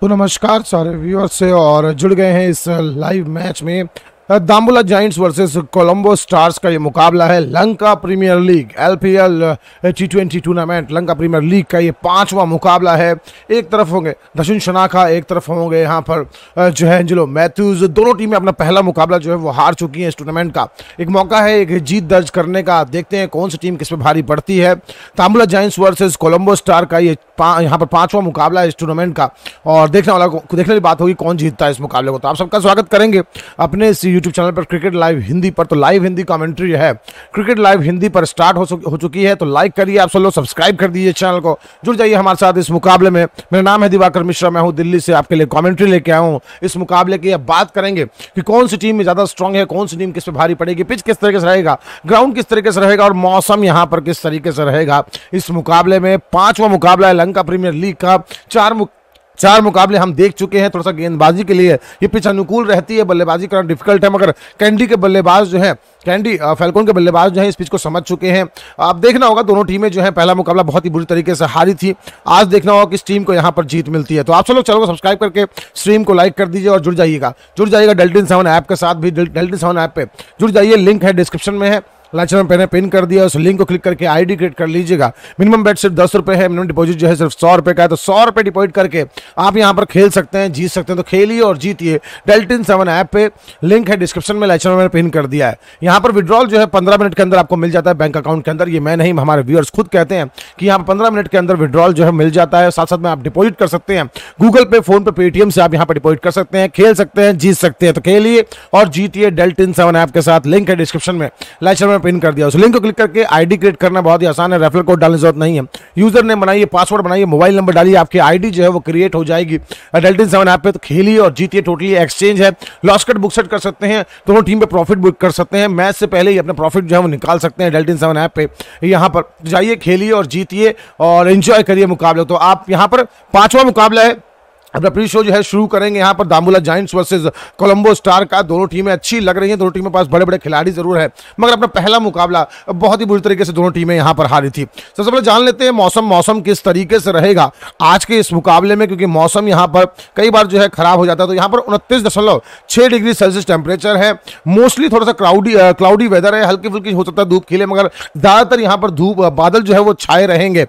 तो नमस्कार सारे व्यूअर्स से और जुड़ गए हैं इस लाइव मैच में Dambulla Giants versus Colombo stars का ये मुकाबला है Lanka premiere League LPL T twenty tournament Lanka premiere League का ये पांचवा मुकाबला है एक तरफ होंगे दशुन शनाखा एक तरफ होंगे यहाँ पर जो है एंजिलो मैथ्यूज दोनों टीमें अपना पहला मुकाबला जो है वो हार चुकी हैं इस टूर्नामेंट का एक मौका है एक जीत दर्ज करने का देखते हैं कौन सी टीम किस पर भारी पड़ती है Dambulla Giants versus Colombo Stars का ये यहाँ पर पांचवा मुकाबला है इस टूर्नामेंट का और देखने वाला देखने वाली बात होगी कौन जीतता है इस मुकाबले को तो आप सबका स्वागत करेंगे अपने इस यूट्यूब चैनल पर क्रिकेट लाइव हिंदी पर तो लाइव हिंदी कमेंट्री है क्रिकेट लाइव हिंदी पर स्टार्ट हो चुकी है तो लाइक करिए आप सब लोग सब्सक्राइब कर दीजिए चैनल को जुड़ जाइए हमारे साथ इस मुकाबले में मेरा नाम है दिवाकर मिश्रा मैं हूँ दिल्ली से आपके लिए कॉमेंट्री लेके आया हूँ इस मुकाबले की अब बात करेंगे कि कौन सी टीम ज़्यादा स्ट्रॉन्ग है कौन सी टीम किस पर भारी पड़ेगी पिच किस तरीके से रहेगा ग्राउंड किस तरीके से रहेगा और मौसम यहाँ पर किस तरीके से रहेगा इस मुकाबले में पांचवा मुकाबला है लंका प्रीमियर लीग का चार चार मुकाबले हम देख चुके हैं थोड़ा सा गेंदबाजी के लिए ये पिच अनुकूल रहती है बल्लेबाजी करना डिफिकल्ट है मगर कैंडी के बल्लेबाज जो है कैंडी फेलकोन के बल्लेबाज जो है इस पिच को समझ चुके हैं आप देखना होगा दोनों टीमें जो है पहला मुकाबला बहुत ही बुरी तरीके से हारी थी आज देखना होगा किस टीम को यहाँ पर जीत मिलती है तो आप सब लोग चलो सब्सक्राइब करके स्ट्रीम को लाइक कर दीजिए और जुड़ जाइएगा जुड़ जाइएगा डेल्टिन सेवन ऐप के साथ भी डेल्टिन सेवन ऐप पर जुड़ जाइए लिंक है डिस्क्रिप्शन में है लाइक पहले पिन कर दिया उस लिंक को क्लिक करके आईडी क्रिएट कर लीजिएगा मिनिमम बेट सिर्फ दस रुपए है मिनिमम डिपॉजिट जो है सिर्फ सौ रुपए का है तो सौ रुपए डिपॉजिट करके आप यहाँ पर खेल सकते हैं जीत सकते हैं तो खेलिए और जीतिए डेल्टिन सेवन ऐप पे लिंक है डिस्क्रिप्शन में लाइक मैंने पिन कर दिया है यहाँ पर विड्रॉल जो है पंद्रह मिनट के अंदर आपको मिल जाता है बैंक अकाउंट के अंदर ये मैं नहीं हमारे व्यूअर्स खुद कहते हैं कि यहाँ पर पंद्रह मिनट के अंदर विड्रॉल जो है मिल जाता है साथ साथ में आप डिपॉजिट कर सकते हैं गूगल पे फोन पे पेटीएम से आप यहाँ पर डिपॉजिट कर सकते हैं खेल सकते हैं जीत सकते हैं तो खेलिए और जीतिए डेल्टिन सेवन ऐप के साथ लिंक है डिस्क्रिप्शन में लाइक और पिन कर दिया उस लिंक को क्लिक करके आईडी क्रिएट करना बहुत ही आसान है रेफरल कोड डालने जरूरत नहीं है यूजर ने बनाइए पासवर्ड बनाइए मोबाइल नंबर डालिए आपकी आईडी जो है वो क्रिएट हो जाएगी डेल्टिन सेवन ऐप पे तो खेलिए और जीतिए टोटली एक्सचेंज है लॉस्कट बुक सेट कर सकते हैं दोनों टीम पर प्रॉफिट बुक कर सकते हैं मैच से पहले ही अपना प्रॉफिट जो है वो निकाल सकते हैं डेल्टिन सेवन ऐप पर यहाँ पर जाइए खेलिए और जीतिए और इन्जॉय करिए मुकाबले तो आप यहाँ पर पाँचवा मुकाबला है अपना प्री शो जो है शुरू करेंगे यहाँ पर Dambulla Giants versus Colombo star का दोनों टीमें अच्छी लग रही हैं दोनों टीमों के पास बड़े बड़े खिलाड़ी जरूर है मगर अपना पहला मुकाबला बहुत ही बुरी तरीके से दोनों टीमें यहाँ पर हारी थी सबसे पहले जान लेते हैं मौसम मौसम किस तरीके से रहेगा आज के इस मुकाबले में क्योंकि मौसम यहाँ पर कई बार जो है खराब हो जाता है तो यहाँ पर उनतीस डिग्री सेल्सियस टेम्परेचर है मोस्टली थोड़ा सा क्लाउडी क्लाउडी वेदर है हल्की फुल्की हो सकता है धूप खिले मगर ज़्यादातर यहाँ पर धूप बादल जो है वो छाए रहेंगे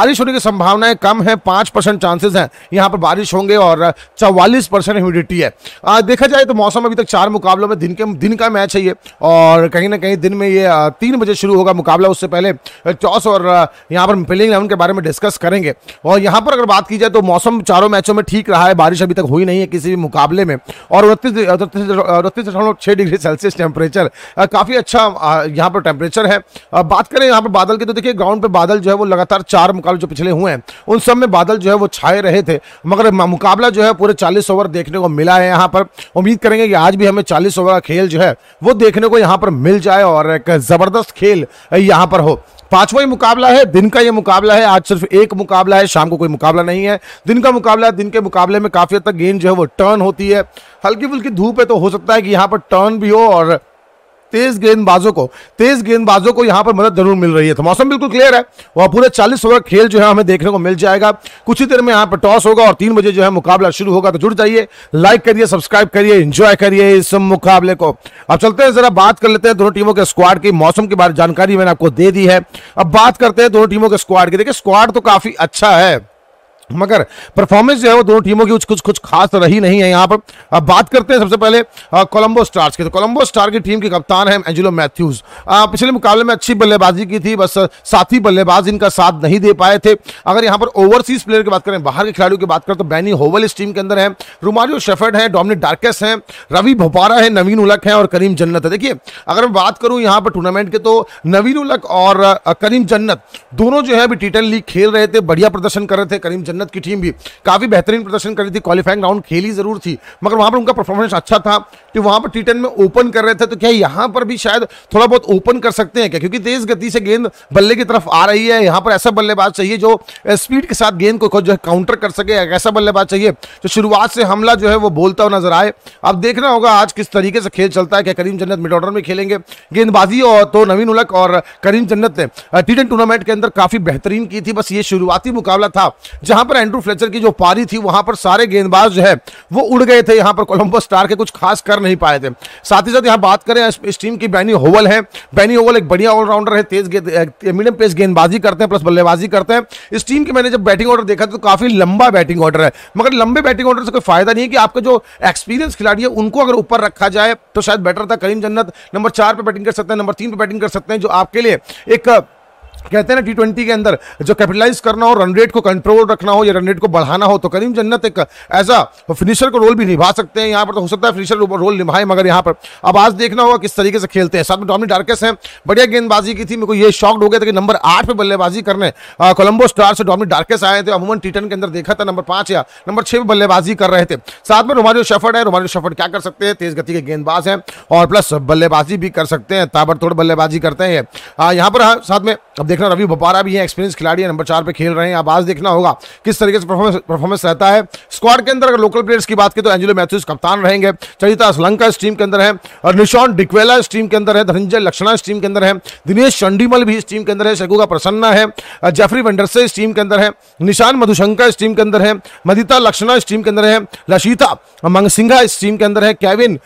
बारिश होने की संभावनाएं कम है पाँच चांसेस हैं यहाँ पर बारिश हो होंगे और चवालीस परसेंट ह्यूमिडिटी है आ, देखा जाए तो मौसम अभी तक चार मुकाबलों में दिन के दिन का मैच है ये और कहीं ना कहीं दिन में ये तीन बजे शुरू होगा मुकाबला उससे पहले टॉस और यहाँ पर प्लेइंग इलेवन के बारे में डिस्कस करेंगे और यहाँ पर अगर बात की जाए तो मौसम चारों मैचों में ठीक रहा है बारिश अभी तक हुई नहीं है किसी भी मुकाबले में और उनतीस उनतीस दशमलव छः डिग्री सेल्सियस टेम्परेचर काफ़ी अच्छा यहाँ पर टेम्परेचर है बात करें यहाँ पर बादल की तो देखिए ग्राउंड पर बादल जो है वो लगातार चार मुकाबले जो पिछले हुए हैं उन सब में बादल जो है वो छाए रहे थे मगर मुकाबला जो है पूरे चालीस ओवर देखने को मिला है यहाँ पर उम्मीद करेंगे कि आज भी हमें चालीस ओवर का खेल जो है वो देखने को यहाँ पर मिल जाए और एक ज़बरदस्त खेल यहाँ पर हो पांचवा मुकाबला है दिन का ये मुकाबला है आज सिर्फ एक मुकाबला है शाम को कोई मुकाबला नहीं है दिन का मुकाबला है दिन के मुकाबले में काफ़ी हद तक गेंद जो है वो टर्न होती है हल्की फुल्की धूप है तो हो सकता है कि यहाँ पर टर्न भी हो और तेज गेंदबाजों को तेज गेंदबाजों को यहां पर मदद जरूर मिल रही है तो मौसम बिल्कुल क्लियर है वह पूरे चालीस ओवर खेल जो है हमें देखने को मिल जाएगा कुछ ही देर में यहाँ पर टॉस होगा और तीन बजे जो है मुकाबला शुरू होगा तो जुड़ जाइए लाइक करिए सब्सक्राइब करिए इंजॉय करिए इस मुकाबले को अब चलते हैं जरा बात कर लेते हैं दोनों टीमों के स्क्वाड की मौसम के बारे में जानकारी मैंने आपको दे दी है अब बात करते हैं दोनों टीमों के स्क्वाड की देखिए स्क्वाड तो काफी अच्छा है मगर परफॉर्मेंस जो है वो दोनों टीमों की कुछ कुछ कुछ खास रही नहीं है यहाँ पर अब बात करते हैं सबसे पहले कोलंबो स्टार्स की तो कोलंबो स्टार की टीम के कप्तान है एंजिलो मैथ्यूज पिछले मुकाबले में अच्छी बल्लेबाजी की थी बस साथी बल्लेबाज इनका साथ नहीं दे पाए थे अगर यहाँ पर ओवरसीज प्लेयर की बात करें बाहर के खिलाड़ियों की बात करें तो बैनी होवल इस टीम के अंदर है रुमारियो शेफर्ड है डोमिनिक डार्केस हैं रवि भोपारा है नवीन उलक है और करीम जन्नत है देखिए अगर मैं बात करूँ यहाँ पर टूर्नामेंट के तो नवीन उलक और करीम जन्नत दोनों जो है अभी टी लीग खेल रहे थे बढ़िया प्रदर्शन कर रहे थे करीम जन्नत जन्नत की टीम भी काफ़ी बेहतरीन प्रदर्शन कर रही थी क्वालिफाइंग राउंड खेली ज़रूर थी मगर वहाँ पर उनका परफॉर्मेंस अच्छा था कि तो वहाँ पर टी में ओपन कर रहे थे तो क्या यहाँ पर भी शायद थोड़ा बहुत ओपन कर सकते हैं क्या क्योंकि तेज़ गति से गेंद बल्ले की तरफ आ रही है यहाँ पर ऐसा बल्लेबाज चाहिए जो स्पीड के साथ गेंद को जो है काउंटर कर सके ऐसा बल्लेबाज चाहिए जो शुरुआत से हमला जो है वो बोलता हुआ नजर आए अब देखना होगा आज किस तरीके से खेल चलता है क्या करीम जन्नत मिड ऑर्डर में खेलेंगे गेंदबाजी और तो नवीन उलक और करीम जन्नत ने टी टूर्नामेंट के अंदर काफ़ी बेहतरीन की थी बस ये शुरुआती मुकाबला था जहां पर पर एंड्रू फ्लेचर की जो पारी थी वहां पर सारे गेंदबाज जो है वो उड़ गए थे यहां पर कोलंबो स्टार के कुछ खास कर नहीं पाए थे साथ ही साथ यहां बात करें इस, इस टीम की बैनी होवल है बैनी होवल एक बढ़िया ऑलराउंडर है तेज मीडियम पेस गेंदबाजी करते हैं प्लस बल्लेबाजी करते हैं इस टीम की मैंने जब बैटिंग ऑर्डर देखा तो काफी लंबा बैटिंग ऑर्डर है मगर लंबे बैटिंग ऑर्डर से कोई फायदा नहीं है कि आपका जो एक्सपीरियंस खिलाड़ी है उनको अगर ऊपर रखा जाए तो शायद बेटर था करीम जन्नत नंबर चार पर बैटिंग कर सकते हैं नंबर तीन पर बैटिंग कर सकते हैं जो आपके लिए एक कहते हैं ना टी ट्वेंटी के अंदर जो कैपिटलाइज करना हो रन रेट को कंट्रोल रखना हो या रन रेट को बढ़ाना हो तो करीम जन्नत एक ऐसा फिनिशर को रोल भी निभा सकते हैं यहाँ पर तो हो सकता है फिनिशर रोल निभाए मगर यहाँ पर अब आज देखना होगा किस तरीके से खेलते हैं साथ में डॉमिन तो डार्केस हैं बढ़िया गेंदबाजी की थी मेरे को ये शॉक्ड हो गया था कि नंबर आठ पर बल्लेबाजी करने कोलम्बो स्टार से डॉमिन तो डार्केस आए थे अमूमन टी के अंदर देखा था नंबर पाँच या नंबर छः पर बल्लेबाजी कर रहे थे साथ में रोमारियो शेफर्ड है रोमारियो शेफर्ड क्या कर सकते हैं तेज गति के गेंदबाज हैं और प्लस बल्लेबाजी भी कर सकते हैं ताबड़तोड़ बल्लेबाजी करते हैं यहाँ पर हाँ, साथ में अब देखना रवि बपारा भी है एक्सपीरियंस खिलाड़ी है नंबर चार पे खेल रहे हैं अब आज देखना होगा किस तरीके से परफॉर्मेंस रहता है स्क्वाड के अंदर अगर लोकल प्लेयर्स की बात की तो एंजिलो मैथ्यूज कप्तान रहेंगे चरिता असलंका इस टीम के अंदर है और निशान डिक्वेला इस टीम के अंदर है धनंजय लक्षणा इस टीम के अंदर है दिनेश चंडीमल भी इस टीम के अंदर है शेगुगा प्रसन्ना है जेफरी वेंडरसे इस टीम के अंदर है निशान मधुशंका इस टीम के अंदर है मदिता लक्षणा इस टीम के अंदर है लशिता मंगसिंघा इस टीम के अंदर है कैविन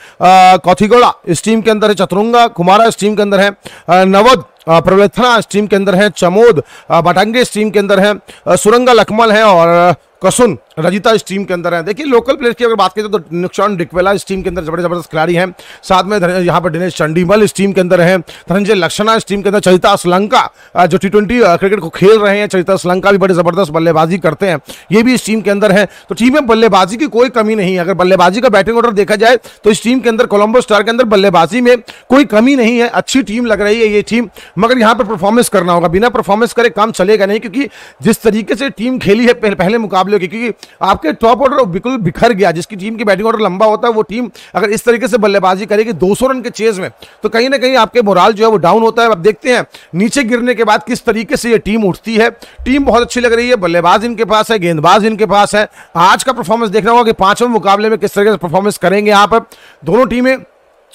कौथिगोड़ा इस टीम के अंदर है चतुरुंगा कुमारा इस टीम के अंदर है नवद प्रवलथना स्ट्रीम के अंदर है चमोद बटांगे स्ट्रीम के अंदर है सुरंगा लखमल है और कसुन रजिता इस टीम के अंदर है देखिए लोकल प्लेयर की अगर बात करें तो निक्षण डिकवेला इस टीम के अंदर जबरदस्त जबरदस्त खिलाड़ी हैं साथ में यहाँ पर दिनेश चंडीमल इस टीम के अंदर हैं धनंजय लक्षणा इस टीम के अंदर चरिता श्रीलंका जो टी क्रिकेट को खेल रहे हैं चरिता श्रीलंका भी बड़े ज़बरदस्त बल्लेबाजी करते हैं ये भी इस टीम के अंदर है तो टीम में बल्लेबाजी की कोई कमी नहीं है अगर बल्लेबाजी का बैटिंग ऑर्डर देखा जाए तो इस टीम के अंदर कोलंबो स्टार के अंदर बल्लेबाजी में कोई कमी नहीं है अच्छी टीम लग रही है ये टीम मगर यहाँ पर परफॉर्मेंस करना होगा बिना परफॉर्मेंस करे काम चलेगा नहीं क्योंकि जिस तरीके से टीम खेली है पहले मुकाबले की क्योंकि आपके टॉप ऑर्डर बिल्कुल बिखर गया जिसकी टीम की बैटिंग ऑर्डर लंबा होता है वो टीम अगर इस तरीके से बल्लेबाजी करेगी 200 रन के चेज में तो कहीं ना कहीं आपके मोराल जो है वो डाउन होता है अब देखते हैं नीचे गिरने के बाद किस तरीके से ये टीम उठती है टीम बहुत अच्छी लग रही है बल्लेबाज इनके पास है गेंदबाज इनके पास है आज का परफॉर्मेंस देखना होगा कि पांचवें मुकाबले में किस तरीके से परफॉर्मेंस करेंगे आप पर दोनों टीमें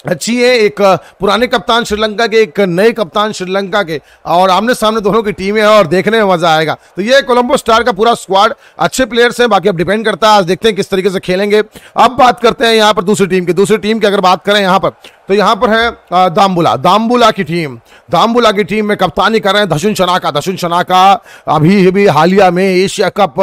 अच्छी है एक पुराने कप्तान श्रीलंका के एक नए कप्तान श्रीलंका के और आमने सामने दोनों की टीमें हैं और देखने में मजा आएगा तो ये कोलंबो स्टार का पूरा स्क्वाड अच्छे प्लेयर्स हैं बाकी अब डिपेंड करता है आज देखते हैं किस तरीके से खेलेंगे अब बात करते हैं यहाँ पर दूसरी टीम की दूसरी टीम की अगर बात करें यहाँ पर तो यहाँ पर है दाम्बुला दाम्बुला की टीम दाम्बुला की टीम में कप्तानी कर रहे हैं धशुन शनाका धशुन शनाका अभी भी हालिया में एशिया कप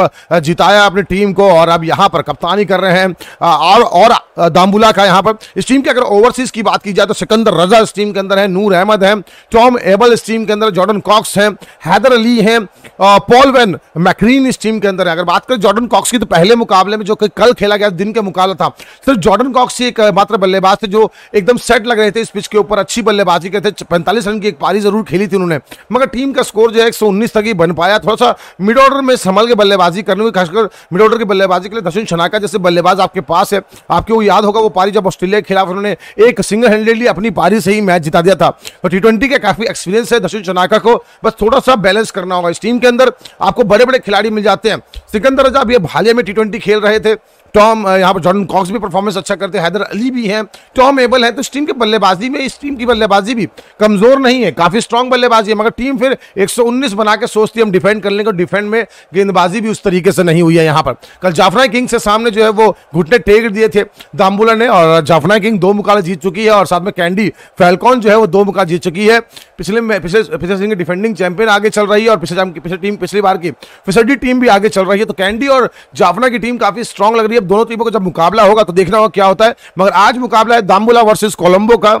जिताया अपनी टीम को और अब यहाँ पर कप्तानी कर रहे हैं और और दाम्बुला का यहाँ पर इस टीम की अगर ओवरसीज़ की बात की जाए तो सिकंदर रजा इस टीम के अंदर है नूर अहमद है टॉम एबल इस टीम के अंदर जॉर्डन कॉक्स है हैदर अली है पॉलवेन मैक्रीन इस टीम के अंदर है अगर बात करें जॉर्डन कॉक्स की तो पहले मुकाबले में जो कल खेला गया दिन के मुकाबला था सिर्फ जॉर्डन कॉक्स ही एक मात्र बल्लेबाज थे जो एकदम सेट सेट लग रहे थे इस पिच के ऊपर अच्छी बल्लेबाजी करते थे पैंतालीस रन की एक पारी जरूर खेली थी उन्होंने मगर टीम का स्कोर जो है एक तक ही बन पाया थोड़ा सा मिड ऑर्डर में संभल के बल्लेबाजी करने में खासकर मिड ऑर्डर की बल्लेबाजी के लिए दर्शन छनाका जैसे बल्लेबाज आपके पास है आपको याद होगा वो पारी जब ऑस्ट्रेलिया के खिलाफ उन्होंने एक सिंगल हैंडेडली अपनी पारी से ही मैच जिता दिया था तो टी ट्वेंटी का काफी एक्सपीरियंस है दर्शन चनाका को बस थोड़ा सा बैलेंस करना होगा इस टीम के अंदर आपको बड़े बड़े खिलाड़ी मिल जाते हैं सिकंदर रजा अभी हालिया में टी खेल रहे थे टॉम यहाँ पर जॉर्डन कॉक्स भी परफॉर्मेंस अच्छा करते हैं हैदर अली भी हैं टॉम एबल है तो इस टीम की बल्लेबाजी में इस टीम की बल्लेबाजी भी कमज़ोर नहीं है काफ़ी स्ट्रॉन्ग बल्लेबाजी है मगर टीम फिर 119 बना के सोचती हम डिफेंड कर लेंगे डिफेंड में गेंदबाजी भी उस तरीके से नहीं हुई है यहाँ पर कल जाफना किंग से सामने जो है वो घुटने टेक दिए थे दाम्बुला ने और जाफना किंग दो मुकाबले जीत चुकी है और साथ में कैंडी फैलकॉन जो है वो दो मुकाबले जीत चुकी है पिछले पिछले पिछले सिंह की डिफेंडिंग चैंपियन आगे चल रही है और पिछले पिछले टीम पिछली बार की फिसडी टीम भी आगे चल रही है तो कैंडी और जाफना की टीम काफ़ी स्ट्रॉन्ग लग रही है अब दोनों टीमों का जब मुकाबला होगा तो देखना होगा क्या होता है मगर आज मुकाबला है दाम्बुला वर्सेज कोलंबो का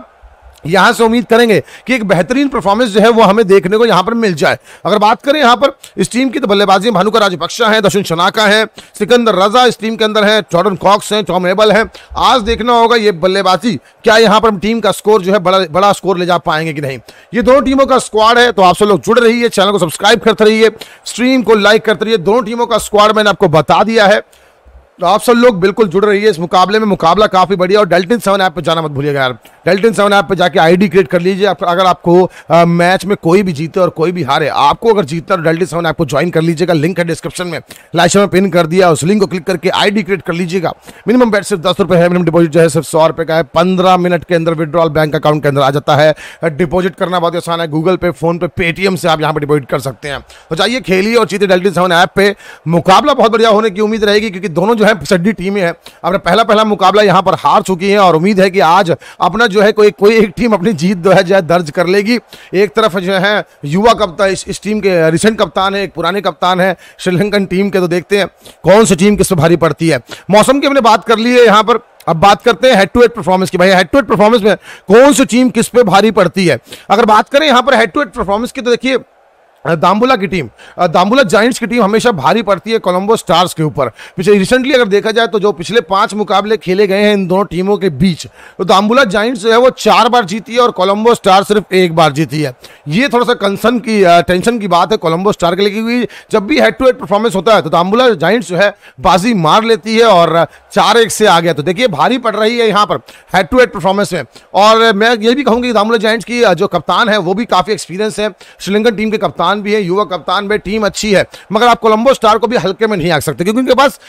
यहां से उम्मीद करेंगे कि एक बेहतरीन परफॉर्मेंस जो है वो हमें देखने को यहां पर मिल जाए अगर बात करें यहां पर इस टीम की तो बल्लेबाजी भानुका राजपक्षा है दशुन शनाका है सिकंदर रजा इस टीम के अंदर है चौडन कॉक्स हैं टॉम एबल हैं आज देखना होगा ये बल्लेबाजी क्या यहां पर टीम का स्कोर जो है बड़ा बड़ा स्कोर ले जा पाएंगे कि नहीं ये दोनों टीमों का स्क्वाड है तो आप सब लोग जुड़ रही है चैनल को सब्सक्राइब करते रहिए स्ट्रीम को लाइक करते रहिए दोनों टीमों का स्क्वाड मैंने आपको बता दिया है तो आप सब लोग बिल्कुल जुड़ रही है इस मुकाबले में मुकाबला काफ़ी बढ़िया और डेल्टिन सेवन ऐप पर जाना मत भूलिएगा यार डेल्टिन सेवन ऐप पर जाके आईडी क्रिएट कर लीजिए अगर आपको आ, मैच में कोई भी जीते और कोई भी हारे आपको अगर जीतता है डेल्टिन सेवन ऐप को ज्वाइन कर लीजिएगा लिंक है डिस्क्रिप्शन में लाइश में पिन कर दिया उस लिंक को क्लिक करके आई क्रिएट कर लीजिएगा मिनिमम बैट सिर्फ दस है मिनिमम डिपोजिट जो है सिर्फ सौ का है पंद्रह मिनट के अंदर विद्रॉल बैंक अकाउंट के अंदर आ जाता है डिपोजिट करना बहुत आसान है गूगल पे फोन पे पेटीएम से आप यहाँ पर डिपोजिट कर सकते हैं तो जाइए खेलिए और जीते डेल्टिन सेवन ऐप पे मुकाबला बहुत बढ़िया होने की उम्मीद रहेगी क्योंकि दोनों जो है सड्डी टीम है अपना पहला पहला मुकाबला यहाँ पर हार चुकी है और उम्मीद है कि आज अपना जो है कोई कोई एक टीम अपनी जीत जो है जो दर्ज कर लेगी एक तरफ जो है युवा कप्तान इस, इस टीम के रिसेंट कप्तान है एक पुराने कप्तान है श्रीलंकन टीम के तो देखते हैं कौन सी टीम किस भारी पड़ती है मौसम की हमने बात कर ली है यहाँ पर अब बात करते हैं हेड टू हेड परफॉर्मेंस की भाई हेड टू हेड परफॉर्मेंस में कौन सी टीम किस पे भारी पड़ती है अगर बात करें यहाँ पर हेड टू हेड परफॉर्मेंस की तो देखिए दाम्बुला की टीम दाम्बुला जाइंट्स की टीम हमेशा भारी पड़ती है कोलंबो स्टार्स के ऊपर पिछले रिसेंटली अगर देखा जाए तो जो पिछले पांच मुकाबले खेले गए हैं इन दोनों टीमों के बीच तो दाम्बुला जाइंट्स जो है वो चार बार जीती है और कोलंबो स्टार सिर्फ एक बार जीती है ये थोड़ा सा कंसर्न की टेंशन की बात है कोलंबो स्टार के लिए क्योंकि जब भी हेड टू हेड परफॉर्मेंस होता है तो दाम्बुला जाइंट्स जो है बाजी मार लेती है और चार एक से आ गया तो देखिए भारी पड़ रही है यहाँ पर हेड टू हेड परफॉर्मेंस में और मैं ये भी कहूँगी दामोला जॉइंट्स की जो कप्तान है वो भी काफ़ी एक्सपीरियंस है श्रीलंकन टीम के कप्तान भी है युवा कप्तान भी टीम अच्छी है मगर आप कोलंबो स्टार को भी हल्के में नहीं आ सकते क्योंकि उनके पास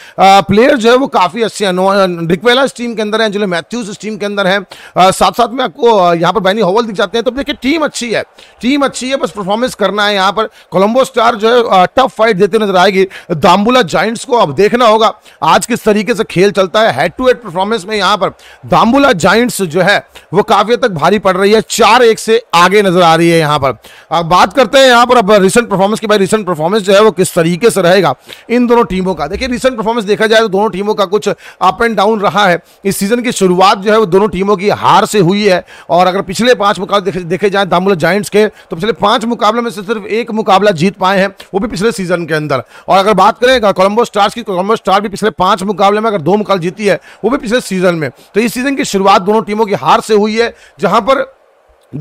प्लेयर जो है वो काफ़ी अच्छे हैं डिकवेला इस टीम के अंदर है जो मैथ्यूज इस टीम के अंदर है साथ साथ में आपको यहाँ पर बैनी होवल दिख जाते हैं तो देखिए टीम अच्छी है टीम अच्छी है बस परफॉर्मेंस करना है यहाँ पर कोलंबो स्टार जो है टफ फाइट देते नजर आएगी दाम्बुला जॉइंट्स को अब देखना होगा आज किस तरीके से खेल खेल चलता है हेड टू हेड परफॉर्मेंस में यहां पर दाम्बुला जाइंट्स जो है वो काफी तक भारी पड़ रही है चार एक से आगे नजर आ रही है यहां पर अब बात करते हैं यहां पर अब रिसेंट परफॉर्मेंस की भाई रिसेंट परफॉर्मेंस जो है वो किस तरीके से रहेगा इन दोनों टीमों का देखिए रिसेंट परफॉर्मेंस देखा जाए तो दोनों टीमों का कुछ अप एंड डाउन रहा है इस सीजन की शुरुआत जो है वो दोनों टीमों की हार से हुई है और अगर पिछले पांच मुकाबले देखे, देखे जाए दामुला जाइंट्स के तो पिछले पांच मुकाबले में से सिर्फ एक मुकाबला जीत पाए हैं वो भी पिछले सीजन के अंदर और अगर बात करें कोलंबो स्टार्स की कोलंबो स्टार भी पिछले पांच मुकाबले में अगर दो दोनों मुकाबले जीती है वो भी पिछले सीजन में तो इस सीजन की शुरुआत दोनों टीमों की हार से हुई है जहां पर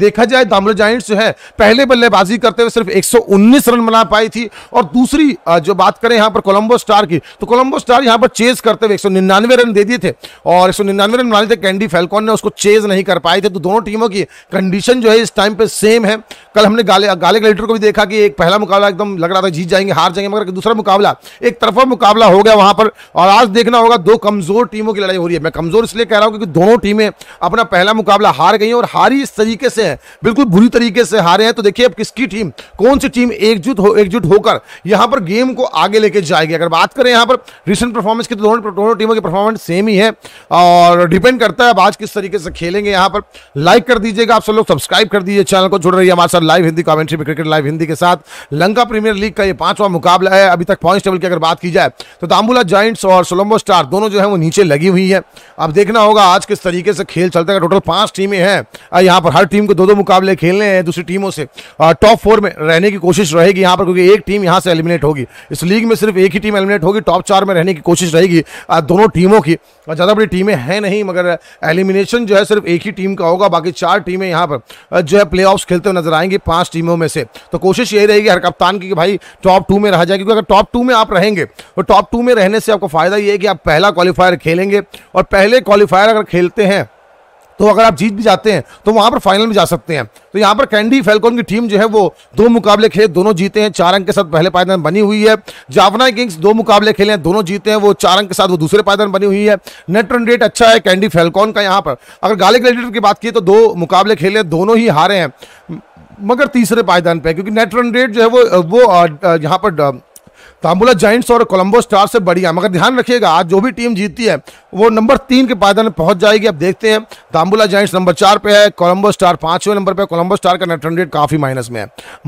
देखा जाए दामले जाइंट्स जो है पहले बल्लेबाजी करते हुए सिर्फ 119 रन बना पाई थी और दूसरी जो बात करें यहाँ पर कोलंबो स्टार की तो कोलंबो स्टार यहाँ पर चेज करते हुए 199 रन दे दिए थे और 199 रन बनाए थे कैंडी फेलकॉन ने उसको चेज नहीं कर पाए थे तो दोनों टीमों की कंडीशन जो है इस टाइम पर सेम है कल हमने गाले गाले ग्लेटर को भी देखा कि एक पहला मुकाबला एकदम लग रहा था जीत जाएंगे हार जाएंगे मगर दूसरा मुकाबला एक तरफा मुकाबला हो गया वहां पर और आज देखना होगा दो कमज़ोर टीमों की लड़ाई हो रही है मैं कमज़ोर इसलिए कह रहा हूं क्योंकि दोनों टीमें अपना पहला मुकाबला हार गई और हारी इस तरीके से है बिल्कुल बुरी तरीके से हारे हैं तो देखिए अब किसकी टीम कौन सी टीम एकजुट हो एकजुट होकर यहां पर गेम को आगे लेके जाएगी अगर बात करें यहां पर रिसेंट परफॉर्मेंस की तो दोनों दोनों टीमों की परफॉर्मेंस सेम ही है और डिपेंड करता है अब आज किस तरीके से खेलेंगे यहां पर लाइक कर दीजिएगा आप सब लोग सब्सक्राइब कर दीजिए चैनल को जुड़ रही है हमारे साथ लाइव हिंदी कॉमेंट्री में क्रिकेट लाइव हिंदी के साथ लंका प्रीमियर लीग का ये पांचवा मुकाबला है अभी तक पॉइंट टेबल की अगर बात की जाए तो ताम्बुला जॉइंट्स और सोलम्बो स्टार दोनों जो है वो नीचे लगी हुई है अब देखना होगा आज किस तरीके से खेल चलता है टोटल पांच टीमें हैं यहाँ पर हर टीम को दो दो मुकाबले खेलने हैं दूसरी टीमों से टॉप फोर में रहने की कोशिश रहेगी यहाँ पर क्योंकि एक टीम यहाँ से एलिमिनेट होगी इस लीग में सिर्फ एक ही टीम एलिमिनेट होगी टॉप चार में रहने की कोशिश रहेगी दोनों टीमों की ज़्यादा बड़ी टीमें हैं नहीं मगर एलिमिनेशन जो है सिर्फ एक ही टीम का होगा बाकी चार टीमें यहाँ पर जो है प्ले खेलते हुए नजर आएंगे जाएंगी पांच टीमों में से तो कोशिश यही रहेगी हर कप्तान की कि भाई टॉप टू में रहा जाए क्योंकि अगर टॉप टू में आप रहेंगे तो टॉप टू में रहने से आपको फ़ायदा ये है कि आप पहला क्वालिफायर खेलेंगे और पहले क्वालिफायर अगर खेलते हैं तो अगर आप जीत भी जाते हैं तो वहां पर फाइनल में जा सकते हैं तो यहाँ पर कैंडी फेलकोन की टीम जो है वो दो मुकाबले खेले दोनों जीते हैं चार अंक के साथ पहले पायदान बनी हुई है जाफना किंग्स दो मुकाबले खेले हैं दोनों जीते हैं वो चार अंक के साथ वो दूसरे पायदान बनी हुई है नेट रन रेट अच्छा है कैंडी फेलकॉन का यहाँ पर अगर गाली ग्लेडिटर की बात की तो दो मुकाबले खेले दोनों ही हारे हैं मगर तीसरे पायदान पे है क्योंकि नेट रन रेट जो है वो वो यहाँ पर तांबुला जाइंट्स और कोलंबो स्टार से बढ़िया मगर ध्यान रखिएगा आज जो भी टीम जीतती है वो नंबर तीन के पायदान में पहुंच जाएगी अब देखते हैं दाम्बुला जाइंट्स नंबर चार पे है कोलंबो स्टार पांचवें नंबर पे कोलंबो स्टार का नेट रेट काफ़ी माइनस में है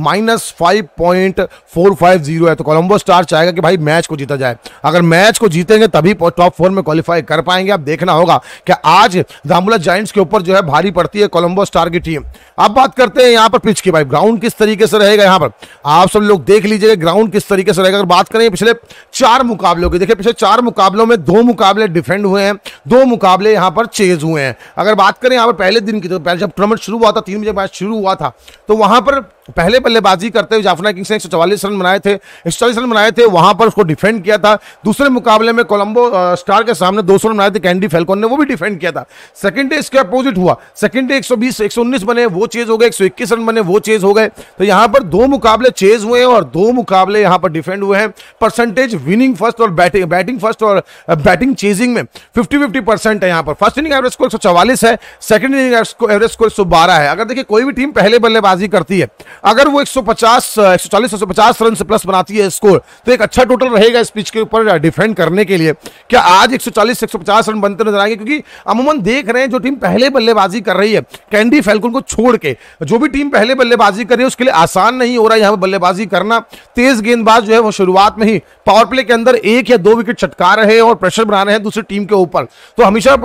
minus five point four five zero है तो कोलंबो स्टार चाहेगा कि भाई मैच को जीता जाए अगर मैच को जीतेंगे तभी टॉप फोर में क्वालिफाई कर पाएंगे अब देखना होगा कि आज दाम्बुला जाइंट्स के ऊपर जो है भारी पड़ती है कोलंबो स्टार की टीम अब बात करते हैं यहाँ पर पिच की भाई ग्राउंड किस तरीके से रहेगा यहाँ पर आप सब लोग देख लीजिएगा ग्राउंड किस तरीके से रहेगा अगर बात करें पिछले चार मुकाबलों की देखिए पिछले चार मुकाबलों में दो मुकाबले डिफेंड हुए हैं दो मुकाबले यहाँ पर चेज हुए हैं अगर बात करें यहाँ पर पहले दिन की तो पहले जब टूर्नामेंट शुरू हुआ था तीन बजे मैच शुरू हुआ था तो वहाँ पर पहले बल्लेबाजी करते हुए जाफना किंग्स ने एक रन बनाए थे एक रन बनाए थे वहां पर उसको डिफेंड किया था दूसरे मुकाबले में कोलंबो स्टार के सामने दो रन बनाए थे कैंडी फेल्कॉन ने वो भी डिफेंड किया था सेकंड डे इसके अपोजिट हुआ सेकंड डे 120 119 बने वो चेज हो गए एक रन बने वो चेज हो गए तो यहां पर दो मुकाबले चेज हुए और दो मुकाबले यहां पर डिफेंड हुए हैं परसेंटेज विनिंग फर्स्ट और बैटिंग बैटिंग फर्स्ट और बैटिंग चेजिंग में फिफ्टी फिफ्टी परसेंट है यहां पर फर्स्ट इनिंग एवरेज स्कोर एक है सेकंड इनिंग एवरेज स्कोर एक है अगर देखिए कोई भी टीम पहले बल्लेबाजी करती है अगर वो 150 140 150 रन से प्लस बनाती है स्कोर तो एक अच्छा टोटल रहेगा इस पिच के ऊपर डिफेंड करने के लिए क्या आज 140 150 रन बनते नजर आएंगे क्योंकि अमूमन देख रहे हैं जो टीम पहले बल्लेबाजी कर रही है कैंडी फैलकुन को छोड़ के जो भी टीम पहले बल्लेबाजी कर रही है उसके लिए आसान नहीं हो रहा है यहाँ पर बल्लेबाजी करना तेज गेंदबाज जो है वो शुरुआत में ही पावर प्ले के अंदर एक या दो विकेट चटका रहे हैं और प्रेशर बना रहे हैं दूसरी टीम के ऊपर तो हमेशा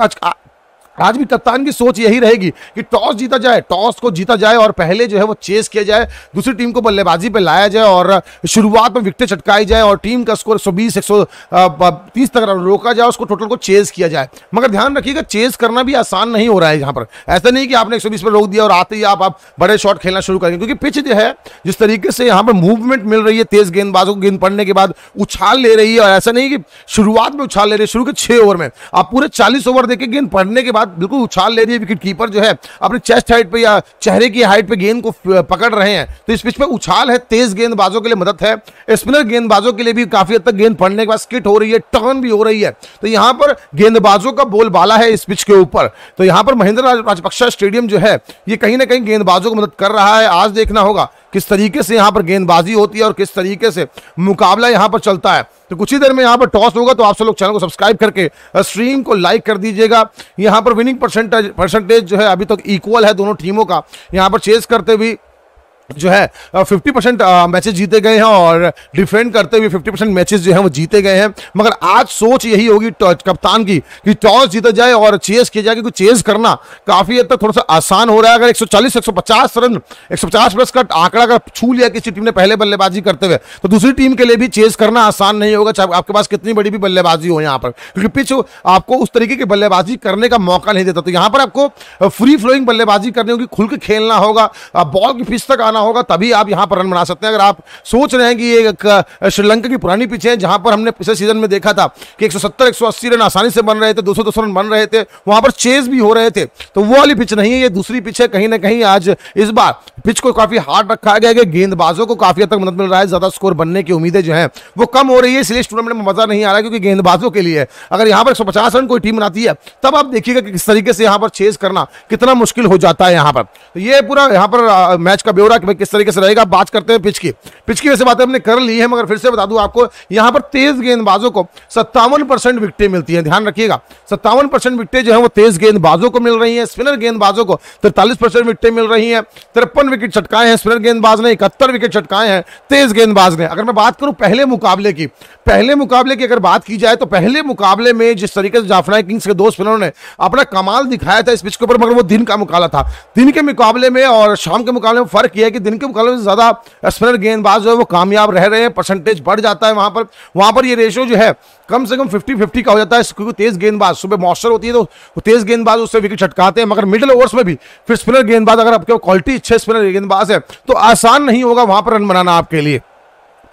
आज भी कप्तान की सोच यही रहेगी कि टॉस जीता जाए टॉस को जीता जाए और पहले जो है वो चेस किया जाए दूसरी टीम को बल्लेबाजी पे लाया जाए और शुरुआत में विकटें चटकाई जाए और टीम का स्कोर 120 तीस तक रोका जाए उसको टोटल को चेस किया जाए मगर ध्यान रखिएगा चेस करना भी आसान नहीं हो रहा है यहाँ पर ऐसा नहीं कि आपने एक पर रोक दिया और आते ही आप, आप बड़े शॉट खेलना शुरू करेंगे क्योंकि पिच जो है जिस तरीके से यहाँ पर मूवमेंट मिल रही है तेज गेंदबाजों को गेंद पड़ने के बाद उछाल ले रही है और ऐसा नहीं कि शुरुआत में उछाल ले रही है शुरू के छः ओवर में आप पूरे चालीस ओवर देखे गेंद पड़ने के बाद आप बिल्कुल उछाल ले रही है विकेट कीपर जो है अपने चेस्ट हाइट पे या चेहरे की हाइट पे गेंद को पकड़ रहे हैं तो इस पिच में उछाल है तेज गेंदबाजों के लिए मदद है स्पिनर गेंदबाजों के लिए भी काफी हद तक गेंद पड़ने के बाद स्किट हो रही है टर्न भी हो रही है तो यहां पर गेंदबाजों का बोलबाला है इस पिच के ऊपर तो यहां पर महेंद्र राजपक्षा स्टेडियम जो है ये कहीं ना कहीं गेंदबाजों को मदद कर रहा है आज देखना होगा किस तरीके से यहाँ पर गेंदबाजी होती है और किस तरीके से मुकाबला यहाँ पर चलता है तो कुछ ही देर में यहाँ पर टॉस होगा तो आप सब लोग चैनल को सब्सक्राइब करके स्ट्रीम को लाइक कर दीजिएगा यहाँ पर विनिंग परसेंटेज परसेंटेज जो है अभी तक तो इक्वल है दोनों टीमों का यहाँ पर चेस करते हुए जो है फिफ्टी परसेंट मैचेस जीते गए हैं और डिफेंड करते हुए फिफ्टी परसेंट मैचेस जो है वो जीते गए हैं मगर आज सोच यही होगी कप्तान की कि टॉस जीता जाए और चेस किया जाए क्योंकि चेस करना काफी हद तक थोड़ा सा आसान हो रहा है अगर 140 150 रन 150 प्लस का आंकड़ा अगर छू लिया किसी टीम ने पहले बल्लेबाजी करते हुए तो दूसरी टीम के लिए भी चेस करना आसान नहीं होगा चाहे आपके पास कितनी बड़ी भी बल्लेबाजी हो यहाँ पर क्योंकि पिच आपको उस तरीके की बल्लेबाजी करने का मौका नहीं देता तो यहाँ पर आपको फ्री फ्लोइंग बल्लेबाजी करनी होगी खुल के खेलना होगा बॉल की पिच तक आना बनाना होगा तभी आप यहाँ पर रन बना सकते हैं अगर आप सोच रहे हैं कि ये श्रीलंका की पुरानी पिच है जहाँ पर हमने पिछले सीजन में देखा था कि 170 180 रन आसानी से बन रहे थे दो सौ रन बन रहे थे वहाँ पर चेज भी हो रहे थे तो वो वाली पिच नहीं है ये दूसरी पिच है कहीं ना कहीं आज इस बार पिच को काफ़ी हार्ड रखा गया है गेंदबाजों को काफ़ी हद तक मदद मिल रहा है ज़्यादा स्कोर बनने की उम्मीदें जो हैं वो कम हो रही है इसलिए टूर्नामेंट में मज़ा नहीं आ रहा क्योंकि गेंदबाजों के लिए अगर यहाँ पर एक रन कोई टीम बनाती है तब आप देखिएगा कि किस तरीके से यहाँ पर चेज करना कितना मुश्किल हो जाता है यहाँ पर तो ये पूरा यहाँ पर मैच का ब्यौरा कि भाई किस तरीके से रहेगा बात करते हैं पिच की पिच की वैसे बातें हमने कर ली है मगर फिर से बता दूं आपको यहां पर तेज गेंदबाजों को सत्तावन परसेंट विकटें मिलती हैं ध्यान रखिएगा सत्तावन परसेंट विकटें जो है वो तेज गेंदबाजों को मिल रही हैं स्पिनर गेंदबाजों को तिरतालीस परसेंट विकटें मिल रही हैं तिरपन विकेट छटकाए हैं स्पिनर गेंदबाज ने इकहत्तर विकेट छटकाए हैं तेज गेंदबाज ने अगर मैं बात करूँ पहले मुकाबले की पहले मुकाबले की अगर बात की जाए तो पहले मुकाबले में जिस तरीके से जाफना किंग्स के दो स्पिनरों ने अपना कमाल दिखाया था इस पिच के ऊपर मगर वो दिन का मुकाबला था दिन के मुकाबले में और शाम के मुकाबले में फर्क यह है कि दिन के मुकाबले ज़्यादा स्पिनर गेंदबाज जो है वो कामयाब रह रहे हैं परसेंटेज बढ़ जाता है वहां पर वहां पर ये रेशियो जो है कम से कम फिफ्टी फिफ्टी का हो जाता है क्योंकि तेज़ गेंदबाज सुबह मॉस्टर होती है तो तेज़ गेंदबाज उससे विकेट छटकाते हैं मगर मिडिल ओवर्स में भी फिर स्पिनर गेंदबाज अगर आपके क्वालिटी अच्छे स्पिनर गेंदबाज है तो आसान नहीं होगा वहां पर रन बनाना आपके लिए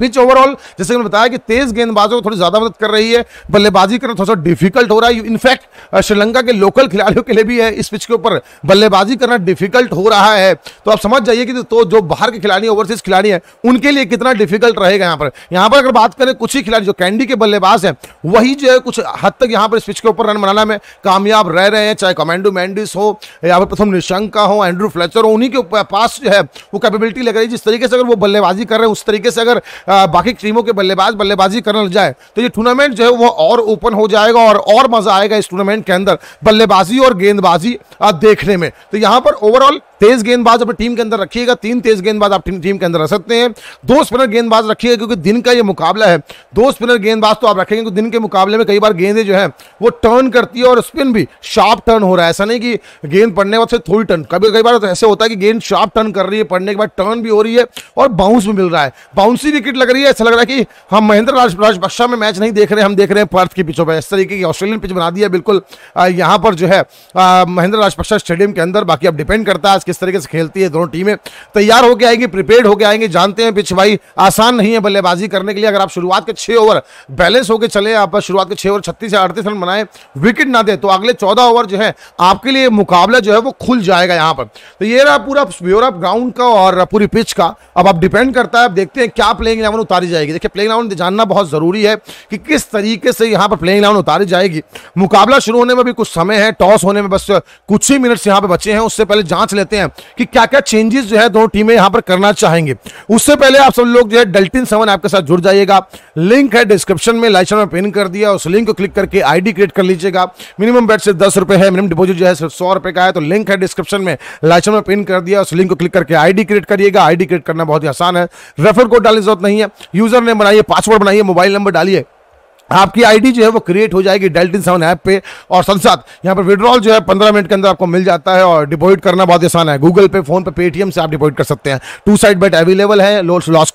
पिच ओवरऑल जैसे मैंने बताया कि तेज गेंदबाजों को थोड़ी ज्यादा मदद कर रही है बल्लेबाजी करना थोड़ा सा डिफिकल्ट हो रहा है इनफैक्ट श्रीलंका के लोकल खिलाड़ियों के लिए भी है इस पिच के ऊपर बल्लेबाजी करना डिफिकल्ट हो रहा है तो आप समझ जाइए कि तो जो बाहर के खिलाड़ी ओवरसीज खिलाड़ी है उनके लिए कितना डिफिकल्ट रहेगा यहाँ पर यहाँ पर अगर बात करें कुछ ही खिलाड़ी जो कैंडी के बल्लेबाज है वही जो है कुछ हद तक यहाँ पर इस पिच के ऊपर रन बनाना में कामयाब रह रहे हैं चाहे कमेंडो मैंडिस हो या फिर प्रथम निशंक का हो एंड्रू फ्लेचर हो उन्हीं के पास जो है वो कैपेबिलिटी लग रही है जिस तरीके से अगर वो बल्लेबाजी कर रहे हैं उस तरीके से अगर बाकी टीमों के बल्लेबाज बल्लेबाजी करने लग जाए तो ये टूर्नामेंट जो है वो और ओपन हो जाएगा और और मज़ा आएगा इस टूर्नामेंट के अंदर बल्लेबाजी और गेंदबाजी देखने में तो यहाँ पर ओवरऑल तेज गेंदबाज अपनी टीम के अंदर रखिएगा तीन तेज गेंदबाज आप टीम के अंदर रख सकते हैं दो स्पिनर गेंदबाज रखिएगा क्योंकि दिन का ये मुकाबला है दो स्पिनर गेंदबाज तो आप रखेंगे क्योंकि दिन के मुकाबले में कई बार गेंदें जो है वो टर्न करती है और स्पिन भी शार्प टर्न हो रहा है ऐसा नहीं कि गेंद पड़ने वक्त से थोड़ी टर्न कभी कई बार तो ऐसे होता है कि गेंद शार्प टर्न कर रही है पड़ने के बाद टर्न भी हो रही है और बाउंस भी मिल रहा है बाउंसी विकेट लग रही है ऐसा लग रहा है कि हम महेंद्र राज राजबक्शा में मैच नहीं देख रहे हम देख रहे हैं पर्थ की पिचों पर इस तरीके की ऑस्ट्रेलियन पिच बना दिया बिल्कुल यहां पर जो है महेंद्र राजपक्षा स्टेडियम के अंदर बाकी अब डिपेंड करता है आज किस तरीके से खेलती है दोनों टीमें तैयार होकर आएंगी प्रिपेयर होकर आएंगे जानते हैं पिछ भाई आसान नहीं है बल्लेबाजी करने के लिए अगर आप शुरुआत के छः ओवर बैलेंस होकर चले आप शुरुआत के छः ओवर छत्तीस या अड़तीस रन बनाए विकेट ना दे तो अगले चौदह ओवर जो है आपके लिए मुकाबला जो है वो खुल जाएगा यहाँ पर तो ये रहा पूरा ब्योरा ग्राउंड का और पूरी पिच का अब आप डिपेंड करता है आप देखते हैं क्या प्लेइंग इलेवन उतारी जाएगी देखिए प्लेइंग इलेवन जानना बहुत ज़रूरी है कि किस तरीके से यहाँ पर प्लेइंग इलेवन उतारी जाएगी मुकाबला शुरू होने में भी कुछ समय है टॉस होने में बस कुछ ही मिनट्स यहाँ पर बचे हैं उससे पहले जांच लेते चाहते हैं कि क्या क्या चेंजेस जो है दोनों टीमें यहां पर करना चाहेंगे उससे पहले आप सब लोग जो है डल्टिन सेवन ऐप के साथ जुड़ जाइएगा लिंक है डिस्क्रिप्शन में लाइशन में पिन कर दिया उस लिंक को क्लिक करके आईडी क्रिएट कर लीजिएगा मिनिमम बैट सिर्फ दस रुपए है मिनिमम डिपोजिट जो है सिर्फ सौ रुपए का है तो लिंक है डिस्क्रिप्शन में लाइशन में पिन कर दिया उस लिंक को क्लिक करके आईडी क्रिएट करिएगा आईडी क्रिएट करना बहुत ही आसान है रेफर कोड डालने की जरूरत नहीं है यूजर नेम बनाइए पासवर्ड बनाइए मोबाइल नंबर डालिए आपकी आईडी जो है वो क्रिएट हो जाएगी डेल्टिन सेवन ऐप पे और साथ साथ यहाँ पर विड्रॉल जो है पंद्रह मिनट के अंदर आपको मिल जाता है और डिपॉजिट करना बहुत आसान है गूगल पे फोन पे पेटीएम से आप डिपॉजिट कर सकते हैं टू साइड बेट अवेलेबल है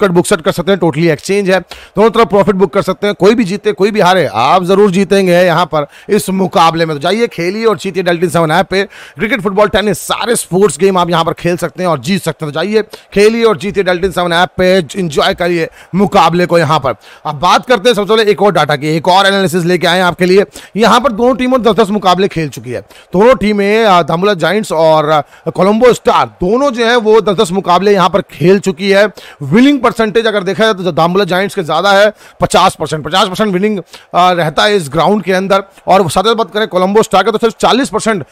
कट बुक सेट कर सकते हैं टोटली एक्सचेंज है दोनों तरफ प्रॉफिट बुक कर सकते हैं कोई भी जीते कोई भी हारे आप जरूर जीतेंगे यहाँ पर इस मुकाबले में तो जाइए खेलिए और जीतिए डेल्टिन सेवन ऐप पे क्रिकेट फुटबॉल टेनिस सारे स्पोर्ट्स गेम आप यहाँ पर खेल सकते हैं और जीत सकते हैं तो जाइए खेलिए और जीतिए डेल्टिन सेवन ऐप पे इंजॉय करिए मुकाबले को यहाँ पर अब बात करते हैं सबसे पहले एक और डाटा आगे एक और एनालिसिस लेके आए आपके लिए यहाँ पर दोनों टीमों दस दस मुकाबले खेल चुकी है दोनों टीमें धामुला जाइंट्स और कोलंबो स्टार दोनों जो है वो दस दस मुकाबले यहाँ पर खेल चुकी है विनिंग परसेंटेज अगर देखा जाए तो धामुला जाइंट्स के ज़्यादा है पचास परसेंट पचास परसेंट विनिंग रहता है इस ग्राउंड के अंदर और साथ बात करें कोलंबो स्टार का तो सिर्फ चालीस परसेंट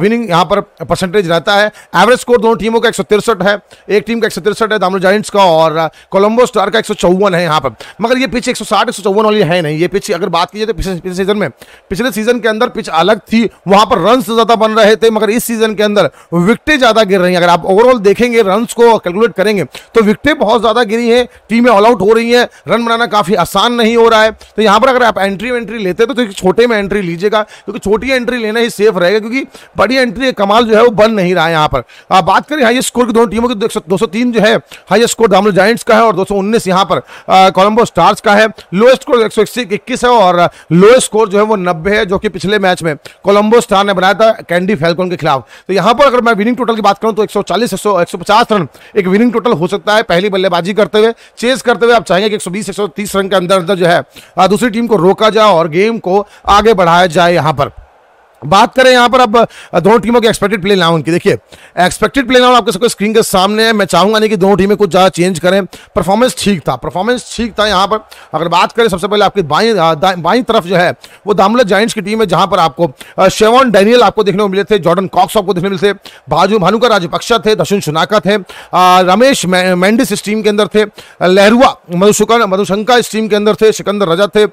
विनिंग यहाँ पर परसेंटेज रहता है एवरेज स्कोर दोनों टीमों का एक है एक टीम का एक है धामुला जाइंट्स का और कोलंबो स्टार का एक है यहाँ पर मगर ये पीछे एक सौ वाली है नहीं ये पिच अगर बात की जाए तो पिछले पिछले सीजन में पिछले सीजन के अंदर पिच अलग थी वहां पर रन ज्यादा बन रहे थे मगर इस सीजन के अंदर विकटें ज्यादा गिर रही हैं अगर आप ओवरऑल देखेंगे रन को कैलकुलेट करेंगे तो विकटें बहुत ज्यादा गिरी हैं टीमें ऑल आउट हो रही हैं रन बनाना काफी आसान नहीं हो रहा है तो यहाँ पर अगर आप एंट्री वेंट्री लेते तो, छोटे में एंट्री लीजिएगा क्योंकि छोटी एंट्री लेना ही सेफ रहेगा क्योंकि बड़ी एंट्री कमाल जो है वो बन नहीं रहा है यहाँ पर आप बात करें हाई स्कोर की दोनों टीमों की दो जो है हाईएस्ट स्कोर दामलो जाइंट्स का है और दो सौ यहाँ पर कोलंबो स्टार्स का है लोएस्ट स्कोर एक इक्कीस है और लो स्कोर जो है वो नब्बे है जो कि पिछले मैच में कोलंबो स्टार ने बनाया था कैंडी फेलकोन के खिलाफ तो यहां पर अगर मैं विनिंग टोटल की बात करूं तो एक सौ रन एक विनिंग टोटल हो सकता है पहली बल्लेबाजी करते हुए चेस करते हुए आप चाहेंगे कि एक सौ रन के अंदर अंदर जो है दूसरी टीम को रोका जाए और गेम को आगे बढ़ाया जाए यहां पर बात करें यहाँ पर अब दोनों टीमों के एक्सपेक्टेड प्ले लाउन की देखिए एक्सपेक्टेड प्ले लाउन आपके सबको स्क्रीन के सामने है मैं चाहूँगा नहीं कि दोनों टीमें कुछ ज़्यादा चेंज करें परफॉर्मेंस ठीक था परफॉर्मेंस ठीक था यहाँ पर अगर बात करें सबसे पहले आपकी बाई बाई तरफ जो है वो दामला जाइंट्स की टीम है जहाँ पर आपको शेवॉन डेनियल आपको देखने को मिले थे जॉर्डन कॉक्स आपको देखने मिले थे भाजू भानुका राजपक्षा थे दशुन शुनाका थे रमेश मैंडिस इस टीम के अंदर थे लहरुआ मधुशुकर मधुशंका इस टीम के अंदर थे सिकंदर रजा थे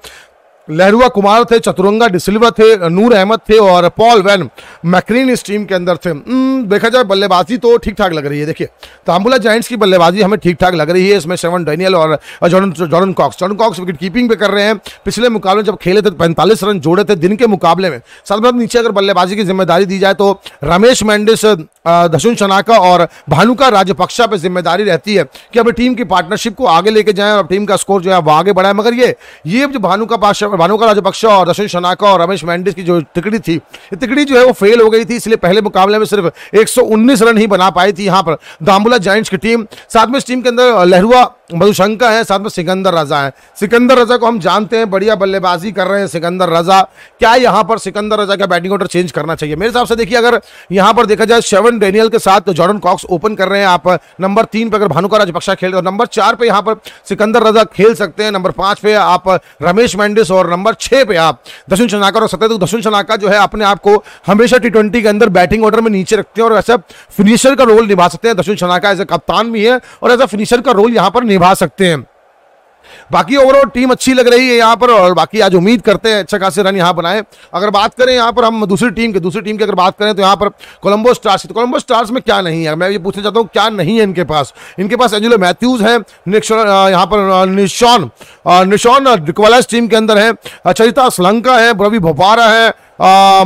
लहरुआ कुमार थे चतुरंगा डिसिल्वा थे नूर अहमद थे और पॉल वैन मैक्रीन इस टीम के अंदर थे देखा जाए बल्लेबाजी तो ठीक ठाक लग रही है देखिए तांबुला तो जैंट्स की बल्लेबाजी हमें ठीक ठाक लग रही है इसमें सेवन डेनियल और Jordan Jordan Cox Jordan Cox wicket keeping पे कर रहे हैं पिछले मुकाबले जब खेले थे तो पैंतालीस रन जोड़े थे दिन के मुकाबले में साथ में नीचे अगर बल्लेबाजी की जिम्मेदारी दी जाए तो रमेश मैंडिस धसुन शनाका और भानुका राजपक्षा पर जिम्मेदारी रहती है कि अपनी टीम की पार्टनरशिप को आगे लेके जाएं और टीम का स्कोर जो है वो आगे बढ़ाए मगर ये ये जो भानुका पाशा भानुका राजपक्ष और दशरथ शनाका और रमेश मैंडिस की जो तिकड़ी थी तिकड़ी जो है वो फेल हो गई थी इसलिए पहले मुकाबले में सिर्फ 119 रन ही बना पाई थी यहाँ पर दाम्बुला जाइंट्स की टीम साथ में इस टीम के अंदर लहरुआ मधुशंका है साथ में सिकंदर रजा है सिकंदर रजा को हम जानते हैं बढ़िया बल्लेबाजी कर रहे हैं सिकंदर रजा क्या यहाँ पर सिकंदर रजा का बैटिंग ऑर्डर चेंज करना चाहिए मेरे हिसाब से देखिए अगर यहाँ पर देखा जाए शेवन डेनियल के साथ तो जॉर्डन कॉक्स ओपन कर रहे हैं आप नंबर तीन पर अगर भानुका राजपक्षा खेल रहे हो नंबर चार पर यहाँ पर सिकंदर रजा खेल सकते हैं नंबर पाँच पे आप रमेश मैंडिस और और नंबर छः पे आप दसुन शनाकर और सत्यदेव दसुन शनाकर जो है अपने आप को हमेशा टी ट्वेंटी के अंदर बैटिंग ऑर्डर में नीचे रखते हैं और ऐसा फिनिशर का रोल निभा सकते हैं दसुन शनाकर एज ए कप्तान भी है और एज ए फिनिशर का रोल यहाँ पर निभा सकते हैं बाकी ओवरऑल टीम अच्छी लग रही है यहाँ पर और बाकी आज उम्मीद करते हैं अच्छा खासे रन यहाँ बनाए अगर बात करें यहाँ पर हम दूसरी टीम के दूसरी टीम की अगर बात करें तो यहाँ पर कोलंबो स्टार्स तो कोलंबो स्टार्स में क्या नहीं है मैं ये पूछना चाहता हूँ क्या नहीं है इनके पास इनके पास एंजुलो मैथ्यूज़ है यहाँ पर निशान निशान डिकवालास टीम के अंदर है चरिता श्रलंका है रवि भोपारा है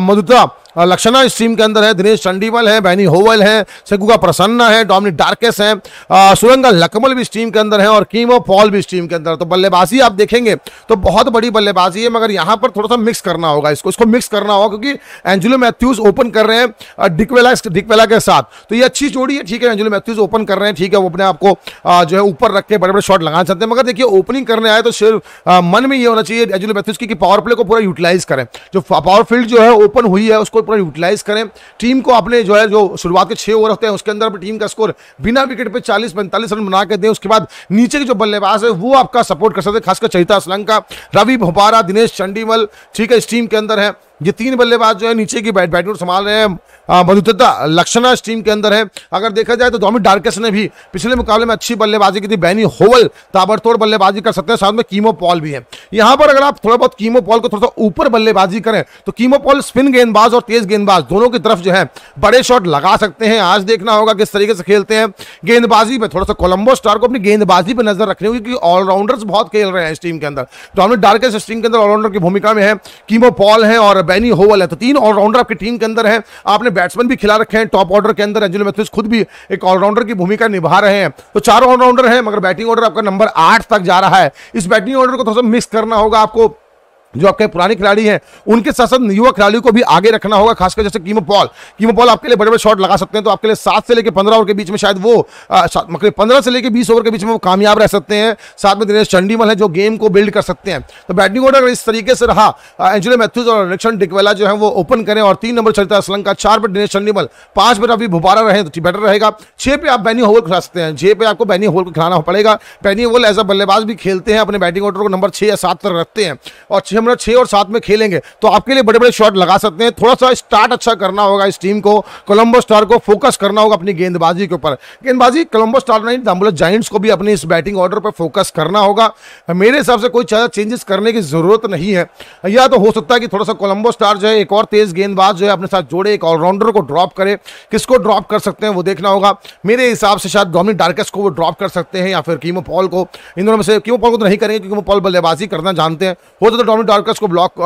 मधुता लक्षणा इस टीम के अंदर है दिनेश चंडीवल है बैनी होवल है सेगुगा प्रसन्ना है डोमिनिक डार्केस है सुरंगा लकमल भी इस टीम के अंदर है और कीमो पॉल भी इस टीम के अंदर तो बल्लेबाजी आप देखेंगे तो बहुत बड़ी बल्लेबाजी है मगर यहाँ पर थोड़ा सा मिक्स करना होगा इसको इसको मिक्स करना होगा क्योंकि एंजुलो मैथ्यूज ओपन कर रहे हैं डिकवेला डिकवेला के साथ तो ये अच्छी जोड़ी है ठीक है एंजुलो मैथ्यूज ओपन कर रहे हैं ठीक है वो अपने आपको जो है ऊपर रख के बड़े बड़े शॉट लगाना चाहते हैं मगर देखिए ओपनिंग करने आए तो सिर्फ मन में ये होना चाहिए एंजुलो मैथ्यूज की पावर प्ले को पूरा यूटिलाइज करें जो पावर फील्ड जो है ओपन हुई है उसको पूरा यूटिलाइज करें टीम को अपने जो है जो शुरुआत के छः ओवर होते हैं उसके अंदर टीम का स्कोर बिना विकेट पर चालीस पैंतालीस रन बना के दें उसके बाद नीचे के जो बल्लेबाज है वो आपका सपोर्ट कर सकते हैं खासकर चरिता श्रलंका रवि भोपारा दिनेश चंडीमल ठीक है इस टीम के अंदर है ये तीन बल्लेबाज जो है नीचे की बैट बैटिंग संभाल रहे हैं मधुतता लक्षणा इस टीम के अंदर है अगर देखा जाए तो डोमिट डार्केस ने भी पिछले मुकाबले में अच्छी बल्लेबाजी की थी बैनी होवल ताबड़तोड़ बल्लेबाजी कर सकते हैं साथ में कीमो पॉल भी है यहाँ पर अगर आप थोड़ा बहुत कीमो पॉल को थोड़ा सा ऊपर बल्लेबाजी करें तो कीमो पॉल स्पिन गेंदबाज और तेज गेंदबाज दोनों की तरफ जो है बड़े शॉट लगा सकते हैं आज देखना होगा किस तरीके से खेलते हैं गेंदबाजी पर थोड़ा सा कोलम्बो स्टार को अपनी गेंदबाजी पर नजर रखनी होगी क्योंकि ऑलराउंडर्स बहुत खेल रहे हैं इस टीम के अंदर तो डोमिट डार्केस इस टीम के अंदर ऑलराउंडर की भूमिका में है कीमो पॉल है और बैनी होवल है तो तीन ऑलराउंडर आपकी टीम के अंदर है आपने बैट्समैन भी खिला रखे हैं टॉप ऑर्डर के अंदर एंजुल मैथ्यूज खुद भी एक ऑलराउंडर की भूमिका निभा रहे हैं तो चारों ऑलराउंडर है मगर बैटिंग ऑर्डर आपका नंबर आठ तक जा रहा है इस बैटिंग ऑर्डर को थोड़ा सा मिक्स करना होगा आपको जो आपके पुराने खिलाड़ी हैं उनके साथ साथ युवा खिलाड़ियों को भी आगे रखना होगा खासकर जैसे कीमो पॉल कीमो पॉल आपके लिए बड़े बड़े शॉट लगा सकते हैं तो आपके लिए सात से लेकर पंद्रह ओवर के बीच में शायद वो मतलब पंद्रह से लेकर बीस ओवर के बीच में वो कामयाब रह सकते हैं साथ में दिनेश चंडीमल है जो गेम को बिल्ड कर सकते हैं तो बैटिंग ऑर्डर इस तरीके से रहा एंजुले मैथ्यूज और रिक्शन डिकवेला जो है वो ओपन करें और तीन नंबर चलता है श्रीलंका चार पर दिनेश चंडीमल पांच पर अभी भोपारा रहे तो बेटर रहेगा छः पे आप बैनी होल खिला सकते हैं छह पे आपको बैनी होल को खिलाना पड़ेगा बैनी होल एज अ बल्लेबाज भी खेलते हैं अपने बैटिंग ऑर्डर को नंबर छह या सात पर रखते हैं और छह मिनट छः और सात में खेलेंगे तो आपके लिए बड़े बड़े शॉट लगा सकते हैं थोड़ा सा स्टार्ट अच्छा करना होगा इस टीम को कोलंबो स्टार को फोकस करना होगा अपनी गेंदबाजी के ऊपर गेंदबाजी कोलंबो स्टार नहीं दाम्बुलस जाइंट्स को भी अपने इस बैटिंग ऑर्डर पर फोकस करना होगा मेरे हिसाब से कोई ज़्यादा चेंजेस करने की ज़रूरत नहीं है या तो हो सकता है कि थोड़ा सा कोलंबो स्टार जो है एक और तेज़ गेंदबाज जो है अपने साथ जोड़े एक ऑलराउंडर को ड्रॉप करे किसको ड्रॉप कर सकते हैं वो देखना होगा मेरे हिसाब से शायद डोमिनिक डार्केस को वो ड्रॉप कर सकते हैं या फिर कीमो पॉल को इन दोनों में से कीमो पॉल को तो नहीं करेंगे क्योंकि वो पॉल बल्लेबाजी करना जानते हैं हो तो डोमिनिक यॉर्कर्स को ब्लॉक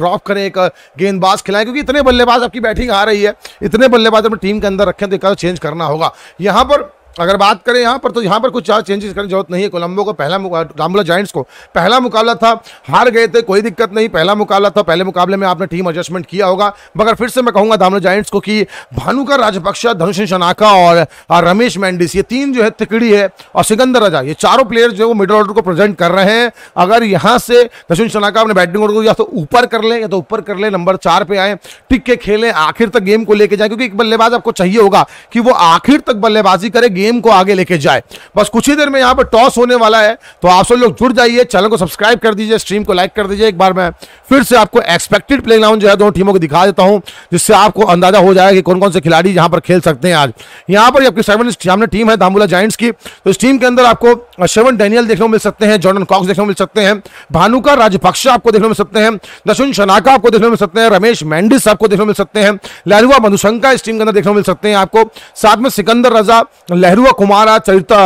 ड्रॉप uh, करें एक uh, गेंदबाज खिलाएं क्योंकि इतने बल्लेबाज आपकी बैटिंग आ रही है इतने बल्लेबाज अपनी टीम के अंदर रखें तो एक चेंज करना होगा यहाँ पर अगर बात करें यहाँ पर तो यहाँ पर कुछ ज़्यादा चेंजेस करने जरूरत नहीं है कोलंबो को पहला रामबुला जॉइंट्स को पहला मुकाबला था हार गए थे कोई दिक्कत नहीं पहला मुकाबला था पहले मुकाबले में आपने टीम एडजस्टमेंट किया होगा मगर फिर से मैं कहूँगा धामला जॉइंट्स को कि भानुका राजपक्षा धनुष शनाखा और रमेश मैंडिस ये तीन जो है तिकड़ी है और सिकंदर राजा ये चारों प्लेयर जो वो मिडल ऑर्डर को प्रेजेंट कर रहे हैं अगर यहाँ से धनुष शनाखा अपने बैटिंग ऑर्डर को या तो ऊपर कर लें या तो ऊपर कर लें नंबर चार पे आए टिक के खेलें आखिर तक गेम को लेकर जाए क्योंकि एक बल्लेबाज आपको चाहिए होगा कि वो आखिर तक बल्लेबाजी करे गेम को आगे लेके जाए बस कुछ ही देर में यहाँ पर टॉस होने वाला है तो आप सब लोग जुड़ जाइए चैनल को सब्सक्राइब कर दीजिए स्ट्रीम को लाइक कर दीजिए एक बार मैं फिर से आपको एक्सपेक्टेड प्ले जो है दोनों टीमों को दिखा देता हूँ जिससे आपको अंदाजा हो जाएगा कि कौन कौन से खिलाड़ी यहाँ पर खेल सकते हैं आज यहाँ पर आपकी सेवन सामने टीम है धामूला जॉइंट्स की तो इस टीम के अंदर आपको सेवन डेनियल देखने को मिल सकते हैं जॉर्डन कॉक्स देखने को मिल सकते हैं भानुका राजपक्ष आपको देखने को मिल सकते हैं दशुन शनाका आपको देखने को मिल सकते हैं रमेश मैंडिस आपको देखने को मिल सकते हैं लहरुआ मधुशंका इस टीम के अंदर देखने को मिल सकते हैं आपको साथ में सिकंदर रजा लहर नेहरू कुमार चरित्र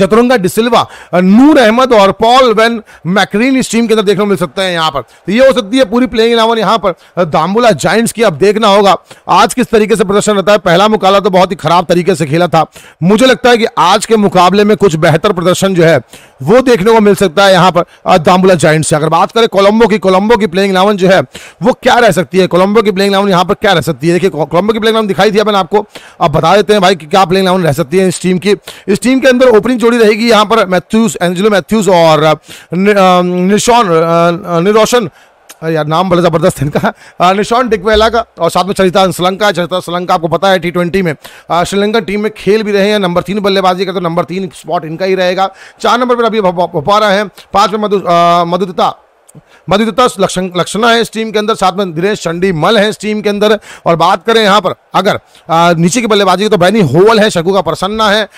चतुरंगा डिसिल्वा नूर अहमद और पॉल वेन मैक्रीन इस टीम के अंदर देखने को मिल सकते हैं यहाँ पर तो ये हो सकती है पूरी प्लेइंग इलेवन यहाँ पर दाम्बुला जाइंट्स की अब देखना होगा आज किस तरीके से प्रदर्शन रहता है पहला मुकाबला तो बहुत ही खराब तरीके से खेला था मुझे लगता है कि आज के मुकाबले में कुछ बेहतर प्रदर्शन जो है वो देखने को मिल सकता है यहाँ पर दाम्बुला जाइंट्स से अगर बात करें कोलंबो की कोलंबो की प्लेइंग इलेवन जो है वो क्या रह सकती है कोलंबो की प्लेइंग इलेवन यहाँ पर क्या रह सकती है देखिए कोलंबो की प्लेइंग इलेवन दिखाई थी मैंने आपको अब बता देते हैं भाई कि क्या प्लेइंग इलेवन रह सकती है इस टीम की इस टीम के अंदर ओपनिंग जोड़ी रहेगी यहाँ पर मैथ्यूज एंजिलो मैथ्यूज और निशान निरोशन यार नाम बड़ा ज़बरदस्त है इनका निशान डिकवेला का और साथ में चरिता श्रीलंका चरिता श्रीलंका आपको पता है टी ट्वेंटी में श्रीलंका टीम में खेल भी रहे हैं नंबर तीन बल्लेबाजी का तो नंबर तीन स्पॉट इनका ही रहेगा चार नंबर पर अभी भोपारा है पाँच में मधु मधुता मधुदत्ता लक्षणा है इस टीम के अंदर साथ में दिनेश चंडी मल है इस टीम के अंदर और बात करें यहाँ पर अगर आ, नीचे की बल्लेबाजी तो बैनी होवल है शकु का प्रसन्ना है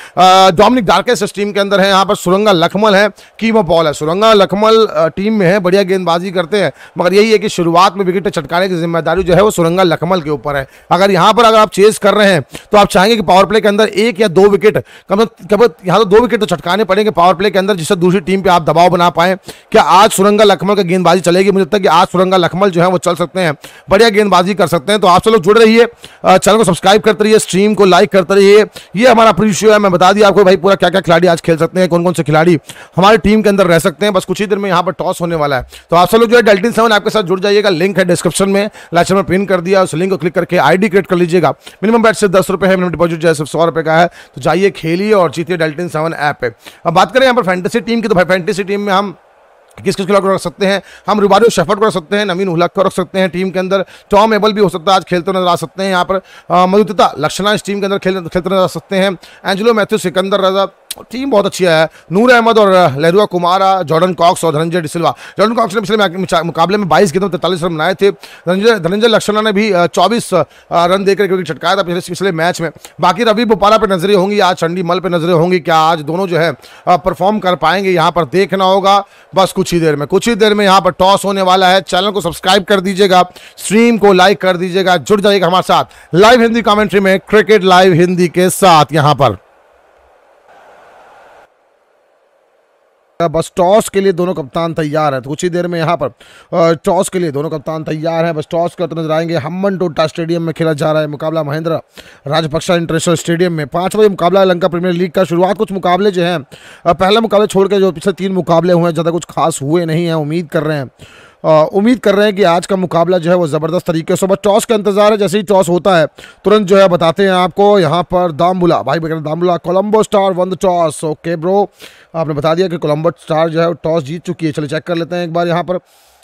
डोमिनिक डार्केस इस टीम के अंदर है यहाँ पर सुरंगा लखमल है की वो बॉल है सुरंगा लखमल टीम में है बढ़िया गेंदबाजी करते हैं मगर यही है कि शुरुआत में विकेट चटकाने की जिम्मेदारी जो है वो सुरंगा लखमल के ऊपर है अगर यहाँ पर अगर आप चेस कर रहे हैं तो आप चाहेंगे कि पावर प्ले के अंदर एक या दो विकेट कम कम यहाँ तो दो विकेट तो छटकाने पड़ेंगे पावर प्ले के अंदर जिससे दूसरी टीम पर आप दबाव बना पाएँ क्या आज सुरंगा लखमल तक गेंदबाजी चलेगी मुझे लगता है कि आज सुरंगा लखमल जो है वो चल सकते हैं बढ़िया गेंदबाजी कर सकते हैं तो आप सब लोग जुड़ रहिए चैनल को सब्सक्राइब करते रहिए स्ट्रीम को लाइक करते रहिए ये हमारा प्री शो है मैं बता दिया आपको भाई पूरा क्या क्या खिलाड़ी आज खेल सकते हैं कौन कौन से खिलाड़ी हमारी टीम के अंदर रह सकते हैं बस कुछ ही देर में यहाँ पर टॉस होने वाला है तो आप सब लोग जो है डेल्टिन सेवन आपके साथ जुड़ जाइएगा लिंक है डिस्क्रिप्शन में लास्ट में पिन कर दिया उस लिंक को क्लिक करके आईडी क्रिएट कर लीजिएगा मिनिमम बैट से दस रुपये है मिनिमम डिपोजिट जो है सिर्फ सौ रुपये का है तो जाइए खेलिए और जीतिए डेल्टिन सेवन ऐप पे अब बात करें यहाँ पर फैंटेसी टीम की तो भाई फैंटेसी टीम में हम किस किस को रख सकते हैं हम रुबारू शेफर्ड को रख सकते हैं नवीन उलक को रख सकते हैं टीम के अंदर टॉम एबल भी हो सकता है आज खेलते नजर आ सकते हैं यहाँ पर मधुतिता लक्षणा इस टीम के अंदर खेल खेलते नजर आ सकते हैं एंजलो मैथ्यू सिकंदर रजा टीम बहुत अच्छी है नूर अहमद और लहरुआ कुमार जॉर्डन कॉक्स और धनंजय डिसिल्वा जॉर्डन कॉक्स ने पिछले मुकाबले में बाईस गेंदों तैंतालीस रन बनाए थे धनंजय धनंजय लक्ष्मणा ने भी चौबीस रन देकर क्योंकि छटकाया था पिछले पिछले मैच में बाकी रवि बोपाला पर नजरें होंगी आज चंडी मल पर नजरें होंगी क्या आज दोनों जो है परफॉर्म कर पाएंगे यहाँ पर देखना होगा बस कुछ ही देर में कुछ ही देर में यहाँ पर टॉस होने वाला है चैनल को सब्सक्राइब कर दीजिएगा स्ट्रीम को लाइक कर दीजिएगा जुड़ जाइएगा हमारे साथ लाइव हिंदी कमेंट्री में क्रिकेट लाइव हिंदी के साथ यहाँ पर बस टॉस के लिए दोनों कप्तान तैयार हैं तो कुछ ही देर में यहाँ पर टॉस के लिए दोनों कप्तान तैयार हैं बस टॉस करते नजर आएंगे हम्बन टोटा स्टेडियम में खेला जा रहा है मुकाबला महेंद्र राजपक्षा इंटरनेशनल स्टेडियम में पाँच बजे मुकाबला लंका प्रीमियर लीग का शुरुआत कुछ मुकाबले जो हैं पहले मुकाबले छोड़ के जो पिछले तीन मुकाबले हुए हैं ज़्यादा कुछ खास हुए नहीं हैं उम्मीद कर रहे हैं उम्मीद कर रहे हैं कि आज का मुकाबला जो है वो ज़बरदस्त तरीके से बस टॉस का इंतज़ार है जैसे ही टॉस होता है तुरंत जो है बताते हैं आपको यहाँ पर दामबुला भाई बहन Dambulla Colombo star won the toss okay bro आपने बता दिया कि कोलम्बो स्टार जो है टॉस जीत चुकी है चलो चेक कर लेते हैं एक बार यहाँ पर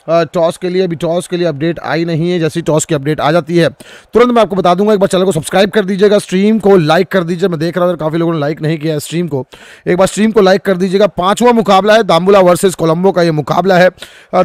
टॉस के लिए अभी टॉस के लिए अपडेट आई नहीं है जैसी टॉस की अपडेट आ जाती है तुरंत मैं आपको बता दूंगा एक बार चैनल को सब्सक्राइब कर दीजिएगा स्ट्रीम को लाइक कर दीजिए मैं देख रहा हूँ काफ़ी लोगों ने लाइक नहीं किया है स्ट्रीम को एक बार स्ट्रीम को लाइक कर दीजिएगा पाँचवा मुकाबला है दाम्बुला वर्सेज कोलम्बो का ये मुकाबला है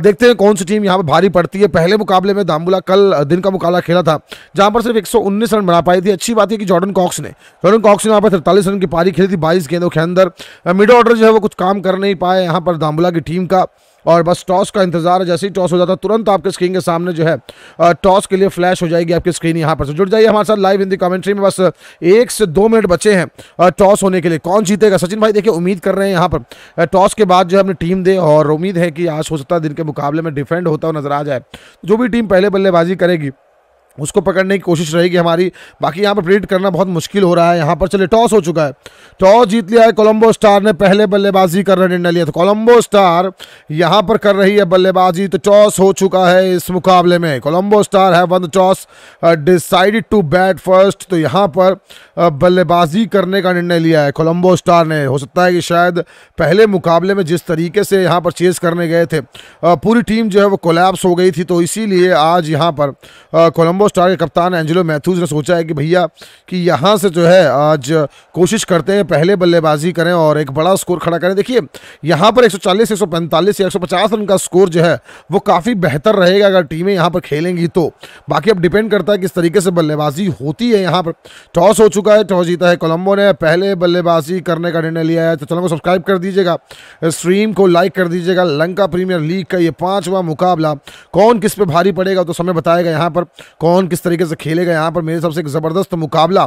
देखते हैं कौन सी टीम यहाँ पर भारी पड़ती है पहले मुकाबले में दाम्बुला कल दिन का मुकाबला खेला था जहाँ पर सिर्फ एक रन बना पाई थी अच्छी बात है कि जॉर्डन कॉक्स ने जॉर्डन कॉक्स ने यहाँ पर तिरतालीस रन की पारी खेली थी बाईस गेंदों के अंदर मिड ऑर्डर जो है वो कुछ काम कर नहीं पाए यहाँ पर दाम्बुला की टीम का और बस टॉस का इंतजार है जैसे ही टॉस हो जाता है तुरंत आपके स्क्रीन के सामने जो है टॉस के लिए फ्लैश हो जाएगी आपकी स्क्रीन यहाँ पर से जुड़ जाइए हमारे साथ लाइव हिंदी कमेंट्री में बस एक से दो मिनट बचे हैं टॉस होने के लिए कौन जीतेगा सचिन भाई देखिए उम्मीद कर रहे हैं यहाँ पर टॉस के बाद जो है अपनी टीम दे और उम्मीद है कि आज हो सकता है दिन के मुकाबले में डिफेंड होता हुआ नजर आ जाए जो भी टीम पहले बल्लेबाजी करेगी उसको पकड़ने की कोशिश रहेगी हमारी बाकी यहाँ पर प्रेड करना बहुत मुश्किल हो रहा है यहाँ पर चले टॉस हो चुका है टॉस जीत लिया है कोलंबो स्टार ने पहले बल्लेबाजी कर रहा निर्णय लिया तो कोलंबो स्टार यहाँ पर कर रही है बल्लेबाजी तो टॉस हो चुका है इस मुकाबले में कोलंबो स्टार है won toss decided to bat first तो यहाँ पर uh, बल्लेबाजी करने का निर्णय लिया है कोलंबो स्टार ने हो सकता है कि शायद पहले मुकाबले में जिस तरीके से यहाँ पर चेस करने गए थे uh, पूरी टीम जो है वो कोलैप्स हो गई थी तो इसीलिए आज यहाँ पर कोलम्बो uh, स्टार के कप्तान एंजेलो मैथ्यूज ने सोचा है कि भैया कि यहाँ से जो है आज कोशिश करते हैं पहले बल्लेबाजी करें और एक बड़ा स्कोर खड़ा करें देखिए यहाँ पर 140 145 या 150 रन का स्कोर जो है वो काफ़ी बेहतर रहेगा अगर टीमें यहाँ पर खेलेंगी तो बाकी अब डिपेंड करता है किस तरीके से बल्लेबाजी होती है यहाँ पर टॉस हो चुका है टॉस जीता है कोलम्बो ने पहले बल्लेबाजी करने का निर्णय लिया है तो चैनल को सब्सक्राइब कर दीजिएगा स्ट्रीम को लाइक कर दीजिएगा लंका प्रीमियर लीग का ये पाँचवा मुकाबला कौन किस पर भारी पड़ेगा तो समय बताएगा यहाँ पर कौन कौन किस तरीके से खेलेगा यहाँ पर मेरे सबसे एक ज़बरदस्त मुकाबला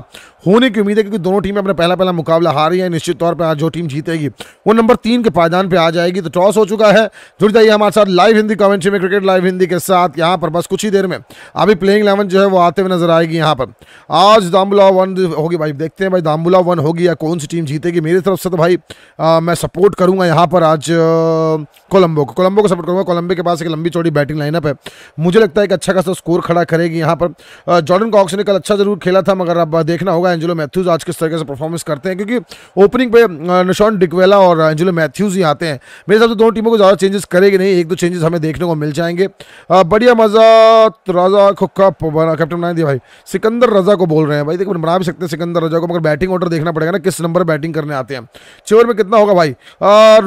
होने की उम्मीद है क्योंकि दोनों टीमें अपना पहला पहला मुकाबला हारी है निश्चित तौर पर आज जो टीम जीतेगी वो नंबर तीन के पायदान पर आ जाएगी तो टॉस हो चुका है जुड़ जाइए हमारे साथ लाइव हिंदी कमेंट्री में क्रिकेट लाइव हिंदी के साथ यहाँ पर बस कुछ ही देर में अभी प्लेइंग इलेवन जो है वो आते हुए नजर आएगी यहाँ पर आज दाम्बुला वन होगी भाई देखते हैं भाई दाम्बुला वन होगी या कौन सी टीम जीतेगी मेरी तरफ से तो भाई मैं सपोर्ट करूँगा यहाँ पर आज कोलंबो को कोलंबो को सपोर्ट करूंगा कोलंबो के पास एक लंबी चौड़ी बैटिंग लाइनअप है मुझे लगता है कि अच्छा खासा स्कोर खड़ा करेगी यहाँ पर जॉर्डन कॉक्स ने कल अच्छा जरूर खेला था मगर अब देखना होगा एंजिलो मैथ्यूज आज किस तरीके से परफॉर्मेंस करते हैं क्योंकि ओपनिंग पे निशान डिकवेला और एंजिलो मैथ्यूज ही आते हैं मेरे हिसाब से दोनों टीमों को ज़्यादा चेंजेस करेगी नहीं एक दो चेंजेस हमें देखने को मिल जाएंगे बढ़िया मज़ा राजा खुक्का कैप्टन बना दिया भाई सिकंदर रजा को बोल रहे हैं भाई देखो बना भी सकते हैं सिकंदर रजा को मगर बैटिंग ऑर्डर देखना पड़ेगा ना किस नंबर बैटिंग करने आते हैं छः ओवर में कितना होगा भाई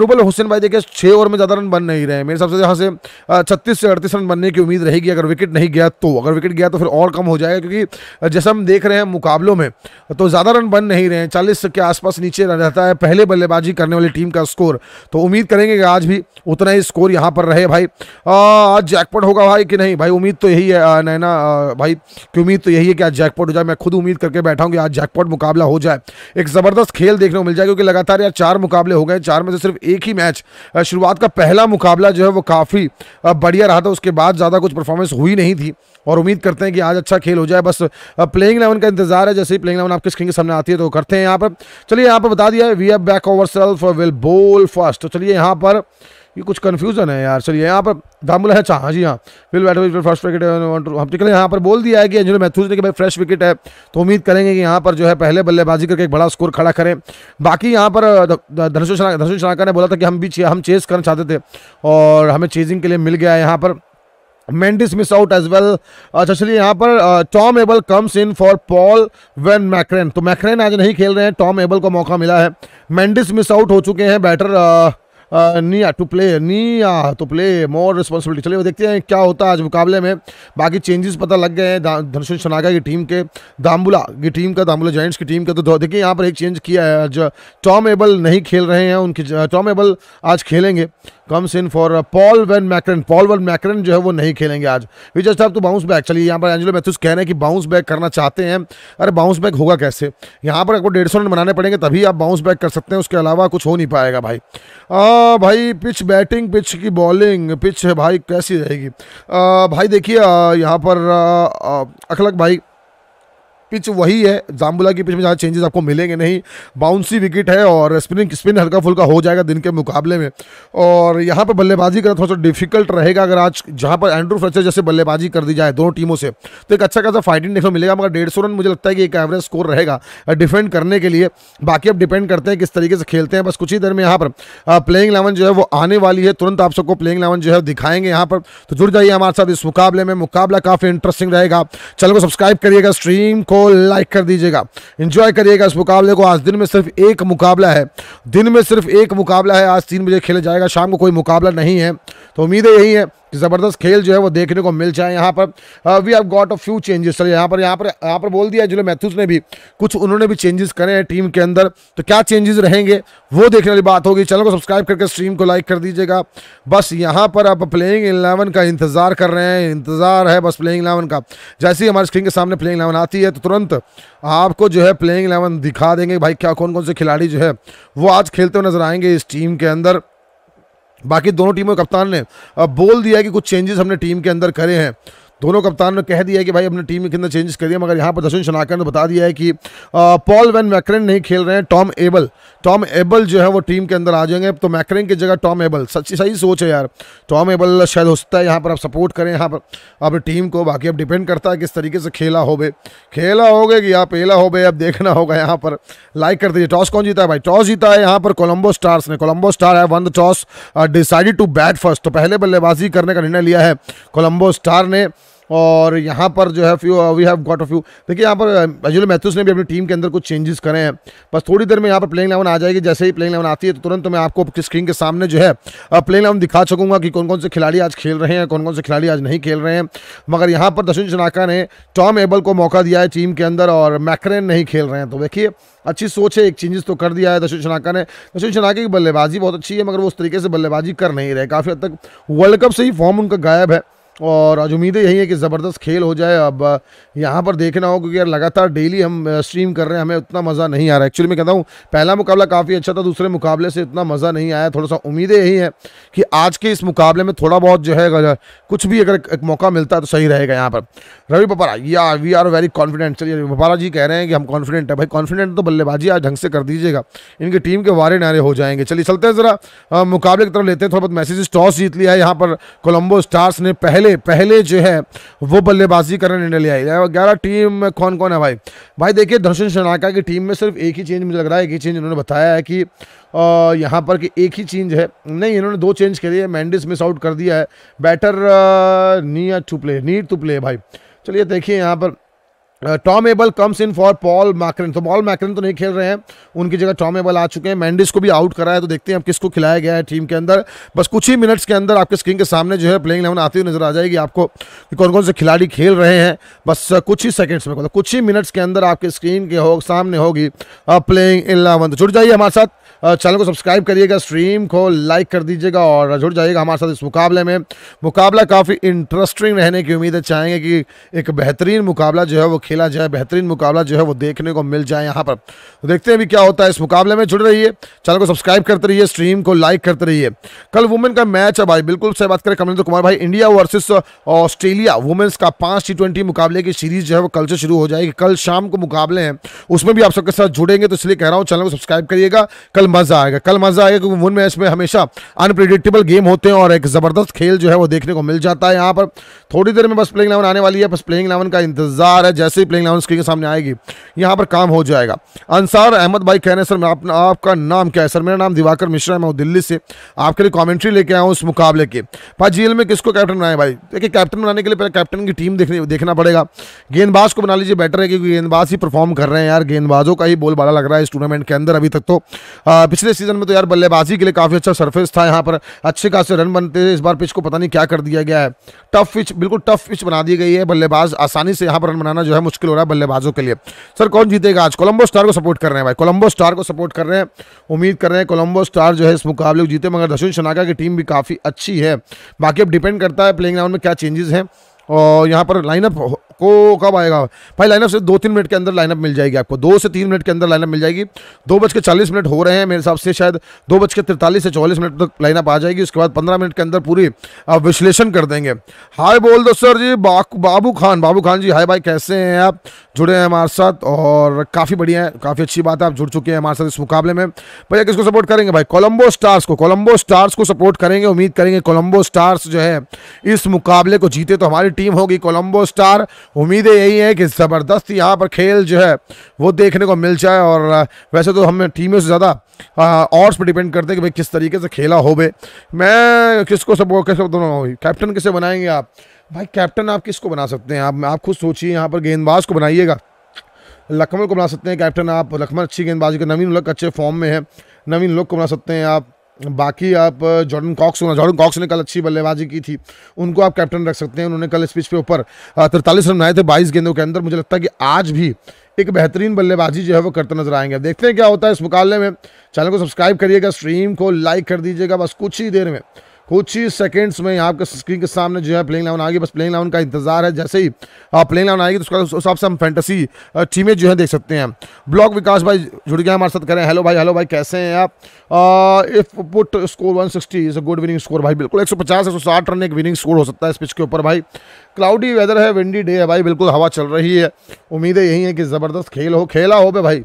रुबल हुसैन भाई देखिए छः ओवर में ज़्यादा रन बन नहीं रहे मेरे हिसाब से यहाँ से छत्तीस से अड़तीस रन बनने की उम्मीद रहेगी अगर विकेट नहीं गया तो अगर विकेट गया तो फिर और कम हो जाएगा क्योंकि जैसे हम देख रहे हैं मुकाबलों में तो ज़्यादा रन बन नहीं रहे हैं चालीस के आसपास नीचे रहता है पहले बल्लेबाजी करने वाली टीम का स्कोर तो उम्मीद करेंगे कि आज भी उतना ही स्कोर यहाँ पर रहे भाई आज जैकपॉट होगा भाई कि नहीं भाई उम्मीद तो यही है नैना भाई की उम्मीद तो यही है कि आज जैकपॉट हो जाए मैं खुद उम्मीद करके बैठा हूँ कि आज जैकपॉट मुकाबला हो जाए एक ज़बरदस्त खेल देखने को मिल जाए क्योंकि लगातार यार चार मुकाबले हो गए चार में से सिर्फ एक ही मैच शुरुआत का पहला मुकाबला जो है वो काफ़ी बढ़िया रहा था उसके बाद ज़्यादा कुछ परफॉर्मेंस हुई नहीं थी और उम्मीद करते हैं कि आज अच्छा खेल हो जाए बस प्लेइंग इलेवन का इंतजार है जैसे ही प्लेइंग इलेवन किस किंग के सामने आती है तो करते हैं यहाँ पर चलिए यहाँ पर बता दिया we have back over self will bowl first तो चलिए यहाँ पर ये कुछ कन्फ्यूजन है यार चलिए यहाँ पर दामुला है चाह जी हाँ विल बैट फर्स्ट विकेट हम तो चलिए यहाँ पर बोल दिया है कि अंजलि मैथ्यूज ने कि भाई फ्रेश विकेट है तो उम्मीद करेंगे कि यहाँ पर जो है पहले बल्लेबाजी करके एक बड़ा स्कोर खड़ा करें बाकी यहाँ पर धनुष धनुष शनाका ने बोला था कि हम भी हम चेस करना चाहते थे और हमें चेजिंग के लिए मिल गया है यहाँ पर Mendis miss out as well अच्छा चलिए यहाँ पर Tom Abell comes in for Paul van Meekeren तो मैक्रेन आज नहीं खेल रहे हैं टॉम एबल को मौका मिला है मेंडिस मिस आउट हो चुके हैं batter need to play need to play more responsibility चलिए वो देखते हैं क्या होता है आज मुकाबले में बाकी चेंजेस पता लग गए हैं धनुष शनागा की टीम के दाम्बुला की टीम का दाम्बुला जॉइंट्स की टीम का तो देखिए यहाँ पर एक चेंज किया है आज टॉम एबल नहीं खेल रहे हैं उनकी टॉम uh, एबल आज खेलेंगे comes in for Paul van Meekeren Paul van Meekeren जो है वो नहीं खेलेंगे आज we just have to bounce back चलिए यहाँ पर एंजलो मैथ्यूज कह रहे हैं कि बाउंस बैक करना चाहते हैं अरे बाउंस बैक होगा कैसे यहाँ पर आपको डेढ़ सौ रन बनाने पड़ेंगे तभी आप बाउंस बैक कर सकते हैं उसके अलावा कुछ हो नहीं पाएगा भाई आ, भाई पिच बैटिंग पिच की बॉलिंग पिच भाई कैसी रहेगी भाई देखिए यहाँ पर अखलक भाई पिच वही है जाम्बुला की पिच में ज़्यादा चेंजेस आपको मिलेंगे नहीं बाउंसी विकेट है और स्पिनिंग स्पिन हल्का फुल्का हो जाएगा दिन के मुकाबले में और यहाँ पर बल्लेबाजी करना थोड़ा सा डिफिकल्ट रहेगा अगर आज जहाँ पर एंड्रू फ्रेचर जैसे बल्लेबाजी कर दी जाए दोनों टीमों से तो एक अच्छा खासा फाइटिंग देखने मिलेगा मगर डेढ़ रन मुझे लगता है कि एक एवरेज स्कोर रहेगा डिफेंड करने के लिए बाकी अब डिपेंड करते हैं किस तरीके से खेलते हैं बस कुछ ही देर में यहाँ पर प्लेइंग इलेवन जो है वो आने वाली है तुरंत आप सबको प्लेइंग इलेवन जो है दिखाएंगे यहाँ पर तो जुड़ जाइए हमारे साथ इस मुकाबले में मुकाबला काफ़ी इंटरेस्टिंग रहेगा चलो सब्सक्राइब करिएगा स्ट्रीम को लाइक कर दीजिएगा इंजॉय करिएगा इस मुकाबले को आज दिन में सिर्फ एक मुकाबला है दिन में सिर्फ एक मुकाबला है आज तीन बजे खेला जाएगा शाम को कोई मुकाबला नहीं है तो उम्मीदें यही है ज़बरदस्त खेल जो है वो देखने को मिल जाए यहाँ पर we have got a few changes चलिए यहाँ पर यहाँ पर यहाँ पर बोल दिया जुले मैथ्यूज ने भी कुछ उन्होंने भी चेंजेस करे हैं टीम के अंदर तो क्या चेंजेस रहेंगे वो देखने वाली बात होगी चैनल को सब्सक्राइब करके स्ट्रीम को लाइक कर दीजिएगा बस यहाँ पर आप प्लेइंग इलेवन का इंतज़ार कर रहे हैं इंतज़ार है बस प्लेइंग इलेवन का जैसे ही हमारे स्क्रीन के सामने प्लेइंग इलेवन आती है तो तुरंत आपको जो है प्लेइंग इलेवन दिखा देंगे भाई क्या कौन कौन से खिलाड़ी जो है वो आज खेलते हुए नजर आएंगे इस टीम के अंदर बाकी दोनों टीमों के कप्तान ने बोल दिया कि कुछ चेंजेस हमने टीम के अंदर करे हैं दोनों कप्तान ने कह दिया है कि भाई अपने टीम के कितना चेंजेस कर दिया मगर यहाँ पर दर्शन शनाकर ने बता दिया है कि पॉल वैन मैक्रेन नहीं खेल रहे हैं टॉम एबल टॉम एबल जो है वो टीम के अंदर आ जाएंगे तो मैक्रेन की जगह टॉम एबल सच्ची सही सोच है यार टॉम एबल शायद हो सकता है यहाँ पर आप सपोर्ट करें यहाँ पर अपनी टीम को बाकी अब डिपेंड करता है किस तरीके से खेला हो खेला हो कि आप पेला हो अब देखना होगा यहाँ पर लाइक कर दीजिए टॉस कौन जीता है भाई टॉस जीता है यहाँ पर कोलम्बो स्टार्स ने कोलम्बो स्टार है won the toss decided to bat first तो पहले बल्लेबाजी करने का निर्णय लिया है कोलम्बो स्टार ने और यहाँ पर जो है few we have got a few देखिए यहाँ पर uh, अजुल मैथ्यूस ने भी अपनी टीम के अंदर कुछ चेंजेस करे हैं बस थोड़ी देर में यहाँ पर प्लेइंग इलेवन आ जाएगी जैसे ही प्लेइंग इलेवन आती है तो तुरंत मैं आपको स्क्रीन के सामने जो है प्लेइंग uh, इलेवन दिखा सकूंगा कि कौन कौन से खिलाड़ी आज खेल रहे हैं कौन कौन से खिलाड़ी आज नहीं खेल रहे हैं मगर यहाँ पर दशुन चनाका ने टॉम एबल को मौका दिया है टीम के अंदर और मैक्रेन नहीं खेल रहे हैं तो देखिए अच्छी सोच है एक चेंजेस तो कर दिया है दशुन चनाका ने दशुन शनाका की बल्लेबाजी बहुत अच्छी है मगर वो उस तरीके से बल्लेबाजी कर नहीं रहे काफ़ी हद तक वर्ल्ड कप से ही फॉर्म उनका गायब है और आज उम्मीदें यही है कि ज़बरदस्त खेल हो जाए अब यहाँ पर देखना होगा क्योंकि यार लगातार डेली हम स्ट्रीम कर रहे हैं हमें उतना मज़ा नहीं आ रहा है एक्चुअली मैं कहता हूँ पहला मुकाबला काफ़ी अच्छा था दूसरे मुकाबले से इतना मज़ा नहीं आया थोड़ा सा उम्मीदें यही है कि आज के इस मुकाबले में थोड़ा बहुत जो है कुछ भी अगर एक मौका मिलता है तो सही रहेगा यहाँ पर रवि पपारा या वी आर वेरी कॉन्फिडेंट चलिए रवि पपारा जी कह रहे हैं कि हम कॉन्फिडेंट है भाई कॉन्फिडेंट तो बल्लेबाजी आज ढंग से कर दीजिएगा इनकी टीम के वारे नारे हो जाएंगे चलिए चलते हैं ज़रा मुकाबले की तरफ लेते हैं थोड़ा बहुत मैसेज टॉस जीत लिया है यहाँ पर कोलम्बो स्टार्स ने पहले पहले पहले जो है वो बल्लेबाजी करने निर्णय लिया है ग्यारह टीम में कौन कौन है भाई भाई देखिए दर्शन शनाका की टीम में सिर्फ एक ही चेंज मुझे लग रहा है एक ही चेंज उन्होंने बताया है कि यहाँ पर कि एक ही चेंज है नहीं इन्होंने दो चेंज के लिए मैंडिस मिस आउट कर दिया है batter need to play need to play भाई चलिए देखिए यहाँ पर Tom Abell comes in for Paul Meekeren तो पॉल मैकरन तो नहीं खेल रहे हैं उनकी जगह टॉम एबल आ चुके हैं मैंडिस को भी आउट करा है तो देखते हैं अब किसको खिलाया गया है टीम के अंदर बस कुछ ही मिनट्स के अंदर आपके स्क्रीन के सामने जो है प्लेइंग इलेवन आती हुई नजर आ जाएगी आपको कि कौन कौन से खिलाड़ी खेल रहे हैं बस कुछ ही सेकेंड्स में कुछ ही मिनट्स के अंदर आपके स्क्रीन के हो सामने होगी प्लेइंग इलेवन तो जुड़ जाइए हमारे साथ चैनल को सब्सक्राइब करिएगा स्ट्रीम को लाइक कर दीजिएगा और जुड़ जाइएगा हमारे साथ इस मुकाबले में मुकाबला काफ़ी इंटरेस्टिंग रहने की उम्मीद है चाहेंगे कि एक बेहतरीन मुकाबला जो है वो खेला जाए बेहतरीन मुकाबला जो है वो देखने को मिल जाए यहाँ पर तो देखते हैं अभी क्या होता है इस मुकाबले में जुड़ रही चैनल को सब्सक्राइब करते रहिए स्ट्रीम को लाइक करते रहिए कल वुमेन का मैच है भाई बिल्कुल सही बात करें कमलेंद्र कुमार भाई इंडिया वर्सेस ऑस्ट्रेलिया वुमेन्स का पाँच टी मुकाबले की सीरीज जो है वो कल से शुरू हो जाएगी कल शाम को मुकाबले हैं उसमें भी आप सबके साथ जुड़ेंगे तो इसलिए कह रहा हूँ चैनल को सब्सक्राइब करिएगा कल मज़ा आएगा कल मज़ा आएगा क्योंकि वन मैच में हमेशा अनप्रिडिक्टेबल गेम होते हैं और एक ज़बरदस्त खेल जो है वो देखने को मिल जाता है यहाँ पर थोड़ी देर में बस प्लेइंग इलेवन आने वाली है बस प्लेइंग इलेवन का इंतज़ार है जैसे ही प्लेइंग इलेवन स्क्रीन के सामने आएगी यहाँ पर काम हो जाएगा अंसार अहमद भाई कह रहे हैं सर अपना आपका नाम क्या है सर मेरा नाम दिवाकर मिश्रा है मैं दिल्ली से आपके लिए कॉमेंट्री लेके आया हूँ उस मुकाबले के भाई जीएल में किसको कैप्टन बनाए भाई देखिए कैप्टन बनाने के लिए पहले कैप्टन की टीम देखने देखना पड़ेगा गेंदबाज को बना लीजिए बेटर है क्योंकि गेंदबाज ही परफॉर्म कर रहे हैं यार गेंदबाजों का ही बड़ा लग रहा है इस टूर्नामेंट के अंदर अभी तक तो पिछले सीजन में तो यार बल्लेबाजी के लिए काफ़ी अच्छा सरफेस था यहाँ पर अच्छे खासे रन बनते थे इस बार पिच को पता नहीं क्या कर दिया गया है टफ पिच बिल्कुल टफ पिच बना दी गई है बल्लेबाज आसानी से यहाँ पर रन बनाना जो है मुश्किल हो रहा है बल्लेबाजों के लिए सर कौन जीतेगा आज कोलंबो स्टार को सपोर्ट कर रहे हैं भाई कोलंबो स्टार को सपोर्ट कर रहे हैं उम्मीद कर रहे हैं कोलंबो स्टार जो है इस मुकाबले को जीते मगर दशुन शनाका की टीम भी काफ़ी अच्छी है बाकी अब डिपेंड करता है प्लेइंग ग्राउंड में क्या चेंजेस हैं और यहाँ पर लाइनअप आपको कब आएगा भाई लाइनअप से दो तीन मिनट के अंदर लाइनअप मिल जाएगी आपको दो से तीन मिनट के अंदर लाइनअप मिल जाएगी दो बज के चालीस मिनट हो रहे हैं मेरे हिसाब से शायद दो बज के तिरतालीस से चौलीस मिनट तक लाइनअप आ जाएगी उसके बाद पंद्रह मिनट के अंदर पूरी विश्लेषण कर देंगे हाय बोल दो सर जी बाबू खान बाबू खान जी हाय भाई कैसे हैं आप जुड़े हैं हमारे साथ और काफ़ी बढ़िया है काफ़ी अच्छी बात है आप जुड़ चुके हैं हमारे साथ इस मुकाबले में भैया किसको सपोर्ट करेंगे भाई कोलंबो स्टार्स को कोलंबो स्टार्स को सपोर्ट करेंगे उम्मीद करेंगे कोलंबो स्टार्स जो है इस मुकाबले को जीते तो हमारी टीम होगी कोलंबो स्टार उम्मीदें यही हैं कि ज़बरदस्त यहाँ पर खेल जो है वो देखने को मिल जाए और वैसे तो हम टीमों से ज़्यादा ऑर्ड्स पर डिपेंड करते हैं कि भाई किस तरीके से खेला हो बे मैं किसको सब कैसे दोनों कैप्टन किसे बनाएंगे आप भाई कैप्टन आप किसको बना सकते हैं आप आप खुद सोचिए यहाँ पर गेंदबाज को बनाइएगा लखमल को बना सकते हैं कैप्टन आप लखमल अच्छी गेंदबाजी का नवीन लुक अच्छे फॉर्म में है नवीन लुक को बना सकते हैं आप बाकी आप जॉर्डन कॉक्स होना जॉर्डन कॉक्स ने कल अच्छी बल्लेबाजी की थी उनको आप कैप्टन रख सकते हैं उन्होंने कल इस पिच पे ऊपर तिरतालीस रन बनाए थे बाईस गेंदों के अंदर मुझे लगता है कि आज भी एक बेहतरीन बल्लेबाजी जो है वो करते नजर आएंगे देखते हैं क्या होता है इस मुकाबले में चैनल को सब्सक्राइब करिएगा स्ट्रीम को लाइक कर दीजिएगा बस कुछ ही देर में कुछ ही सेकेंड्स में आपके स्क्रीन के सामने जो है प्लेइंग लाउन आएगी बस प्लेइंग लाउन का इंतजार है जैसे ही प्लेइंग लाउन आएगी तो उसका उस हिसाब से हम फैंटेसी टीमें जो है देख सकते हैं ब्लॉक विकास भाई जुड़ गया हमारे साथ करें हेलो भाई हेलो भाई कैसे हैं आप if put score one sixty is a good winning score भाई बिल्कुल सौ साठ रन एक विनिंग स्कोर हो सकता है इस पिच के ऊपर भाई क्लाउडी वेदर है विंडी डे है भाई बिल्कुल हवा चल रही है उम्मीदें यही है कि ज़बरदस्त खेल हो खेला हो भाई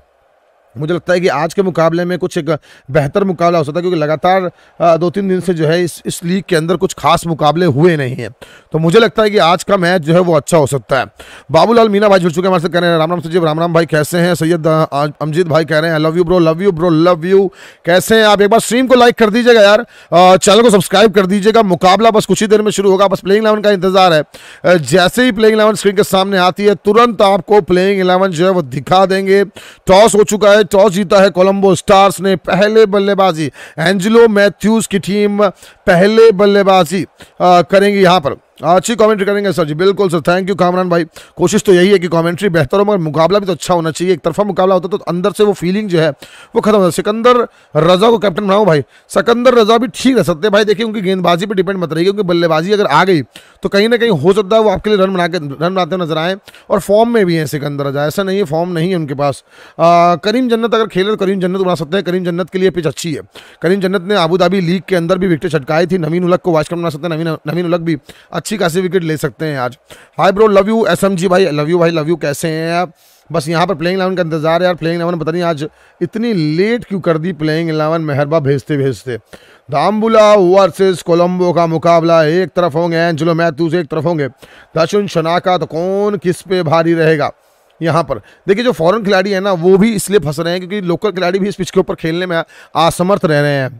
मुझे लगता है कि आज के मुकाबले में कुछ एक बेहतर मुकाबला हो सकता है क्योंकि लगातार दो तीन दिन से जो है इस इस लीग के अंदर कुछ खास मुकाबले हुए नहीं हैं तो मुझे लगता है कि आज का मैच जो है वो अच्छा हो सकता है बाबूलाल मीना भाई जुड़ चुके हैं हमारे से कह रहे हैं राम राम सजीव राम राम भाई कैसे हैं सैयद अमजीत भाई कह रहे हैं love you bro love you bro love you कैसे हैं आप एक बार स्ट्रीम को लाइक कर दीजिएगा यार चैनल को सब्सक्राइब कर दीजिएगा मुकाबला बस कुछ ही देर में शुरू होगा बस प्लेइंग इलेवन का इंतजार है जैसे ही प्लेइंग इलेवन स्क्रीन के सामने आती है तुरंत आपको प्लेइंग इलेवन जो है वो दिखा देंगे टॉस हो चुका है टॉस जीता है कोलंबो स्टार्स ने पहले बल्लेबाजी एंजिलो मैथ्यूज की टीम पहले बल्लेबाजी करेंगी यहाँ पर अच्छी कमेंट्री करेंगे सर जी बिल्कुल सर थैंक यू कामरान भाई कोशिश तो यही है कि कमेंट्री बेहतर हो मगर मुकाबला भी तो अच्छा होना चाहिए एक तरफा मुकाबला होता तो अंदर से वो फीलिंग जो है वो खत्म होता सिकंदर रजा को कैप्टन बनाओ भाई सिकंदर रजा भी ठीक रह सकते भाई देखिए उनकी गेंदबाजी पर डिपेंड मत रही क्योंकि बल्लेबाजी अगर आ गई तो कहीं ना कहीं हो सकता है वो आपके लिए रन बना के रन बनाते हुए नजर आए और फॉर्म में भी हैं सिकंदर रजा ऐसा नहीं है फॉर्म नहीं है उनके पास करीम जन्नत अगर खेले तो करीम जन्नत बना सकते हैं करीम जन्नत के लिए पिच अच्छी है करीम जन्नत ने आबूधाबी लीग के अंदर भी विकेट छटकाई थी नवीन उलक को वाइस कैप्टन बना सकते हैं नवीन नवीन उलक भी अच्छा अच्छी खासी विकेट ले सकते हैं आज हाई ब्रो लव यू एस भाई लव यू भाई लव यू कैसे हैं आप बस यहाँ पर प्लेइंग इलेवन का इंतजार है यार प्लेइंग इलेवन पता नहीं आज इतनी लेट क्यों कर दी प्लेइंग इलेवन मेहरबा भेजते भेजते दाम्बुला वर्सेस कोलंबो का मुकाबला एक तरफ होंगे एंजलो मैथ्यूज एक तरफ होंगे दशुन शनाका तो कौन किस पे भारी रहेगा यहाँ पर देखिए जो फॉरेन खिलाड़ी है ना वो भी इसलिए फंस रहे हैं क्योंकि लोकल खिलाड़ी भी इस पिच के ऊपर खेलने में असमर्थ रह रहे हैं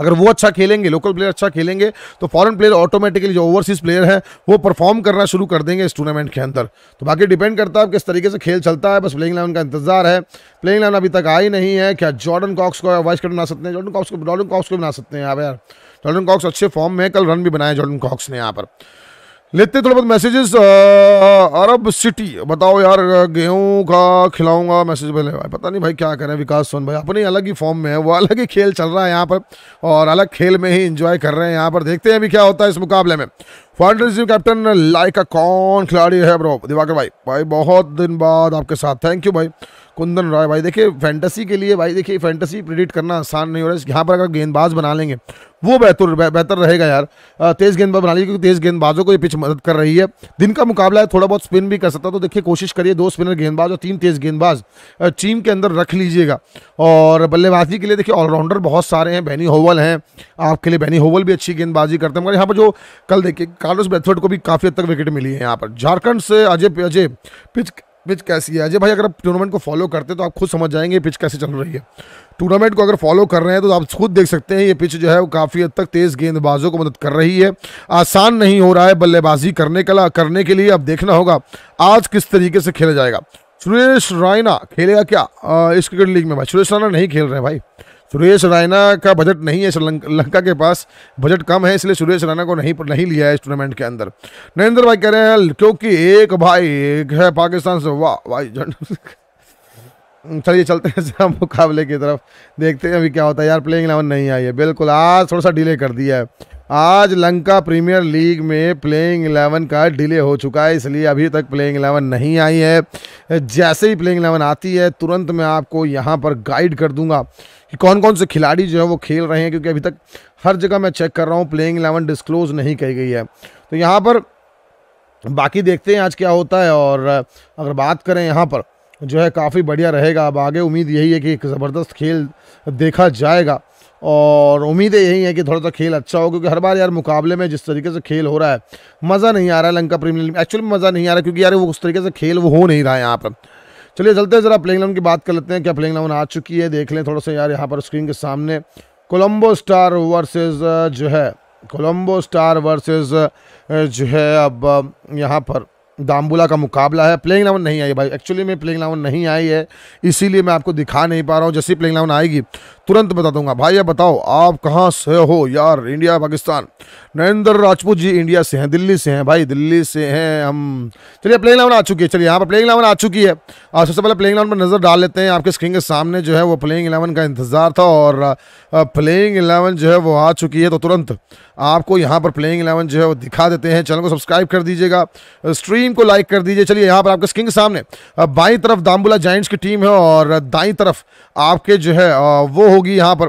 अगर वो अच्छा खेलेंगे लोकल प्लेयर अच्छा खेलेंगे तो फॉरेन प्लेयर ऑटोमेटिकली जो ओवरसीज प्लेयर है वो परफॉर्म करना शुरू कर देंगे इस टूर्नामेंट के अंदर तो बाकी डिपेंड करता है किस तरीके से खेल चलता है बस प्लेइंग लाइन का इंतजार है प्लेइंग लाइन अभी तक आई नहीं है क्या जॉर्डन कॉक्स को वाइस कैप्टन बना सकते हैं जॉर्डन कॉक्स को जॉर्डन कॉक्स को बना सकते हैं यहाँ पर यार जॉर्डन कॉक्स अच्छे फॉर्म में कल रन भी बनाए जॉर्डन कॉक्स ने यहाँ पर लेते थोड़ा बहुत मैसेजेस अरब सिटी बताओ यार गेहूं का खिलाऊंगा मैसेज पहले पता नहीं भाई क्या करें विकास सोन भाई अपने अलग ही फॉर्म में है वो अलग ही खेल चल रहा है यहाँ पर और अलग खेल में ही इंजॉय कर रहे हैं यहाँ पर देखते हैं अभी क्या होता है इस मुकाबले में फॉरन कैप्टन लाइक कौन खिलाड़ी है ब्रो दिवाकर भाई भाई बहुत दिन बाद आपके साथ थैंक यू भाई कुंदन रॉय भाई देखिए फैंटेसी के लिए भाई देखिए फैंटेसी प्रिडिक्ट करना आसान नहीं हो रहा है यहाँ पर अगर गेंदबाज बना लेंगे वो बेहतर बेहतर रहेगा यार तेज़ गेंदबाज बना लीजिए क्योंकि तेज़ गेंदबाजों को ये पिच मदद कर रही है दिन का मुकाबला है थोड़ा बहुत स्पिन भी कर सकता है तो देखिए कोशिश करिए दो स्पिनर गेंदबाज और तीन तेज़ गेंदबाज टीम के अंदर रख लीजिएगा और बल्लेबाजी के लिए देखिए ऑलराउंडर बहुत सारे हैं बैनी होवल हैं आपके लिए बैनी होवल भी अच्छी गेंदबाजी करते हैं मगर यहाँ पर जो कल देखिए कार्लोस बेथवर्ड को भी काफ़ी हद तक विकेट मिली है यहाँ पर झारखंड से अजय अजय पिच पिच कैसी है अजय भाई अगर आप टूर्नामेंट को फॉलो करते हैं तो आप खुद समझ जाएंगे पिच कैसे चल रही है टूर्नामेंट को अगर फॉलो कर रहे हैं तो आप खुद देख सकते हैं ये पिच जो है वो काफ़ी हद तक तेज़ गेंदबाजों को मदद कर रही है आसान नहीं हो रहा है बल्लेबाजी करने का करने के लिए अब देखना होगा आज किस तरीके से खेला जाएगा सुरेश रायना खेलेगा क्या इस क्रिकेट लीग में भाई सुरेश रायना नहीं खेल रहे हैं भाई तो सुरेश रैना का बजट नहीं है श्रीलंका के पास बजट कम है इसलिए सुरेश रैना को नहीं नहीं लिया है इस टूर्नामेंट के अंदर नरेंद्र भाई कह रहे हैं क्योंकि एक भाई एक है पाकिस्तान से वाह भाई चलिए चलते हैं जरा मुकाबले की तरफ देखते हैं अभी क्या होता है यार प्लेइंग इलेवन नहीं आई है बिल्कुल आज थोड़ा सा डिले कर दिया है आज लंका प्रीमियर लीग में प्लेइंग इलेवन का डिले हो चुका है इसलिए अभी तक प्लेइंग इलेवन नहीं आई है जैसे ही प्लेइंग इलेवन आती है तुरंत मैं आपको यहाँ पर गाइड कर दूंगा कि कौन कौन से खिलाड़ी जो है वो खेल रहे हैं क्योंकि अभी तक हर जगह मैं चेक कर रहा हूँ प्लेइंग एलेवन डिस्क्लोज नहीं कही गई है तो यहाँ पर बाकी देखते हैं आज क्या होता है और अगर बात करें यहाँ पर जो है काफ़ी बढ़िया रहेगा अब आगे उम्मीद यही है कि एक ज़बरदस्त खेल देखा जाएगा और उम्मीदें यही है कि थोड़ा सा खेल अच्छा हो क्योंकि हर बार यार मुकाबले में जिस तरीके से खेल हो रहा है मज़ा नहीं आ रहा है लंका प्रीमियर लीग एक्चुअली मज़ा नहीं आ रहा क्योंकि यार वो उस तरीके से खेल वो हो नहीं रहा है यहाँ पर चलिए चलते हैं ज़रा प्लेइंग इलेवन की बात कर लेते हैं क्या प्लेइंग इलेवन आ चुकी है देख लें थोड़ा सा यार यहाँ पर स्क्रीन के सामने कोलम्बो स्टार वर्सेज जो है कोलम्बो स्टार वर्सेज जो है अब यहाँ पर दाम्बुला का मुकाबला है प्लेइंग इलेवन नहीं आई भाई एक्चुअली में प्लेइंग इलेवन नहीं आई है इसीलिए मैं आपको दिखा नहीं पा रहा हूँ जैसे प्लेइंग इलेवन आएगी तुरंत बता दूंगा भाई ये बताओ आप कहाँ से हो यार इंडिया पाकिस्तान नरेंद्र राजपूत जी इंडिया से हैं दिल्ली से हैं भाई दिल्ली से हैं हम चलिए प्लेइंग इलेवन आ चुकी है चलिए यहाँ पर प्लेइंग इलेवन आ चुकी है और सबसे पहले प्लेइंग इलेवन पर नज़र डाल लेते हैं आपके स्क्रीन के सामने जो है वो प्लेइंग इलेवन का इंतज़ार था और प्लेइंग इलेवन जो है वो आ चुकी है तो तुरंत आपको यहाँ पर प्लेइंग इलेवन जो है वो दिखा देते हैं चैनल को सब्सक्राइब कर दीजिएगा स्ट्रीम को लाइक कर दीजिए चलिए यहाँ पर आपके स्क्रीन के सामने बाई तरफ दाम्बुला जाइंट्स की टीम है और दाई तरफ आपके जो है वो होगी यहाँ पर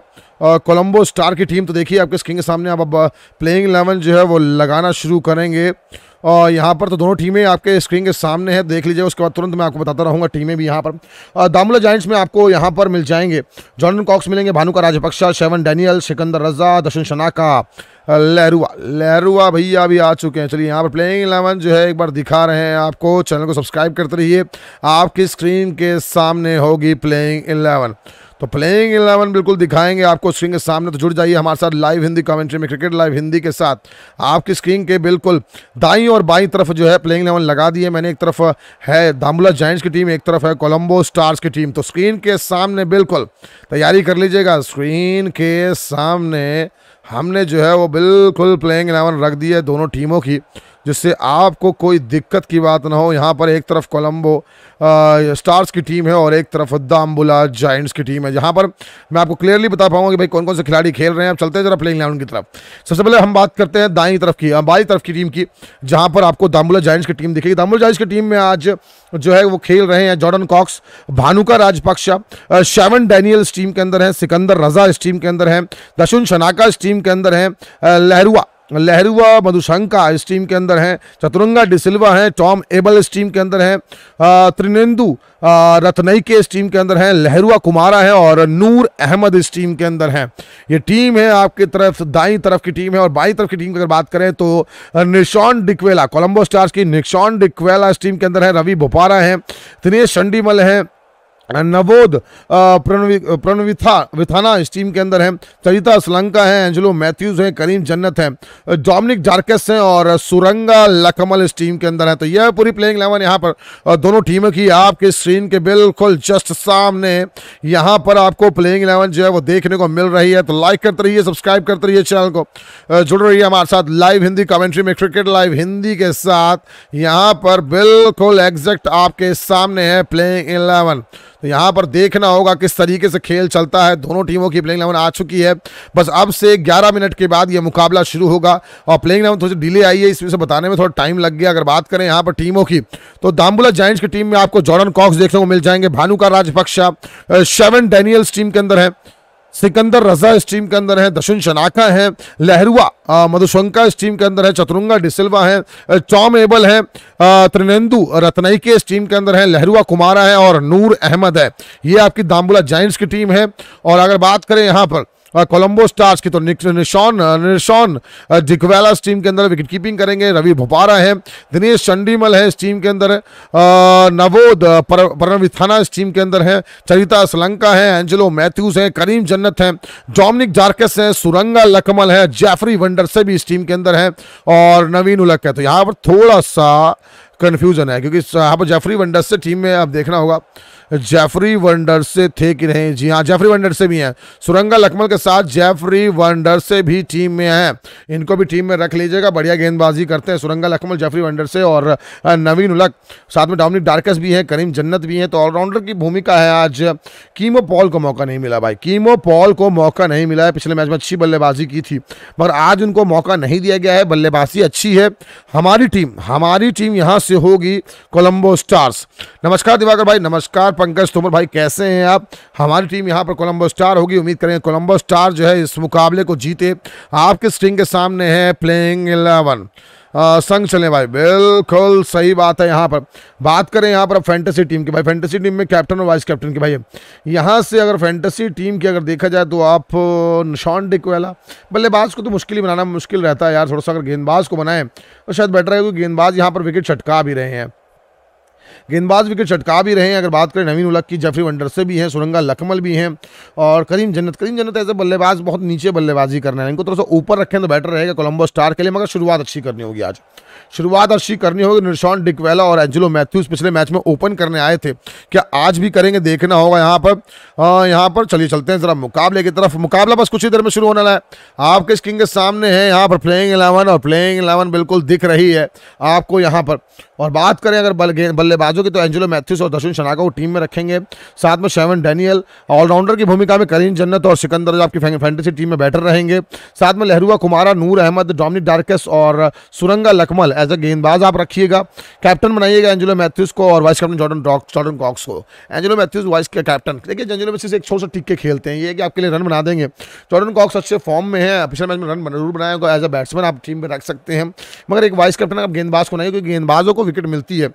कोलंबो स्टार की टीम तो देखिए आपके स्क्रीन के सामने आप अब प्लेइंग इलेवन जो है वो लगाना शुरू करेंगे और यहाँ पर तो दोनों टीमें आपके स्क्रीन के सामने हैं देख लीजिए उसके बाद तुरंत मैं आपको बताता रहूँगा टीमें भी यहाँ पर दामला जाइंट्स में आपको यहाँ पर मिल जाएंगे जॉनडन कॉक्स मिलेंगे भानुका राजपक्षा शेवन डैनियल सिकंदर रजा दशन शनाका लहरुआ लहरुआ भैया भी आ चुके हैं चलिए यहाँ पर प्लेइंग इलेवन जो है एक बार दिखा रहे हैं आपको चैनल को सब्सक्राइब करते रहिए आपकी स्क्रीन के सामने होगी प्लेइंग इलेवन तो प्लेइंग इलेवन बिल्कुल दिखाएंगे आपको स्क्रीन के सामने तो जुड़ जाइए हमारे साथ लाइव हिंदी कमेंट्री में क्रिकेट लाइव हिंदी के साथ आपकी स्क्रीन के बिल्कुल दाई और बाई तरफ जो है प्लेइंग इलेवन लगा दिए मैंने एक तरफ है दामुला जाइंट्स की टीम एक तरफ है कोलम्बो स्टार्स की टीम तो स्क्रीन के सामने बिल्कुल तैयारी कर लीजिएगा स्क्रीन के सामने हमने जो है वो बिल्कुल प्लेइंग इलेवन रख दी है दोनों टीमों की जिससे आपको कोई दिक्कत की बात ना हो यहाँ पर एक तरफ कोलंबो स्टार्स की टीम है और एक तरफ दाम्बुला जाइंट्स की टीम है जहाँ पर मैं आपको क्लियरली बता पाऊँगा कि भाई कौन कौन से खिलाड़ी खेल रहे हैं अब चलते हैं जरा प्लेइंग लाइन की तरफ सबसे पहले हम बात करते हैं दाई तरफ की बाई तरफ की टीम की जहाँ पर आपको दाम्बुला जाइंट्स की टीम दिखेगी दाम्बुला जाइंट्स की टीम में आज जो है वो खेल रहे हैं जॉर्डन कॉक्स भानुका राजपक्षा शेवन डैनियल इस टीम के अंदर है सिकंदर रजा इस टीम के अंदर है दशुन शनाका इस टीम के अंदर है लहरुआ लहरुआ मधुशंका इस टीम के अंदर हैं चतुरंगा डिसिल्वा हैं टॉम एबल इस टीम के अंदर हैं त्रिनेंदु रत्नई के इस टीम के अंदर हैं लहरुआ कुमारा है और नूर अहमद इस टीम के अंदर हैं ये टीम है आपकी तरफ दाई तरफ की टीम है और बाई तरफ की टीम की अगर बात करें तो निशॉन डिकवेला कोलंबो स्टार्स की निशान डिकवेला इस टीम के अंदर है रवि भोपारा हैं दिनेश चंडीमल हैं नवोद प्रणविथा विथाना इस टीम के अंदर है सरिता सलंका हैं एंजलो मैथ्यूज हैं करीम जन्नत हैं डोमिनिक जार्कस uh, हैं और सुरंगा uh, लकमल इस टीम के अंदर है तो यह पूरी प्लेइंग इलेवन यहाँ पर uh, दोनों टीमों की आपके स्क्रीन के बिल्कुल जस्ट सामने यहाँ पर आपको प्लेइंग इलेवन जो है वो देखने को मिल रही है तो लाइक करते रहिए सब्सक्राइब करते रहिए चैनल को जुड़ रही है हमारे साथ लाइव हिंदी कमेंट्री में क्रिकेट लाइव हिंदी के साथ यहाँ पर बिल्कुल एग्जैक्ट आपके सामने है प्लेइंग इलेवन तो यहाँ पर देखना होगा किस तरीके से खेल चलता है दोनों टीमों की प्लेइंग इलेवन आ चुकी है बस अब से 11 मिनट के बाद ये मुकाबला शुरू होगा और प्लेइंग इलेवन थोड़ी डिले आई है इस से बताने में थोड़ा टाइम लग गया अगर बात करें यहाँ पर टीमों की तो दाम्बुला जाइंट्स की टीम में आपको जॉर्डन कॉक्स देखने को मिल जाएंगे भानुका राजपक्षा सेवन डेनियल्स टीम के अंदर है सिकंदर रजा इस टीम के अंदर है दशुन शनाखा है लहरुआ मधुशंका इस टीम के अंदर है चतुरुंगा डिसिल्वा है चौम एबल है त्रिनेंदु रतनाइके इस टीम के अंदर है लहरुआ कुमारा है और नूर अहमद है ये आपकी दाम्बुला जाइंट्स की टीम है और अगर बात करें यहाँ पर हाँ, कोलंबो स्टार्स की तो निशान निशान जिकवेला टीम के अंदर विकेट कीपिंग करेंगे रवि भोपारा है दिनेश चंडीमल है इस टीम के अंदर नवोद परमविथाना इस टीम के अंदर है चरिता सलंका है एंजेलो मैथ्यूज है करीम जन्नत है जॉमनिक जार्कस है सुरंगा लकमल है जेफरी वंडर से भी इस टीम के अंदर है और नवीन उलक है तो यहाँ पर थोड़ा सा कन्फ्यूजन है क्योंकि यहाँ पर जेफरी वंडर से टीम में अब देखना होगा जेफरी वंडर से थे कि नहीं जी हाँ जेफरी वंडर से भी हैं सुरंगा लकमल के साथ जेफरी वंडर से भी टीम में हैं इनको भी टीम में रख लीजिएगा बढ़िया गेंदबाजी करते हैं सुरंगा लकमल जेफरी वंडर से और नवीन उलक साथ में डोमिनिक डार्कस भी हैं करीम जन्नत भी हैं तो ऑलराउंडर की भूमिका है आज कीमो पॉल को मौका नहीं मिला भाई कीमो पॉल को मौका नहीं मिला है पिछले मैच में अच्छी बल्लेबाजी की थी मगर आज उनको मौका नहीं दिया गया है बल्लेबाजी अच्छी है हमारी टीम हमारी टीम यहाँ से होगी कोलंबो स्टार्स नमस्कार दिवाकर भाई नमस्कार पंकज तोमर भाई कैसे हैं आप हमारी टीम यहाँ पर कोलंबो स्टार होगी उम्मीद करेंगे कोलंबो स्टार जो है इस मुकाबले को जीते आपके स्ट्रिंग के सामने है प्लेइंग इलेवन संग चलें भाई बिल्कुल सही बात है यहाँ पर बात करें यहाँ पर फैंटेसी टीम की भाई फैंटेसी टीम में कैप्टन और वाइस कैप्टन की भाई है यहाँ से अगर फैंटेसी टीम की अगर देखा जाए तो आप निशान डिकवेला बल्लेबाज को तो मुश्किल ही बनाना मुश्किल रहता है यार थोड़ा सा अगर गेंदबाज को बनाएं तो शायद बेटर है क्योंकि गेंदबाज यहाँ पर विकेट छटका भी रहे हैं गेंदबाज विकेट चटका भी रहे हैं अगर बात करें नवीन उलक की जफरी वंडर से भी हैं सुरंगा लकमल भी हैं और करीम जन्नत करीम जन्नत ऐसे बल्लेबाज बहुत नीचे बल्लेबाजी करना है इनको थोड़ा सा ऊपर रखें तो बेटर रहेगा कोलंबो स्टार के लिए मगर शुरुआत अच्छी करनी होगी आज शुरुआत अच्छी करनी होगी निशान डिकवेला और एंजिलो मैथ्यूज पिछले मैच में ओपन करने आए थे क्या आज भी करेंगे देखना होगा यहाँ पर यहाँ पर चलिए चलते हैं ज़रा मुकाबले की तरफ मुकाबला बस कुछ ही देर में शुरू होने लगा है आपके स्किंग के सामने है यहाँ पर प्लेइंग इलेवन और प्लेइंग इलेवन बिल्कुल दिख रही है आपको यहाँ पर और बात करें अगर बल्लेबाज राजू कि तो एंजेलो मैथ्यूस और दशुन शनाका को टीम में रखेंगे साथ में शेवन डैनियल ऑलराउंडर की भूमिका में करीन जन्नत और सिकंदर आपकी फैंटेसी टीम में बैटर रहेंगे साथ में लहरुआ कुमारा नूर अहमद डोमिनिक डार्कस और सुरंगा लकमल एज अ गेंदबाज आप रखिएगा कैप्टन बनाइएगा एंजेलो मैथ्यूस को और vice captain Jordan Jordan Cox को एंजेलो मैथ्यूज वाइस के कैप्टन देखिए एंजेलो मैथ्यूस एक छोर से टिक के खेलते हैं ये कि आपके लिए रन बना देंगे जॉर्डन कॉक्स अच्छे फॉर्म में है पिछले मैच में रन जरूर बनाया होगा एज अ बैट्समैन आप टीम में रख सकते हैं मगर एक वाइस कैप्टन आप गेंदबाज को नहीं क्योंकि गेंदबाजों को विकेट मिलती है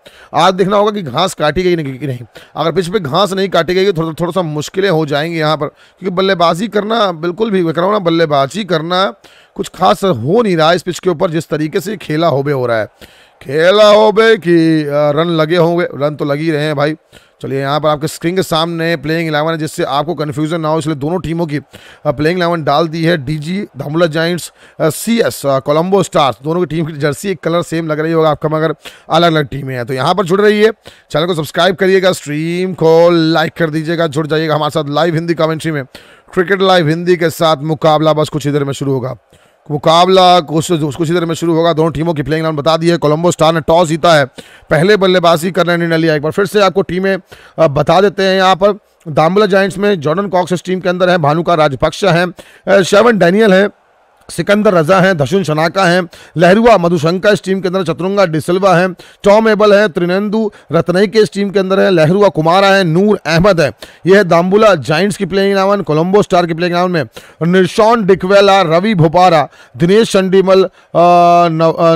आज देखना होगा होगा कि घास काटी गई नहीं कि नहीं अगर पिच पे घास नहीं काटी गई तो थोड़ा थोड़ा सा मुश्किलें हो जाएंगी यहाँ पर क्योंकि बल्लेबाजी करना बिल्कुल भी करो ना बल्लेबाजी करना कुछ खास हो नहीं रहा है इस पिच के ऊपर जिस तरीके से खेला होबे हो रहा है खेला हो बे कि रन लगे होंगे रन तो लग ही रहे हैं भाई चलिए यहाँ पर आपके स्क्रीन के सामने प्लेइंग इलेवन है जिससे आपको कन्फ्यूजन ना हो इसलिए दोनों टीमों की प्लेइंग इलेवन डाल दी है DG Dambulla Giants C S Colombo stars दोनों की टीम की जर्सी एक कलर सेम लग रही होगा आपका मगर अलग अलग टीमें हैं तो यहाँ पर जुड़ रही है चैनल को सब्सक्राइब करिएगा स्ट्रीम को लाइक कर दीजिएगा जुड़ जाइएगा हमारे साथ लाइव हिंदी कमेंट्री में क्रिकेट लाइव हिंदी के साथ मुकाबला बस कुछ इधर में शुरू होगा मुकाबला कुछ कुछ देर में शुरू होगा दोनों टीमों की प्लेइंग राउंड बता दी है कोलंबो स्टार ने टॉस जीता है पहले बल्लेबाजी करने निर्णय लिया एक बार फिर से आपको टीमें बता देते हैं यहाँ पर दाम्बला जाइंट्स में जॉर्डन कॉक्स टीम के अंदर है भानुका राजपक्ष हैं शेवन डैनियल है सिकंदर रजा हैं धशुन शनाका हैं लहरुआ मधुशंका इस टीम के अंदर चतुरंगा डिसल्वा हैं टॉम एबल हैं त्रिनेंदु रतनई के इस टीम के अंदर हैं लहरुआ कुमारा हैं नूर अहमद है यह है दाम्बुला जाइंट्स की प्लेइंग इलेवन कोलंबो स्टार की प्लेइंग इलेवन में निर्शॉन डिकवेला रवि भोपारा दिनेश चंडीमल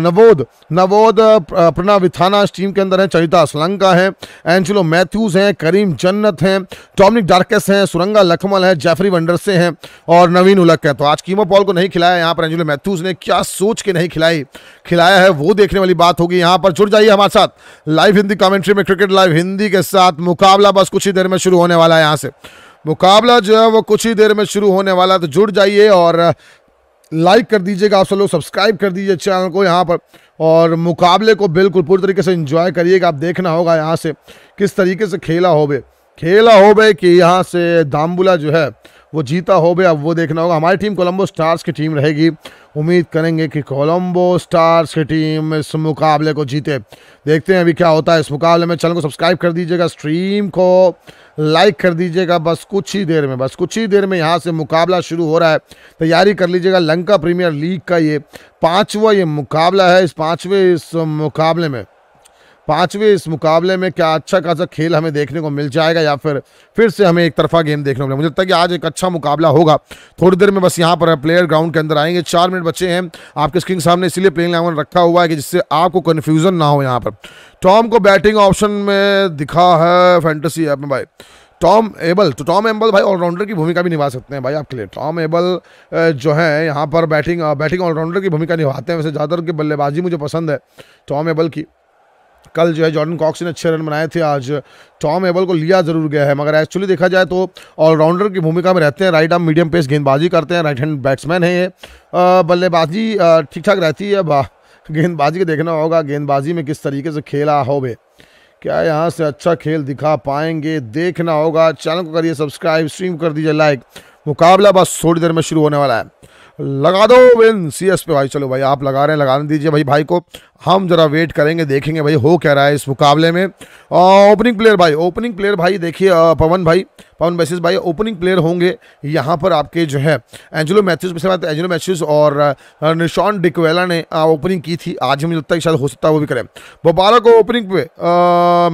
नवोद नवोद प्रणाविथाना इस टीम के अंदर है चरिता असलंका हैं एंजलो मैथ्यूज़ हैं करीम जन्नत हैं टॉमिक डार्केस हैं सुरंगा लखमल हैं जेफरी वंडरसे हैं और नवीन उलक है तो आज कीमो पॉल को नहीं खिलाया यहाँ पर अंजुल मैथ्यूज ने क्या सोच के नहीं खिलाई खिलाया है वो देखने वाली बात होगी यहाँ पर जुड़ जाइए हमारे साथ लाइव हिंदी कमेंट्री में क्रिकेट लाइव हिंदी के साथ मुकाबला बस कुछ ही देर में शुरू होने वाला है यहाँ से मुकाबला जो है वो कुछ ही देर में शुरू होने वाला तो जुड़ जाइए और लाइक कर दीजिएगा आप सब लोग सब्सक्राइब कर दीजिए चैनल को यहाँ पर और मुकाबले को बिल्कुल पूरी तरीके से इंजॉय करिएगा आप देखना होगा यहाँ से किस तरीके से खेला होबे खेला होबे कि यहाँ से दाम्बुला जो है वो जीता हो गया अब वो देखना होगा हमारी टीम कोलंबो स्टार्स की टीम रहेगी उम्मीद करेंगे कि कोलंबो स्टार्स की टीम इस मुकाबले को जीते देखते हैं अभी क्या होता है इस मुकाबले में चैनल को सब्सक्राइब कर दीजिएगा स्ट्रीम को लाइक कर दीजिएगा बस कुछ ही देर में बस कुछ ही देर में यहाँ से मुकाबला शुरू हो रहा है तैयारी कर लीजिएगा लंका प्रीमियर लीग का ये पाँचवा ये मुकाबला है इस पाँचवें इस मुकाबले में पांचवे इस मुकाबले में क्या अच्छा खासा खेल हमें देखने को मिल जाएगा या फिर फिर से हमें एक तरफा गेम देखने को मिलेगा मुझे लगता है कि आज एक अच्छा मुकाबला होगा थोड़ी देर में बस यहाँ पर प्लेयर ग्राउंड के अंदर आएंगे चार मिनट बचे हैं आपके स्क्रीन सामने इसलिए प्लेइंग इलेवन रखा हुआ है कि जिससे आपको कन्फ्यूजन ना हो यहाँ पर टॉम को बैटिंग ऑप्शन में दिखा है फैंटेसी ऐप में भाई टॉम एबल तो टॉम एबल भाई ऑलराउंडर की भूमिका भी निभा सकते हैं भाई आपके लिए टॉम एबल जो है यहाँ पर बैटिंग बैटिंग ऑलराउंडर की भूमिका निभाते हैं वैसे ज़्यादातर उनकी बल्लेबाजी मुझे पसंद है टॉम एबल की कल जो है जॉर्डन कॉक्स ने अच्छे रन बनाए थे आज टॉम एबल को लिया जरूर गया है मगर एक्चुअली देखा जाए तो ऑलराउंडर की भूमिका में रहते हैं राइट आर्म मीडियम पेस गेंदबाजी करते हैं राइट हैंड बैट्समैन है ये बल्लेबाजी ठीक ठाक रहती है गेंदबाजी के देखना होगा गेंदबाजी में किस तरीके से खेला वे क्या यहाँ से अच्छा खेल दिखा पाएंगे देखना होगा चैनल को करिए सब्सक्राइब स्ट्रीम कर दीजिए लाइक मुकाबला बस थोड़ी देर में शुरू होने वाला है लगा दो विन सी एस पे भाई चलो भाई आप लगा रहे हैं लगा दीजिए भाई भाई को हम जरा वेट करेंगे देखेंगे भाई हो क्या रहा है इस मुकाबले में ओपनिंग प्लेयर भाई ओपनिंग प्लेयर भाई देखिए पवन भाई पवन मैसेज भाई ओपनिंग प्लेयर होंगे यहाँ पर आपके जो है एंजलो मैथ्यूज पिछले बात एंजलो मैथ्यूज और निशान डिकवेला ने ओपनिंग की थी आज मुझे लगता है शायद हो सकता है वो भी करें बोबारा को ओपनिंग पे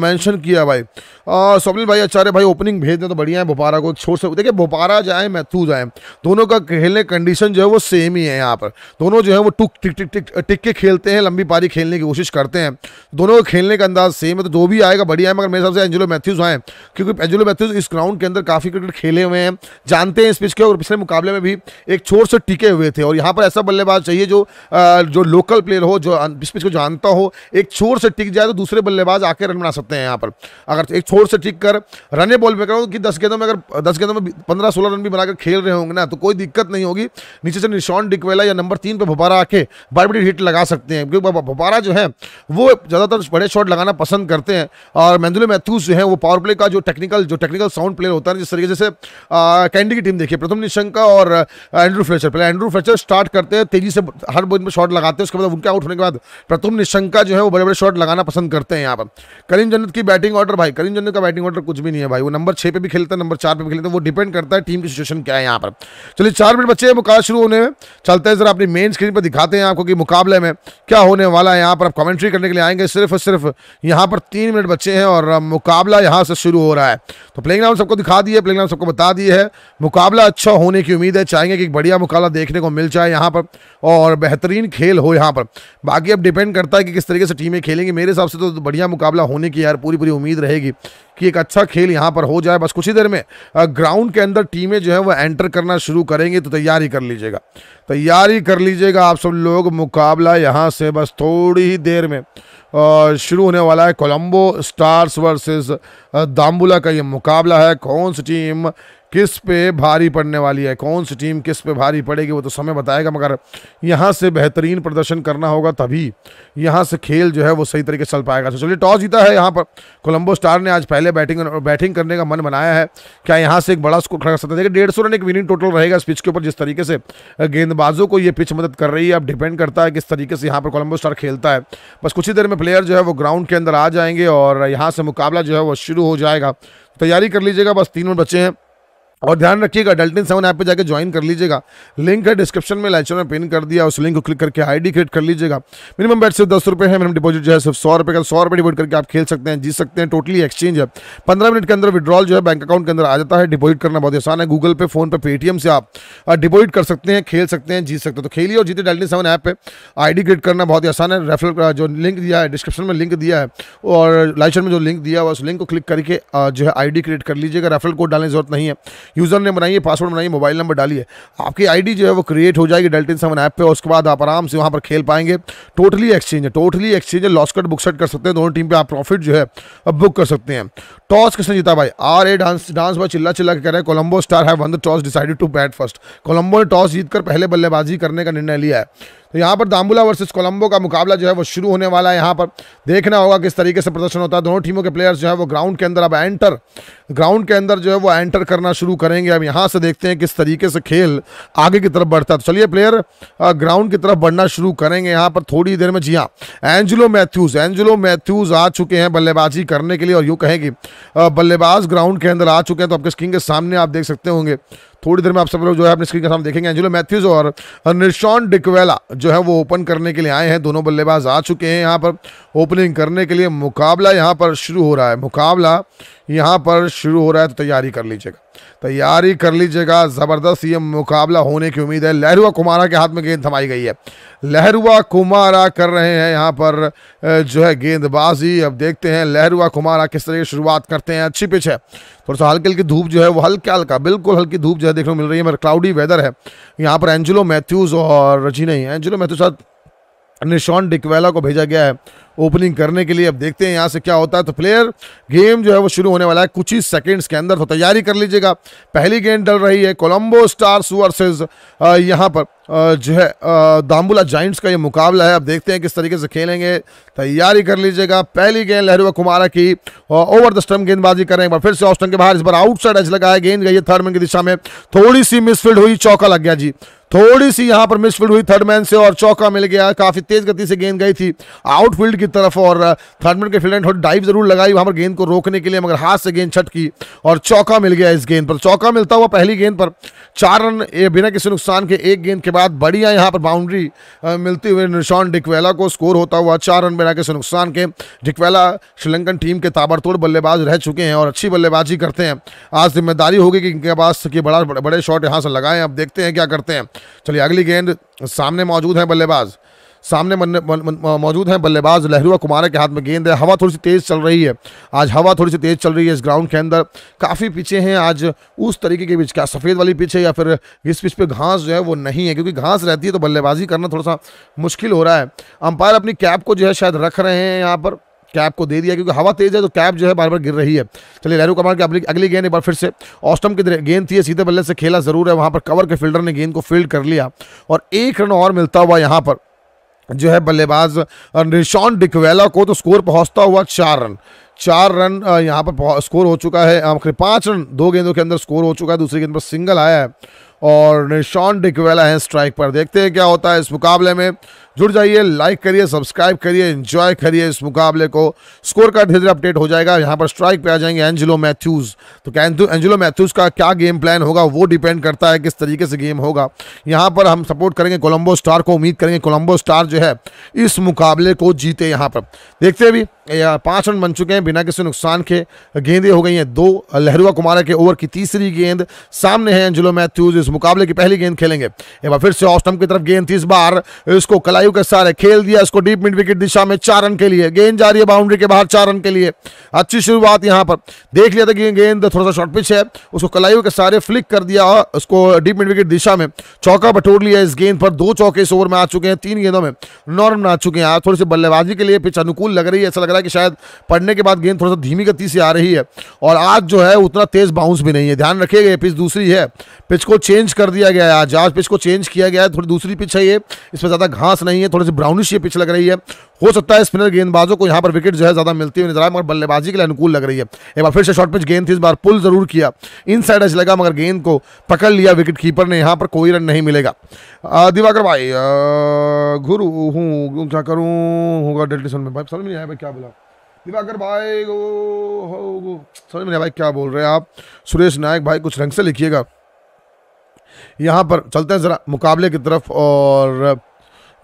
मैंशन किया भाई स्वप्निल भाई आचार्य भाई ओपनिंग भेज दें तो बढ़िया है बोपारा को छोड़ सकते देखिए बोपारा जाए मैथ्यूज आए दोनों का खेलने कंडीशन जो है वो सेम ही है यहाँ पर दोनों जो है वो टुक टिक टिक टिक के खेलते हैं लंबी पारी खेलने की कोशिश करते हैं दोनों का खेलने का अंदाज सेम है तो जो भी आएगा बढ़िया है मगर मेरे हिसाब से एंजलो मैथ्यूज आए क्योंकि एंजलो मैथ्यूज इस ग्राउंड के अंदर अंदर काफ़ी क्रिकेट खेले हुए हैं जानते हैं इस पिच के और पिछले मुकाबले में भी एक छोर से टिके हुए थे और यहाँ पर ऐसा बल्लेबाज चाहिए जो जो लोकल प्लेयर हो जो इस पिच को जानता हो एक छोर से टिक जाए तो दूसरे बल्लेबाज आके रन बना सकते हैं यहाँ पर अगर एक छोर से टिक कर रन बॉल पे करो कि दस गेंदों में अगर दस गेंदों में पंद्रह सोलह रन भी बनाकर खेल रहे होंगे ना तो कोई दिक्कत नहीं होगी नीचे से निशान डिकवेला या नंबर तीन पर भोपारा आके बड़ी बड़ी हिट लगा सकते हैं क्योंकि भोपारा जो है वो ज़्यादातर बड़े शॉट लगाना पसंद करते हैं और मैंदुल मैथ्यूज जो है वो पावर प्ले का जो टेक्निकल जो टेक्निकल साउंड प्लेयर होता है जिस तरीके जैसे कैंडी की टीम देखिए प्रथम निशंका और एंड्रू फ्लेचर पहले एंड्रू फ्लेचर स्टार्ट करते हैं तेजी से हर बॉल में शॉट लगाते हैं उसके बाद उनके आउट होने के बाद प्रथम निशंका जो है वो बड़े बड़े शॉट लगाना पसंद करते हैं यहाँ पर करीम जन्नत की बैटिंग ऑर्डर भाई करीम जन्नत का बैटिंग ऑर्डर कुछ भी नहीं है भाई वो नंबर छः पे भी खेलते हैं नंबर चार पे भी खेलते हैं वो डिपेंड करता है टीम की सिचुएशन क्या है यहाँ पर चलिए चार मिनट बच्चे हैं मुकाबला शुरू होने में चलते हैं जरा अपनी मेन स्क्रीन पर दिखाते हैं आपको कि मुकाबले में क्या होने वाला है यहाँ पर आप कॉमेंट्री करने के लिए आएंगे सिर्फ और सिर्फ यहाँ पर तीन मिनट बच्चे हैं और मुकाबला यहाँ से शुरू हो रहा है तो प्लेइंग ग्राउंड सबको दिखा दी है सबको बता दी है मुकाबला अच्छा होने की उम्मीद है चाहेंगे कि बढ़िया मुकाबला देखने को मिल जाए यहाँ पर और बेहतरीन खेल हो यहाँ पर बाकी अब डिपेंड करता है कि किस तरीके से टीमें खेलेंगी मेरे हिसाब से तो बढ़िया मुकाबला होने की यार पूरी पूरी उम्मीद रहेगी कि एक अच्छा खेल यहाँ पर हो जाए बस कुछ ही देर में ग्राउंड के अंदर टीमें जो है वह एंटर करना शुरू करेंगे तो तैयारी कर लीजिएगा तैयारी कर लीजिएगा आप सब लोग मुकाबला यहाँ से बस थोड़ी ही देर में शुरू होने वाला है कोलंबो स्टार्स वर्सेस दाम्बुला का ये मुकाबला है कौन सी टीम किस पे भारी पड़ने वाली है कौन सी टीम किस पे भारी पड़ेगी वो तो समय बताएगा मगर यहाँ से बेहतरीन प्रदर्शन करना होगा तभी यहाँ से खेल जो है वो सही तरीके से चल पाएगा तो चलिए टॉस जीता है यहाँ पर कोलंबो स्टार ने आज पहले बैटिंग बैटिंग करने का मन बनाया है क्या यहाँ से एक बड़ा स्कोर खड़ा कर सकता है देखिए डेढ़ सौ रन एक विनिंग टोटल रहेगा इस पिच के ऊपर जिस तरीके से गेंदबाजों को ये पिच मदद कर रही है अब डिपेंड करता है किस तरीके से यहाँ पर कोलम्बो स्टार खेलता है बस कुछ ही देर में प्लेयर जो है वो ग्राउंड के अंदर आ जाएंगे और यहाँ से मुकाबला जो है वो शुरू हो जाएगा तैयारी कर लीजिएगा बस तीन मिनट बचे हैं और ध्यान रखिएगा डल्टिन सेवन ऐप पे जाके ज्वाइन कर लीजिएगा लिंक है डिस्क्रिप्शन में लाइचर में पिन कर दिया उस लिंक को क्लिक करके आईडी क्रिएट कर लीजिएगा मिनिमम बैट सिर्फ दस रुपये है मिनिमम डिपॉजिट जो है सिर्फ सौ रुपये का सौ रुपये डिपोजिट करके आप खेल सकते हैं जीत सकते हैं टोटली एक्सचेंज है पंद्रह मिनट के अंदर विड्रॉल जो है बैंक अकाउंट के अंदर आ जाता है डिपोजिट करना बहुत आसान है गूगल पे फोन पे पेटीएम से आप डिपोजिट कर सकते हैं खेल सकते हैं जीत सकते हैं तो खेलिए और जीते डल्टिन सेवन ऐप पर आई क्रिएट करना बहुत ही आसान है रेफर जो लिंक दिया है डिस्क्रिप्शन में लिंक दिया है और लाइचर में जो लिंक दिया हुआ उस लिंक को क्लिक करके जो है आई क्रिएट कर लीजिएगा रेफरल कोड डालने की जरूरत नहीं है यूज़र ने बनाइए पासवर्ड बनाइए मोबाइल नंबर डालिए आपकी आईडी जो है वो क्रिएट हो जाएगी डेल्टिन सेवन ऐप पे और उसके बाद आप आराम से वहाँ पर खेल पाएंगे टोटली एक्सचेंज है टोटली एक्सचेंज है लॉस कट बुक सेट कर सकते हैं दोनों टीम पर आप प्रॉफिट जो है अब बुक कर सकते हैं टॉस किसने जीता भाई आर ए डांस डांस भाई चिल्ला चिल्ला के कह रहे हैं कोलंबो स्टार है won the toss decided to bat first Colombo ने टॉस जीतकर पहले बल्लेबाजी करने का निर्णय लिया है तो यहाँ पर दाम्बुला वर्सेस कोलंबो का मुकाबला जो है वो शुरू होने वाला है यहाँ पर देखना होगा किस तरीके से प्रदर्शन होता है दोनों टीमों के प्लेयर्स जो है वो ग्राउंड के अंदर अब एंटर ग्राउंड के अंदर जो है वो एंटर करना शुरू शुरू करेंगे अब यहाँ से देखते हैं किस तरीके से खेल आगे की तरफ बढ़ता है तो चलिए प्लेयर ग्राउंड की तरफ बढ़ना शुरू करेंगे यहाँ पर थोड़ी देर में जी हाँ एंजुलो मैथ्यूज़ एंजुलो मैथ्यूज़ आ चुके हैं बल्लेबाजी करने के लिए और यूँ कहेंगे बल्लेबाज ग्राउंड के अंदर आ चुके हैं तो आपके स्क्रीन के सामने आप देख सकते होंगे थोड़ी देर में आप सब लोग जो है अपने स्क्रीन के सामने देखेंगे एंजुलो मैथ्यूज और निशान डिकवेला जो है वो ओपन करने के लिए आए हैं दोनों बल्लेबाज आ चुके हैं यहाँ पर ओपनिंग करने के लिए मुकाबला यहाँ पर शुरू हो रहा है मुकाबला यहाँ पर शुरू हो रहा है तो तैयारी कर लीजिएगा तैयारी कर लीजिएगा ज़बरदस्त ये मुकाबला होने की उम्मीद है लहरुआ कुमारा के हाथ में गेंद थमाई गई है लहरुआ कुमारा कर रहे हैं यहाँ पर जो है गेंदबाजी अब देखते हैं लहरुआ कुमारा किस तरह की शुरुआत करते हैं अच्छी पिच है सो हल्की हल्की धूप जो है वो हल्का हल्का बिल्कुल हल्की धूप जो है देखने को मिल रही है मेरा क्लाउडी वेदर है यहाँ पर एंजिलो मैथ्यूज़ और जी नहीं एंजिलो मैथ्यूज साथ निशान डिकवेला को भेजा गया है ओपनिंग करने के लिए अब देखते हैं यहाँ से क्या होता है तो प्लेयर गेम जो है वो शुरू होने वाला है कुछ ही सेकंड्स के अंदर तो तैयारी कर लीजिएगा पहली गेंद डल रही है कोलंबो स्टार्स वर्सेस यहाँ पर जो है दाम्बुला जाइंट्स का ये मुकाबला है अब देखते हैं किस तरीके से खेलेंगे तैयारी कर लीजिएगा पहली गेंद लहरुआ कुमारा की ओवर द स्टम गेंदबाजी करें एक बार फिर से ऑस्टन के बाहर इस बार आउटसाइड एज लगाया गेंद गई है थर्ड मैन की दिशा में थोड़ी सी मिसफील्ड हुई चौका लग गया जी थोड़ी सी यहां पर मिसफील्ड हुई थर्ड मैन से और चौका मिल गया काफी तेज गति से गेंद गई थी आउटफील्ड की तरफ और थर्ड uh, मैन के फील्ड थोड़ी डाइव जरूर लगाई वहां पर गेंद को रोकने के लिए मगर हाथ से गेंद छटकी और चौका मिल गया इस गेंद पर चौका मिलता हुआ पहली गेंद पर चार रन बिना किसी नुकसान के एक गेंद के बाद बढ़िया यहाँ पर बाउंड्री uh, मिलती हुई निशान डिकवेला को स्कोर होता हुआ चार रन बिना किसी नुकसान के डिकवेला श्रीलंकन टीम के ताबड़तोड़ बल्लेबाज रह चुके हैं और अच्छी बल्लेबाजी करते हैं आज जिम्मेदारी होगी कि इनके पास बड़ा बड़े शॉट यहाँ से लगाएं अब देखते हैं क्या करते हैं चलिए अगली गेंद सामने मौजूद है बल्लेबाज सामने मौजूद है बल्लेबाज लहरुआ कुमार के हाथ में गेंद है हवा थोड़ी सी तेज़ चल रही है आज हवा थोड़ी सी तेज़ चल रही है इस ग्राउंड के अंदर काफ़ी पीछे हैं आज उस तरीके के पिच क्या सफ़ेद वाली पिच है या फिर इस पिच पे घास जो है वो नहीं है क्योंकि घास रहती है तो बल्लेबाजी करना थोड़ा सा मुश्किल हो रहा है अंपायर अपनी कैप को जो है शायद रख रहे हैं यहाँ पर कैप को दे दिया क्योंकि हवा तेज है तो कैप जो है बार बार गिर रही है चलिए लहरू कमार की अगली अगली गेंद एक बार फिर से ऑस्टम की गेंद थी सीधे बल्ले से खेला जरूर है वहाँ पर कवर के फील्डर ने गेंद को फील्ड कर लिया और एक रन और मिलता हुआ यहाँ पर जो है बल्लेबाज निशान डिकवेला को तो स्कोर पहुंचता हुआ चार रन चार रन यहाँ पर स्कोर हो चुका है आखिर पाँच रन दो गेंदों के अंदर स्कोर हो चुका है दूसरी गेंद पर सिंगल आया है और निशान डिकवेला हैं स्ट्राइक पर देखते हैं क्या होता है इस मुकाबले में जुड़ जाइए लाइक करिए सब्सक्राइब करिए एंजॉय करिए इस मुकाबले को स्कोर का धीरे धीरे अपडेट हो जाएगा यहाँ पर स्ट्राइक पे आ जाएंगे एंजिलो मैथ्यूज़ तो क्या एंजिलो मैथ्यूज़ का क्या गेम प्लान होगा वो डिपेंड करता है किस तरीके से गेम होगा यहाँ पर हम सपोर्ट करेंगे कोलम्बो स्टार को उम्मीद करेंगे कोलम्बो स्टार जो है इस मुकाबले को जीते यहाँ पर देखते भी पाँच रन बन चुके हैं बिना किसी नुकसान के गेंदें हो गई हैं दो लहरुआ कुमारा के ओवर की तीसरी गेंद सामने है एंजिलो मैथ्यूज़ इस इस मुकाबले की पहली गेंद खेलेंगे एक बार फिर से ऑस्टम की तरफ गेंद थी इस बार इसको कलायु के सारे खेल दिया इसको डीप मिड विकेट दिशा में चार रन के लिए गेंद जा रही है बाउंड्री के बाहर चार रन के लिए अच्छी शुरुआत यहाँ पर देख लिया था कि गेंद थोड़ा सा शॉर्ट पिच है उसको कलायु के सारे फ्लिक कर दिया उसको डीप मिड विकेट दिशा में चौका बटोर लिया इस गेंद पर दो चौके इस ओवर में आ चुके हैं तीन गेंदों में नॉर्म आ चुके हैं थोड़ी सी बल्लेबाजी के लिए पिच अनुकूल लग रही है ऐसा लग रहा है कि शायद पढ़ने के बाद गेंद थोड़ा सा धीमी गति से आ रही है और आज जो है उतना तेज बाउंस भी नहीं है ध्यान रखिएगा पिच दूसरी है पिच को चेंज चेंज कर दिया गया है आज आज पिच को चेंज किया गया है थोड़ी दूसरी पिच है ये इसमें ज़्यादा घास नहीं है थोड़ी सी ब्राउनिश ये पिच लग रही है हो सकता है स्पिनर गेंदबाजों को यहाँ पर विकेट जो है ज़्यादा मिलती हुई नजर आए मगर बल्लेबाजी के लिए अनुकूल लग रही है एक बार फिर से शॉर्ट पिच गेंद थी इस बार पुल जरूर किया इन साइड एच लगा मगर गेंद को पकड़ लिया विकेट कीपर ने यहाँ पर कोई रन नहीं मिलेगा दिवाकर भाई गुरु हूँ क्या करूँ होगा डेल्टी सन में भाई समझ में नहीं आया भाई क्या बोला दिवाकर भाई समझ में भाई क्या बोल रहे हैं आप सुरेश नायक भाई कुछ रंग से लिखिएगा यहाँ पर चलते हैं ज़रा मुकाबले की तरफ और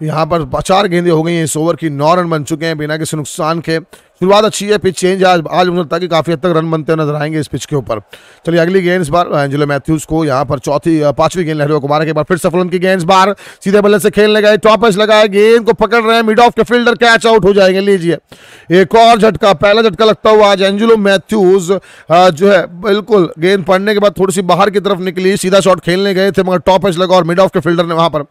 यहाँ पर चार गेंदें हो गई हैं इस ओवर की नौ रन बन चुके हैं बिना किसी नुकसान के शुरुआत अच्छी है पिच चेंज आज आज मुझे लगता है कि काफ़ी हद तक रन बनते हुए नजर आएंगे इस पिच के ऊपर चलिए अगली गेंद इस बार एंजिलो मैथ्यूज को यहाँ पर चौथी पांचवी गेंद को कुमार के बाद फिर सफल उनकी गेंद इस बार सीधे बल्ले से खेलने गए टॉप एच गेंद को पकड़ रहे हैं मिड ऑफ के फील्डर कैच आउट हो जाएंगे लीजिए एक और झटका पहला झटका लगता हुआ आज एंजिलो मैथ्यूज जो है बिल्कुल गेंद पड़ने के बाद थोड़ी सी बाहर की तरफ निकली सीधा शॉट खेलने गए थे मगर टॉप एच लगा और मिड ऑफ के फील्डर ने वहां पर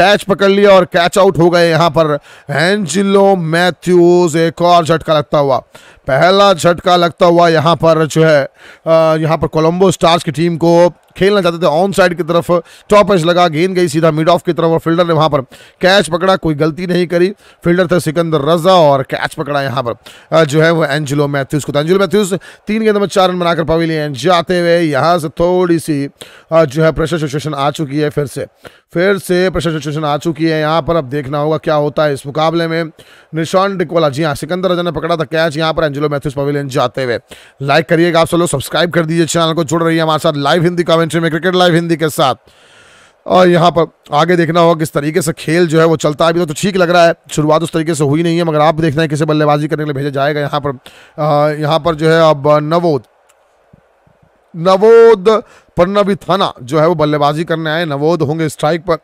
कैच पकड़ लिया और कैच आउट हो गए यहाँ पर एंजिलो मैथ्यूज एक और झटका लगता Cataguatauá. पहला झटका लगता हुआ यहाँ पर जो है यहाँ पर कोलंबो स्टार्स की टीम को खेलना चाहते थे ऑन साइड की तरफ टॉप लगा गेंद गई सीधा मिड ऑफ की तरफ और फील्डर ने वहाँ पर कैच पकड़ा कोई गलती नहीं करी फील्डर थे सिकंदर रजा और कैच पकड़ा यहाँ पर जो है वो एंजिलो मैथ्यूज को एंजिलो मैथ्यूज तीन गेंद में चार रन बनाकर पवेलियन जाते हुए यहाँ से थोड़ी सी जो है प्रेशर सिचुएशन आ चुकी है फिर से फिर से प्रेशर सिचुएशन आ चुकी है यहाँ पर अब देखना होगा क्या होता है इस मुकाबले में निशान डिकोला जी हाँ सिकंदर रजा ने पकड़ा था कैच यहाँ पर एंजेलो मैथ्यूस पवेलियन जाते हुए लाइक करिएगा आप सब लोग सब्सक्राइब कर दीजिए चैनल को जुड़ रही है हमारे साथ लाइव हिंदी कमेंट्री में क्रिकेट लाइव हिंदी के साथ और यहाँ पर आगे देखना होगा किस तरीके से खेल जो है वो चलता है अभी तो, तो ठीक लग रहा है शुरुआत उस तरीके से हुई नहीं है मगर आप देखना है किसे बल्लेबाजी करने के लिए भेजा जाएगा यहाँ पर यहाँ पर जो है अब नवोद नवोद पन्नाबी थाना जो है वो बल्लेबाजी करने आए नवोद होंगे स्ट्राइक पर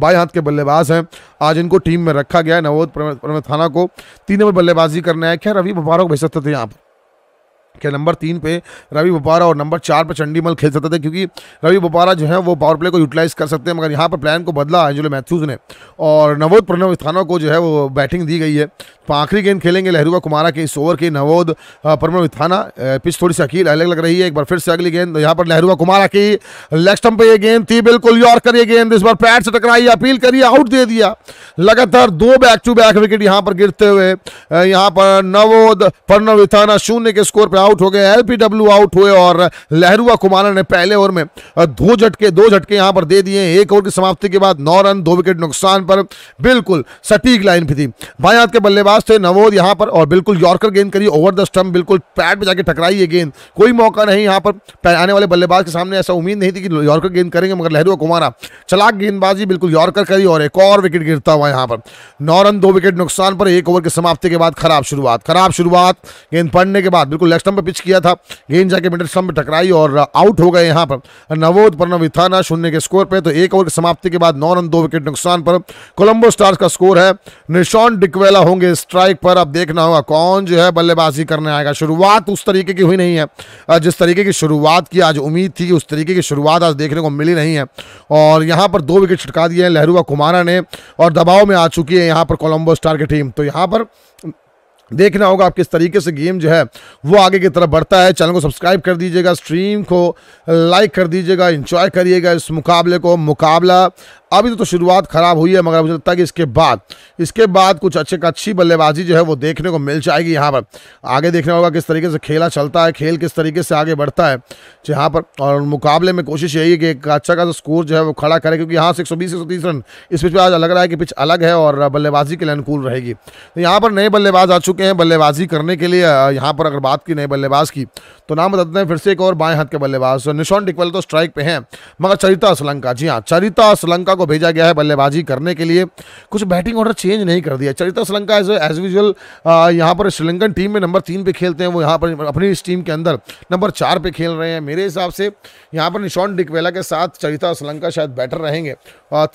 बाएं हाथ के बल्लेबाज हैं आज इनको टीम में रखा गया है नवोद प्रमथाना को तीन नंबर बल्लेबाजी करने आए खैर अभी को भेज सकते थे यहाँ पर रखे हैं नंबर तीन पे रवि बोपारा और नंबर चार पर चंडीमल खेल सकते थे क्योंकि रवि बोपारा जो है वो पावर प्ले को यूटिलाइज कर सकते हैं मगर यहाँ पर प्लान को बदला एंजलो मैथ्यूज़ ने और नवोद प्रणव स्थानों को जो है वो बैटिंग दी गई है तो आखिरी गेंद खेलेंगे लहरुआ कुमारा के इस ओवर के नवोद परमव थाना पिच थोड़ी सी अकील अलग लग रही है एक बार फिर से अगली गेंद तो यहाँ पर लहरुआ कुमारा की लेग स्टम्प पे ये गेंद थी बिल्कुल यॉर कर ये गेंद तो इस बार पैट से टकराई अपील करिए आउट दे दिया लगातार दो बैक टू बैक विकेट यहाँ पर गिरते हुए यहाँ पर नवोद प्रणव थाना शून्य के स्कोर पर आउट आउट हो गए एलपीडब्ल्यू आउट हुए और लहरुआ कुमार ने पहले ओवर में दो झटके दो झटके यहां पर दे दिए एक ओवर की समाप्ति के बाद नौ रन दो विकेट नुकसान पर बिल्कुल सटीक लाइन भी थी बाएं हाथ के बल्लेबाज थे नवोद यहां पर और बिल्कुल यॉर्कर गेंद करी ओवर द स्टम्प बिल्कुल पैड पर जाके टकराई है गेंद कोई मौका नहीं यहाँ पर आने वाले बल्लेबाज के सामने ऐसा उम्मीद नहीं थी कि यॉर्कर गेंद करेंगे मगर लहरुआ कुमारा चलाक गेंदबाजी बिल्कुल यॉर्कर करी और एक और विकेट गिरता हुआ यहाँ पर नौ रन दो विकेट नुकसान पर एक ओवर की समाप्ति के बाद खराब शुरुआत खराब शुरुआत गेंद पड़ने के बाद बिल्कुल लेग स्टंप पिच किया था गेंद जाके मिडिल स्टंप टकराई और आउट हो गए यहाँ पर नवोद पर विथाना शून्य के स्कोर पर तो एक ओवर की समाप्ति के बाद नौ रन दो विकेट नुकसान पर कोलंबो स्टार्स का स्कोर है निशान डिकवेला होंगे स्ट्राइक पर अब देखना होगा कौन जो है बल्लेबाजी करने आएगा शुरुआत उस तरीके की हुई नहीं है जिस तरीके की शुरुआत की आज उम्मीद थी उस तरीके की शुरुआत आज देखने को मिली नहीं है और यहाँ पर दो विकेट छिटका दिए हैं लहरुआ कुमारा ने और दबाव में आ चुकी है यहाँ पर कोलंबो स्टार की टीम तो यहाँ पर देखना होगा आप किस तरीके से गेम जो है वो आगे की तरफ बढ़ता है चैनल को सब्सक्राइब कर दीजिएगा स्ट्रीम को लाइक कर दीजिएगा इंजॉय करिएगा इस मुकाबले को मुकाबला अभी तो, तो शुरुआत खराब हुई है मगर मुझे लगता है कि इसके बाद इसके बाद कुछ अच्छे अच्छी बल्लेबाजी जो है वो देखने को मिल जाएगी यहाँ पर आगे देखना होगा किस तरीके से खेला चलता है खेल किस तरीके से आगे बढ़ता है जहाँ पर और मुकाबले में कोशिश यही है कि एक अच्छा खासा स्कोर जो है वो खड़ा करे क्योंकि यहाँ से एक सौ रन इस पिच पर आज लग रहा है कि पिच अलग है और बल्लेबाजी के लिए अनुकूल रहेगी तो यहाँ पर नए बल्लेबाज आ चुके हैं बल्लेबाजी करने के लिए यहाँ पर अगर बात की नए बल्लेबाज की तो नाम बताते हैं फिर से एक और बाएं हाथ के बल्लेबाज निशान डिकवल तो स्ट्राइक पर हैं मगर चरिता श्रीलंका जी हाँ चरिता श्रीलंका को को भेजा गया है बल्लेबाजी करने के लिए कुछ बैटिंग ऑर्डर चेंज नहीं कर दिया चरित्र श्रीलंका एज एज विजुअल यहाँ पर श्रीलंकन टीम में नंबर तीन पे खेलते हैं वो यहाँ पर अपनी इस टीम के अंदर नंबर चार पे खेल रहे हैं मेरे हिसाब से यहाँ पर निशान डिकवेला के साथ चरिता श्रीलंका शायद बैटर रहेंगे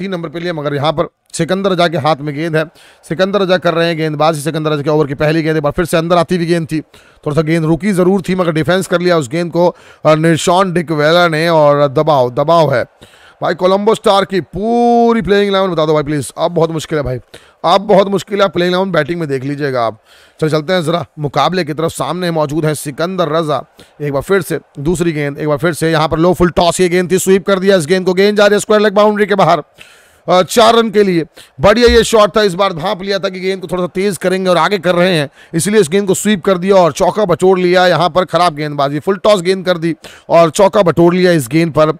तीन नंबर पे लिए मगर यहाँ पर सिकंदर रजा के हाथ में गेंद है सिकंदर रजा कर रहे हैं गेंदबाजी सिकंदर रजा के ओवर की पहली गेंद एक फिर से अंदर आती हुई गेंद थी थोड़ा सा गेंद रुकी ज़रूर थी मगर डिफेंस कर लिया उस गेंद को निशान डिकवेला ने और दबाव दबाव है भाई कोलंबो स्टार की पूरी प्लेइंग इलेवन बता दो भाई प्लीज़ अब बहुत मुश्किल है भाई अब बहुत मुश्किल है प्लेइंग इलेवन बैटिंग में देख लीजिएगा आप चल चलते हैं ज़रा मुकाबले की तरफ सामने मौजूद है सिकंदर रजा एक बार फिर से दूसरी गेंद एक बार फिर से यहाँ पर लो फुल टॉस ये गेंद थी स्वीप कर दिया इस गेंद को गेंद जा रही है स्क्वायर लेग बाउंड्री के बाहर चार रन के लिए बढ़िया ये शॉट था इस बार धांप लिया था कि गेंद को थोड़ा सा तेज़ करेंगे और आगे कर रहे हैं इसलिए इस गेंद को स्वीप कर दिया और चौका बटोर लिया यहाँ पर ख़राब गेंदबाजी फुल टॉस गेंद कर दी और चौका बटोर लिया इस गेंद पर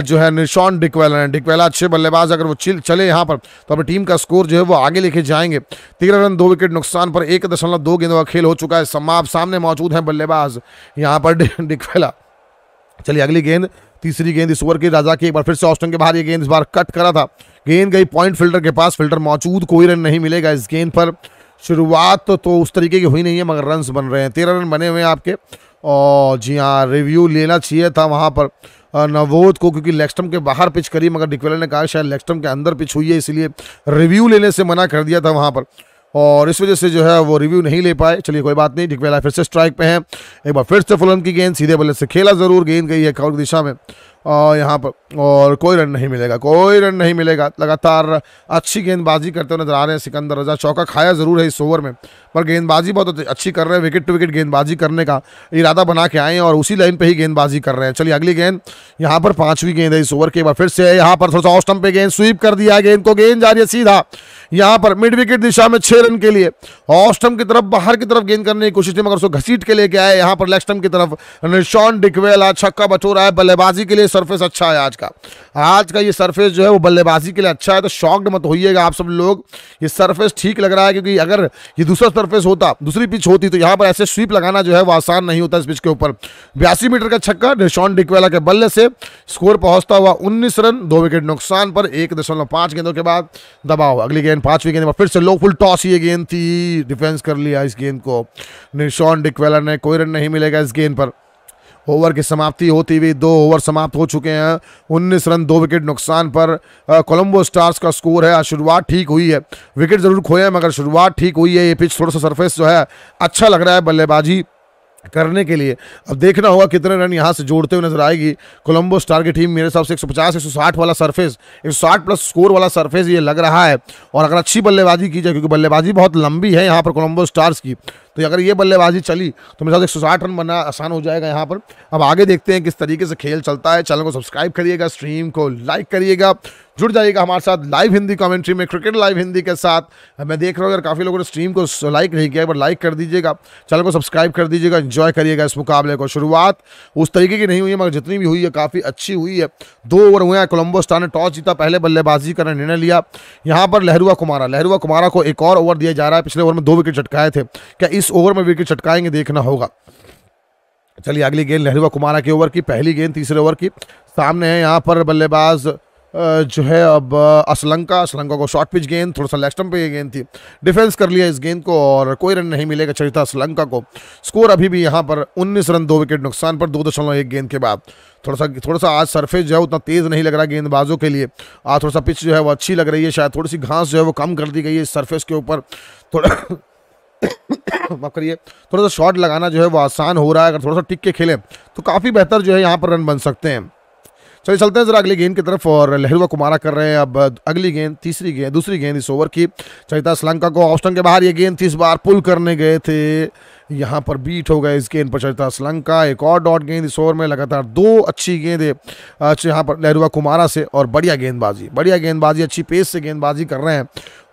जो है निशान डिकवेला ने डिकवेला अच्छे बल्लेबाज अगर वो चिल चले यहाँ पर तो अपनी टीम का स्कोर जो है वो आगे लेके जाएंगे तेरह रन दो विकेट नुकसान पर एक दशमलव दो गेंदों का खेल हो चुका है समाप्त सामने मौजूद हैं बल्लेबाज यहाँ पर डिकवेला चलिए अगली गेंद तीसरी गेंद इस ओवर के राजा के एक बार फिर से ऑस्टन के बाहर ये गेंद इस बार कट करा था गेंद गई पॉइंट फिल्टर के पास फिल्टर मौजूद कोई रन नहीं मिलेगा इस गेंद पर शुरुआत तो, तो उस तरीके की हुई नहीं है मगर रन्स बन रहे हैं तेरह रन बने हुए हैं आपके और जी हाँ रिव्यू लेना चाहिए था वहाँ पर नवोद को क्योंकि लेक्स्टम के बाहर पिच करी मगर डिक्वेलर ने कहा शायद लेक्स्टम के अंदर पिच हुई है इसलिए रिव्यू लेने से मना कर दिया था वहाँ पर और इस वजह से जो है वो रिव्यू नहीं ले पाए चलिए कोई बात नहीं डिकवेला फिर से स्ट्राइक पे है एक बार फिर से फुलन की गेंद सीधे बल्ले से खेला ज़रूर गेंद गई है काउंट दिशा में और यहाँ पर और कोई रन नहीं मिलेगा कोई रन नहीं मिलेगा लगातार अच्छी गेंदबाजी करते हुए नजर आ रहे हैं सिकंदर रजा चौका खाया ज़रूर है इस ओवर में पर गेंदबाजी बहुत अच्छी कर रहे हैं विकेट टू विकेट गेंदबाजी करने का इरादा बना के आए हैं और उसी लाइन पे ही गेंदबाजी कर रहे हैं चलिए अगली गेंद यहाँ पर पाँचवीं गेंद है इस ओवर के बाद फिर से यहाँ पर थोड़ा सा ऑफ पर गेंद स्वीप कर दिया गेंद को गेंद जा रही है सीधा यहाँ पर मिड विकेट दिशा में छह रन के लिए ऑस्टम की तरफ बाहर की तरफ गेंद करने की कोशिश थी मगर उसको घसीट के लेके आए यहाँ पर लेग स्टम्प की तरफ निशॉन डिकवेल आज छक्का बटोरा है बल्लेबाजी के लिए सरफेस अच्छा है आज का आज का ये सरफेस जो है वो बल्लेबाजी के लिए अच्छा है तो शॉक्ड मत होइएगा आप सब लोग ये सरफेस ठीक लग रहा है क्योंकि अगर ये दूसरा सरफेस होता दूसरी पिच होती तो यहाँ पर ऐसे स्वीप लगाना जो है वो आसान नहीं होता इस पिच के ऊपर बयासी मीटर का छक्का निशॉन डिकवेला के बल्ले से स्कोर पहुँचता हुआ उन्नीस रन दो विकेट नुकसान पर एक दशमलव पाँच गेंदों के बाद दबाव अगली गेंद पांचवी गेंद में फिर से लो फुल टॉस ये गेंद थी डिफेंस कर लिया इस गेंद को निशान डिकवेला ने कोई रन नहीं मिलेगा इस गेंद पर ओवर की समाप्ति होती हुई दो ओवर समाप्त हो चुके हैं उन्नीस रन दो विकेट नुकसान पर कोलंबो स्टार्स का स्कोर है शुरुआत ठीक हुई है विकेट जरूर खोए हैं मगर शुरुआत ठीक हुई है ये पिच थोड़ा सा सरफेस जो है अच्छा लग रहा है बल्लेबाजी करने के लिए अब देखना होगा कितने रन यहाँ से जोड़ते हुए नजर आएगी कोलंबो स्टार की टीम मेरे हिसाब से 150 160 वाला सरफेस 160 प्लस स्कोर वाला सरफेस ये लग रहा है और अगर अच्छी बल्लेबाजी की जाए क्योंकि बल्लेबाजी बहुत लंबी है यहाँ पर कोलंबो स्टार्स की तो अगर ये बल्लेबाजी चली तो मेरे साथ एक सौ साठ रन बनना आसान हो जाएगा यहाँ पर अब आगे देखते हैं किस तरीके से खेल चलता है चैनल को सब्सक्राइब करिएगा स्ट्रीम को लाइक करिएगा जुड़ जाइएगा हमारे साथ लाइव हिंदी कमेंट्री में क्रिकेट लाइव हिंदी के साथ मैं देख रहा हूँ अगर काफ़ी लोगों ने स्ट्रीम को लाइक नहीं किया पर लाइक कर दीजिएगा चैनल को सब्सक्राइब कर दीजिएगा इन्जॉय करिएगा इस मुकाबले को शुरुआत उस तरीके की नहीं हुई है मगर जितनी भी हुई है काफ़ी अच्छी हुई है दो ओवर हुए हैं कोलम्बो स्टार ने टॉस जीता पहले बल्लेबाजी का निर्णय लिया यहाँ पर लहरुआ कुमारा लहरुआ कुमारा को एक और ओवर दिया जा रहा है पिछले ओवर में दो विकेट चटकाए थे क्या इस इस ओवर में विकेट चटकाएंगे देखना होगा चलिए अगली गेंद लहरुआ कुमारा के ओवर की पहली गेंद तीसरे ओवर की सामने है यहाँ पर बल्लेबाज जो है अब असलंका असलंका को शॉर्ट पिच गेंद थोड़ा सा लेस्टम पे ये गेंद थी डिफेंस कर लिया इस गेंद को और कोई रन नहीं मिलेगा चरिता असलंका को स्कोर अभी भी यहाँ पर 19 रन दो विकेट नुकसान पर दो दशमलव एक गेंद के बाद थोड़ा सा थोड़ा सा आज सरफेस जो है उतना तेज़ नहीं लग रहा गेंदबाजों के लिए आज थोड़ा सा पिच जो है वो अच्छी लग रही है शायद थोड़ी सी घास जो है वो कम कर दी गई है इस सरफेस के ऊपर थोड़ा माफ करिए थोड़ा सा शॉट लगाना जो है वो आसान हो रहा है अगर थोड़ा सा टिक के खेलें तो काफ़ी बेहतर जो है यहाँ पर रन बन सकते हैं चलिए चलते हैं जरा अगली गेंद की तरफ और लहरुआ कुमारा कर रहे हैं अब अगली गेंद तीसरी गेंद दूसरी गेंद इस ओवर की चरिता श्रीलंका को ऑप्शन के बाहर ये गेंद थी इस बार पुल करने गए थे यहाँ पर बीट हो गए इस गेंद पर चलता श्रीलंका एक और डॉट गेंद इस ओवर में लगातार दो अच्छी गेंदें यहाँ पर लहरुआ कुमारा से और बढ़िया गेंदबाजी बढ़िया गेंदबाजी अच्छी पेस से गेंदबाजी कर रहे हैं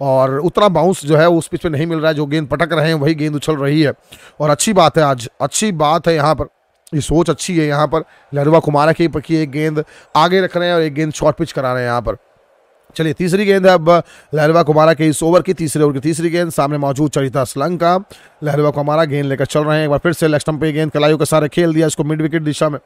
और उतना बाउंस जो है उस पिच पर नहीं मिल रहा है जो गेंद पटक रहे हैं वही गेंद उछल रही है और अच्छी बात है आज अच्छी बात है यहाँ पर ये सोच अच्छी है यहाँ पर लहरुआ कुमारा की एक गेंद आगे रख रहे हैं और एक गेंद शॉर्ट पिच करा रहे हैं यहाँ पर चलिए तीसरी गेंद है अब लहरवा कुमारा के इस ओवर की तीसरे ओवर की तीसरी गेंद सामने मौजूद चरिता का लहरवा कुमारा गेंद लेकर चल रहे हैं एक बार फिर से लेक्स्टम पे गेंद कलायू के सारे खेल दिया इसको मिड विकेट दिशा में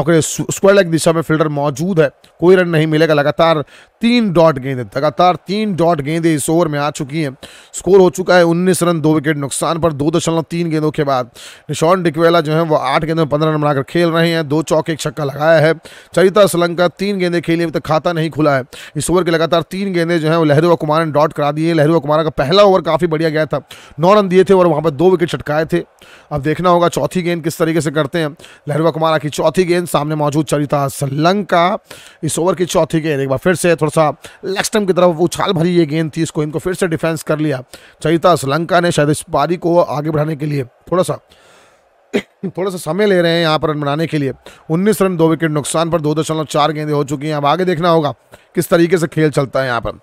और स्क्वायर लेग दिशा में फील्डर मौजूद है कोई रन नहीं मिलेगा लगातार तीन डॉट गेंद लगातार तीन डॉट गेंदें इस ओवर में आ चुकी हैं स्कोर हो चुका है उन्नीस रन दो विकेट नुकसान पर दो दशमलव तीन गेंदों के बाद निशान डिकवेला जो है वो आठ गेंदों में पंद्रह रन बनाकर खेल रहे हैं दो चौके एक छक्का लगाया है चरिता का तीन गेंदें खेली अभी तक खाता नहीं खुला है इस ओवर के लगातार लगातार तीन गेंदे जो है वो लहरू और कुमार ने डॉट करा दिए लहरू और कुमार का पहला ओवर काफ़ी बढ़िया गया था नौ रन दिए थे और वहाँ पर दो विकेट छटकाए थे अब देखना होगा चौथी गेंद किस तरीके से करते हैं लहरू कुमारा की चौथी गेंद सामने मौजूद चरिता सलंका इस ओवर की चौथी गेंद एक बार फिर से थोड़ा सा लेक्सटम की तरफ उछाल भरी ये गेंद थी इसको इनको फिर से डिफेंस कर लिया चरिता सलंका ने शायद इस पारी को आगे बढ़ाने के लिए थोड़ा सा थोड़ा सा समय ले रहे हैं यहाँ पर रन बनाने के लिए 19 रन दो विकेट नुकसान पर दो दशमलव चार गेंदें हो चुकी हैं अब आगे देखना होगा किस तरीके से खेल चलता है यहाँ पर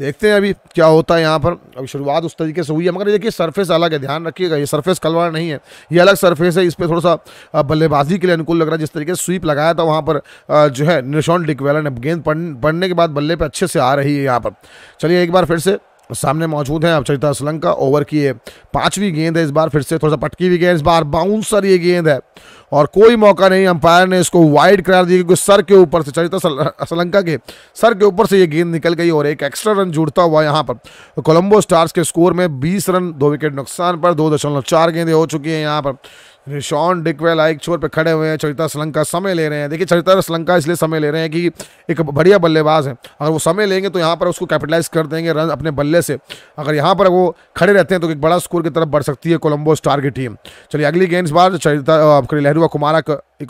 देखते हैं अभी क्या होता है यहाँ पर अभी शुरुआत उस तरीके से हुई है मगर ये देखिए सरफेस अलग है ध्यान रखिएगा ये सरफेस कलवार नहीं है ये अलग सरफेस है इस पर थोड़ा सा बल्लेबाजी के लिए अनुकूल लग रहा है जिस तरीके से स्वीप लगाया था वहाँ पर जो है निशॉन डिकवेला ने गेंद पढ़ने के बाद बल्ले पर अच्छे से आ रही है यहाँ पर चलिए एक बार फिर से सामने मौजूद हैं अब चरिता श्रीलंका ओवर की है पांचवी गेंद है इस बार फिर से थोड़ा सा पटकी हुई गेंद इस बार बाउंसर ये गेंद है और कोई मौका नहीं अंपायर ने इसको वाइड करार दिया क्योंकि सर के ऊपर से चरिता श्रीलंका के सर के ऊपर से ये गेंद निकल गई और एक एक्स्ट्रा रन जुड़ता हुआ यहाँ पर कोलंबो स्टार्स के स्कोर में बीस रन दो विकेट नुकसान पर दो दशमलव चार गेंदें हो चुकी हैं यहाँ पर शॉन डिकवेल एक छोर पे खड़े हुए हैं चरिता श्रलंका समय ले रहे हैं देखिए चरिता श्रलंका इसलिए समय ले रहे हैं कि एक बढ़िया बल्लेबाज है अगर वो समय लेंगे तो यहाँ पर उसको कैपिटलाइज कर देंगे रन अपने बल्ले से अगर यहाँ पर वो खड़े रहते हैं तो एक बड़ा स्कोर की तरफ बढ़ सकती है कोलम्बो स्टार की टीम चलिए अगली गेंद इस बार चरिता लहरुआ कुमारा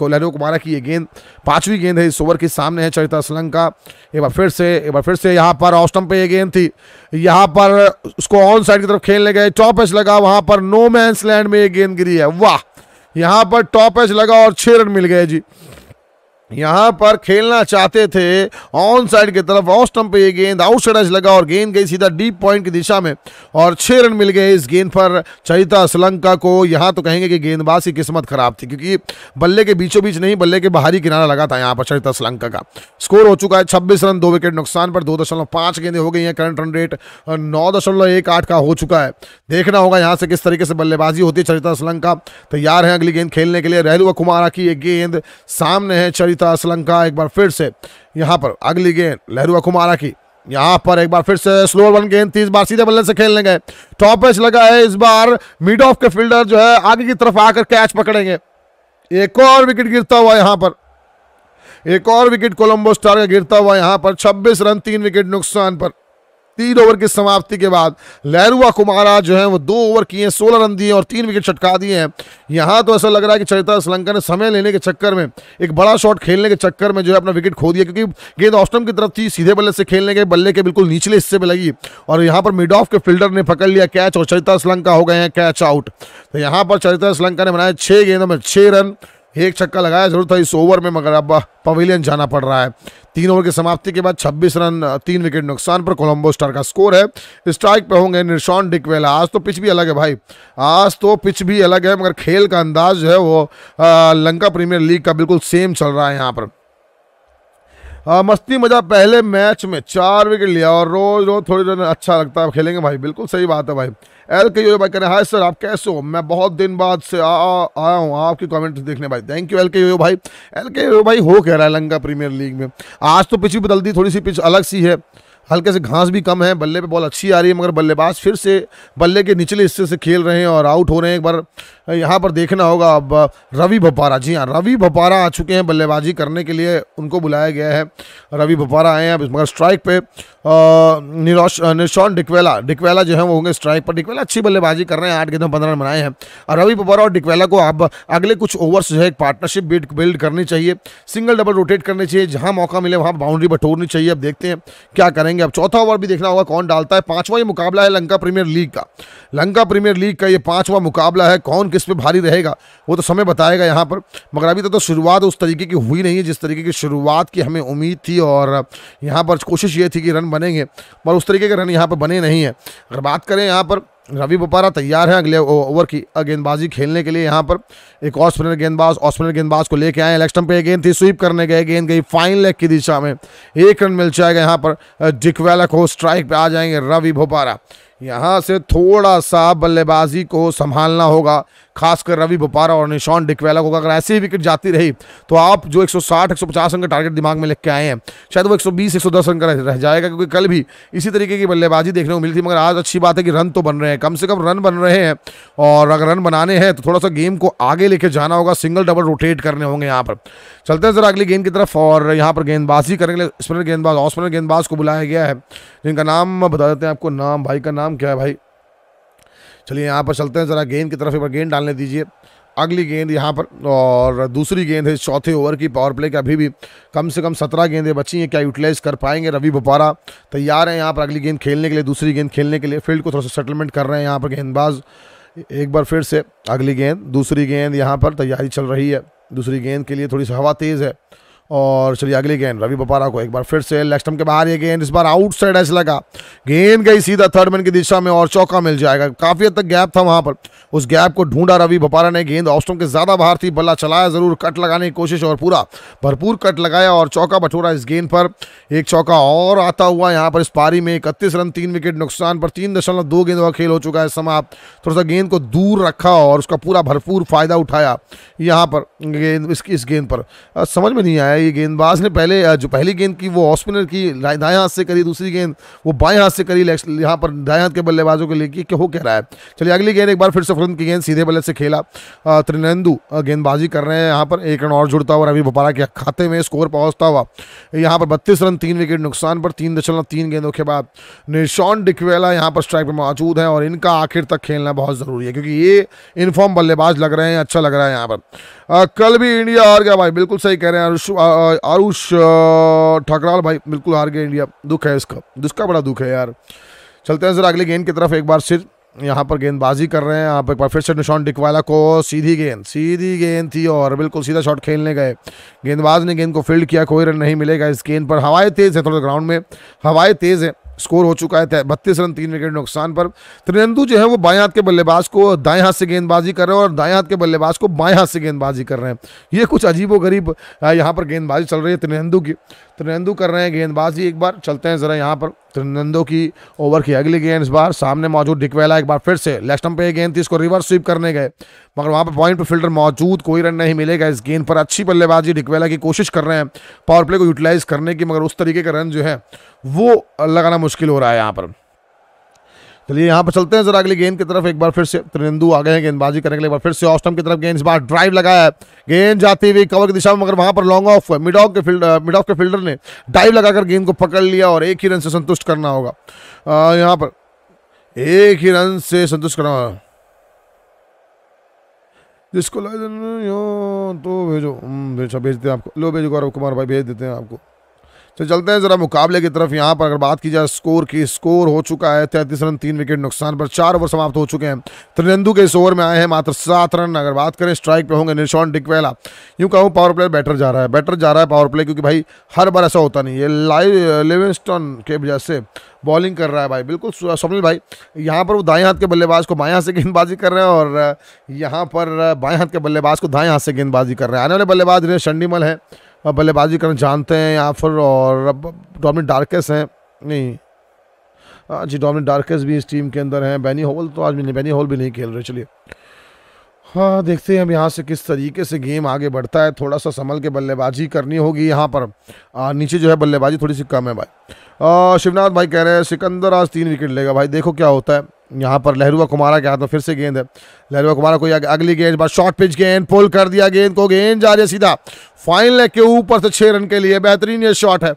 लहरुआ कुमारा की ये गेंद पांचवी गेंद है इस ओवर के सामने है चरिता श्रीलंका एक बार फिर से एक बार फिर से यहाँ पर ऑस्टम पर यह गेंद थी यहाँ पर उसको ऑन साइड की तरफ खेलने गए टॉप एच लगा वहाँ पर नो मैं लैंड में ये गेंद गिरी है वाह यहाँ पर टॉप एच लगा और छः रन मिल गए जी यहाँ पर खेलना चाहते थे ऑन साइड की तरफ ऑफ स्टम्प ये गेंद आउट साइड लगा और गेंद गई सीधा डीप पॉइंट की दिशा में और छः रन मिल गए इस गेंद पर चैता श्रीलंका को यहाँ तो कहेंगे कि गेंदबाज की किस्मत खराब थी क्योंकि बल्ले के बीचों बीच नहीं बल्ले के बाहरी किनारा लगा था यहाँ पर चैता श्रीलंका का स्कोर हो चुका है छब्बीस रन दो विकेट नुकसान पर दो दशमलव पाँच गेंदें हो गई हैं करंट रन रेट नौ दशमलव एक आठ का हो चुका है देखना होगा यहाँ से किस तरीके से बल्लेबाजी होती है चरिता श्रीलंका तैयार है अगली गेंद खेलने के लिए रहलुआ कुमारा की एक गेंद सामने है चरित विजेता श्रीलंका एक बार फिर से यहाँ पर अगली गेंद लहरुआ कुमारा की यहाँ पर एक बार फिर से स्लोअर वन गेंद तीस बार सीधे बल्ले से खेलने गए टॉप एच लगा है इस बार मिड ऑफ के फील्डर जो है आगे की तरफ आकर कैच पकड़ेंगे एक और विकेट गिरता हुआ यहाँ पर एक और विकेट कोलंबो स्टार का गिरता हुआ यहाँ पर 26 रन तीन विकेट नुकसान पर तीन ओवर की समाप्ति के बाद लहरुआ कुमारा जो है वो दो ओवर किए हैं सोलह रन दिए और तीन विकेट छटका दिए हैं यहाँ तो ऐसा लग रहा है कि चरिता श्रीलंका ने समय लेने के चक्कर में एक बड़ा शॉट खेलने के चक्कर में जो है अपना विकेट खो दिया क्योंकि गेंद ऑस्टम की तरफ थी सीधे बल्ले से खेलने के बल्ले के बिल्कुल निचले हिस्से में लगी और यहाँ पर मिड ऑफ के फील्डर ने पकड़ लिया कैच और चरिता श्रीलंका हो गए हैं कैच आउट तो यहाँ पर चरिता श्रीलंका ने बनाया छः गेंदों में छः रन एक छक्का लगाया जरूर था इस ओवर में मगर अब पवेलियन जाना पड़ रहा है तीन ओवर की समाप्ति के बाद 26 रन तीन विकेट नुकसान पर कोलंबो स्टार का स्कोर है स्ट्राइक पर होंगे निशान डिकवेला आज तो पिच भी अलग है भाई आज तो पिच भी अलग है मगर खेल का अंदाज जो है वो लंका प्रीमियर लीग का बिल्कुल सेम चल रहा है यहाँ पर आ, मस्ती मजा पहले मैच में चार विकेट लिया और रोज रोज थोड़ी देर अच्छा लगता है खेलेंगे भाई बिल्कुल सही बात है भाई एल के योजा भाई कह रहे हैं हाय सर आप कैसे हो मैं बहुत दिन बाद से आया हूँ आपकी कमेंट देखने भाई थैंक यू एल के योजो भाई एल के योजो भाई हो कह रहा है लंका प्रीमियर लीग में आज तो पिच भी बदल दी थोड़ी सी पिच अलग सी है हल्के से घास भी कम है बल्ले पे बॉल अच्छी आ रही है मगर बल्लेबाज फिर से बल्ले के निचले हिस्से से खेल रहे हैं और आउट हो रहे हैं एक बार यहाँ पर देखना होगा अब रवि भपारा जी हाँ रवि भपारा आ चुके हैं बल्लेबाजी करने के लिए उनको बुलाया गया है रवि भपारा आए हैं अब मगर स्ट्राइक पे निरोश निशॉन डिकवेला डिकवेला जो है वो होंगे स्ट्राइक पर डिकवेला अच्छी बल्लेबाजी कर रहे हैं आठ गेंदों पंद्रह रन बनाए हैं और रवि भपारा और डिकवेला को अब अगले कुछ ओवर्स जो है एक पार्टनरशिप बिल्ड करनी चाहिए सिंगल डबल रोटेट करनी चाहिए जहाँ मौका मिले वहाँ बाउंड्री बटोरनी चाहिए अब देखते हैं क्या करेंगे देखेंगे अब चौथा ओवर भी देखना होगा कौन डालता है पांचवा ये मुकाबला है लंका प्रीमियर लीग का लंका प्रीमियर लीग का ये पांचवा मुकाबला है कौन किस पे भारी रहेगा वो तो समय बताएगा यहाँ पर मगर अभी तक तो, तो शुरुआत उस तरीके की हुई नहीं है जिस तरीके की शुरुआत की हमें उम्मीद थी और यहाँ पर कोशिश ये थी कि रन बनेंगे पर उस तरीके के रन यहाँ पर बने नहीं है अगर बात करें यहाँ पर रवि बोपारा तैयार हैं अगले ओवर की गेंदबाजी खेलने के लिए यहाँ पर एक और स्पिनर गेंदबाज और स्पिनर गेंदबाज को लेके आए लेक्स्टम पे गेंद थी स्वीप करने गए गेंद गई फाइन लेग की दिशा में एक रन मिल जाएगा यहाँ पर डिकवेला को स्ट्राइक पे आ जाएंगे रवि भोपारा यहाँ से थोड़ा सा बल्लेबाजी को संभालना होगा खासकर रवि बोपारा और निशान डिकवेला को अगर ऐसे ही विकेट जाती रही तो आप जो 160 150 रन का टारगेट दिमाग में लेके आए हैं शायद वो 120 110 रन का रह जाएगा क्योंकि कल भी इसी तरीके की बल्लेबाजी देखने को मिली थी मगर आज अच्छी बात है कि रन तो बन रहे हैं कम से कम रन बन रहे हैं और अगर रन बनाने हैं तो थोड़ा सा गेम को आगे लेके जाना होगा सिंगल डबल रोटेट करने होंगे यहाँ पर चलते हैं सर अगली गेम की तरफ और यहाँ पर गेंदबाजी करने के लिए स्पिनर गेंदबाज ऑफ स्पिनर गेंदबाज को बुलाया गया है जिनका नाम बता देते हैं आपको नाम भाई का नाम क्या है भाई चलिए यहाँ पर चलते हैं ज़रा गेंद की तरफ एक बार गेंद डालने दीजिए अगली गेंद यहाँ पर और दूसरी गेंद है चौथे ओवर की पावर प्ले के अभी भी कम से कम सत्रह गेंदें बची हैं क्या यूटिलाइज कर पाएंगे रवि भोपारा तैयार हैं यहाँ पर अगली गेंद खेलने के लिए दूसरी गेंद खेलने के लिए फील्ड को थोड़ा सा सेटलमेंट कर रहे हैं यहाँ पर गेंदबाज एक बार फिर से अगली गेंद दूसरी गेंद यहाँ पर तैयारी चल रही है दूसरी गेंद के लिए थोड़ी सी हवा तेज़ है और चलिए अगली गेंद रवि बपारा को एक बार फिर से लेक्स्टम के बाहर ये गेंद इस बार आउटसाइड ऐसे लगा गेंद गई सीधा थर्ड मैन की दिशा में और चौका मिल जाएगा काफ़ी हद तक गैप था वहाँ पर उस गैप को ढूंढा रवि बपारा ने गेंद ऑफ के ज़्यादा बाहर थी बल्ला चलाया ज़रूर कट लगाने की कोशिश और पूरा भरपूर कट लगाया और चौका बठोरा इस गेंद पर एक चौका और आता हुआ यहाँ पर इस पारी में इकतीस रन तीन विकेट नुकसान पर तीन दशमलव दो गेंद का खेल हो चुका है समाप्त थोड़ा सा गेंद को दूर रखा और उसका पूरा भरपूर फ़ायदा उठाया यहाँ पर गेंद इसकी इस गेंद पर समझ में नहीं आया ये गेंदबाज ने पहले जो पहली गेंद की वो ऑफ स्पिनर की दाएं हाथ से करी दूसरी गेंद वो बाएं हाथ से करी यहाँ पर दाएं हाथ के बल्लेबाजों के लिए कि हो कह रहा है चलिए अगली गेंद एक बार फिर सफरन की गेंद सीधे बल्ले से खेला त्रिनेंदु गेंदबाजी कर रहे हैं यहाँ पर एक रन और जुड़ता हुआ रवि भोपाला के खाते में स्कोर पहुँचता हुआ यहाँ पर बत्तीस रन तीन विकेट नुकसान पर तीन दशमलव तीन गेंदों के बाद निशान डिकवेला यहाँ पर स्ट्राइक पर मौजूद है और इनका आखिर तक खेलना बहुत ज़रूरी है क्योंकि ये इनफॉर्म बल्लेबाज लग रहे हैं अच्छा लग रहा है यहाँ पर आ, कल भी इंडिया हार गया भाई बिल्कुल सही कह रहे हैं आरुष ठकराल भाई बिल्कुल हार गया इंडिया दुख है इसका इसका बड़ा दुख है यार चलते हैं सर अगले गेंद की तरफ एक बार फिर यहाँ पर गेंदबाजी कर रहे हैं यहाँ पर फिर से निशान डिकवाला को सीधी गेंद सीधी गेंद थी और बिल्कुल सीधा शॉट खेलने गए गेंदबाज ने गेंद को फील्ड किया कोई रन नहीं मिलेगा इस गेंद पर हवाएं तेज़ है थोड़ा ग्राउंड में हवाएं तेज़ है स्कोर हो चुका है बत्तीस रन तीन विकेट नुकसान पर त्रिनेंदु जो है वो बाएं हाथ के बल्लेबाज को दाएं हाथ से गेंदबाजी कर रहे हैं और दाएं हाथ के बल्लेबाज को बाएं हाथ से गेंदबाजी कर रहे हैं ये कुछ अजीबो गरीब यहाँ पर गेंदबाजी चल रही है त्रिनेंदु की त्रिनेंदू कर रहे हैं गेंदबाजी एक बार चलते हैं ज़रा यहाँ पर त्रिनंदो की ओवर की अगली गेंद इस बार सामने मौजूद डिकवेला एक बार फिर से लेफ्ट पे गेंद थी इसको रिवर्स स्वीप करने गए मगर वहाँ पर पॉइंट पर फिल्टर मौजूद कोई रन नहीं मिलेगा इस गेंद पर अच्छी बल्लेबाजी डिकवेला की कोशिश कर रहे हैं पावर प्ले को यूटिलाइज करने की मगर उस तरीके का रन जो है वो लगाना मुश्किल हो रहा है यहाँ पर चलिए यहाँ पर चलते हैं जरा अगली गेंद की तरफ एक बार फिर से त्रिनेंदु आ गए हैं गेंदबाजी करने के लिए बार फिर से ऑस्टम की तरफ गेंद इस बार ड्राइव लगाया है गेंद जाती हुई कवर की दिशा में मगर वहाँ पर लॉन्ग ऑफ मिड ऑफ के फील्ड मिड ऑफ के फील्डर ने डाइव लगाकर गेंद को पकड़ लिया और एक ही रन से संतुष्ट करना होगा यहाँ पर एक ही रन से संतुष्ट करना होगा जिसको तो भेजो हम्म, भेजा भेजते हैं आपको लो भेजो गौरव कुमार भाई भेज देते हैं आपको तो चलते हैं ज़रा मुकाबले की तरफ यहाँ पर अगर बात की जाए स्कोर की स्कोर हो चुका है तैंतीस रन तीन विकेट नुकसान पर चार ओवर समाप्त हो चुके हैं त्रिनेंदु के इस ओवर में आए हैं मात्र सात रन अगर बात करें स्ट्राइक पे होंगे निशान डिकवेला यूँ कहूँ पावर प्ले बेटर जा रहा है बेटर जा रहा है पावर प्ले क्योंकि भाई हर बार ऐसा होता नहीं है लाइव लिविंगस्टन के वजह से बॉलिंग कर रहा है भाई बिल्कुल स्वप्निल भाई यहाँ पर वो दाएँ हाथ के बल्लेबाज को बाएँ हाथ से गेंदबाजी कर रहे हैं और यहाँ पर बाएँ हाथ के बल्लेबाज को दाएँ हाथ से गेंदबाजी कर रहे हैं आने वाले बल्लेबाज दिनेश चंडीमल हैं बल्लेबाजी करना जानते हैं या फिर और अब डोमिन डार्केस हैं नहीं हाँ जी डोमिन डार्केस भी इस टीम के अंदर हैं बैनी होल तो आज भी नहीं बैनी होल भी नहीं खेल रहे चलिए हाँ देखते हैं हम यहाँ से किस तरीके से गेम आगे बढ़ता है थोड़ा सा संभल के बल्लेबाजी करनी होगी यहाँ पर आ, नीचे जो है बल्लेबाजी थोड़ी सी कम है भाई शिवनाथ भाई कह रहे हैं सिकंदर आज तीन विकेट लेगा भाई देखो क्या होता है यहाँ पर लहरुआ कुमारा के हाथ में फिर से गेंद है लहरुआ कुमारा को अगली गेंद बार शॉर्ट पिच गेंद पुल कर दिया गेंद को गेंद जा रही है सीधा फाइनल के ऊपर से छः रन के लिए बेहतरीन ये शॉट है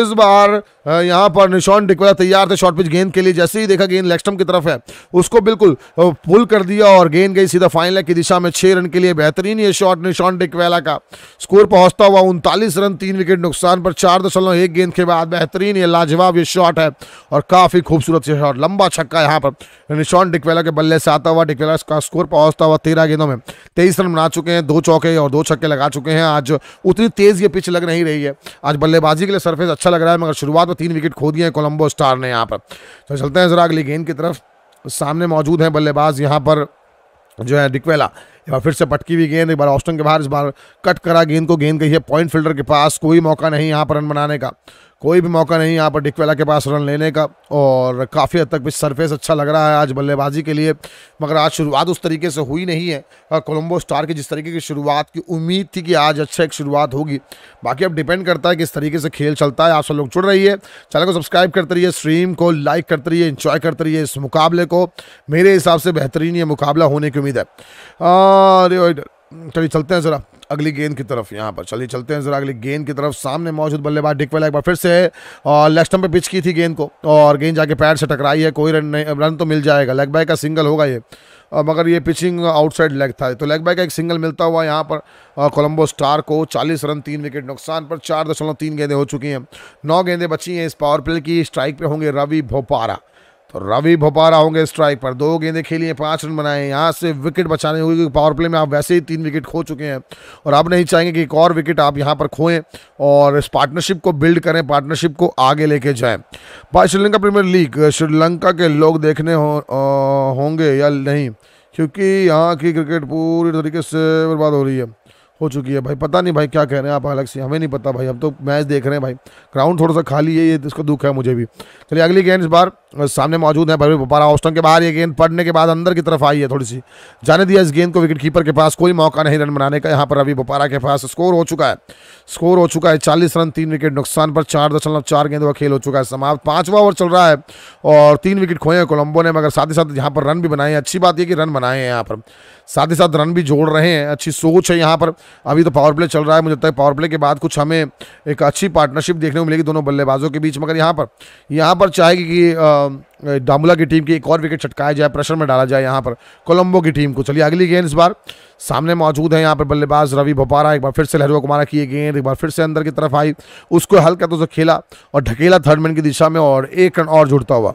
इस बार यहाँ पर निशान डिकोला तैयार थे शॉर्ट पिच गेंद के लिए जैसे ही देखा गेंद लेक्स्टम की तरफ है उसको बिल्कुल पुल कर दिया और गेंद गई सीधा फाइनल की दिशा में छः रन के लिए बेहतरीन ये शॉट निशान डिकवेला का स्कोर पहुंचता हुआ उनतालीस रन तीन विकेट नुकसान पर चार दशमलव एक गेंद के बाद बेहतरीन ये लाजवाब ये शॉट है और काफ़ी खूबसूरत ये शॉट लंबा छक्का यहाँ पर निशान डिकवेला के बल्ले से आता हुआ डिकवेला का स्कोर पहुंचता हुआ तेरह गेंदों में तेईस रन बना चुके हैं दो चौके और दो छक्के लगा चुके हैं आज उतनी तेज़ ये पिच लग नहीं रही है आज बल्लेबाजी के लिए सरफेस अच्छा लग रहा है मगर शुरुआत पर तीन विकेट खो दिए हैं कोलंबो स्टार ने यहाँ पर तो चलते हैं जरा अगली गेंद की तरफ सामने मौजूद हैं बल्लेबाज यहाँ पर जो है डिकवेला एक बार फिर से पटकी हुई गेंद एक बार ऑस्टन के बाहर इस बार कट करा गेंद को गेंद गई है पॉइंट फील्डर के पास कोई मौका नहीं यहाँ पर रन बनाने का कोई भी मौका नहीं यहाँ पर डिकवेला के पास रन लेने का और काफ़ी हद तक भी सरफेस अच्छा लग रहा है आज बल्लेबाजी के लिए मगर आज शुरुआत उस तरीके से हुई नहीं है कोलंबो स्टार की जिस तरीके की शुरुआत की उम्मीद थी कि आज अच्छा एक शुरुआत होगी बाकी अब डिपेंड करता है कि इस तरीके से खेल चलता है आप सब लोग जुड़ रही है चैनल को सब्सक्राइब करते रहिए स्ट्रीम को लाइक करते रहिए इंजॉय करते रहिए इस मुकाबले को मेरे हिसाब से बेहतरीन ये मुकाबला होने की उम्मीद है हम्म, चलिए चलते हैं ज़रा अगली गेंद की तरफ यहाँ पर चलिए चलते हैं ज़रा अगली गेंद की तरफ सामने मौजूद बल्लेबाज डिकवेला एक बार फिर से और लेग स्टम्प पे पिच की थी गेंद को और गेंद जाके पैर से टकराई है कोई रन नहीं रन तो मिल जाएगा लेग बाय का सिंगल होगा ये और मगर ये पिचिंग आउटसाइड लेग था तो लेग बाय का एक सिंगल मिलता हुआ यहाँ पर कोलम्बो स्टार को चालीस रन तीन विकेट नुकसान पर चार दशमलव तीन गेंदें हो चुकी हैं नौ गेंदें बची हैं इस पावर प्ले की स्ट्राइक पर होंगे रवि भोपारा तो रवि भोपारा होंगे स्ट्राइक पर दो गेंदे खेली हैं पाँच रन बनाए यहाँ से विकेट बचाने हुए क्योंकि पावर प्ले में आप वैसे ही तीन विकेट खो चुके हैं और आप नहीं चाहेंगे कि एक और विकेट आप यहाँ पर खोएं और इस पार्टनरशिप को बिल्ड करें पार्टनरशिप को आगे लेके जाएं बात श्रीलंका प्रीमियर लीग श्रीलंका के लोग देखने हो, होंगे या नहीं क्योंकि यहाँ की क्रिकेट पूरी तरीके से बर्बाद हो रही है हो चुकी है भाई पता नहीं भाई क्या कह रहे हैं आप अलग से हमें नहीं पता भाई हम तो मैच देख रहे हैं भाई ग्राउंड थोड़ा सा खाली है ये तो इसका दुख है मुझे भी चलिए अगली गेंद इस बार सामने मौजूद है भाई पारा ऑस्टन के बाहर ये गेंद पड़ने के बाद अंदर की तरफ आई है थोड़ी सी जाने दिया इस गेंद को विकेट कीपर के पास कोई मौका नहीं रन बनाने का यहाँ पर रवि बोपारा के पास स्कोर हो चुका है स्कोर हो चुका है चालीस रन तीन विकेट नुकसान पर चार दशमलव चार गेंद का खेल हो चुका है समाप्त पांचवा ओवर चल रहा है और तीन विकेट खोए हैं कोलंबो ने मगर साथ ही साथ यहाँ पर रन भी बनाए हैं अच्छी बात यह कि रन बनाए हैं यहाँ पर साथ ही साथ रन भी जोड़ रहे हैं अच्छी सोच है यहाँ पर अभी तो पावर प्ले चल रहा है मुझे लगता है पावर प्ले के बाद कुछ हमें एक अच्छी पार्टनरशिप देखने को मिलेगी दोनों बल्लेबाजों के बीच मगर यहाँ पर यहाँ पर चाहेगी कि डामुला की टीम की एक और विकेट छटकाया जाए प्रेशर में डाला जाए यहाँ पर कोलंबो की टीम को चलिए अगली गेंद इस बार सामने मौजूद है यहाँ पर बल्लेबाज रवि भोपारा एक बार फिर से लहरुआ कुमारा की गेंद एक बार फिर से अंदर की तरफ आई उसको हल्का तो से खेला और ढकेला थर्डमैन की दिशा में और एक रन और जुड़ता हुआ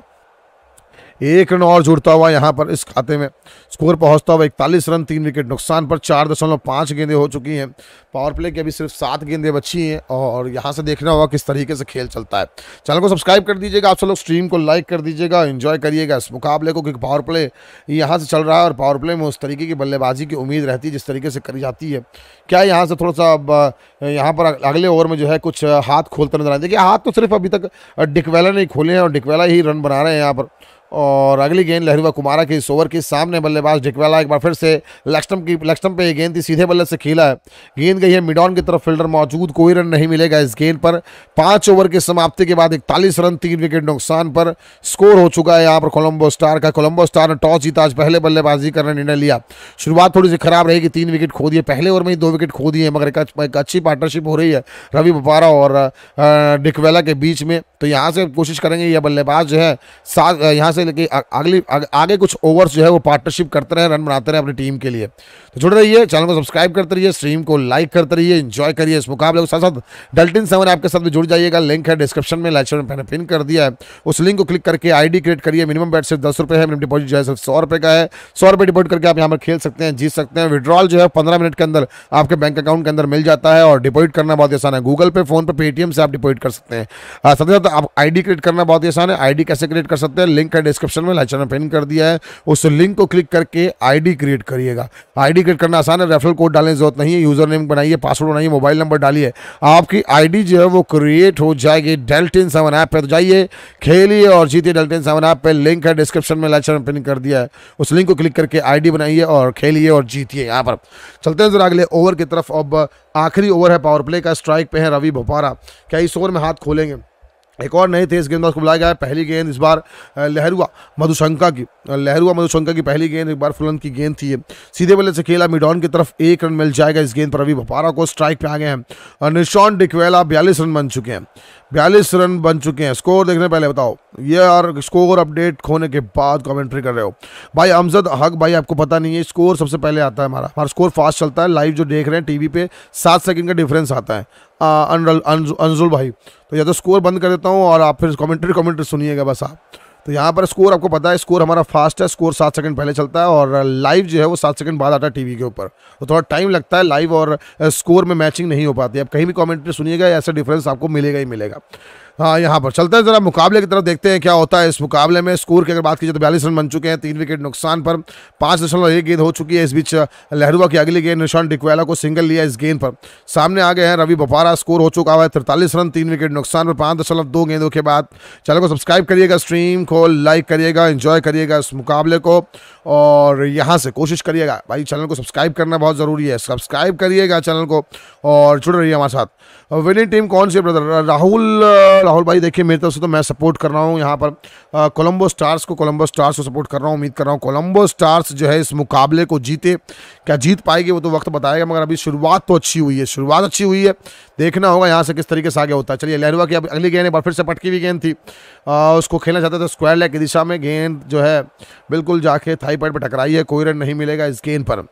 एक रन और जुड़ता हुआ यहाँ पर इस खाते में स्कोर पहुँचता हुआ इकतालीस रन तीन विकेट नुकसान पर चार दशमलव पाँच गेंदें हो चुकी हैं पावर प्ले की अभी सिर्फ सात गेंदें बची हैं और यहाँ से देखना होगा किस तरीके से खेल चलता है चैनल को सब्सक्राइब कर दीजिएगा आप सब लोग स्ट्रीम को लाइक कर दीजिएगा इन्जॉय करिएगा इस मुकाबले को क्योंकि पावर प्ले यहाँ से चल रहा है और पावर प्ले में उस तरीके की बल्लेबाजी की उम्मीद रहती है जिस तरीके से करी जाती है क्या यहाँ से थोड़ा सा यहाँ पर अगले ओवर में जो है कुछ हाथ खोलते नजर आए देखिए हाथ तो सिर्फ अभी तक डिकवेला नहीं खोले हैं और डिकवेला ही रन बना रहे हैं यहाँ पर और अगली गेंद लहरुआ कुमारा की इस ओवर के सामने बल्लेबाज ढिकवाला एक बार फिर से लक्ष्टम की लक्ष्टम पे ये गेंद थी सीधे बल्ले से खेला है गेंद गई है मिडॉन की तरफ फील्डर मौजूद कोई रन नहीं मिलेगा इस गेंद पर पाँच ओवर की समाप्ति के बाद इकतालीस रन तीन विकेट नुकसान पर स्कोर हो चुका है यहाँ पर कोलम्बो स्टार का कोलम्बो स्टार ने टॉस जीता आज पहले बल्लेबाजी करने निर्णय लिया शुरुआत थोड़ी सी खराब रही कि तीन विकेट खो दिए पहले ओवर में ही दो विकेट खो दिए मगर एक अच्छी पार्टनरशिप हो रही है रवि बपारा और डिकवेला के बीच में तो यहाँ से कोशिश करेंगे यह बल्लेबाज जो है सात यहाँ से लेके अगली आगे कुछ ओवर्स जो है वो पार्टनरशिप करते रहे रन बनाते रहे अपनी टीम के लिए तो जुड़े रहिए चैनल को सब्सक्राइब करते रहिए स्ट्रीम को लाइक करते रहिए इंजॉय करिए इस मुकाबले के साथ साथ डल्टिन सेवन आपके साथ भी जुड़ जाइएगा लिंक है डिस्क्रिप्शन में लाइक मैंने पिन कर दिया है उस लिंक को क्लिक करके आई क्रिएट करिए मिनिमम बैट सिर्फ दस रुपये है मिनिमम डिपोजिट जो है सिर्फ सौ का है सौ रुपये डिपोजिट करके आप यहाँ पर खेल सकते हैं जीत सकते हैं विड्रॉल जो है पंद्रह मिनट के अंदर आपके बैंक अकाउंट के अंदर मिल जाता है और डिपोजिट करना बहुत आसान है गूगल पे फोन पे पेटीएम से आप डिपोजिट कर सकते हैं साथ ही साथ आप आई क्रिएट करना बहुत आसान है आई कैसे क्रिएट कर सकते हैं लिंक है डिस्क्रिप्शन में लाइक चैनल पिन कर दिया है उस लिंक को क्लिक करके आईडी क्रिएट करिएगा आईडी क्रिएट करना आसान है रेफरल कोड डालने की जरूरत नहीं है यूजर नेम बनाइए पासवर्ड बनाइए मोबाइल नंबर डालिए आपकी आईडी जो है वो क्रिएट हो जाएगी डेल्टिन सेवन ऐप पर तो जाइए खेलिए और जीतिए डेल्टिन सेवन ऐप पर लिंक है डिस्क्रिप्शन में लाइक चैनल पिन कर दिया है उस लिंक को क्लिक करके आई बनाइए और खेलिए और जीतिए यहाँ पर चलते हैं जरा अगले ओवर की तरफ अब आखिरी ओवर है पावर प्ले का स्ट्राइक पे है रवि भोपारा क्या इस ओवर में हाथ खोलेंगे एक और नए तेज गेंदबाज को बुलाया गया है पहली गेंद इस बार लहरुआ मधुशंका की लहरुआ मधुशंका की पहली गेंद एक बार फुलंद की गेंद थी सीधे बल्ले से खेला मिडॉन की तरफ एक रन मिल जाएगा इस गेंद पर अभी भपारा को स्ट्राइक पे आ गए हैं और निशान डिकवेला बयालीस रन बन चुके हैं बयालीस रन बन चुके हैं स्कोर देखने पहले बताओ ये और स्कोर अपडेट होने के बाद कॉमेंट्री कर रहे हो भाई अमजद हक भाई आपको पता नहीं है स्कोर सबसे पहले आता है हमारा हमारा स्कोर फास्ट चलता है लाइव जो देख रहे हैं टी पे सात सेकेंड का डिफरेंस आता है अनजुल भाई तो या तो स्कोर बंद कर देता हूँ और आप फिर कमेंट्री कमेंट्री सुनिएगा बस आप तो यहाँ पर स्कोर आपको पता है स्कोर हमारा फास्ट है स्कोर सात सेकंड पहले चलता है और लाइव जो है वो सात सेकंड बाद आता है टीवी के ऊपर तो थोड़ा टाइम लगता है लाइव और स्कोर में मैचिंग नहीं हो पाती आप कहीं भी कमेंट्री सुनिएगा ऐसा डिफरेंस आपको मिलेगा ही मिलेगा हाँ यहाँ पर चलते हैं ज़रा मुकाबले की तरफ देखते हैं क्या होता है इस मुकाबले में स्कोर की अगर बात की जाए तो बयालीस रन बन चुके हैं तीन विकेट नुकसान पर पाँच दशमलव एक गेंद हो चुकी है इस बीच लहरुआ की अगली गेंद निशान डिकवेला को सिंगल लिया इस गेंद पर सामने आ गए हैं रवि बपारा स्कोर हो चुका हुआ है तिरतालीस रन तीन विकेट नुकसान पर पाँच दशमलव दो गेंदों के बाद चैनल को सब्सक्राइब करिएगा स्ट्रीम को लाइक करिएगा इन्जॉय करिएगा इस मुकाबले को और यहाँ से कोशिश करिएगा भाई चैनल को सब्सक्राइब करना बहुत ज़रूरी है सब्सक्राइब करिएगा चैनल को और जुड़ रही है हमारे साथ विनिंग टीम कौन सी ब्रदर राहुल राहुल भाई देखिए मेरी तरफ से तो मैं सपोर्ट कर रहा हूँ यहाँ पर कोलंबो स्टार्स को कोलंबो स्टार्स को सपोर्ट कर रहा हूँ उम्मीद कर रहा हूँ कोलंबो स्टार्स जो है इस मुकाबले को जीते क्या जीत पाएगी वो तो वक्त बताएगा मगर अभी शुरुआत तो अच्छी हुई है शुरुआत अच्छी हुई है देखना होगा यहाँ से किस तरीके से आगे होता है चलिए लहरुआ की अब अगली गेंद एक बार फिर से पटकी हुई गेंद थी उसको खेलना चाहते थे स्क्वायर लेग की दिशा में गेंद जो है बिल्कुल जाके थाई पैड पर टकराई है कोई रन नहीं मिलेगा इस गेंद पर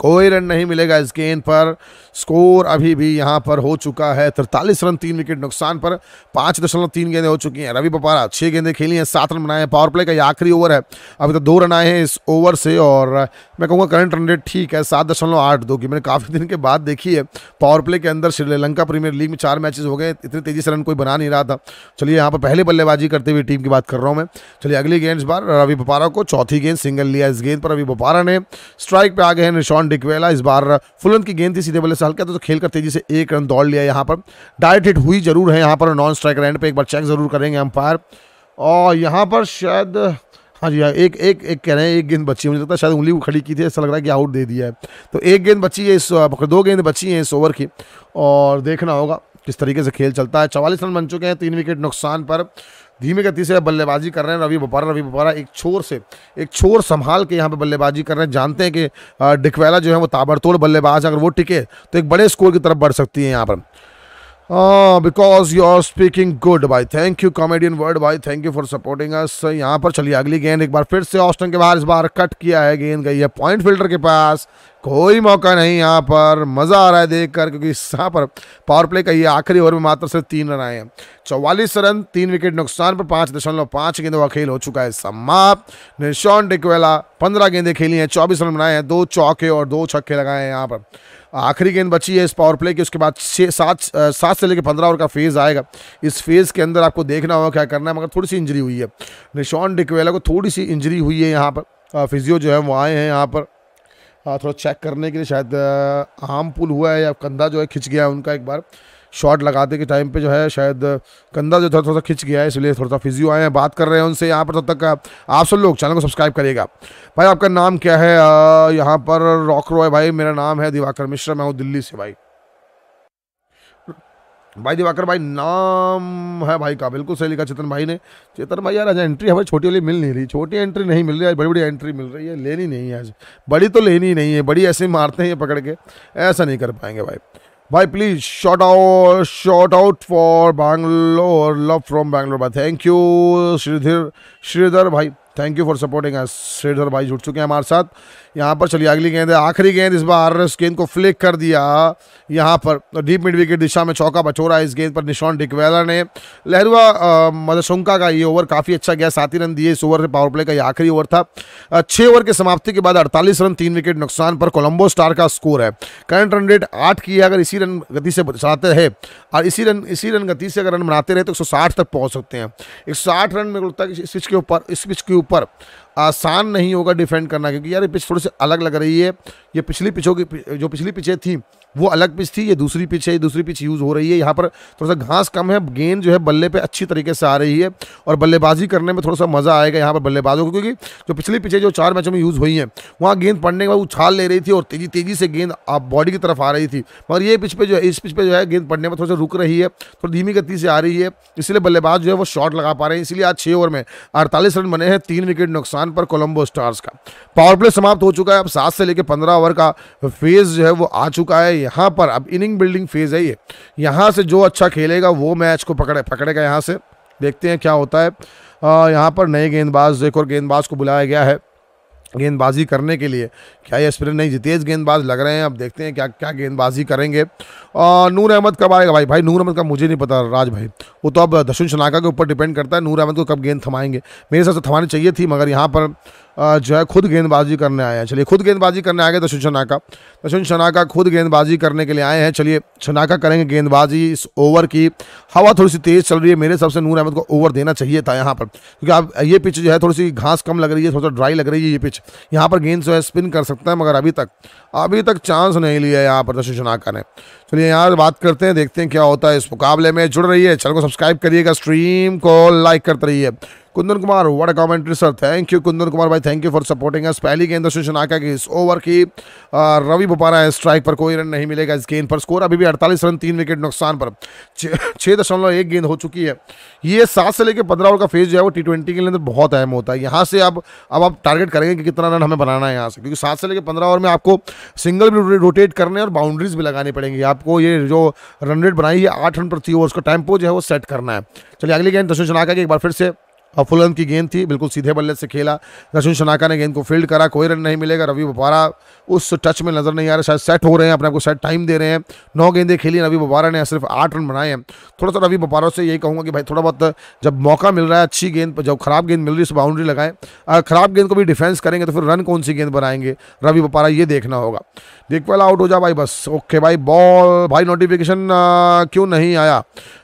कोई रन नहीं मिलेगा इस गेंद पर स्कोर अभी भी यहां पर हो चुका है तिरतालीस रन तीन विकेट नुकसान पर पाँच दशमलव तीन गेंदें हो चुकी हैं रवि पपारा छः गेंदें खेली हैं सात रन बनाए हैं पावर प्ले का ये आखिरी ओवर है अभी तो दो रन आए हैं इस ओवर से और मैं कहूँगा करंट रन रेट ठीक है सात दशमलव आठ दो की मैंने काफ़ी दिन के बाद देखी है पावर प्ले के अंदर श्रीलंका प्रीमियर लीग में चार मैचेस हो गए इतनी तेज़ी से रन कोई बना नहीं रहा था चलिए यहाँ पर पहले बल्लेबाजी करते हुए टीम की बात कर रहा हूँ मैं चलिए अगली गेंद इस बार रवि बपारा को चौथी गेंद सिंगल लिया इस गेंद पर रवि बपारा ने स्ट्राइक पर आ गए हैं निशान डिकवेला इस बार फुलंद की गेंद थी सीधे बल्ले से हल्का तो खेल कर तेज़ी से एक रन दौड़ लिया यहाँ पर डायरेक्ट हिट हुई जरूर है यहाँ पर नॉन स्ट्राइक रैंड पर एक बार चेक जरूर करेंगे अंपायर और यहाँ पर शायद हाँ जी हाँ एक एक एक कह रहे हैं एक गेंद बची है मुझे लगता है शायद उंगली को खड़ी की थी ऐसा लग रहा है कि आउट दे दिया है तो एक गेंद बची है इस दो गेंद बची हैं इस ओवर की और देखना होगा किस तरीके से खेल चलता है चवालीस रन बन चुके हैं तीन विकेट नुकसान पर धीमे गति से बल्लेबाजी कर रहे हैं रवि बपारा रवि बपारा एक छोर से एक छोर संभाल के यहाँ पे बल्लेबाजी कर रहे हैं जानते हैं कि डिकवेला जो है वो ताबड़तोड़ बल्लेबाज अगर वो टिके तो एक बड़े स्कोर की तरफ बढ़ सकती है यहाँ पर because you are speaking good भाई थैंक यू कॉमेडियन वर्ल्ड भाई thank you for supporting us यहाँ पर चलिए अगली गेंद एक बार फिर से ऑस्टन के बाहर इस बार कट किया है गेंद गई है पॉइंट फिल्टर के पास कोई मौका नहीं यहाँ पर मज़ा आ रहा है देखकर क्योंकि यहाँ पर पावर प्ले का ये आखिरी ओवर में मात्र से तीन रन आए हैं चौवालीस रन तीन विकेट नुकसान पर पाँच दशमलव पाँच गेंदों का खेल हो चुका है समाप्त निशान डिकवेला पंद्रह गेंदें खेली हैं चौबीस रन बनाए हैं दो चौके और दो छक्के लगाए हैं यहाँ पर आखिरी गेंद बची है इस पावर प्ले की उसके बाद छः सात सात से लेकर पंद्रह ओवर का फेज़ आएगा इस फेज़ के अंदर आपको देखना होगा क्या करना है मगर थोड़ी सी इंजरी हुई है निशान डिकवेला को थोड़ी सी इंजरी हुई है यहाँ पर फिजियो जो है वो आए हैं यहाँ पर थोड़ा चेक करने के लिए शायद आम पुल हुआ है या कंधा जो है खिंच गया है उनका एक बार शॉट लगाते के टाइम पे जो है शायद कंधा जो थोड़ा थोड़ा खिंच गया है इसलिए थोड़ा सा फिजियो आए हैं बात कर रहे हैं उनसे यहाँ पर तब तक आप सब लोग चैनल को सब्सक्राइब करिएगा भाई आपका नाम क्या है यहाँ पर रॉक रॉय भाई मेरा नाम है दिवाकर मिश्रा मैं हूँ दिल्ली से भाई भाई दिवाकर भाई नाम है भाई का बिल्कुल सही लिखा चेतन भाई ने चेतन भाई यार आज एंट्री हमारी छोटी वाली मिल नहीं रही छोटी एंट्री नहीं मिल रही आज बड़ी बड़ी एंट्री मिल रही है लेनी नहीं है आज बड़ी तो लेनी नहीं है बड़ी ऐसे मारते हैं ये पकड़ के ऐसा नहीं कर पाएंगे भाई Bhai, please shout out, shout out for Bangalore. Love from Bangalore. Bhai. Thank you, Sridhar, Shridhar, Bhai. Thank you for supporting us Shridhar भाई जुड़ चुके हैं हमारे साथ यहाँ पर चलिए अगली गेंद है आखिरी गेंद इस बार इस गेंद को फ्लिक कर दिया यहाँ पर डीप मिड विकेट दिशा में चौका बचोरा इस गेंद पर निशान डिकवेला ने लहरुआ मदशंका का ये ओवर काफ़ी अच्छा गया सात ही रन दिए इस ओवर से पावर प्ले का ये आखिरी ओवर था छः ओवर के समाप्ति के बाद अड़तालीस रन तीन विकेट नुकसान पर कोलंबो स्टार का स्कोर है करंट रन रेट आठ की है अगर इसी रन गति से चलाते रहे और इसी रन इसी रन गति से अगर रन बनाते रहे तो एक तक पहुँच सकते हैं एक रन मेरे को लगता है इस पिच के ऊपर इस पिच के ऊपर ऊपर आसान नहीं होगा डिफेंड करना क्योंकि यार ये पिच थोड़ी सी अलग लग रही है ये पिछली पिचों की जो पिछली पिचें थी वो अलग पिच थी ये दूसरी पिच है ये दूसरी पिच यूज़ हो रही है यहाँ पर थोड़ा सा घास कम है गेंद जो है बल्ले पे अच्छी तरीके से आ रही है और बल्लेबाजी करने में थोड़ा सा मज़ा आएगा यहाँ पर बल्लेबाजों को क्योंकि जो पिछली पिचें जो चार मैचों में यूज़ हुई हैं वहाँ गेंद पड़ने के बाद उछाल ले रही थी और तेज़ी तेज़ी से गेंद आप बॉडी की तरफ आ रही थी मगर ये पिच पर जो है इस पिच पर जो है गेंद पड़ने में थोड़ा सा रुक रही है थोड़ी धीमी गति से आ रही है इसलिए बल्लेबाज जो है वो शॉट लगा पा रहे हैं इसलिए आज छः ओवर में अड़तालीस रन बने हैं तीन विकेट नुकसान पर कोलम्बो स्टार्स का पावर प्ले समाप्त हो चुका है अब सात से लेकर पंद्रह ओवर का फेज जो है वो आ चुका है यहाँ पर अब इनिंग बिल्डिंग फेज़ है ये यहाँ से जो अच्छा खेलेगा वो मैच को पकड़े पकड़ेगा यहाँ से देखते हैं क्या होता है यहाँ पर नए गेंदबाज एक और गेंदबाज को बुलाया गया है गेंदबाजी करने के लिए क्या ये स्प्रिन नहीं जितेज गेंदबाज लग रहे हैं अब देखते हैं क्या क्या गेंदबाजी करेंगे और नूर अहमद कब आएगा भाई भाई नूर अहमद का मुझे नहीं पता राज भाई वो तो अब दशुन शनाका के ऊपर डिपेंड करता है नूर अहमद को कब गेंद थमाएंगे मेरे हिसाब से थमानी चाहिए थी मगर यहाँ पर जो है खुद गेंदबाजी करने आए हैं चलिए खुद गेंदबाजी करने आ गए दशुन तो शनाका दशुन तो शनाका खुद गेंदबाजी करने के लिए आए हैं चलिए शनाका करेंगे गेंदबाजी इस ओवर की हवा थोड़ी सी तेज़ चल रही है मेरे हिसाब से नूर अहमद को ओवर देना चाहिए था यहाँ पर क्योंकि आप ये पिच जो है थोड़ी सी घास कम लग रही है थोड़ा सा ड्राई लग रही है ये पिच यहाँ पर गेंद जो है स्पिन कर सकता है मगर अभी तक अभी तक चांस नहीं लिया है यहाँ पर दशुन तो शनाका ने चलिए यहाँ बात करते हैं देखते हैं क्या होता है इस मुकाबले में जुड़ रही है चैनल को सब्सक्राइब करिएगा स्ट्रीम को लाइक करते रहिए Kundan Kumar what commentary sir thank you Kundan Kumar भाई thank you for supporting us पहली गेंद सुशन आका की इस ओवर की रवि बोपारा है स्ट्राइक पर कोई रन नहीं मिलेगा इस गेंद पर स्कोर अभी भी 48 रन तीन विकेट नुकसान पर छः दशमलव एक गेंद हो चुकी है ये सात से लेकर पंद्रह ओवर का फेज जो है वो टी ट्वेंटी के लिए बहुत अहम होता है यहाँ से अब अब आप टारगेट करेंगे कि कितना रन हमें बनाना है यहाँ से क्योंकि सात से लेकर पंद्रह ओवर में आपको सिंगल भी रोटेट करने और बाउंड्रीज भी लगानी पड़ेंगी आप आपको ये जो रन रेट बनाई है आठ रन प्रति ओवर उसका टेम्पो जो है वो सेट करना है चलिए अगली गेंद दशुन शनाका की एक बार फिर से रन की गेंद थी बिल्कुल सीधे बल्ले से खेला दशुन शनाका ने गेंद को फील्ड करा कोई रन नहीं मिलेगा रवि बपारा उस टच में नज़र नहीं आ रहा शायद सेट हो रहे हैं अपने आपको सेट टाइम दे रहे हैं नौ गेंदें खेली रवि बपारा ने सिर्फ आठ रन बनाए हैं थोड़ा सा रवि बपारा से यही कहूँगा कि भाई थोड़ा बहुत जब मौका मिल रहा है अच्छी गेंद पर जब खराब गेंद मिल रही है उसे बाउंड्री लगाएं खराब गेंद को भी डिफेंस करेंगे तो फिर रन कौन सी गेंद बनाएंगे रवि बपारा ये देखना होगा देख पहला आउट हो जा भाई बस ओके भाई बॉल भाई नोटिफिकेशन क्यों नहीं आया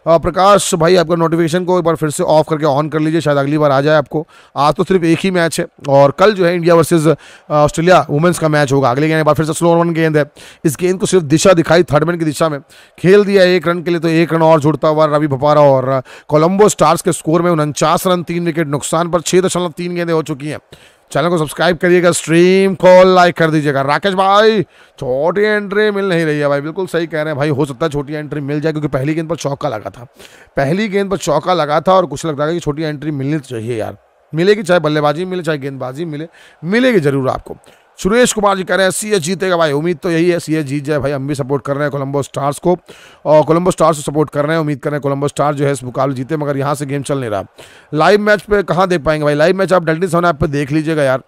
आ, प्रकाश भाई आपका नोटिफिकेशन को एक बार फिर से ऑफ करके ऑन कर लीजिए शायद अगली बार आ जाए आपको आज तो सिर्फ एक ही मैच है और कल जो है इंडिया वर्सेज ऑस्ट्रेलिया वुमेंस का मैच होगा अगले गेंद बार फिर से स्लो रन गेंद है इस गेंद को सिर्फ दिशा दिखाई थर्ड मैन की दिशा में खेल दिया एक रन के लिए तो एक रन और जुड़ता हुआ रवि भपारा और कोलम्बो स्टार्स के स्कोर में उनचास रन तीन विकेट नुकसान पर छः दशमलव तीन गेंदें हो चुकी हैं चैनल को सब्सक्राइब करिएगा स्ट्रीम को लाइक कर दीजिएगा राकेश भाई छोटी एंट्री मिल नहीं रही है भाई बिल्कुल सही कह रहे हैं भाई हो सकता है छोटी एंट्री मिल जाए क्योंकि पहली गेंद पर चौका लगा था पहली गेंद पर चौका लगा था और कुछ लग रहा है कि छोटी एंट्री मिलनी चाहिए यार मिलेगी चाहे बल्लेबाजी मिले चाहे गेंदबाजी मिले मिलेगी ज़रूर आपको सुरेश कुमार जी कह रहे हैं सी एच जीतेगा भाई उम्मीद तो यही है सी एच जीत जाए भाई हम भी सपोर्ट कर रहे हैं कोलंबो स्टार्स को और कोलंबो स्टार्स को सपोर्ट कर रहे हैं उम्मीद कर रहे हैं कोलंबो स्टार जो है इस मुकाबले जीते मगर यहाँ से गेम चल नहीं रहा लाइव मैच पे कहाँ देख पाएंगे भाई लाइव मैच आप डल्टी सोना ऐप पर देख लीजिएगा यार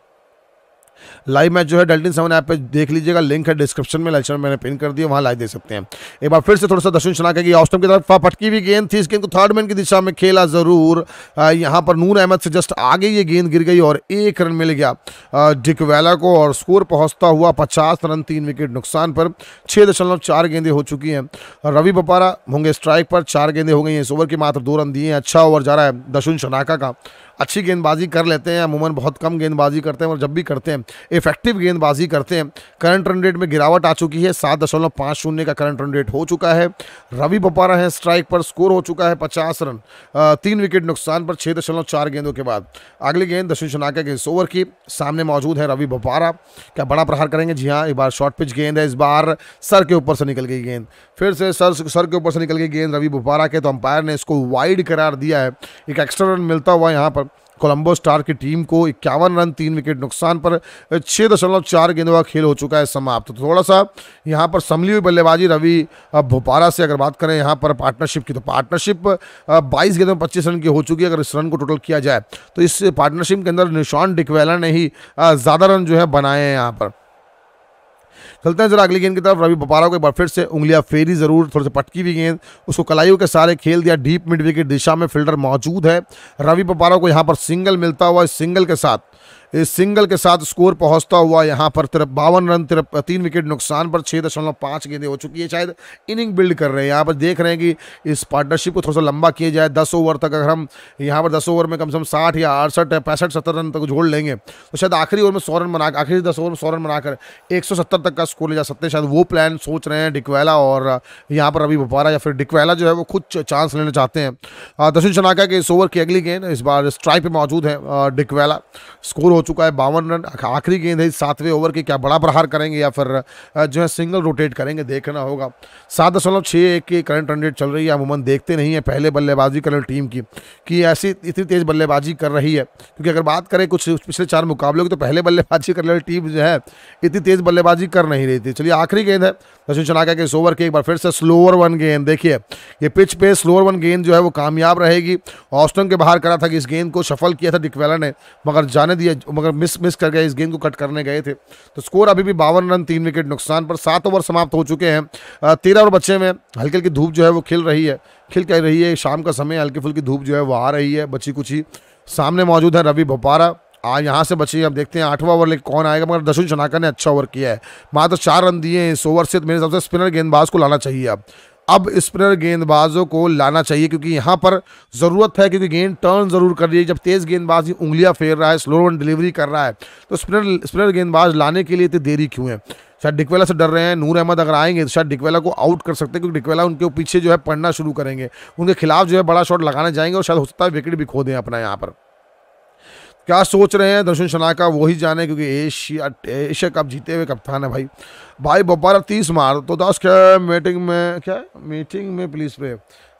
लाइव मैच जो है डल्टिन सेवन ऐप पे देख लीजिएगा लिंक है डिस्क्रिप्शन में लाइव मैंने पिन कर दिया वहाँ लाइव देख सकते हैं एक बार फिर से थोड़ा सा दर्शन शनाका की ऑस्टम की तरफ पटकी हुई गेंद थी इस गेंद को थर्ड मैन की दिशा में खेला ज़रूर यहाँ पर नूर अहमद से जस्ट आगे ये गेंद गिर गई और एक रन मिल गया डिकवेला को और स्कोर पहुँचता हुआ पचास रन तीन विकेट नुकसान पर छः दशमलव चार गेंदें हो चुकी हैं रवि बपारा होंगे स्ट्राइक पर चार गेंदें हो गई हैं इस ओवर के मात्र दो रन दिए हैं अच्छा ओवर जा रहा है दशुन शनाका का अच्छी गेंदबाजी कर लेते हैं अमूमन बहुत कम गेंदबाजी करते हैं और जब भी करते हैं इफेक्टिव गेंदबाजी करते हैं करंट रन रेट में गिरावट आ चुकी है सात दशमलव पाँच शून्य का करंट रन रेट हो चुका है रवि बपारा है स्ट्राइक पर स्कोर हो चुका है पचास रन तीन विकेट नुकसान पर छः दशमलव चार गेंदों के बाद अगली गेंद दशु शनाका के इस ओवर की सामने मौजूद है रवि बपारा क्या बड़ा प्रहार करेंगे जी हाँ एक बार शॉर्ट पिच गेंद है इस बार सर के ऊपर से निकल गई गेंद फिर से सर सर के ऊपर से निकल गई गेंद रवि बपारा के तो अंपायर ने इसको वाइड करार दिया है एक एक्स्ट्रा रन मिलता हुआ यहाँ पर कोलंबो स्टार की टीम को इक्यावन रन तीन विकेट नुकसान पर छः दशमलव चार गेंदों का खेल हो चुका है समाप्त तो थोड़ा सा यहाँ पर संभली हुई बल्लेबाजी रवि भोपारा से अगर बात करें यहाँ पर पार्टनरशिप की तो पार्टनरशिप बाईस गेंदों में पच्चीस रन की हो चुकी है अगर इस रन को टोटल किया जाए तो इस पार्टनरशिप के अंदर निशान डिकवेला ने ही ज़्यादा रन जो है बनाए हैं यहाँ पर चलते हैं जरा अगली गेंद की तरफ रवि बपारा को एक बार फिर से उंगलियां फेरी जरूर थोड़ी सी पटकी हुई गेंद उसको कलाइयों के सारे खेल दिया डीप मिड विकेट दिशा में फ़िल्टर मौजूद है रवि बपारा को यहाँ पर सिंगल मिलता हुआ सिंगल के साथ इस सिंगल के साथ स्कोर पहुंचता हुआ यहां पर बावन रन तीन विकेट नुकसान पर छः दशमलव पाँच गेंदें हो चुकी है शायद इनिंग बिल्ड कर रहे हैं यहाँ पर देख रहे हैं कि इस पार्टनरशिप को थोड़ा सा लंबा किया जाए दस ओवर तक अगर हम यहाँ पर दस ओवर में कम से कम साठ या अड़सठ पैंसठ सत्तर रन तक जोड़ लेंगे तो शायद आखिरी ओवर में सौ रन बना आखिरी दस ओवर में सौ रन बनाकर एक तक का स्कोर ले जा सकते हैं शायद वो प्लान सोच रहे हैं डिकवेला और यहाँ पर अभी भोपारा या फिर डिकवेला जो है वो खुद चांस लेना चाहते हैं दशुन शनाका के इस ओवर की अगली गेंद इस बार स्ट्राइक पर मौजूद है डिकवेला स्कोर हो चुका है बावन रन आखिरी गेंद है सातवें ओवर की क्या बड़ा प्रहार करेंगे या फिर जो है सिंगल रोटेट करेंगे देखना होगा सात दशमलव छः एक की करंट रन रेट चल रही है अमूमन देखते नहीं है पहले बल्लेबाजी करने टीम की कि ऐसी इतनी तेज़ बल्लेबाजी कर रही है क्योंकि अगर बात करें कुछ पिछले चार मुकाबलों की तो पहले बल्लेबाजी करने वाली टीम जो है इतनी तेज़ बल्लेबाजी कर नहीं रही थी चलिए आखिरी गेंद है सचिन चनाका के इस ओवर के एक बार फिर से स्लोअर वन गेंद देखिए ये पिच पे स्लोअर वन गेंद जो है वो कामयाब रहेगी ऑस्टन के बाहर करा था कि इस गेंद को सफल किया था डिकवेला ने मगर जाने दिया मगर मिस मिस कर गए इस गेंद को कट करने गए थे तो स्कोर अभी भी बावन रन तीन विकेट नुकसान पर सात ओवर समाप्त हो चुके हैं तेरह ओवर बच्चे में हल्की हल्की धूप जो है वो खिल रही है खिल कर रही है शाम का समय हल्की फुल्की धूप जो है वो आ रही है बची ही सामने मौजूद है रवि भोपारा आज यहाँ से बचे अब देखते हैं आठवां ओवर लेकर कौन आएगा मगर दशुन चनाकर ने अच्छा ओवर किया है मात्र तो चार रन दिए हैं इस ओवर से तो मेरे हिसाब से स्पिनर गेंदबाज को लाना चाहिए अब अब स्पिनर गेंदबाजों को लाना चाहिए क्योंकि यहाँ पर ज़रूरत है क्योंकि गेंद टर्न ज़रूर कर रही है जब तेज़ गेंदबाजी उंगलियाँ फेर रहा है स्लो रन डिलीवरी कर रहा है तो स्पिनर स्पिनर गेंदबाज लाने के लिए इतनी देरी क्यों है शायद डिकवेला से डर रहे हैं नूर अहमद अगर आएंगे तो शायद डिकवेला को आउट कर सकते हैं क्योंकि डिकवेला उनके पीछे जो है पढ़ना शुरू करेंगे उनके खिलाफ जो है बड़ा शॉट लगाने जाएंगे और शायद हो सकता है विकेट भी खो दें अपना यहाँ पर क्या सोच रहे हैं दर्शन शना का वही जाने क्योंकि एशिया एशिया कप जीते हुए कप्तान है भाई भाई बोपारा तीस मार तो दास क्या मीटिंग में क्या मीटिंग में पुलिस पे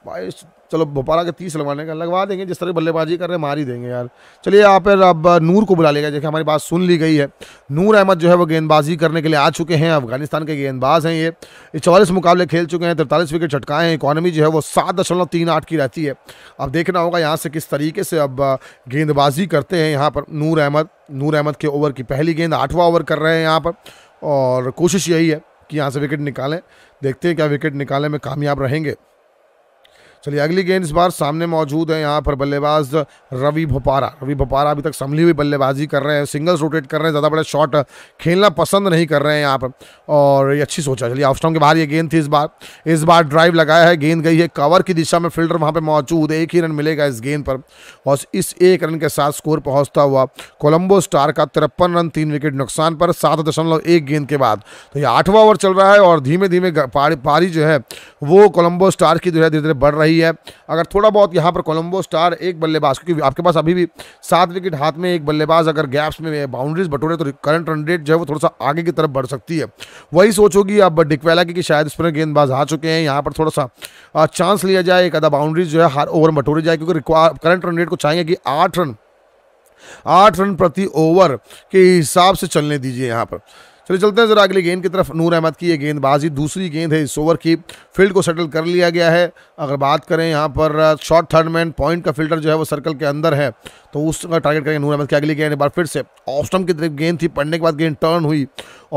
भाई चलो भोपाल के तीस लगवाने का लगवा देंगे जिस तरह बल्लेबाजी कर रहे हैं मार ही देंगे यार चलिए यहाँ पर अब नूर को बुला लेगा देखिए हमारी बात सुन ली गई है नूर अहमद जो है वो गेंदबाजी करने के लिए आ चुके हैं अफगानिस्तान के गेंदबाज हैं ये चौवालीस मुकाबले खेल चुके हैं तिरतालीस विकेट झटकाए हैं इकॉनमी जो है वो सात दशमलव तीन आठ की रहती है अब देखना होगा यहाँ से किस तरीके से अब गेंदबाजी करते हैं यहाँ पर नूर अहमद नूर अहमद के ओवर की पहली गेंद आठवा ओवर कर रहे हैं यहाँ पर और कोशिश यही है कि यहाँ से विकेट निकालें देखते हैं क्या विकेट निकालने में कामयाब रहेंगे चलिए अगली गेंद इस बार सामने मौजूद है यहाँ पर बल्लेबाज रवि भोपारा रवि भोपारा अभी तक संभली हुई बल्लेबाजी कर रहे हैं सिंगल्स रोटेट कर रहे हैं ज़्यादा बड़े शॉट खेलना पसंद नहीं कर रहे हैं यहाँ पर और ये अच्छी सोचा चलिए ऑफ के बाहर ये गेंद थी इस बार इस बार ड्राइव लगाया है गेंद गई है कवर की दिशा में फील्डर वहाँ पर मौजूद एक ही रन मिलेगा इस गेंद पर और इस एक रन के साथ स्कोर पहुँचता हुआ कोलम्बो स्टार का तिरपन रन तीन विकेट नुकसान पर सात दशमलव एक गेंद के बाद तो ये आठवां ओवर चल रहा है और धीमे धीमे पारी जो है वो कोलंबो स्टार की जो है धीरे धीरे बढ़ रही है अगर थोड़ा बहुत यहाँ पर कोलंबो स्टार एक बल्लेबाज क्योंकि आपके पास अभी भी सात विकेट हाथ में एक बल्लेबाज अगर गैप्स में बाउंड्रीज बटोरे तो करंट रन रेट जो है वो थोड़ा सा आगे की तरफ बढ़ सकती है वही सोच होगी अब डिकवेला की कि शायद पर गेंदबाज आ चुके हैं यहाँ पर थोड़ा सा चांस लिया जाए एक आधा बाउंड्रीज जो है हर ओवर बटोरी जाए क्योंकि करंट रन रेट को चाहेंगे कि आठ रन आठ रन प्रति ओवर के हिसाब से चलने दीजिए यहाँ पर चलिए चलते हैं ज़रा अगली गेंद की तरफ नूर अहमद की ये गेंदबाजी दूसरी गेंद है इस ओवर की फील्ड को सेटल कर लिया गया है अगर बात करें यहाँ पर शॉर्ट थर्ड मैन पॉइंट का फिल्टर जो है वो सर्कल के अंदर है तो उसका टारगेट करेंगे नूर अहमद की अगली गेंद एक बार फिर से ऑस्टम की तरफ गेंद थी पढ़ने के बाद गेंद टर्न हुई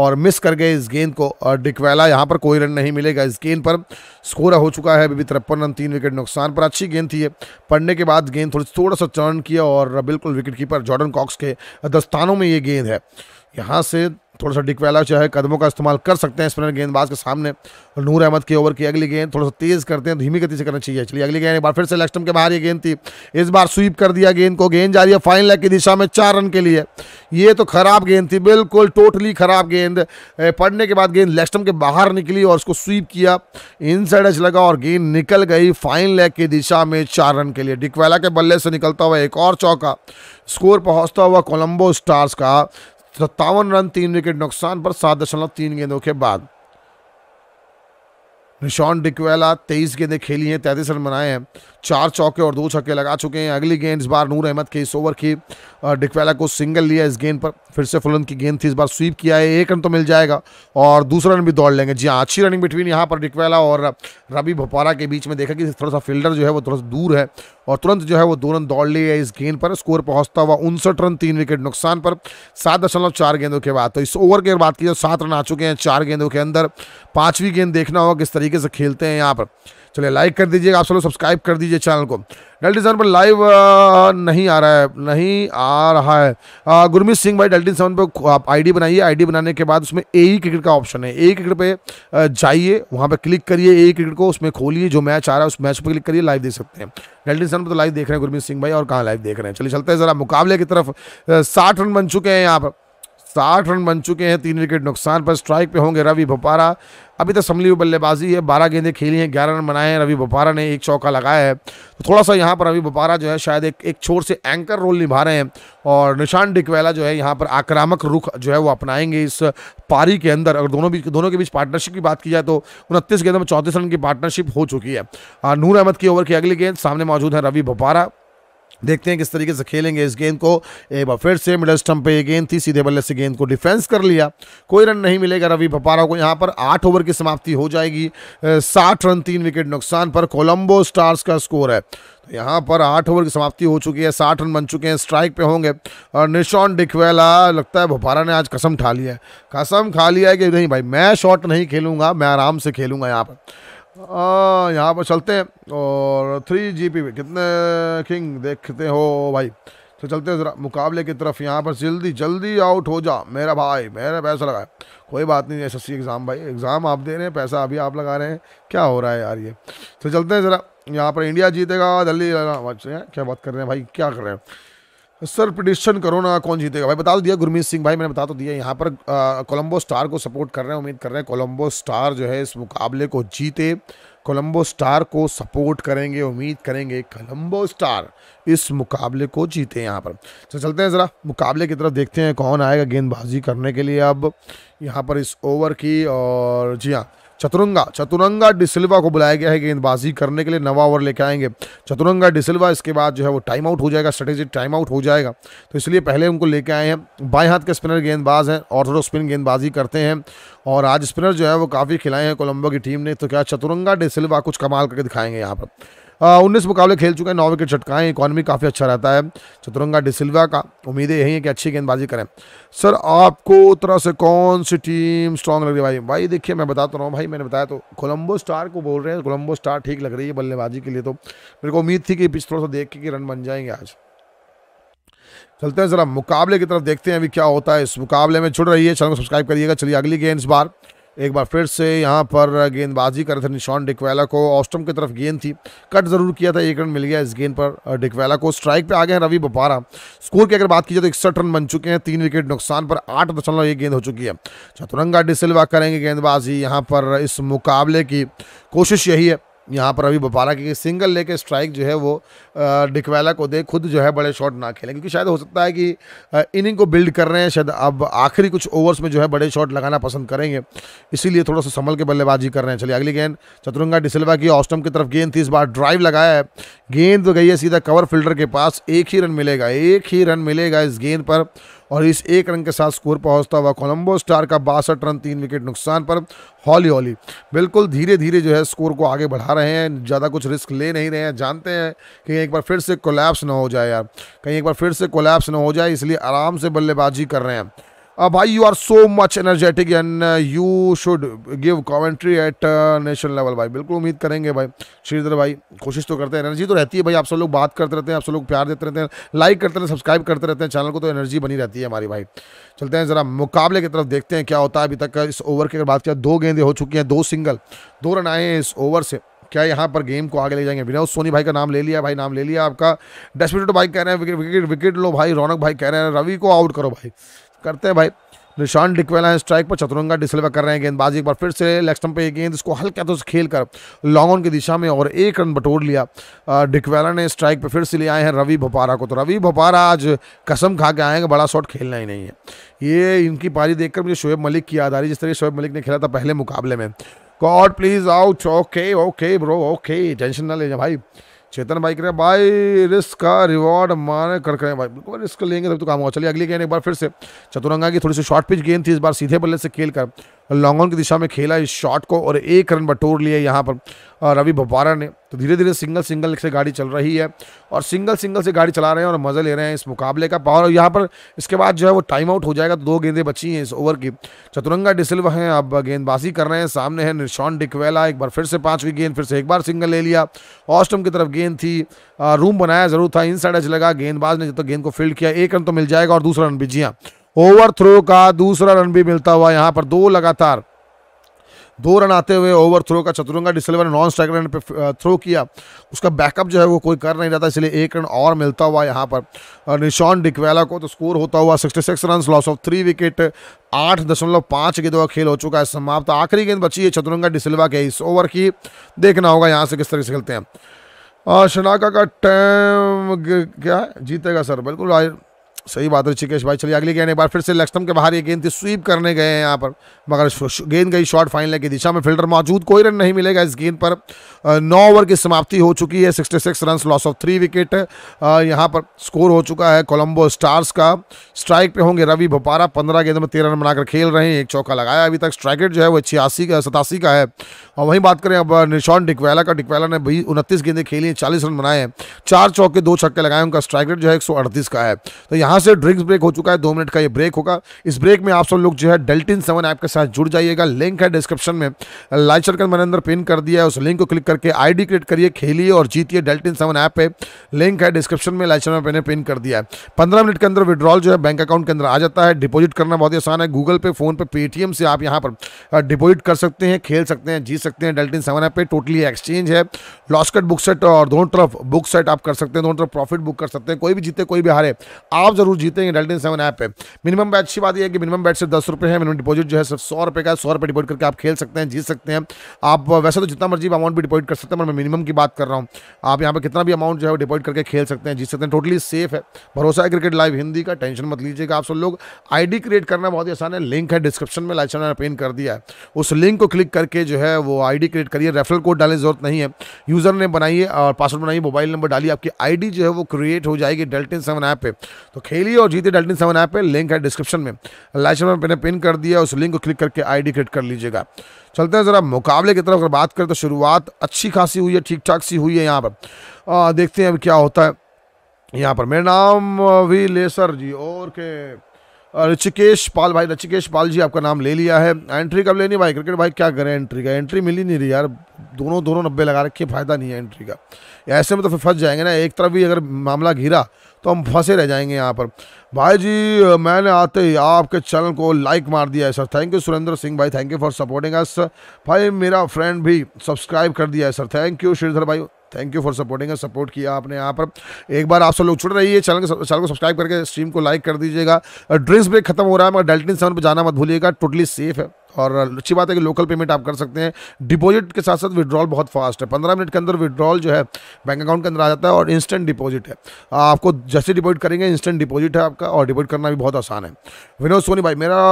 और मिस कर गए इस गेंद को और डिकवेला यहाँ पर कोई रन नहीं मिलेगा इस गेंद पर स्कोर हो चुका है अभी तिरपन रन तीन विकेट नुकसान पर अच्छी गेंद थी पढ़ने के बाद गेंद थोड़ी थोड़ा सा टर्न किया और बिल्कुल विकेट कीपर जॉर्डन कॉक्स के दस्तानों में ये गेंद है यहाँ से थोड़ा सा डिकवेला जो है कदमों का इस्तेमाल कर सकते हैं स्पिनर गेंदबाज के सामने और नूर अहमद के ओवर की अगली गेंद थोड़ा सा तेज़ करते हैं धीमी गति से करना चाहिए चलिए अगली गेंद एक बार फिर से लेफ्ट के बाहर ये गेंद थी इस बार स्वीप कर दिया गेंद को गेंद जा रही है फाइन लेग की दिशा में चार रन के लिए ये तो खराब गेंद थी बिल्कुल टोटली खराब गेंद पड़ने के बाद गेंद लेक्स्टम के बाहर निकली और उसको स्वीप किया इन एज लगा और गेंद निकल गई फाइन लेग की दिशा में चार रन के लिए डिकवेला के बल्ले से निकलता हुआ एक और चौका स्कोर पहुंचता हुआ कोलंबो स्टार्स का सत्तावन रन तीन विकेट नुकसान पर सात दशमलव तीन गेंदों के बाद निशान डिक्वेला तेईस गेंदें खेली हैं तैंतीस रन बनाए हैं चार चौके और दो छक्के लगा चुके हैं अगली गेंद इस बार नूर अहमद के इस ओवर की डिकवेला को सिंगल लिया इस गेंद पर फिर से फुलंद की गेंद थी इस बार स्वीप किया है एक रन तो मिल जाएगा और दूसरा रन भी दौड़ लेंगे जी हाँ अच्छी रनिंग बिटवीन यहाँ पर डिकवेला और रवि भोपारा के बीच में देखा कि थोड़ा सा फील्डर जो है वो थोड़ा सा दूर है और तुरंत जो है वो दो रन दौड़ लिए इस गेंद पर स्कोर पहुँचता हुआ उनसठ रन तीन विकेट नुकसान पर सात दशमलव चार गेंदों के बाद तो इस ओवर की बात की जाए सात रन आ चुके हैं चार गेंदों के अंदर पाँचवीं गेंद देखना होगा किस तरीके से खेलते हैं यहाँ पर चलिए लाइक कर दीजिए आप सब लोग सब्सक्राइब कर दीजिए चैनल को डल्टी सेवन पर लाइव नहीं आ रहा है नहीं आ रहा है गुरमीत सिंह भाई डल्टी सेवन पर आप आईडी बनाइए आईडी बनाने के बाद उसमें ए क्रिकेट e का ऑप्शन है ए क्रिकेट e पे जाइए वहाँ पर क्लिक करिए ए क्रिकेट e को उसमें खोलिए जो मैच आ रहा है उस मैच पर क्लिक करिए लाइव देख सकते हैं डल्टी सेवन पर तो लाइव देख रहे हैं गुरमीत सिंह भाई और कहाँ लाइव देख रहे हैं चलिए चलते हैं ज़रा मुकाबले की तरफ साठ रन बन चुके हैं यहाँ पर साठ रन बन चुके हैं तीन विकेट नुकसान पर स्ट्राइक पे होंगे रवि भोपारा अभी तक समली हुई बल्लेबाजी है बारह गेंदें खेली हैं ग्यारह रन बनाए हैं रवि भोपारा ने एक चौका लगाया है तो थोड़ा सा यहाँ पर रवि भोपारा जो है शायद एक एक छोर से एंकर रोल निभा रहे हैं और निशान डिकवेला जो है यहाँ पर आक्रामक रुख जो है वो अपनाएंगे इस पारी के अंदर अगर दोनों बीच दोनों के बीच पार्टनरशिप की बात की जाए तो उनतीस गेंदों में चौंतीस रन की पार्टनरशिप हो चुकी है नूर अहमद की ओवर की अगली गेंद सामने मौजूद है रवि भोपारा देखते हैं किस तरीके से खेलेंगे इस गेंद को एक बार फिर से मिडल स्टंप पे ये गेंद थी सीधे बल्ले से गेंद को डिफेंस कर लिया कोई रन नहीं मिलेगा रवि भपारा को यहाँ पर आठ ओवर की समाप्ति हो जाएगी साठ रन तीन विकेट नुकसान पर कोलंबो स्टार्स का स्कोर है तो यहाँ पर आठ ओवर की समाप्ति हो चुकी है साठ रन बन चुके हैं स्ट्राइक पे होंगे और निशान डिकवेला लगता है भोपारा ने आज कसम ठा लिया है कसम खा लिया है कि नहीं भाई मैं शॉट नहीं खेलूंगा मैं आराम से खेलूंगा यहाँ पर यहाँ पर चलते हैं और थ्री जी पी पे कितने किंग देखते हो भाई तो चलते हैं ज़रा मुकाबले की तरफ यहाँ पर जल्दी जल्दी आउट हो जा मेरा भाई मेरे पैसा लगाए कोई बात नहीं एस एस एग्ज़ाम भाई एग्ज़ाम आप दे रहे हैं पैसा अभी आप लगा रहे हैं क्या हो रहा है यार ये तो चलते हैं ज़रा यहाँ पर इंडिया जीतेगा दिल्ली क्या बात कर रहे हैं भाई क्या कर रहे हैं सर प्रडिक्शन करो ना कौन जीतेगा भाई बता तो दिया गुरमीत सिंह भाई मैंने बता तो दिया यहाँ पर कोलंबो स्टार को सपोर्ट कर रहे हैं उम्मीद कर रहे हैं कोलंबो स्टार जो है इस मुकाबले को जीते कोलंबो स्टार को सपोर्ट करेंगे उम्मीद करेंगे कोलंबो स्टार इस मुकाबले को जीते यहाँ पर तो चलते हैं ज़रा मुकाबले की तरफ देखते हैं कौन आएगा गेंदबाजी करने के लिए अब यहाँ पर इस ओवर की और जी हाँ चतुरंगा चतुरंगा डिसिल्वा को बुलाया गया है गेंदबाजी करने के लिए नवा ओवर लेके आएंगे चतुरंगा डिसिल्वा इसके बाद जो है वो टाइम आउट हो जाएगा स्ट्रेटेजिक टाइम आउट हो जाएगा तो इसलिए पहले उनको लेके आए हैं बाएं हाथ के स्पिनर गेंदबाज हैं और थोड़ा स्पिन गेंदबाजी करते हैं और आज स्पिनर जो है वो काफ़ी खिलाए हैं कोलंबो की टीम ने तो क्या चतुरंगा डिसिल्वा कुछ कमाल करके दिखाएंगे यहाँ पर उन्नीस मुकाबले खेल चुके हैं नौ विकेट छटकाएँ इकॉनमी काफ़ी अच्छा रहता है चतुरंगा डिसिल्वा का उम्मीदें यही है कि अच्छी गेंदबाजी करें सर आपको तरह से कौन सी टीम स्ट्रांग लग रही है भाई भाई देखिए मैं बताता तो रहा हूँ भाई मैंने बताया तो कोलम्बो स्टार को बोल रहे हैं कोलम्बो स्टार ठीक लग रही है बल्लेबाजी के लिए तो मेरे को उम्मीद थी कि पिछले थोड़ा सा देख के रन बन जाएंगे आज चलते हैं ज़रा मुकाबले की तरफ देखते हैं अभी क्या होता है इस मुकाबले में जुड़ रही है चैनल को सब्सक्राइब करिएगा चलिए अगली गेंद इस बार एक बार फिर से यहाँ पर गेंदबाजी कर रहे थे निशान डिकवेला को ऑस्टम की तरफ गेंद थी कट जरूर किया था एक रन मिल गया इस गेंद पर डिकवेला को स्ट्राइक पे आ गए हैं रवि बपारा स्कोर की अगर बात की जाए तो इकसठ रन बन चुके हैं तीन विकेट नुकसान पर आठ दशमलव एक गेंद हो चुकी है चतुरंगा डिसिल्वा करेंगे गेंदबाजी यहाँ पर इस मुकाबले की कोशिश यही है यहाँ पर अभी बपारा की सिंगल लेके स्ट्राइक जो है वो डिकवेला को दे खुद जो है बड़े शॉट ना खेलें क्योंकि शायद हो सकता है कि इनिंग को बिल्ड कर रहे हैं शायद अब आखिरी कुछ ओवर्स में जो है बड़े शॉट लगाना पसंद करेंगे इसीलिए थोड़ा सा संभल के बल्लेबाजी कर रहे हैं चलिए अगली गेंद चतुरंगा डिसल्वा की ऑस्टम की तरफ गेंद थी इस बार ड्राइव लगाया है गेंद तो गई है सीधा कवर फील्डर के पास एक ही रन मिलेगा एक ही रन मिलेगा इस गेंद पर और इस एक रन के साथ स्कोर पहुंचता हुआ कोलंबो स्टार का बासठ रन तीन विकेट नुकसान पर हॉली हॉली बिल्कुल धीरे धीरे जो है स्कोर को आगे बढ़ा रहे हैं ज़्यादा कुछ रिस्क ले नहीं रहे हैं जानते हैं कहीं एक बार फिर से कोलैप्स ना हो जाए यार कहीं एक बार फिर से कोलैप्स ना हो जाए इसलिए आराम से बल्लेबाजी कर रहे हैं भाई you are so much energetic and you should give should at national level भाई बिल्कुल उम्मीद करेंगे भाई श्रीधर भाई कोशिश तो करते हैं एनर्जी तो रहती है भाई आप सब लोग बात करते रहते हैं आप सब लोग प्यार देते रहते हैं लाइक करते रहते हैं सब्सक्राइब करते रहते हैं चैनल को तो एनर्जी बनी रहती है हमारी भाई चलते हैं ज़रा मुकाबले की तरफ देखते हैं क्या होता है अभी तक इस ओवर की अगर बात किया दो गेंदें हो चुकी हैं दो सिंगल दो रन आए हैं इस ओवर से क्या यहाँ पर गेम को आगे ले जाएंगे विनोद सोनी भाई का नाम ले लिया भाई नाम ले लिया आपका डस्टबिन भाई कह रहे हैं विकेट विकेट लो भाई रौनक भाई कह रहे हैं रवि को आउट करो भाई करते हैं भाई निशान डिकवेला है स्ट्राइक पर चतुरंगा डिसलवा कर रहे हैं गेंदबाजी एक बार फिर से लेक्सटम पर गेंद इसको हल्का तो खेल कर लॉन्ग ऑन की दिशा में और एक रन बटोर लिया डिकवेला ने स्ट्राइक पर फिर से ले आए हैं रवि भोपारा को तो रवि भोपारा आज कसम खा के आए हैं बड़ा शॉट खेलना ही नहीं है ये इनकी पारी देखकर मुझे शोएब मलिक की याद आ रही जिस तरह शोएब मलिक ने खेला था पहले मुकाबले में god please out okay okay bro okay tension ना ले जाए भाई चेतन भाई कह रहे भाई रिस्क का रिवॉर्ड मान कर करें भाई बिल्कुल रिस्क लेंगे तब तो काम होगा चलिए अगली गेंद एक बार फिर से चतुरंगा की थोड़ी सी शॉर्ट पिच गेंद थी इस बार सीधे बल्ले से खेल कर लॉन्ग ऑन की दिशा में खेला इस शॉट को और एक रन बटोर लिया यहाँ पर रवि भपारा ने तो धीरे धीरे सिंगल सिंगल से गाड़ी चल रही है और सिंगल सिंगल से गाड़ी चला रहे हैं और मज़े ले रहे हैं इस मुकाबले का पावर और यहाँ पर इसके बाद जो है वो टाइम आउट हो जाएगा तो दो गेंदें बची हैं इस ओवर की चतुरंगा डिसिल्व हैं अब गेंदबाजी कर रहे हैं सामने है निशान डिकवेला एक बार फिर से पाँचवीं गेंद फिर से एक बार सिंगल ले लिया ऑस्टम की तरफ गेंद थी रूम बनाया ज़रूर था इन साइड लगा गेंदबाज ने जब तक गेंद को फील्ड किया एक रन तो मिल जाएगा और दूसरा रन भी जी ओवर हाँ, थ्रो का दूसरा रन भी मिलता हुआ यहाँ पर दो लगातार दो रन आते हुए ओवर थ्रो का चतुरंगा डिसल्वा ने नॉन स्ट्राइक रन पे थ्रो किया उसका बैकअप जो है वो कोई कर नहीं रहा था इसलिए एक रन और मिलता हुआ यहाँ पर निशान डिकवेला को तो स्कोर होता हुआ sixty six run loss of three wicket आठ दशमलव पाँच गेंदों का खेल हो चुका है समाप्त आखिरी गेंद बची है चतुरंगा डिसलवा के इस ओवर की देखना होगा यहाँ से किस तरीके से खेलते हैं शनाका का टैम क्या है जीतेगा सर बिल्कुल सही बात है चिकेश भाई चलिए अगली गेंद एक बार फिर से लक्ष्मण के बाहर ये गेंद थी स्वीप करने गए हैं यहाँ पर मगर गेंद गई शॉट फाइनल की दिशा में फिल्डर मौजूद कोई रन नहीं मिलेगा इस गेंद पर नौ ओवर की समाप्ति हो चुकी है 66 run loss of three wicket यहाँ पर स्कोर हो चुका है कोलंबो स्टार्स का स्ट्राइक पे होंगे रवि भोपारा पंद्रह गेंद में तेरह रन बनाकर खेल रहे हैं एक चौका लगाया अभी तक स्ट्राइक रेट जो है वो छियासी का सतासी का है और वहीं बात करें अब निशान डिकवैला का डिकवैला ने भी उनतीस गेंदें खेली हैं चालीस रन बनाए हैं चार चौके दो छक्के लगाए उनका स्ट्राइक रेट जो है एक का है तो यहाँ से ड्रिंक्स ब्रेक हो चुका है दो मिनट का ये ब्रेक होगा इस ब्रेक में आप सब लोग जो है डेल्टिन सेवन ऐप के साथ जुड़ जाइएगा लिंक है डिस्क्रिप्शन में लाइचर का मैंने अंदर पिन कर दिया है उस लिंक को क्लिक करके आईडी क्रिएट करिए खेलिए और जीतिए डेल्टिन सेवन ऐप पे लिंक है डिस्क्रिप्शन में लाइशन में मैंने पिन कर दिया है पंद्रह मिनट के अंदर विड्रॉल जो है बैंक अकाउंट के अंदर आ जाता है डिपॉजिट करना बहुत ही आसान है गूगल पे फोन पे पेटीएम से आप यहाँ पर डिपॉजिट कर सकते हैं खेल सकते हैं जीत सकते हैं डेल्टिन सेवन ऐप पर टोटली एक्सचेंज है लॉस्कट बुक सेट और दोनों तरफ बुक सेट आप कर सकते हैं दोनों तरफ प्रॉफिट बुक कर सकते हैं कोई भी जीते कोई भी हारे आप जरूर जीतेंगे डेल्टिन सेवन ऐप पर मिनिमम बैट अच्छी बात यह है कि मिनिमम बैट से दस रुपये है मिनिमम डिपॉजिट जो है सिर्फ सौ रुपये का सौ रुपये डिपॉजिट करके आप खेल सकते हैं जीत सकते हैं आप वैसे तो जितना मर्जी अमाउंट भी डिपॉजिट डिपॉजिट कर सकते हैं मैं मिनिमम की बात कर रहा हूँ आप यहाँ पर कितना भी अमाउंट जो है वो डिपॉजिट करके खेल सकते हैं जीत सकते हैं टोटली सेफ है भरोसा है क्रिकेट लाइव हिंदी का टेंशन मत लीजिएगा आप सब लोग आईडी क्रिएट करना बहुत ही आसान है लिंक है डिस्क्रिप्शन में लाइव ने पेन कर दिया है उस लिंक को क्लिक करके जो है वो आई क्रिएट करिए रेफरल कोड डालने की जरूरत नहीं है यूज़र ने बनाइए और पासवर्ड बनाइए मोबाइल नंबर डालिए आपकी आई जो है वो क्रिएट हो जाएगी डेल्टिन सेवन ऐप पर तो खेलिए और जीते डेल्टिन सेवन ऐप पर लिंक है डिस्क्रिप्शन में लाइव चैनल मैंने पिन कर दिया उस लिंक को क्लिक करके आई क्रिएट कर लीजिएगा चलते हैं ज़रा मुकाबले की तरफ अगर बात करें तो शुरुआत अच्छी खासी हुई है ठीक ठाक सी हुई है यहाँ पर आ, देखते हैं अब क्या होता है यहाँ पर मेरा नाम भी लेसर जी और के ऋषिकेश पाल भाई ऋषिकेश पाल जी आपका नाम ले लिया है एंट्री कब लेनी भाई क्रिकेट भाई क्या करें एंट्री का एंट्री मिल ही नहीं रही यार दोनों दोनों नब्बे लगा रखे फ़ायदा नहीं है एंट्री का ऐसे में तो फिर फंस जाएंगे ना एक तरफ भी अगर मामला घिरा तो हम फंसे रह जाएंगे यहाँ पर भाई जी मैंने आते ही आपके चैनल को लाइक मार दिया है sir thank you Surendra Singh भाई thank you for supporting us भाई मेरा फ्रेंड भी सब्सक्राइब कर दिया है सर थैंक यू श्रीधर भाई thank you for supporting support किया आपने यहाँ पर एक बार आप सब लोग छुट रही है चैनल चैनल को सब्सक्राइब करके स्ट्रीम को लाइक कर दीजिएगा ड्रिंक्स ब्रेक खत्म हो रहा है मगर डेल्टिन सेवन पर जाना मत भूलिएगा टोटली सेफ है और अच्छी बात है कि लोकल पेमेंट आप कर सकते हैं डिपॉजिट के साथ साथ विड्रॉल बहुत फास्ट है पंद्रह मिनट के अंदर विड्रॉल जो है बैंक अकाउंट के अंदर आ जाता है और इंस्टेंट डिपॉजिट है आपको जैसे डिपॉजिट करेंगे इंस्टेंट डिपॉजिट है आपका और डिपॉजिट करना भी बहुत आसान है विनोद सोनी भाई मेरा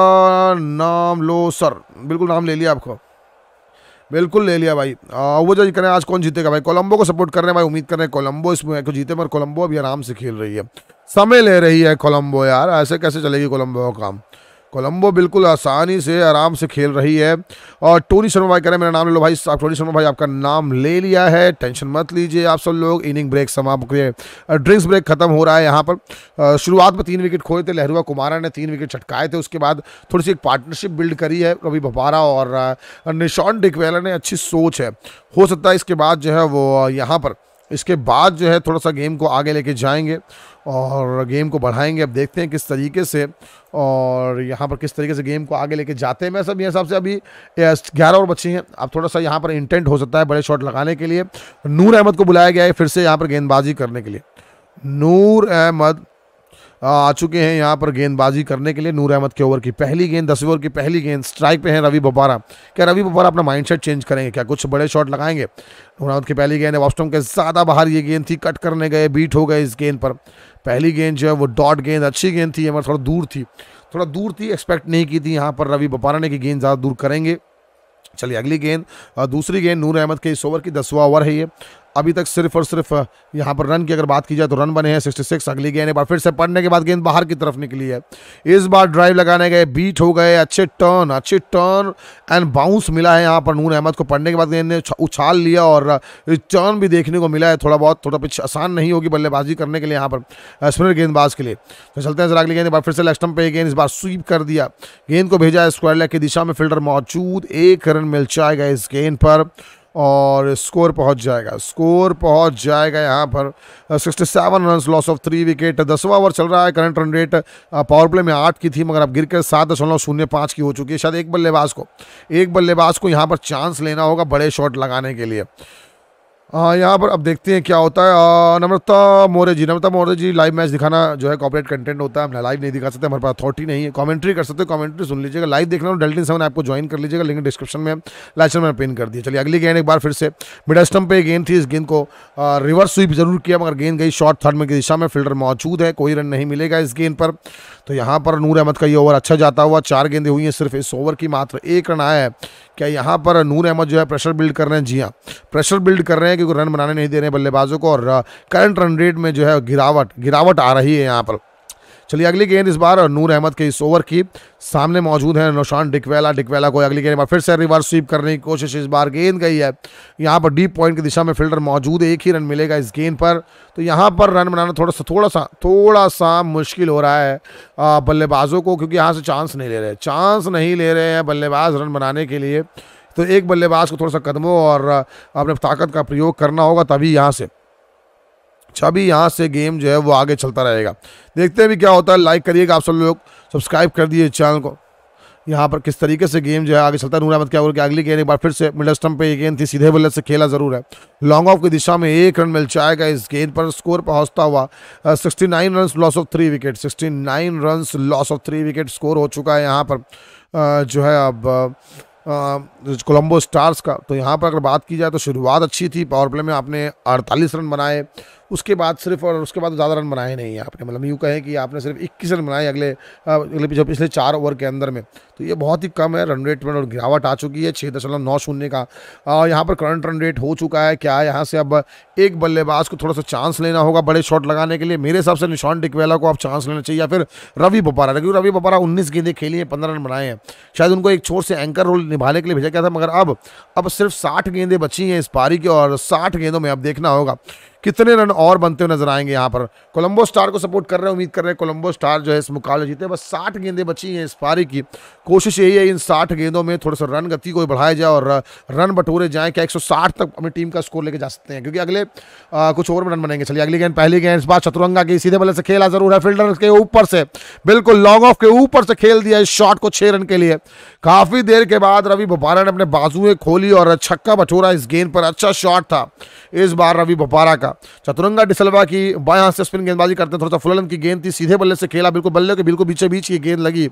नाम लो सर बिल्कुल नाम ले लिया आपको बिल्कुल ले लिया भाई आ, वो जो करें आज कौन जीतेगा भाई कोलंबो को सपोर्ट कर रहे हैं भाई उम्मीद कर रहे हैं कोलंबो इस मैच को जीते पर कोलंबो अभी आराम से खेल रही है समय ले रही है कोलंबो यार ऐसे कैसे चलेगी कोलंबो का काम कोलंबो बिल्कुल आसानी से आराम से खेल रही है और टोनी शर्मा भाई कह रहे हैं मेरा नाम ले लो भाई आप टोनी शर्मा भाई आपका नाम ले लिया है टेंशन मत लीजिए आप सब लोग इनिंग ब्रेक समाप्त हुए ड्रिंक्स ब्रेक खत्म हो रहा है यहाँ पर शुरुआत में तीन विकेट खोए थे लहरुआ कुमारा ने तीन विकेट छटकाए थे उसके बाद थोड़ी सी एक पार्टनरशिप बिल्ड करी है रवि भपारा और निशान डिकवेला ने अच्छी सोच है हो सकता है इसके बाद जो है वो यहाँ पर इसके बाद जो है थोड़ा सा गेम को आगे लेके जाएंगे और गेम को बढ़ाएंगे अब देखते हैं किस तरीके से और यहाँ पर किस तरीके से गेम को आगे लेके जाते हैं मैं सब ये हिसाब से अभी ग्यारह और बच्चे हैं अब थोड़ा सा यहाँ पर इंटेंट हो सकता है बड़े शॉट लगाने के लिए नूर अहमद को बुलाया गया है फिर से यहाँ पर गेंदबाजी करने के लिए नूर अहमद आ चुके हैं यहाँ पर गेंदबाजी करने के लिए नूर अहमद के ओवर की पहली गेंद दस ओवर की पहली गेंद स्ट्राइक पे हैं रवि बपारा क्या रवि बपारा अपना माइंडसेट चेंज करेंगे क्या कुछ बड़े शॉट लगाएंगे नूर अहमद की पहली गेंद है वॉस्टम के ज़्यादा बाहर ये गेंद थी कट करने गए बीट हो गए इस गेंद पर पहली गेंद जो है वो डॉट गेंद अच्छी गेंद थी हमारे थोड़ा दूर थी थोड़ा दूर थी एक्सपेक्ट नहीं की थी यहाँ पर रवि बपारा ने कि गेंद ज़्यादा दूर करेंगे चलिए अगली गेंद दूसरी गेंद नूर अहमद के इस ओवर की दसवा ओवर है ये अभी तक सिर्फ और सिर्फ यहाँ पर रन की अगर बात की जाए तो रन बने हैं 66 अगली गेंद एक बार फिर से पढ़ने के बाद गेंद बाहर की तरफ निकली है इस बार ड्राइव लगाने गए बीट हो गए अच्छे टर्न अच्छे टर्न एंड बाउंस मिला है यहाँ पर नूर अहमद को पढ़ने के बाद गेंद ने उछाल लिया और टर्न भी देखने को मिला है थोड़ा बहुत थोड़ा पिछ आसान नहीं होगी बल्लेबाजी करने के लिए यहाँ पर स्पिनर गेंदबाज के लिए तो चलते हैं जरा अगली गेंद एक बार फिर से लक्ष्टम पे गेंद इस बार स्वीप कर दिया गेंद को भेजा है स्क्वायर लेग की दिशा में फील्डर मौजूद एक रन मिल जाएगा इस गेंद पर और स्कोर पहुंच जाएगा स्कोर पहुंच जाएगा यहाँ पर 67 run loss of three wicket दसवा ओवर चल रहा है current run rate power play में आठ की थी मगर अब गिरकर सात दशमलव शून्य पाँच की हो चुकी है शायद एक बल्लेबाज को एक बल्लेबाज को यहाँ पर चांस लेना होगा बड़े शॉट लगाने के लिए हाँ यहाँ पर अब देखते हैं क्या होता है हाँ, नम्रता मोरे जी नम्रता मोरे जी लाइव मैच दिखाना जो है कॉपरेट कंटेंट होता है हम लाइव नहीं दिखा सकते हमारे पास अथॉरिटी नहीं है कमेंट्री कर सकते हो कमेंट्री सुन लीजिएगा लाइव देखना हो डेल्टिन सेवन आपको ज्वाइन कर लीजिएगा लिंक डिस्क्रिप्शन में लाइचर में पिन कर दिया चलिए अगली गेंद एक बार फिर से मिडल स्टम्प पर गेंद थी इस गेंद को रिवर्स स्वीप जरूर किया मगर गेंद गई शॉर्ट थर्ड में की दिशा में फील्डर मौजूद है कोई रन नहीं मिलेगा इस गेंद पर तो यहाँ पर नूर अहमद का ये ओवर अच्छा जाता हुआ चार गेंदें हुई हैं सिर्फ इस ओवर की मात्र एक रन आया है क्या यहाँ पर नूर अहमद जो है प्रेशर बिल्ड कर रहे हैं जी हाँ प्रेशर बिल्ड कर रहे हैं क्योंकि रन बनाने नहीं दे रहे बल्लेबाजों को और करंट रन रेट में जो है गिरावट गिरावट आ रही है यहाँ पर चलिए अगली गेंद इस बार नूर अहमद के इस ओवर की सामने मौजूद है नौशान डिकवेला डिकवेला को अगली गेंद बार फिर से रिवर्स स्वीप करने की कोशिश इस बार गेंद गई है यहाँ पर डीप पॉइंट की दिशा में फील्डर मौजूद है एक ही रन मिलेगा इस गेंद पर तो यहाँ पर रन बनाना थोड़ा सा थोड़ा सा थोड़ा सा मुश्किल हो रहा है बल्लेबाजों को क्योंकि यहाँ से चांस नहीं ले रहे चांस नहीं ले रहे हैं बल्लेबाज रन बनाने के लिए तो एक बल्लेबाज को थोड़ा सा कदमों और अपने ताकत का प्रयोग करना होगा तभी यहाँ से चाबी अच्छा, यहाँ से गेम जो है वो आगे चलता रहेगा देखते हैं भी क्या होता है लाइक करिएगा आप सब लोग सब्सक्राइब कर दिए चैनल को यहाँ पर किस तरीके से गेम जो है आगे चलता है नूर अहमद क्या बोल के अगली गेंद एक बार फिर से मिडल स्टम्प पे ये गेंद थी सीधे बल्ले से खेला जरूर है लॉन्ग ऑफ की दिशा में एक रन मिल जाएगा इस गेंद पर स्कोर पहुँचता हुआ sixty nine run loss of three wicket sixty nine run loss of three wicket score हो चुका है यहाँ पर जो है अब कोलम्बो स्टार्स का तो यहाँ पर अगर बात की जाए तो शुरुआत अच्छी थी पावर प्ले में आपने अड़तालीस रन बनाए उसके बाद सिर्फ और उसके बाद ज़्यादा रन बनाए नहीं आपने मतलब यूँ कहें कि आपने सिर्फ इक्कीस रन बनाए अगले अगले जो पिछले चार ओवर के अंदर में तो ये बहुत ही कम है रन रेट में और गिरावट आ चुकी है छः दशमलव नौ शून्य का और यहाँ पर करंट रन रेट हो चुका है क्या यहाँ से अब एक बल्लेबाज को थोड़ा सा चांस लेना होगा बड़े शॉट लगाने के लिए मेरे हिसाब से निशान टिकवेला को आप चांस लेना चाहिए या फिर रवि बपारा क्योंकि रवि बपारा उन्नीस गेंदे खेली हैं पंद्रह रन बनाए हैं शायद उनको एक छोर से एंकर रोल निभाने के लिए भेजा गया था मगर अब अब सिर्फ साठ गेंदे बची हैं इस पारी की और साठ गेंदों में अब देखना होगा कितने रन और बनते हुए नजर आएंगे यहाँ पर कोलंबो स्टार को सपोर्ट कर रहे हैं उम्मीद कर रहे हैं कोलंबो स्टार जो है इस मुकाबले जीते बस साठ गेंदें बची हैं इस पारी की कोशिश यही है इन साठ गेंदों में थोड़ा सा रन गति को बढ़ाया जाए और रन बटोरे जाएँ क्या एक तक अपनी टीम का स्कोर लेके जा सकते हैं क्योंकि अगले आ, कुछ ओवर में रन बनेंगे चलिए अगली गेंद पहली गेंद इस बार चतुरंगा की सीधे बल्ले से खेला जरूर है फील्डर के ऊपर से बिल्कुल लॉन्ग ऑफ के ऊपर से खेल दिया इस शॉट को छः रन के लिए काफ़ी देर के बाद रवि भोपारा ने अपने बाजुएं खोली और छक्का बटोरा इस गेंद पर अच्छा शॉट था इस बार रवि भोपारा का चतुरंगा डिसलवा की बाया से स्पिन गेंदबाजी करते हैं थोड़ा सा फुलन की गेंद थी सीधे बल्ले से खेला बिल्कुल बल्ले के बिल्कुल बीचे बीच ये गेंद लगी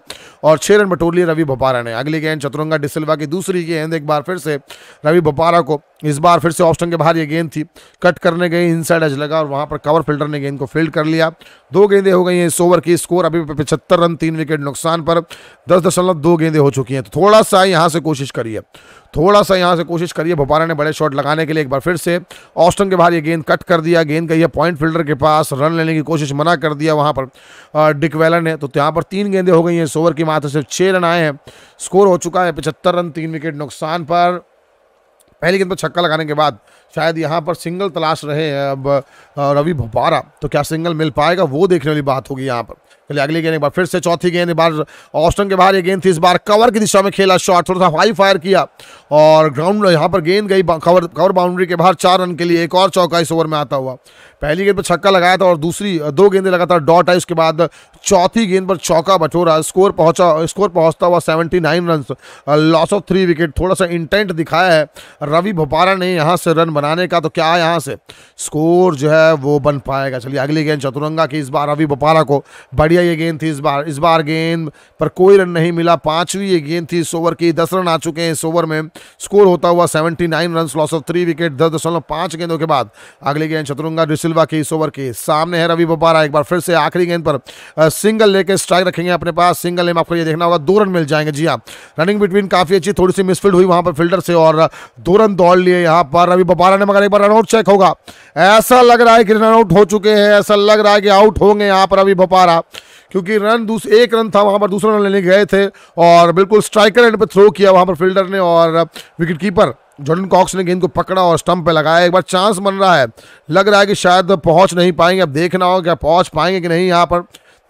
और छः रन बटोर लिए रवि बोपारा ने अगली गेंद चतुरंगा डिसल्वा की दूसरी गेंद एक बार फिर से रवि बोपारा को इस बार फिर से ऑप्शन के बाहर ये गेंद थी कट करने गई इनसाइड एज लगा और वहाँ पर कवर फील्डर ने गेंद को फील्ड कर लिया दो गेंदें हो गई हैं इस ओवर की स्कोर अभी पचहत्तर रन तीन विकेट नुकसान पर दस दशमलव दो गेंदें हो चुकी हैं तो थोड़ा सा यहाँ से कोशिश करिए थोड़ा सा यहाँ से कोशिश करिए भोपारा ने बड़े शॉट लगाने के लिए एक बार फिर से ऑस्टन के बाहर ये गेंद कट कर दिया गेंद गई है पॉइंट फील्डर के पास रन लेने की कोशिश मना कर दिया वहाँ पर डिक ने तो यहाँ पर तीन गेंदें हो गई हैं इस ओवर की मात्र सिर्फ छः रन आए हैं स्कोर हो चुका है पचहत्तर रन तीन विकेट नुकसान पर पहली गेंद पर छक्का लगाने के बाद शायद यहाँ पर सिंगल तलाश रहे हैं अब रवि भोपारा तो क्या सिंगल मिल पाएगा वो देखने वाली बात होगी यहाँ पर चलिए अगली गेंद एक बार फिर से चौथी गेंद एक बार ऑस्टन के बाहर ये गेंद थी इस बार कवर की दिशा में खेला शॉट थोड़ा सा हाई फायर किया और ग्राउंड यहाँ पर गेंद गई कवर कवर बाउंड्री के बाहर चार रन के लिए एक और चौका इस ओवर में आता हुआ पहली गेंद पर छक्का लगाया था और दूसरी दो गेंदें लगातार डॉट आई उसके बाद चौथी गेंद पर चौका बटोरा स्कोर पहुंचा स्कोर पहुंचता हुआ seventy run loss of three wicket थोड़ा सा इंटेंट दिखाया है रवि भोपारा ने यहाँ से रन बनाने का तो क्या यहाँ से स्कोर जो है वो बन पाएगा चलिए अगली गेंद चतुरंगा की इस बार अभी बपारा को बढ़िया ये गेंद थी इस बार इस बार गेंद पर कोई रन नहीं मिला पांचवी ये गेंद थी इस ओवर की दस रन आ चुके हैं इस ओवर में स्कोर होता हुआ seventy nine run loss of three wicket दस दशमलव पाँच गेंदों के बाद अगली गेंद चतुरंगा डिसिल्वा की इस ओवर की सामने है रवि बपारा एक बार फिर से आखिरी गेंद पर सिंगल लेकर स्ट्राइक रखेंगे अपने पास सिंगल नेम आपको ये देखना होगा दो रन मिल जाएंगे जी हाँ रनिंग बिटवीन काफ़ी अच्छी थोड़ी सी मिसफील्ड हुई वहाँ पर फील्डर से और दो रन दौड़ लिए यहाँ पर रवि बपारा बारह नंबर एक बार रनआउट चेक होगा ऐसा लग रहा है कि रनआउट हो चुके हैं ऐसा लग रहा है कि आउट होंगे यहाँ पर अभी भोपारा क्योंकि रन एक रन था वहाँ पर दूसरा रन लेने गए थे और बिल्कुल स्ट्राइकर एंड पे थ्रो किया वहाँ पर फील्डर ने और विकेट कीपर जॉर्डन कॉक्स ने गेंद को पकड़ा और स्टंप पे लगाया एक बार चांस बन रहा है लग रहा है कि शायद पहुँच नहीं पाएंगे अब देखना होगा क्या पहुँच पाएंगे कि नहीं यहाँ पर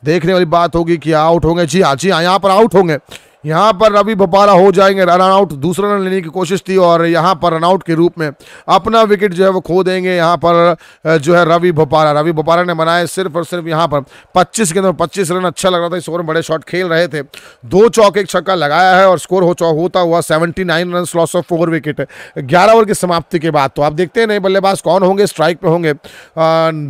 देखने वाली बात होगी कि आउट होंगे जी हाँ जी हाँ यहाँ पर आउट होंगे यहाँ पर रवि भोपाला हो जाएंगे रन आउट दूसरा रन लेने की कोशिश थी और यहाँ पर रन आउट के रूप में अपना विकेट जो है वो खो देंगे यहाँ पर जो है रवि भोपाला रवि भोपाला ने बनाए सिर्फ और सिर्फ यहाँ पर 25 के अंदर 25 रन अच्छा लग रहा था इस ओवर में बड़े शॉट खेल रहे थे दो चौक एक छक्का लगाया है और स्कोर हो चौक होता हुआ seventy nine run loss of four wicket ग्यारह ओवर की समाप्ति के बाद तो आप देखते हैं नहीं बल्लेबाज कौन होंगे स्ट्राइक पर होंगे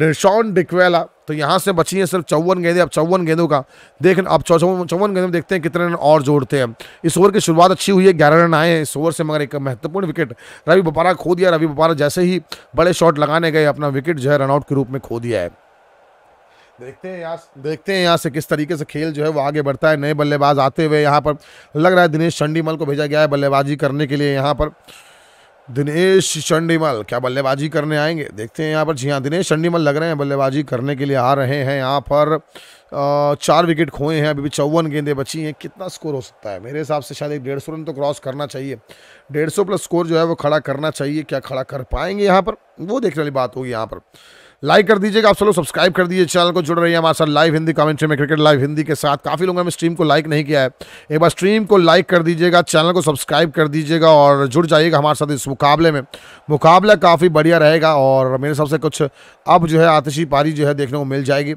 निशान डिकवेला तो यहाँ से बची हैं सिर्फ चौवन गेंदे अब चौवन गेंदों का देख अब चौवन चौवन गेंदों में देखते हैं कितने रन और जोड़ते हैं इस ओवर की शुरुआत अच्छी हुई है ग्यारह रन आए हैं इस ओवर से मगर एक महत्वपूर्ण विकेट रवि बपारा खो दिया रवि बपारा जैसे ही बड़े शॉट लगाने गए अपना विकेट जो है रनआउट के रूप में खो दिया है देखते हैं यहाँ देखते हैं यहाँ से किस तरीके से खेल जो है वो आगे बढ़ता है नए बल्लेबाज आते हुए यहाँ पर लग रहा है दिनेश चंडीमल को भेजा गया है बल्लेबाजी करने के लिए यहाँ पर दिनेश चंडीमल क्या बल्लेबाजी करने आएंगे देखते हैं यहाँ पर जी हाँ दिनेश चंडीमल लग रहे हैं बल्लेबाजी करने के लिए आ रहे हैं यहाँ पर चार विकेट खोए हैं अभी भी चौवन गेंदें बची हैं कितना स्कोर हो सकता है मेरे हिसाब से शायद एक डेढ़ सौ रन तो क्रॉस करना चाहिए डेढ़ सौ प्लस स्कोर जो है वो खड़ा करना चाहिए क्या खड़ा कर पाएंगे यहाँ पर वो देखने वाली बात होगी यहाँ पर लाइक कर दीजिएगा आप सब लोग सब्सक्राइब कर दीजिए चैनल को जुड़ रही है हमारे साथ लाइव हिंदी कमेंट्री में क्रिकेट लाइव हिंदी के साथ काफ़ी लोगों ने स्ट्रीम को लाइक नहीं किया है एक बार स्ट्रीम को लाइक कर दीजिएगा चैनल को सब्सक्राइब कर दीजिएगा और जुड़ जाइएगा हमारे साथ इस मुकाबले में मुकाबला काफ़ी बढ़िया रहेगा और मेरे हिसाब से कुछ अब जो है आतिशी पारी जो है देखने को मिल जाएगी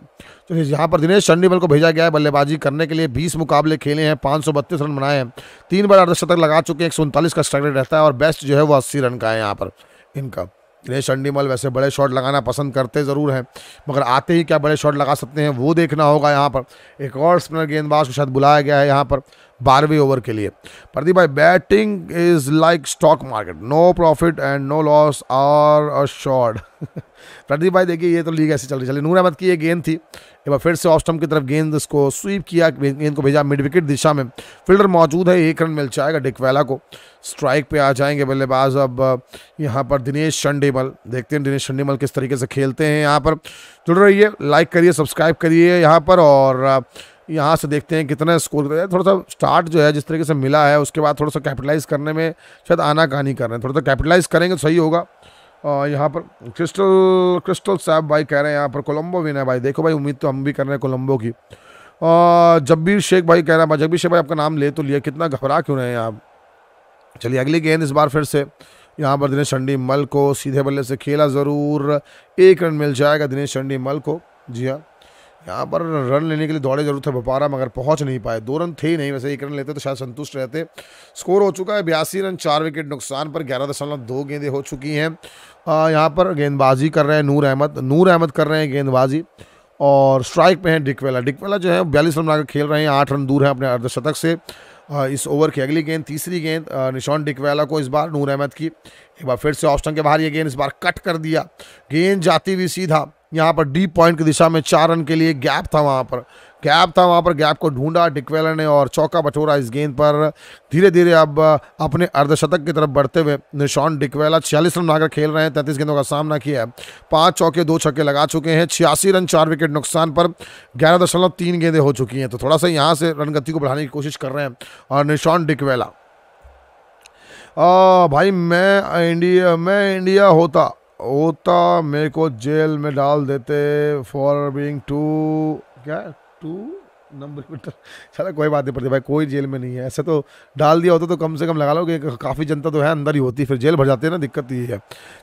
तो यहाँ पर दिनेश चंडीबल को भेजा गया है बल्लेबाजी करने के लिए बीस मुकाबले खेले हैं पाँच रन बनाए हैं तीन बार अर्धशतक लगा चुके हैं एक का स्ट्रगल रहता है और बेस्ट जो है वो अस्सी रन का है यहाँ पर इनका दिनेश अंडीमल वैसे बड़े शॉट लगाना पसंद करते ज़रूर हैं मगर आते ही क्या बड़े शॉट लगा सकते हैं वो देखना होगा यहाँ पर एक और स्पिनर गेंदबाज को शायद बुलाया गया है यहाँ पर बारहवें ओवर के लिए प्रदीप भाई batting is like stock market no profit and no loss or a short Pradeep भाई देखिए ये तो लीग ऐसी चल रही चलिए नूर अहमद की ये गेंद थी एक बार फिर से ऑफ स्टम्प की तरफ गेंद इसको स्वीप किया गेंद को भेजा मिड विकेट दिशा में फील्डर मौजूद है एक रन मिल जाएगा डिकवेला को स्ट्राइक पे आ जाएंगे बल्लेबाज अब यहाँ पर दिनेश शंडेमल देखते हैं दिनेश शंडेमल किस तरीके से खेलते हैं यहाँ पर जुड़ रही है लाइक करिए सब्सक्राइब करिए यहाँ पर और यहाँ से देखते हैं कितना स्कोर थोड़ा सा स्टार्ट जो है जिस तरीके से मिला है उसके बाद थोड़ा सा कैपिटलाइज करने में शायद आना कहानी कर रहे हैं थोड़ा सा कैपिटलाइज करेंगे तो सही होगा और यहाँ पर क्रिस्टल क्रिस्टल साहब भाई कह रहे हैं यहाँ पर कोलम्बो भी है भाई देखो भाई उम्मीद तो हम भी कर रहे हैं कोलम्बो की और जब्बीर शेख भाई कह रहे हैं जब्बीर शेख भाई आपका नाम ले तो लिया कितना घबरा क्यों रहे हैं आप चलिए अगली गेंद इस बार फिर से यहाँ पर दिनेश चंडी मल को सीधे बल्ले से खेला ज़रूर एक रन मिल जाएगा दिनेश चंडी मल को जी हाँ यहाँ पर रन लेने के लिए दौड़े जरूर थे बपारा मगर पहुँच नहीं पाए दो रन थे ही नहीं वैसे एक रन लेते तो शायद संतुष्ट रहते स्कोर हो चुका है बयासी रन चार विकेट नुकसान पर ग्यारह दशमलव दो गेंदें हो चुकी हैं यहाँ पर गेंदबाजी कर रहे हैं नूर अहमद नूर अहमद कर रहे हैं गेंदबाजी और स्ट्राइक पे हैं डिकवेला डिकवेला जो है बयालीस रन बनाकर खेल रहे हैं आठ रन दूर हैं अपने अर्धशतक से इस ओवर की अगली गेंद तीसरी गेंद निशान डिकवेला को इस बार नूर अहमद की एक बार फिर से ऑप्शन के बाहर ये गेंद इस बार कट कर दिया गेंद जाती हुई सीधा यहाँ पर डीप पॉइंट की दिशा में चार रन के लिए गैप था वहाँ पर गैप था वहाँ पर गैप को ढूंढा डिकवेलर ने और चौका बटोरा इस गेंद पर धीरे धीरे अब अपने अर्धशतक की तरफ बढ़ते हुए निशान डिकवेला छियालीस रन बनाकर खेल रहे हैं तैंतीस गेंदों का सामना किया है पाँच चौके दो छक्के लगा चुके हैं छियासी रन चार विकेट नुकसान पर ग्यारह दशमलव तीन गेंदें हो चुकी हैं तो थोड़ा सा यहाँ से रन गति को बढ़ाने की कोशिश कर रहे हैं और निशान डिकवेला भाई मैं इंडिया मैं इंडिया होता होता मेरे को जेल में डाल देते फॉर बीइंग टू क्या टू नंबर चलो कोई बात नहीं पड़ती भाई कोई जेल में नहीं है ऐसे तो डाल दिया होता तो कम से कम लगा लो कि काफ़ी जनता तो है अंदर ही होती फिर जेल भर जाती है ना दिक्कत तो ये है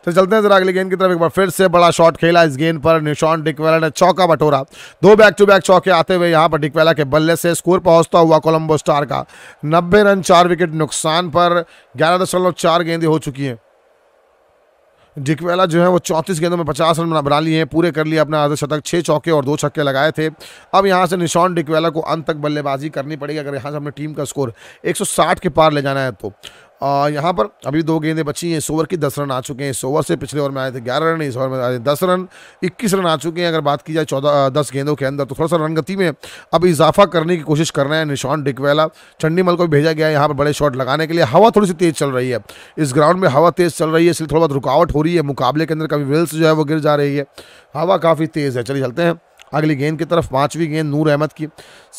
तो चलते हैं जरा अगले गेंद की तरफ एक बार फिर से बड़ा शॉट खेला इस गेंद पर निशान डिकवेला ने चौका बटोरा दो बैक टू बैक चौके आते हुए यहाँ पर डिकवेला के बल्ले से स्कोर पहुँचता हुआ कोलम्बो स्टार का नब्बे रन चार विकेट नुकसान पर ग्यारह दशमलव चार गेंदें हो चुकी हैं डिकवेला जो है वो चौंतीस गेंदों में पचास रन बना लिए हैं पूरे कर लिए अपना शतक छः चौके और दो छक्के लगाए थे अब यहाँ से निशान डिकवेला को अंत तक बल्लेबाजी करनी पड़ेगी अगर यहाँ से अपने टीम का स्कोर 160 के पार ले जाना है तो यहाँ पर अभी दो गेंदें बची हैं इस ओवर की दस रन आ चुके हैं इस ओवर से पिछले ओवर में आए थे ग्यारह रन इस ओवर में आए थे दस रन इक्कीस रन आ चुके हैं अगर बात की जाए चौदह दस गेंदों के अंदर तो थोड़ा सा रन गति में अब इजाफा करने की कोशिश कर रहे हैं निशान डिकवेला चंडीमल को भी भेजा गया है यहाँ पर बड़े शॉट लगाने के लिए हवा थोड़ी सी तेज़ चल रही है इस ग्राउंड में हवा तेज़ चल रही है इसलिए थोड़ा बहुत रुकावट हो रही है मुकाबले के अंदर कभी वेल्स जो है वो गिर जा रही है हवा काफ़ी तेज़ है चलिए चलते हैं अगली गेंद की तरफ पांचवी गेंद नूर अहमद की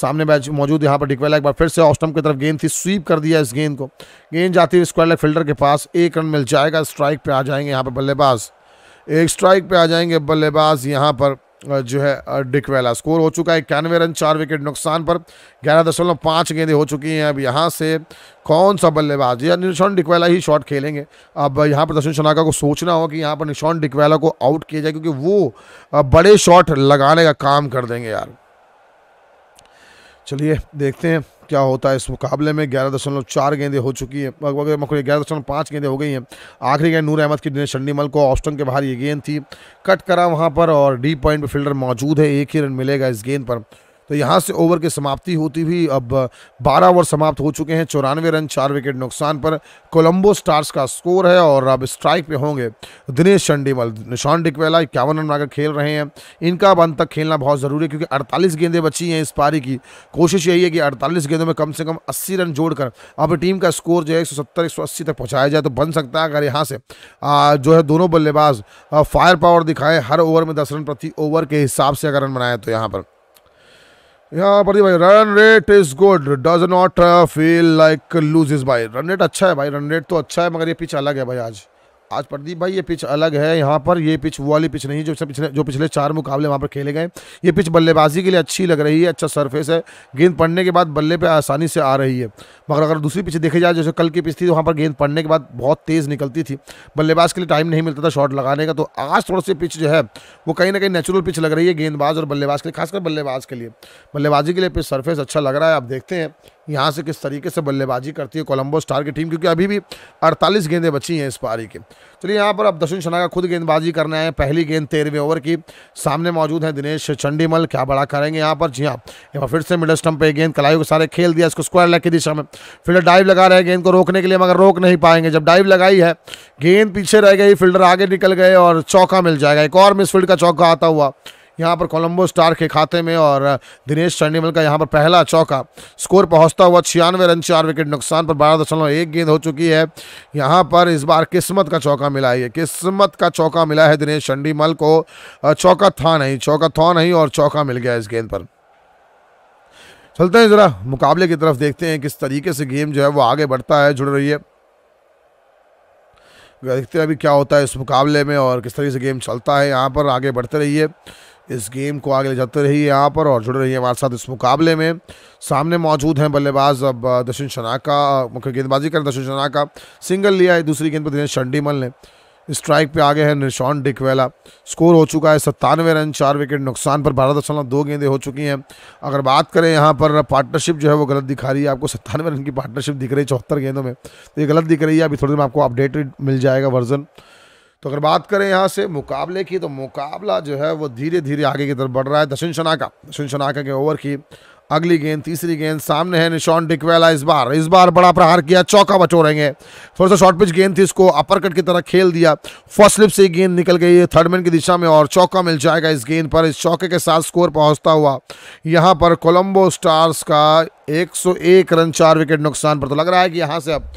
सामने बैच मौजूद यहाँ पर डिकवेला एक बार फिर से ऑस्टम की तरफ गेंद थी स्वीप कर दिया इस गेंद को गेंद जाती है स्क्वायर लेग फील्डर के पास एक रन मिल जाएगा स्ट्राइक पर आ जाएंगे यहाँ पर बल्लेबाज एक स्ट्राइक पर आ जाएंगे बल्लेबाज यहाँ पर जो है डिक वेला स्कोर हो चुका है इक्यानवे रन चार विकेट नुकसान पर ग्यारह दशमलव पाँच गेंदें हो चुकी हैं अब यहाँ से कौन सा बल्लेबाज या निशान डिकवेला ही शॉट खेलेंगे अब यहाँ पर दर्शन शनाका को सोचना होगा कि यहाँ पर निशान डिकवेला को आउट किया जाए क्योंकि वो बड़े शॉट लगाने का काम कर देंगे यार चलिए देखते हैं क्या होता है इस मुकाबले में ग्यारह दशमलव चार गेंदें हो चुकी हैं ग्यारह दशमलव पाँच गेंदें हो गई हैं आखिरी गेंद नूर अहमद की दिनेश चंडीमल को ऑस्टन के बाहर ये गेंद थी कट करा वहाँ पर और डी पॉइंट पर फील्डर मौजूद है एक ही रन मिलेगा इस गेंद पर तो यहाँ से ओवर की समाप्ति होती हुई अब 12 ओवर समाप्त हो चुके हैं चौरानवे रन चार विकेट नुकसान पर कोलंबो स्टार्स का स्कोर है और अब स्ट्राइक पे होंगे दिनेश चंडीमल निशान डिकवेला इक्यावन रन बनाकर खेल रहे हैं इनका अब अंत तक खेलना बहुत ज़रूरी है क्योंकि अड़तालीस गेंदें बची हैं इस पारी की कोशिश यही है कि अड़तालीस गेंदों में कम से कम अस्सी रन जोड़कर अब टीम का स्कोर जो है एक सौ तक पहुँचाया जाए तो बन सकता है अगर यहाँ से जो है दोनों बल्लेबाज फायर पावर दिखाएं हर ओवर में दस रन प्रति ओवर के हिसाब से अगर रन बनाए तो यहाँ पर यहाँ प्रदीप भाई run rate is good does not feel like loose is by run rate अच्छा है भाई रन रेट तो अच्छा है मगर ये पिच अलग है भाई आज आज प्रदीप भाई ये पिच अलग है यहाँ पर ये पिच वो वाली पिच नहीं जो पिछले जो पिछले चार मुकाबले वहाँ पर खेले गए ये पिच बल्लेबाजी के लिए अच्छी लग रही है अच्छा सरफेस है गेंद पड़ने के बाद बल्ले पे आसानी से आ रही है मगर अगर दूसरी पिछले देखे जाए जैसे कल की पिच थी तो वहाँ पर गेंद पड़ने के बाद बहुत तेज़ निकलती थी बल्लेबाज के लिए टाइम नहीं मिलता था शॉट लगाने का तो आज थोड़ा सी पिच जो है वो कहीं ना कहीं नेचुरल पिच लग रही है गेंदबाज और बल्लेबाज के लिए खासकर बल्लेबाज के लिए बल्लेबाजी के लिए पिच सरफेस अच्छा लग रहा है आप देखते हैं यहाँ से किस तरीके से बल्लेबाजी करती है कोलंबो स्टार की टीम क्योंकि अभी भी अड़तालीस गेंदें बची हैं इस पारी के चलिए यहाँ पर अब दशुन का खुद गेंदबाजी करने आए पहली गेंद तेरहवें ओवर की सामने मौजूद है दिनेश चंडीमल क्या बड़ा करेंगे यहाँ पर जी हाँ यहाँ फिर से मिडल स्टम्प पे गेंद कलाई को सारे खेल दिया इसको स्क्वायर लेग की दिशा में फील्डर डाइव लगा रहे हैं गेंद को रोकने के लिए मगर रोक नहीं पाएंगे जब डाइव लगाई है गेंद पीछे रह गई फील्डर आगे निकल गए और चौका मिल जाएगा एक और मिसफील्ड का चौका आता हुआ यहाँ पर कोलंबो स्टार के खाते में और दिनेश चंडीमल का यहाँ पर पहला चौका स्कोर पहुँचता हुआ छियानवे रन चार विकेट नुकसान पर बारह दशमलव एक गेंद हो चुकी है यहाँ पर इस बार किस्मत का चौका मिला है किस्मत का चौका मिला है दिनेश चंडीमल को चौका था नहीं चौका था नहीं और चौका मिल गया इस गेंद पर चलते हैं ज़रा मुकाबले की तरफ देखते हैं किस तरीके से गेम जो है वो आगे बढ़ता है जुड़ रही है देखते हैं अभी क्या होता है इस मुकाबले में और किस तरीके से गेम चलता है यहाँ पर आगे बढ़ते रहिए इस गेम को आगे ले जाते रहिए यहाँ पर और जुड़े रहिए हमारे साथ इस मुकाबले में सामने मौजूद हैं बल्लेबाज अब दशिन शनाका मुख्य गेंदबाजी कर दशिन शनाका सिंगल लिया है दूसरी गेंद पर दिनेश चंडीमल ने स्ट्राइक पे आगे हैं निशान डिकवेला स्कोर हो चुका है सत्तानवे रन चार विकेट नुकसान पर बारह दशमलव दो गेंदें हो चुकी हैं अगर बात करें यहाँ पर पार्टनरशिप जो है वो गलत दिखा रही है आपको सत्तानवे रन की पार्टनरशिप दिख रही है चौहत्तर गेंदों में तो ये गलत दिख रही है अभी थोड़ी देर में आपको अपडेटेड मिल जाएगा वर्जन तो अगर बात करें यहाँ से मुकाबले की तो मुकाबला जो है वो धीरे धीरे आगे की तरफ बढ़ रहा है दशिन शनाका दशिन शनाका के ओवर की अगली गेंद तीसरी गेंद सामने है निशान डिकवेला इस बार इस बार बड़ा प्रहार किया चौका रहेंगे फिर से शॉर्ट पिच गेंद थी इसको अपर कट की तरह खेल दिया फर्स्ट स्लिप से गेंद निकल गई है थर्डमैन की दिशा में और चौका मिल जाएगा इस गेंद पर इस चौके के साथ स्कोर पहुंचता हुआ यहाँ पर कोलंबो स्टार्स का 101 रन चार विकेट नुकसान पर तो लग रहा है कि यहाँ से अब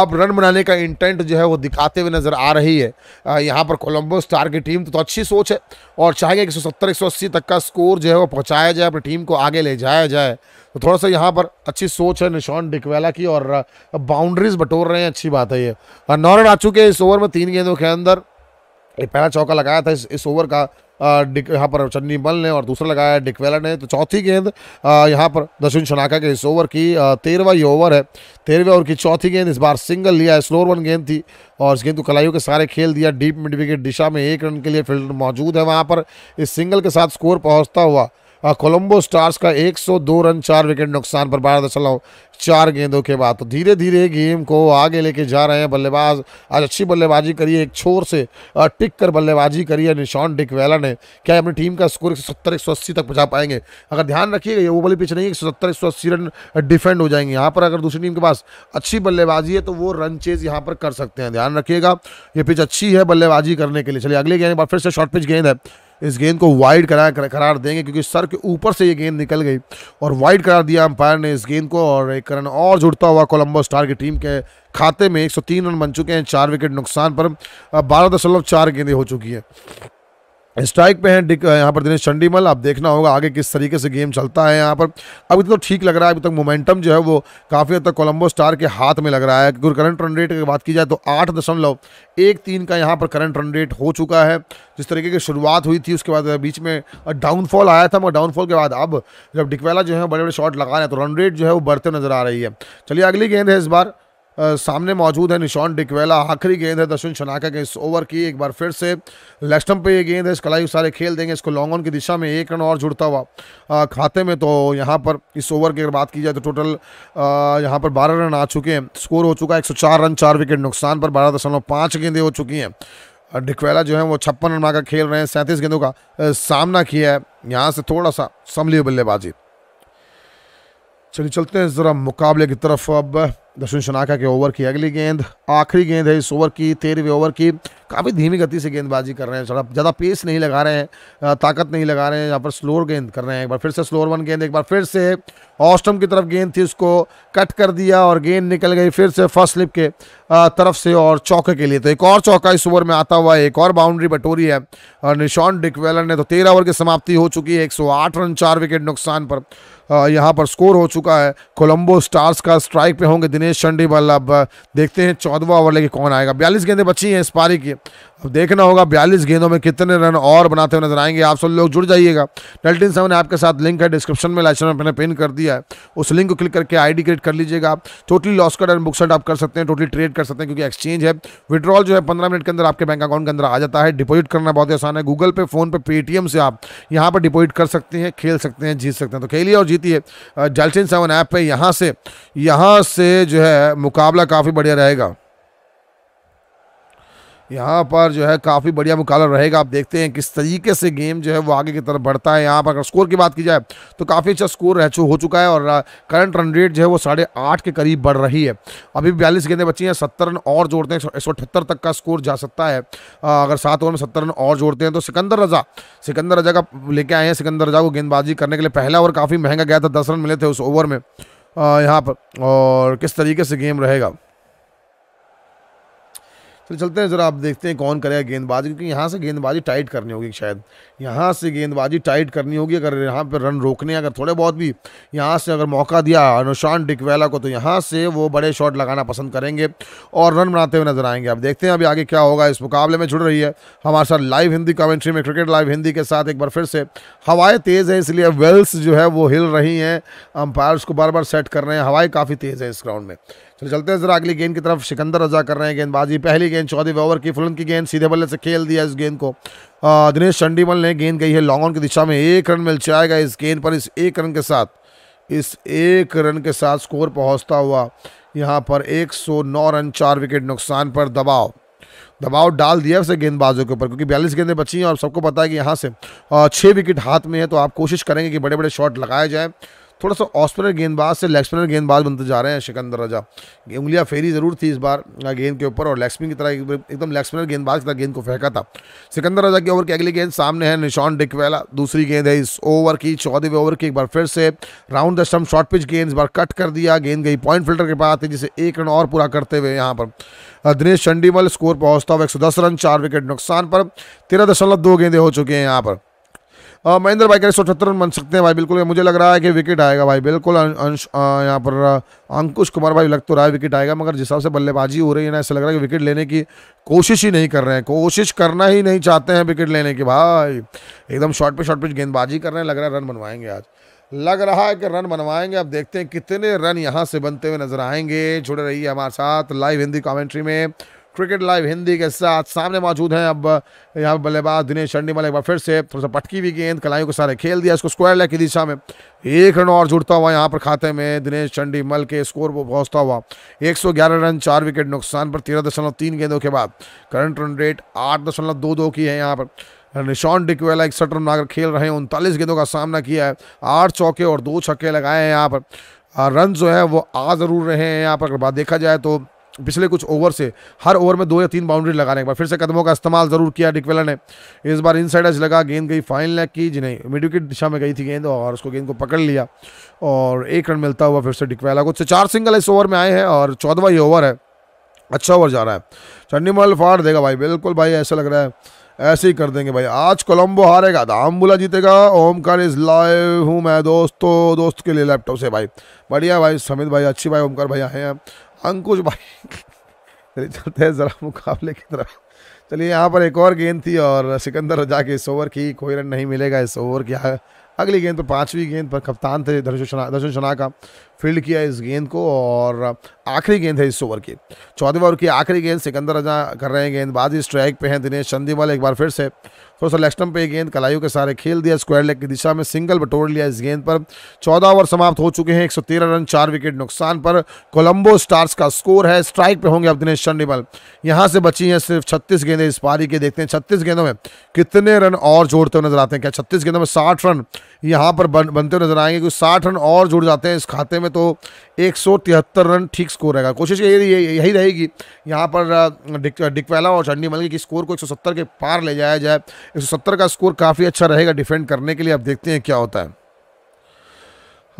आप रन बनाने का इंटेंट जो है वो दिखाते हुए नज़र आ रही है यहाँ पर कोलंबो स्टार की टीम तो, तो अच्छी सोच है और चाहेंगे 170 180 तक का स्कोर जो है वो पहुँचाया जाए अपनी टीम को आगे ले जाया जाए तो थोड़ा सा यहाँ पर अच्छी सोच है निशान डिकवेला की और बाउंड्रीज बटोर रहे हैं अच्छी बात है ये नौ रन आ चुके हैं इस ओवर में तीन गेंदों के अंदर एक पहला चौका लगाया था इस, इस ओवर का यहाँ पर चन्नी बल ने और दूसरा लगाया डिकवेलर ने तो चौथी गेंद यहाँ पर दशुन शनाका के इस ओवर की तेरहवा ही ओवर है तेरहवें ओवर की चौथी गेंद इस बार सिंगल लिया स्लोर वन गेंद थी और इस गेंद को कलाइयों के सारे खेल दिया डीप मिड विकेट दिशा में एक रन के लिए फील्डर मौजूद है वहाँ पर इस सिंगल के साथ स्कोर पहुँचता हुआ कोलंबो स्टार्स का 102 रन चार विकेट नुकसान पर बारह दशमलव चार गेंदों के बाद तो धीरे धीरे गेम को आगे लेके जा रहे हैं बल्लेबाज आज अच्छी बल्लेबाजी करी एक छोर से टिक कर बल्लेबाजी करी है निशान डिकवेला ने क्या अपनी टीम का स्कोर एक सौ सत्तर एक सौ अस्सी तक पहुँचा पाएंगे अगर ध्यान रखिएगा ये वो वाली पिच नहीं है एक सौ सत्तर एक सौ अस्सी रन डिफेंड हो जाएंगे यहाँ पर अगर दूसरी टीम के पास अच्छी बल्लेबाजी है तो वो रन चेज यहाँ पर कर सकते हैं ध्यान रखिएगा ये पिच अच्छी है बल्लेबाजी करने के लिए चलिए अगले गेंद फिर से शॉर्ट पिच गेंद है इस गेंद को वाइड करार करार देंगे क्योंकि सर के ऊपर से ये गेंद निकल गई और वाइड करार दिया अंपायर ने इस गेंद को और एक रन और जुड़ता हुआ कोलंबो स्टार की टीम के खाते में 103 रन बन चुके हैं चार विकेट नुकसान पर बारह दशमलव चार गेंदें हो चुकी हैं स्ट्राइक पे हैं यहाँ पर दिनेश चंडीमल आप देखना होगा आगे किस तरीके से गेम चलता है यहाँ पर अभी तो ठीक लग रहा है अभी तक मोमेंटम जो है वो काफ़ी हद तक कोलंबो स्टार के हाथ में लग रहा है अगर करंट रन रेट की बात की जाए तो आठ दशमलव एक तीन का यहाँ पर करंट रन रेट हो चुका है जिस तरीके की शुरुआत हुई थी उसके बाद बीच में डाउनफॉल आया था मगर डाउनफॉल के बाद अब जब डिकवेला जो है बड़े बड़े शॉट लगा रहे हैं तो रन रेट जो है वो बढ़ते नजर आ रही है चलिए अगली गेंद है इस बार सामने मौजूद है निशान डिकवेला आखिरी गेंद है दशविन शनाका के इस ओवर की एक बार फिर से लेस्टम पे ये गेंद है इस कलाई सारे खेल देंगे इसको लॉन्ग ऑन की दिशा में एक रन और जुड़ता हुआ खाते में तो यहाँ पर इस ओवर की अगर बात की जाए तो टोटल यहाँ पर बारह रन आ चुके हैं स्कोर हो चुका है एक रन चार विकेट नुकसान पर बारह दशमलव पाँच गेंदें हो चुकी हैं डिकवेला जो है वो छप्पन रन मारकर खेल रहे हैं सैंतीस गेंदों का सामना किया है यहाँ से थोड़ा सा संभली बल्लेबाजी चलिए चलते हैं ज़रा मुकाबले की तरफ अब दशुन शनाका के ओवर की अगली गेंद आखिरी गेंद है इस ओवर की तेरहवें ओवर की काफ़ी धीमी गति से गेंदबाजी कर रहे हैं थोड़ा ज़्यादा पेस नहीं लगा रहे हैं ताकत नहीं लगा रहे हैं यहाँ पर स्लोर गेंद कर रहे हैं एक बार फिर से स्लोर वन गेंद एक बार फिर से ऑस्टम की तरफ गेंद थी उसको कट कर दिया और गेंद निकल गई फिर से फर्स्ट स्लिप के तरफ से और चौके के लिए तो एक और चौका इस ओवर में आता हुआ एक और बाउंड्री बटोरी है और निशान डिकवेलर ने तो तेरह ओवर की समाप्ति हो चुकी है एक रन चार विकेट नुकसान पर यहाँ पर स्कोर हो चुका है कोलंबो स्टार्स का स्ट्राइक पे होंगे दिनेश चंडीवल अब देखते हैं चौदवा ओवर लेके कौन आएगा बयालीस गेंदें बची हैं इस पारी की अब देखना होगा बयालीस गेंदों में कितने रन और बनाते हुए नजर आएंगे आप सब लोग जुड़ जाइएगा डल्टिन सेवन ऐप के साथ लिंक है डिस्क्रिप्शन में लाइसेंस में मैंने पिन कर दिया है उस लिंक को क्लिक करके आईडी क्रिएट कर लीजिएगा आप टोटली लॉस का रन बुक सेट आप कर सकते हैं टोटली ट्रेड कर सकते हैं क्योंकि एक्सचेंज है विड्रॉल जो है पंद्रह मिनट के अंदर आपके बैंक अकाउंट के अंदर आ जाता है डिपोजिट करना बहुत आसान है गूगल पे फोन पे पेटीएम से आप यहाँ पर डिपोजिट कर सकते हैं खेल सकते हैं जीत सकते हैं तो खेलिए और है डल्टिन सेवन ऐप पर यहाँ से यहाँ से जो है मुकाबला काफ़ी बढ़िया रहेगा यहाँ पर जो है काफ़ी बढ़िया मुकाबला रहेगा आप देखते हैं किस तरीके से गेम जो है वो आगे की तरफ बढ़ता है यहाँ पर अगर स्कोर की बात की जाए तो काफ़ी अच्छा स्कोर रह हो चुका है और करंट रन रेट जो है वो साढ़े आठ के करीब बढ़ रही है अभी बयालीस गेंदें बची हैं सत्तर रन और जोड़ते हैं एक सौ तक का स्कोर जा सकता है अगर सात ओवर में सत्तर रन और जोड़ते हैं तो सिकंदर रजा सिकंदर रजा का लेके आए हैं सिकंदर रजा को गेंदबाजी करने के लिए पहला ओवर काफ़ी महंगा गया था दस रन मिले थे उस ओवर में यहाँ पर और किस तरीके से गेम रहेगा फिर चलते हैं ज़रा आप देखते हैं कौन करेगा गेंदबाजी क्योंकि यहाँ से गेंदबाजी टाइट करनी होगी शायद यहाँ से गेंदबाजी टाइट करनी होगी अगर यहाँ पर रन रोकने अगर थोड़े बहुत भी यहाँ से अगर मौका दिया अनुशान डिकवेला को तो यहाँ से वो बड़े शॉट लगाना पसंद करेंगे और रन बनाते हुए नजर आएंगे अब देखते हैं अभी आगे क्या होगा इस मुकाबले में जुड़ रही है हमारे साथ लाइव हिंदी कमेंट्री में क्रिकेट लाइव हिंदी के साथ एक बार फिर से हवाएं तेज़ हैं इसलिए वेल्स जो है वो हिल रही हैं अंपायर्स को बार बार सेट कर रहे हैं हवाएँ काफ़ी तेज़ हैं इस ग्राउंड में चलो चलते हैं जरा अगली गेंद की तरफ सिकंदर रजा कर रहे हैं गेंदबाजी पहली गेंद चौधरी ओवर की फुलन की गेंद सीधे बल्ले से खेल दिया इस गेंद को दिनेश चंडीमल ने गेंद गई है लॉन्ग ऑन की दिशा में एक रन मिल जाएगा इस गेंद पर इस एक रन के साथ इस एक रन के साथ स्कोर पहुंचता हुआ यहाँ पर 109 रन चार विकेट नुकसान पर दबाव दबाव डाल दिया उसे गेंदबाजों के ऊपर क्योंकि बयालीस गेंदें बची हैं और सबको पता है कि यहाँ से छः विकेट हाथ में है तो आप कोशिश करेंगे कि बड़े बड़े शॉट लगाए जाएँ थोड़ा सा ऑफ स्पिनर गेंदबाज से लेग स्पिनर गेंदबाज बनते जा रहे हैं सिकंदर राजा उंगलियाँ फेरी ज़रूर थी इस बार गेंद के ऊपर और लेग स्पिन की तरह एकदम लेग स्पिनर गेंदबाज की तरह गेंद को फेंका था सिकंदर राजा की ओवर की अगली गेंद सामने है निशान डिकवेला दूसरी गेंद है इस ओवर की चौदहवें ओवर की एक बार फिर से round the stump short pitch गेंद इस बार कट कर दिया गेंद गई पॉइंट फिल्टर के पास थी जिसे एक रन और पूरा करते हुए यहाँ पर दिनेश चंडीवल स्कोर पहुंचता हुआ एक रन चार विकेट नुकसान पर तेरह दशमलव दो गेंदें हो चुके हैं यहाँ पर महेंद्र भाई कह रहे सौ बन सकते हैं भाई बिल्कुल मुझे लग रहा है कि विकेट आएगा भाई बिल्कुल अं, अंश यहाँ पर अंकुश कुमार भाई लग तो रहा है विकेट आएगा मगर जिस हिसाब से बल्लेबाजी हो रही है ना ऐसा लग रहा है कि विकेट लेने की कोशिश ही नहीं कर रहे हैं कोशिश करना ही नहीं चाहते हैं विकेट लेने की भाई एकदम शॉर्ट पे शॉर्ट पिच गेंदबाजी कर रहे हैं लग रहा है रन बनवाएंगे आज लग रहा है कि रन बनवाएंगे अब देखते हैं कितने रन यहाँ से बनते हुए नजर आएंगे जुड़े रहिए हमारे साथ लाइव हिंदी कॉमेंट्री में क्रिकेट लाइव हिंदी के साथ सामने मौजूद हैं अब यहाँ पर बल्लेबाज दिनेश चंडीमल एक बार फिर से थोड़ा सा पटकी भी गेंद कलाइयों के सारे खेल दिया इसको स्क्वायर लेग की दिशा में एक रन और जुड़ता हुआ यहाँ पर खाते में दिनेश चंडीमल के स्कोर को पहुँचता हुआ एक रन चार विकेट नुकसान पर तेरह दशमलव तीन गेंदों के बाद करंट रन रेट आठ दशमलव दो दो की है यहाँ पर निशान डिकवेला इकसठ रन बनाकर खेल रहे हैं उनतालीस गेंदों का सामना किया है आठ चौके और दो छक्के लगाए हैं यहाँ पर रन जो है वो आ ज़रूर रहे हैं यहाँ पर अगर बात देखा जाए तो पिछले कुछ ओवर से हर ओवर में दो या तीन बाउंड्री लगाने के बाद फिर से कदमों का इस्तेमाल जरूर किया डिकवेला ने इस बार इन साइड लगा गेंद गई फाइन लैक की जिन्हें मिड विकेट दिशा में गई थी गेंद और उसको गेंद को पकड़ लिया और एक रन मिलता हुआ फिर से डिकवेला को चार सिंगल इस ओवर में आए हैं और चौदवा ही ओवर है अच्छा ओवर जा रहा है चंडी मोल फाड़ देगा भाई बिल्कुल भाई ऐसा लग रहा है ऐसे ही कर देंगे भाई आज कोलंबो हारेगा दामबुला जीतेगा ओमकार इज लाइव हूँ मैं दोस्तों दोस्त के लिए लैपटॉप से भाई बढ़िया भाई समित भाई अच्छी भाई ओमकार भाई आए हैं अंकुश भाई चलिए चलते हैं ज़रा मुकाबले की तरफ चलिए यहाँ पर एक और गेंद थी और सिकंदर रजा के इस ओवर की कोई रन नहीं मिलेगा इस ओवर की अगली गेंद पर तो पांचवी गेंद पर कप्तान थे दर्शन शना दर्शन शना का फील्ड किया इस गेंद को और आखिरी गेंद है इस ओवर की चौथे ओवर की आखिरी गेंद सिकंदर रजा कर रहे हैं गेंद ही स्ट्राइक पे हैं दिनेश चंदीवाल एक बार फिर से थोड़ा सा लेक्स्टम पे गेंद कलाइयों के सारे खेल दिया स्क्वायर लेग की दिशा में सिंगल बटोर लिया इस गेंद पर चौदह ओवर समाप्त हो चुके हैं एक रन चार विकेट नुकसान पर कोलंबो स्टार्स का स्कोर है स्ट्राइक पर होंगे अब दिनेश चंडीवाल यहाँ से बची हैं सिर्फ छत्तीस गेंदें इस पारी के देखते हैं छत्तीस गेंदों में कितने रन और जोड़ते हुए नजर आते हैं क्या छत्तीस गेंदों में साठ रन यहाँ पर बन बनते नजर आएंगे क्योंकि साठ रन और जुड़ जाते हैं इस खाते में तो एक रन ठीक स्कोर रहेगा कोशिश यही यही रहेगी यहाँ पर डिकवेला और चंडी मलिक की स्कोर को एक के पार ले जाया जाए एक का स्कोर काफ़ी अच्छा रहेगा डिफेंड करने के लिए अब देखते हैं क्या होता है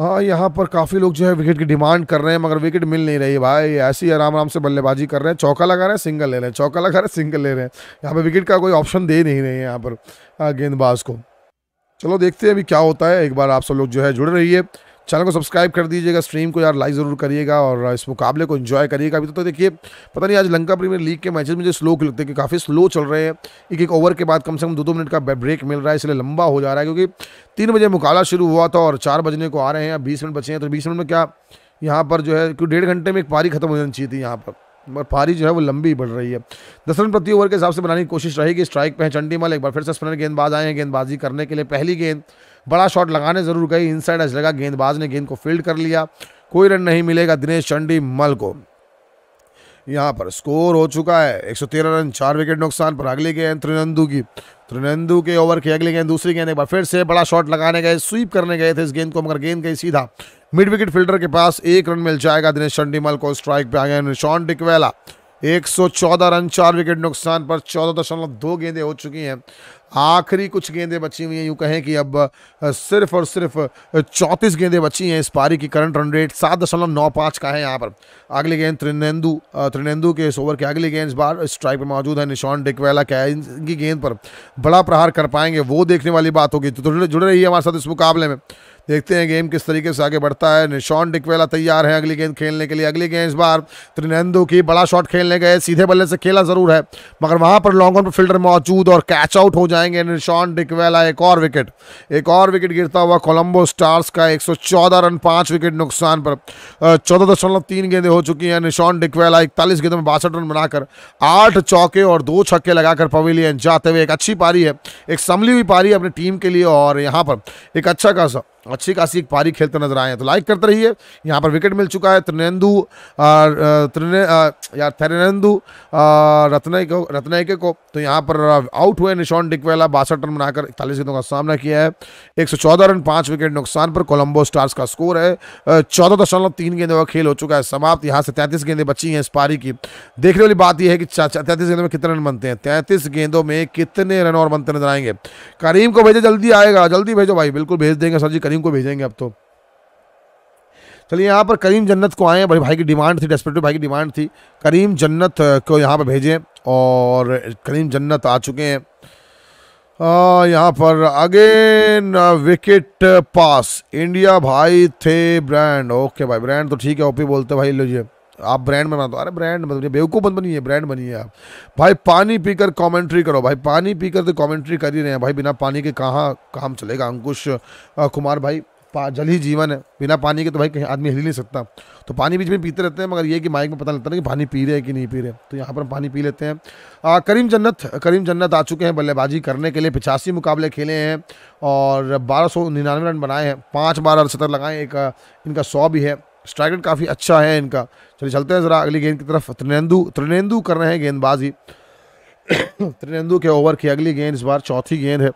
हाँ यहाँ पर काफ़ी लोग जो है विकेट की डिमांड कर रहे हैं मगर विकेट मिल नहीं रही भाई ऐसी आराम आराम से बल्लेबाजी कर रहे हैं चौका लगा रहे हैं सिंगल ले रहे हैं चौका लगा रहे हैं सिंगल ले रहे हैं यहाँ पर विकेट का कोई ऑप्शन दे नहीं रहे हैं यहाँ पर गेंदबाज को चलो देखते हैं अभी क्या होता है एक बार आप सब लोग जो है जुड़ रही है चैनल को सब्सक्राइब कर दीजिएगा स्ट्रीम को यार लाइक ज़रूर करिएगा और इस मुकाबले को एंजॉय करिएगा अभी तो, तो देखिए पता नहीं आज लंका प्रीमियर लीग के मैचेस मुझे स्लो लगते हैं कि काफ़ी स्लो चल रहे हैं एक एक ओवर के बाद कम से कम दो दो मिनट का ब्रेक मिल रहा है इसलिए लंबा हो जा रहा है क्योंकि तीन बजे मुकाबला शुरू हुआ था और चार बजने को आ रहे हैं अब बीस मिनट बचे हैं तो बीस मिनट में क्या यहाँ पर जो है क्योंकि डेढ़ घंटे में एक पारी खत्म हो जानी चाहिए थी यहाँ पर और पारी जो है वो लंबी बढ़ रही है दस रन प्रति ओवर के हिसाब से बनाने की कोशिश रहेगी स्ट्राइक पे है चंडीमल एक बार फिर से स्पिनर गेंदबाज आए हैं गेंदबाजी करने के लिए पहली गेंद बड़ा शॉट लगाने ज़रूर गई इनसाइड एज लगा गेंदबाज ने गेंद को फील्ड कर लिया कोई रन नहीं मिलेगा दिनेश चंडीमल को यहाँ पर स्कोर हो चुका है 113 रन चार विकेट नुकसान पर अगली गेंद त्रिनंदू की त्रिनंदू के ओवर की अगली गेंद दूसरी गेंद एक बार फिर से बड़ा शॉट लगाने गए स्वीप करने गए थे इस गेंद को मगर गेंद गई सीधा मिड विकेट फील्डर के पास एक रन मिल जाएगा दिनेश चंडीमल को स्ट्राइक पे आ गया निशान डिकवेला 114 रन चार विकेट नुकसान पर चौदह दशमलव दो गेंदें हो चुकी हैं आखिरी कुछ गेंदें बची हुई हैं यूं कहें कि अब सिर्फ और सिर्फ 34 गेंदें बची हैं इस पारी की करंट रन रेट सात दशमलव नौ पाँच का है यहाँ पर अगली गेंद त्रिनेंदु त्रिनेंदु के इस ओवर की अगली गेंद इस बार स्ट्राइक पर मौजूद है निशान डिकवेला क्या इनकी गेंद पर बड़ा प्रहार कर पाएंगे वो देखने वाली बात होगी तो जुड़े रही है हमारे साथ इस मुकाबले में देखते हैं गेम किस तरीके से आगे बढ़ता है निशान डिकवेला तैयार है अगली गेंद खेलने के लिए अगली गेंद इस बार त्रिनेंदु की बड़ा शॉट खेलने गए सीधे बल्ले से खेला ज़रूर है मगर वहाँ पर लॉन्ग ऑन पर फील्डर मौजूद और कैच आउट हो जाएंगे निशान डिकवेला एक और विकेट एक और विकेट गिरता हुआ कोलम्बो स्टार्स का एक रन पाँच विकेट नुकसान पर चौदह दशमलव तीन गेंदें हो चुकी हैं निशान डिकवेला इकतालीस गेंदों में बासठ रन बनाकर आठ चौके और दो छक्के लगाकर पवेलियन जाते हुए एक अच्छी पारी है एक संभली हुई पारी है अपनी टीम के लिए और यहाँ पर एक अच्छा खासा अच्छी खासी एक पारी खेलते नजर आए हैं तो लाइक करते रहिए यहाँ पर विकेट मिल चुका है त्रिनेंदु त्रिने यार थेरेंदु रत्नाइके रत्नाइके को तो यहाँ पर आउट हुए निशान डिकवेला बासठ रन बनाकर इकतालीस गेंदों का सामना किया है एक सौ चौदह रन पाँच विकेट नुकसान पर कोलंबो स्टार्स का स्कोर है चौदह दशमलव तीन गेंदों का खेल हो चुका है समाप्त यहाँ से तैंतीस गेंदें बची हैं इस पारी की देखने वाली बात यह है कि तैंतीस गेंदों में कितने रन बनते हैं तैंतीस गेंदों में कितने रन और बनते नजर आएंगे करीम को भेजे जल्दी आएगा जल्दी भेजो भाई बिल्कुल भेज देंगे सर जी करीम करीम को भेजेंगे अब तो चलिए यहाँ पर करीम जन्नत को आए बड़े भाई की डिमांड थी डेस्परेटिव भाई की डिमांड थी करीम जन्नत को यहाँ पर भेजें और करीम जन्नत आ चुके हैं यहाँ पर अगेन विकेट पास इंडिया भाई थे ब्रांड ओके भाई ब्रांड तो ठीक है ओपी बोलते भाई लीजिए आप ब्रांड बना दो अरे ब्रांड मत बनिए बेवकूफ़ मत बनिए ब्रांड बनिए आप भाई पानी पीकर कमेंट्री करो भाई पानी पीकर तो कमेंट्री कर ही रहे हैं भाई बिना पानी के कहाँ काम चलेगा अंकुश कुमार भाई जल ही जीवन है बिना पानी के तो भाई कहीं आदमी हिल ही नहीं सकता तो पानी बीच में पीते रहते हैं मगर ये कि माइक में पता लगता है कि पानी पी रहे हैं कि नहीं पी रहे तो यहाँ पर हम पानी पी लेते हैं आ, करीम जन्नत करीम जन्नत आ चुके हैं बल्लेबाजी करने के लिए पिचासी मुकाबले खेले हैं और बारह सौ निन्यानवे रन बनाए हैं पाँच बार अर्धशतक लगाए एक इनका सौ भी है स्ट्राइक रेट काफ़ी अच्छा है इनका चलिए चलते हैं ज़रा अगली गेंद की तरफ त्रिनेंदु त्रिनेंदु कर रहे हैं गेंदबाजी त्रिनेंदु के ओवर की अगली गेंद इस बार चौथी गेंद है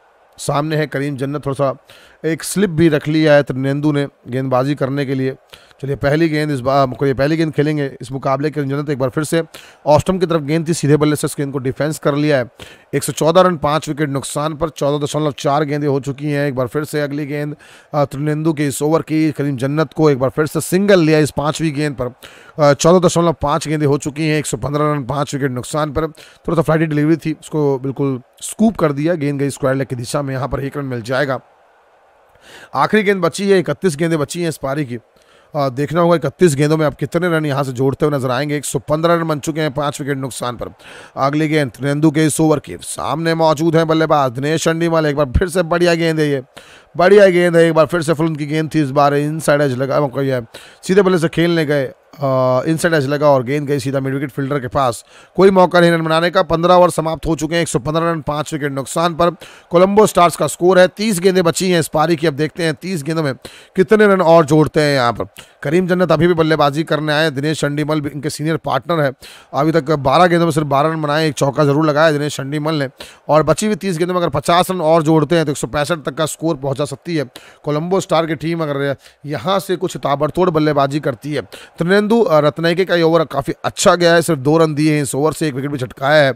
सामने है करीम जन्नत थोड़ा सा एक स्लिप भी रख लिया है त्रिनेंदु ने गेंदबाजी करने के लिए चलिए पहली गेंद इस बार को ये पहली गेंद खेलेंगे इस मुकाबले के रंजनत तो एक बार फिर से ऑस्टम की तरफ गेंद थी सीधे बल्ले से गेंद को डिफेंस कर लिया है 114 रन पाँच विकेट नुकसान पर चौदह दशमलव चार गेंदें हो चुकी हैं एक बार फिर से अगली गेंद त्रिनेंदु के इस ओवर की करीम जन्नत को एक बार फिर से सिंगल लिया इस पाँचवीं गेंद पर चौदह दशमलव पाँच गेंदें हो चुकी हैं एक सौ पंद्रह रन पाँच विकेट नुकसान पर थोड़ा सा फ्लाइट डिलीवरी थी उसको बिल्कुल स्कूप कर दिया गेंद गई स्क्वायर लेग की दिशा में यहाँ पर एक रन मिल जाएगा आखिरी गेंद बची है इकतीस गेंदें बची हैं इस पारी की देखना होगा इकतीस गेंदों में आप कितने रन यहाँ से जोड़ते हुए नजर आएंगे 115 रन बन चुके हैं पाँच विकेट नुकसान पर अगली गेंद त्रिनेंदु के इस ओवर के सामने मौजूद हैं बल्लेबाज दिनेश चंडीमल एक बार फिर से बढ़िया गेंद है ये बढ़िया गेंद है एक बार फिर से फुल की गेंद थी इस बार इन साइड एज लगा है सीधे बल्ले से खेलने गए साइड एज लगा और गेंद गई सीधा मिड विकेट फील्डर के पास कोई मौका नहीं रन बनाने का पंद्रह ओवर समाप्त हो चुके हैं पंद्रह रन पाँच विकेट नुकसान पर कोलंबो स्टार्स का स्कोर है तीस गेंदें बची हैं इस पारी की अब देखते हैं तीस गेंदों में कितने रन और जोड़ते हैं यहाँ पर करीम जन्नत अभी भी बल्लेबाजी करने आए दिनेश चंडीमल इनके सीनियर पार्टनर है अभी तक बारह गेंदों में सिर्फ बारह रन बनाए एक चौका जरूर लगाया दिनेश चंडीमल ने और बची हुई तीस गेंदों में अगर पचास रन और जोड़ते हैं तो एक तक का स्कोर पहुँचा सकती है कोलम्बो स्टार की टीम अगर यहाँ से कुछ ताबड़तोड़ बल्लेबाजी करती है त्रिनेन्दु रत्नाइके का ये ओवर काफ़ी अच्छा गया है सिर्फ दो रन दिए हैं इस ओवर से एक विकेट भी झटकाया है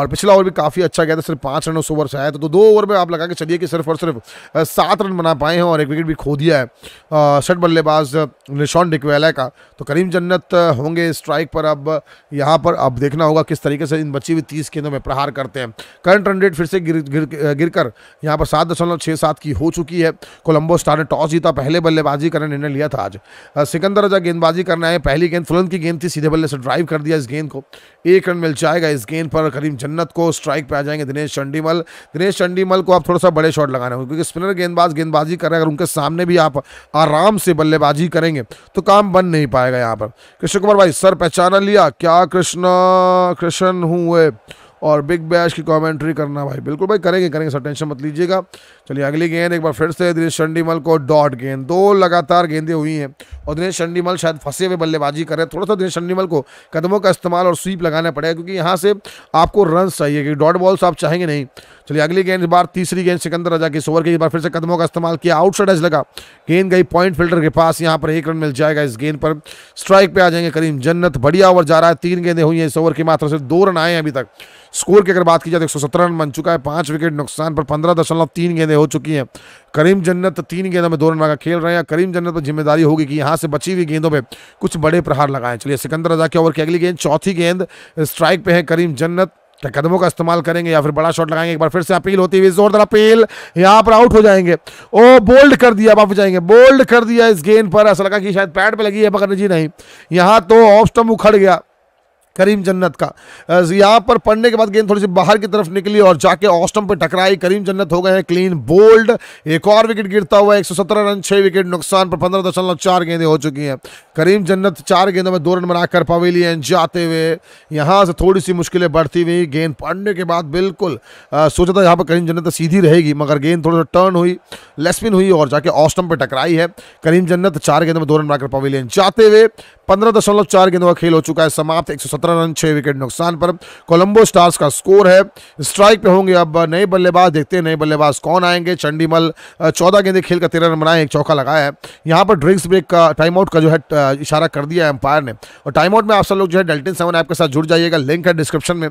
और पिछला ओवर भी काफ़ी अच्छा गया था सिर्फ पाँच रन उस ओवर से आया तो दो ओवर में आप लगा के चलिए कि सिर्फ और सिर्फ सात रन बना पाए हैं और एक विकेट भी खो दिया है शट बल्लेबाज निशान डिकवेला का तो करीम जन्नत होंगे स्ट्राइक पर अब यहाँ पर अब देखना होगा किस तरीके से इन बची हुई तीस गेंदों में प्रहार करते हैं करंट रन रेट फिर से गिर गिर गिर कर यहाँ पर सात दशमलव छः सात की हो चुकी है कोलंबो स्टार ने टॉस जीता पहले बल्लेबाजी करने निर्णय लिया था आज सिकंदर रजा गेंदबाजी करना है पहली गेंद फुलंद की गेंद थी सीधे बल्ले से ड्राइव कर दिया इस गेंद को एक रन मिल जाएगा इस गेंद पर करीम जन्नत को स्ट्राइक पर आ जाएंगे दिनेश चंडीमल दिनेश चंडीमल को आप थोड़ा सा बड़े शॉट लगाना होंगे क्योंकि स्पिनर गेंदबाज गेंदबाजी कर रहे हैं अगर उनके सामने भी आप आराम से बल्लेबाजी करेंगे तो काम बन नहीं पाएगा यहाँ पर कृष्ण कुमार भाई सर पहचाना लिया क्या कृष्ण कृष्ण हुए और बिग बैश की कमेंट्री करना भाई बिल्कुल भाई करेंगे करेंगे सर टेंशन मत लीजिएगा चलिए अगली गेंद एक बार फिर से दिनेश चंडीमल को डॉट गेंद दो लगातार गेंदें हुई हैं और दिनेश चंडीमल शायद फंसे हुए बल्लेबाजी कर रहे हैं थोड़ा सा दिनेश चंडीमल को कदमों का इस्तेमाल और स्वीप लगाना पड़ेगा क्योंकि यहाँ से आपको रन चाहिए क्योंकि डॉट बॉल्स आप चाहेंगे नहीं चलिए अगली गेंद बार तीसरी गेंद सिकंदर राजा की ओवर की बार फिर से कदमों का इस्तेमाल किया आउटसाइड एज लगा गेंद गई पॉइंट फिल्टर के पास यहाँ पर एक रन मिल जाएगा इस गेंद पर स्ट्राइक पे आ जाएंगे करीम जन्नत बढ़िया ओवर जा रहा है तीन गेंदें हुई हैं इस ओवर की मात्रा से दो रन आए हैं अभी तक स्कोर की अगर बात की जाए तो एक रन बन चुका है पाँच विकेट नुकसान पर पंद्रह दशमलव तीन गेंदें हो चुकी हैं करीम जन्नत तीन गेंदों में दो रन लगा खेल रहे हैं करीम जन्नत पर जिम्मेदारी होगी कि यहाँ से बची हुई गेंदों पर कुछ बड़े प्रहार लगाएं चलिए सिकंदर रजा के ओवर की अगली गेंद चौथी गेंद स्ट्राइक पे है करीम जन्नत क्या तो कदमों का इस्तेमाल करेंगे या फिर बड़ा शॉट लगाएंगे एक बार फिर से अपील होती हुई जोरदार अपील यहाँ पर आउट हो जाएंगे ओ बोल्ड कर दिया वापस जाएंगे बोल्ड कर दिया इस गेंद पर ऐसा लगा कि शायद पैड पे लगी है मगर जी नहीं यहाँ तो ऑफ स्टम्प उखड़ गया करीम जन्नत का यहाँ पर पढ़ने के बाद गेंद थोड़ी सी बाहर की तरफ निकली और जाके ऑस्टम पर टकराई करीम जन्नत हो गए हैं क्लीन बोल्ड एक और विकेट गिरता हुआ 117 रन छः विकेट नुकसान पर पंद्रह दशमलव चार गेंदें हो चुकी हैं करीम जन्नत चार गेंदों में दो रन बनाकर पवेलियन जाते हुए यहाँ से थोड़ी सी मुश्किलें बढ़ती हुई गेंद पढ़ने के बाद बिल्कुल सोचा था यहाँ पर करीम जन्नत सीधी रहेगी मगर गेंद थोड़ा सा टर्न हुई लेस्पिन हुई और जाके ऑस्टम पर टकराई है करीम जन्नत चार गेंदों में दो रन बनाकर पवेलियन जाते हुए पंद्रह दशमलव चार गेंदों का खेल हो चुका है समाप्त एक सत्रह रन छः विकेट नुकसान पर कोलंबो स्टार्स का स्कोर है स्ट्राइक पे होंगे अब नए बल्लेबाज देखते हैं नए बल्लेबाज कौन आएंगे चंडीमल चौदह गेंदे खेल का तेरह रन बनाए एक चौका लगाया है यहाँ पर ड्रिंक्स ब्रेक का टाइम आउट का जो है इशारा कर दिया है अंपायर ने और टाइम आउट में आप सब लोग जो है डेल्टिन सेवन ऐप के साथ जुड़ जाइएगा लिंक है डिस्क्रिप्शन में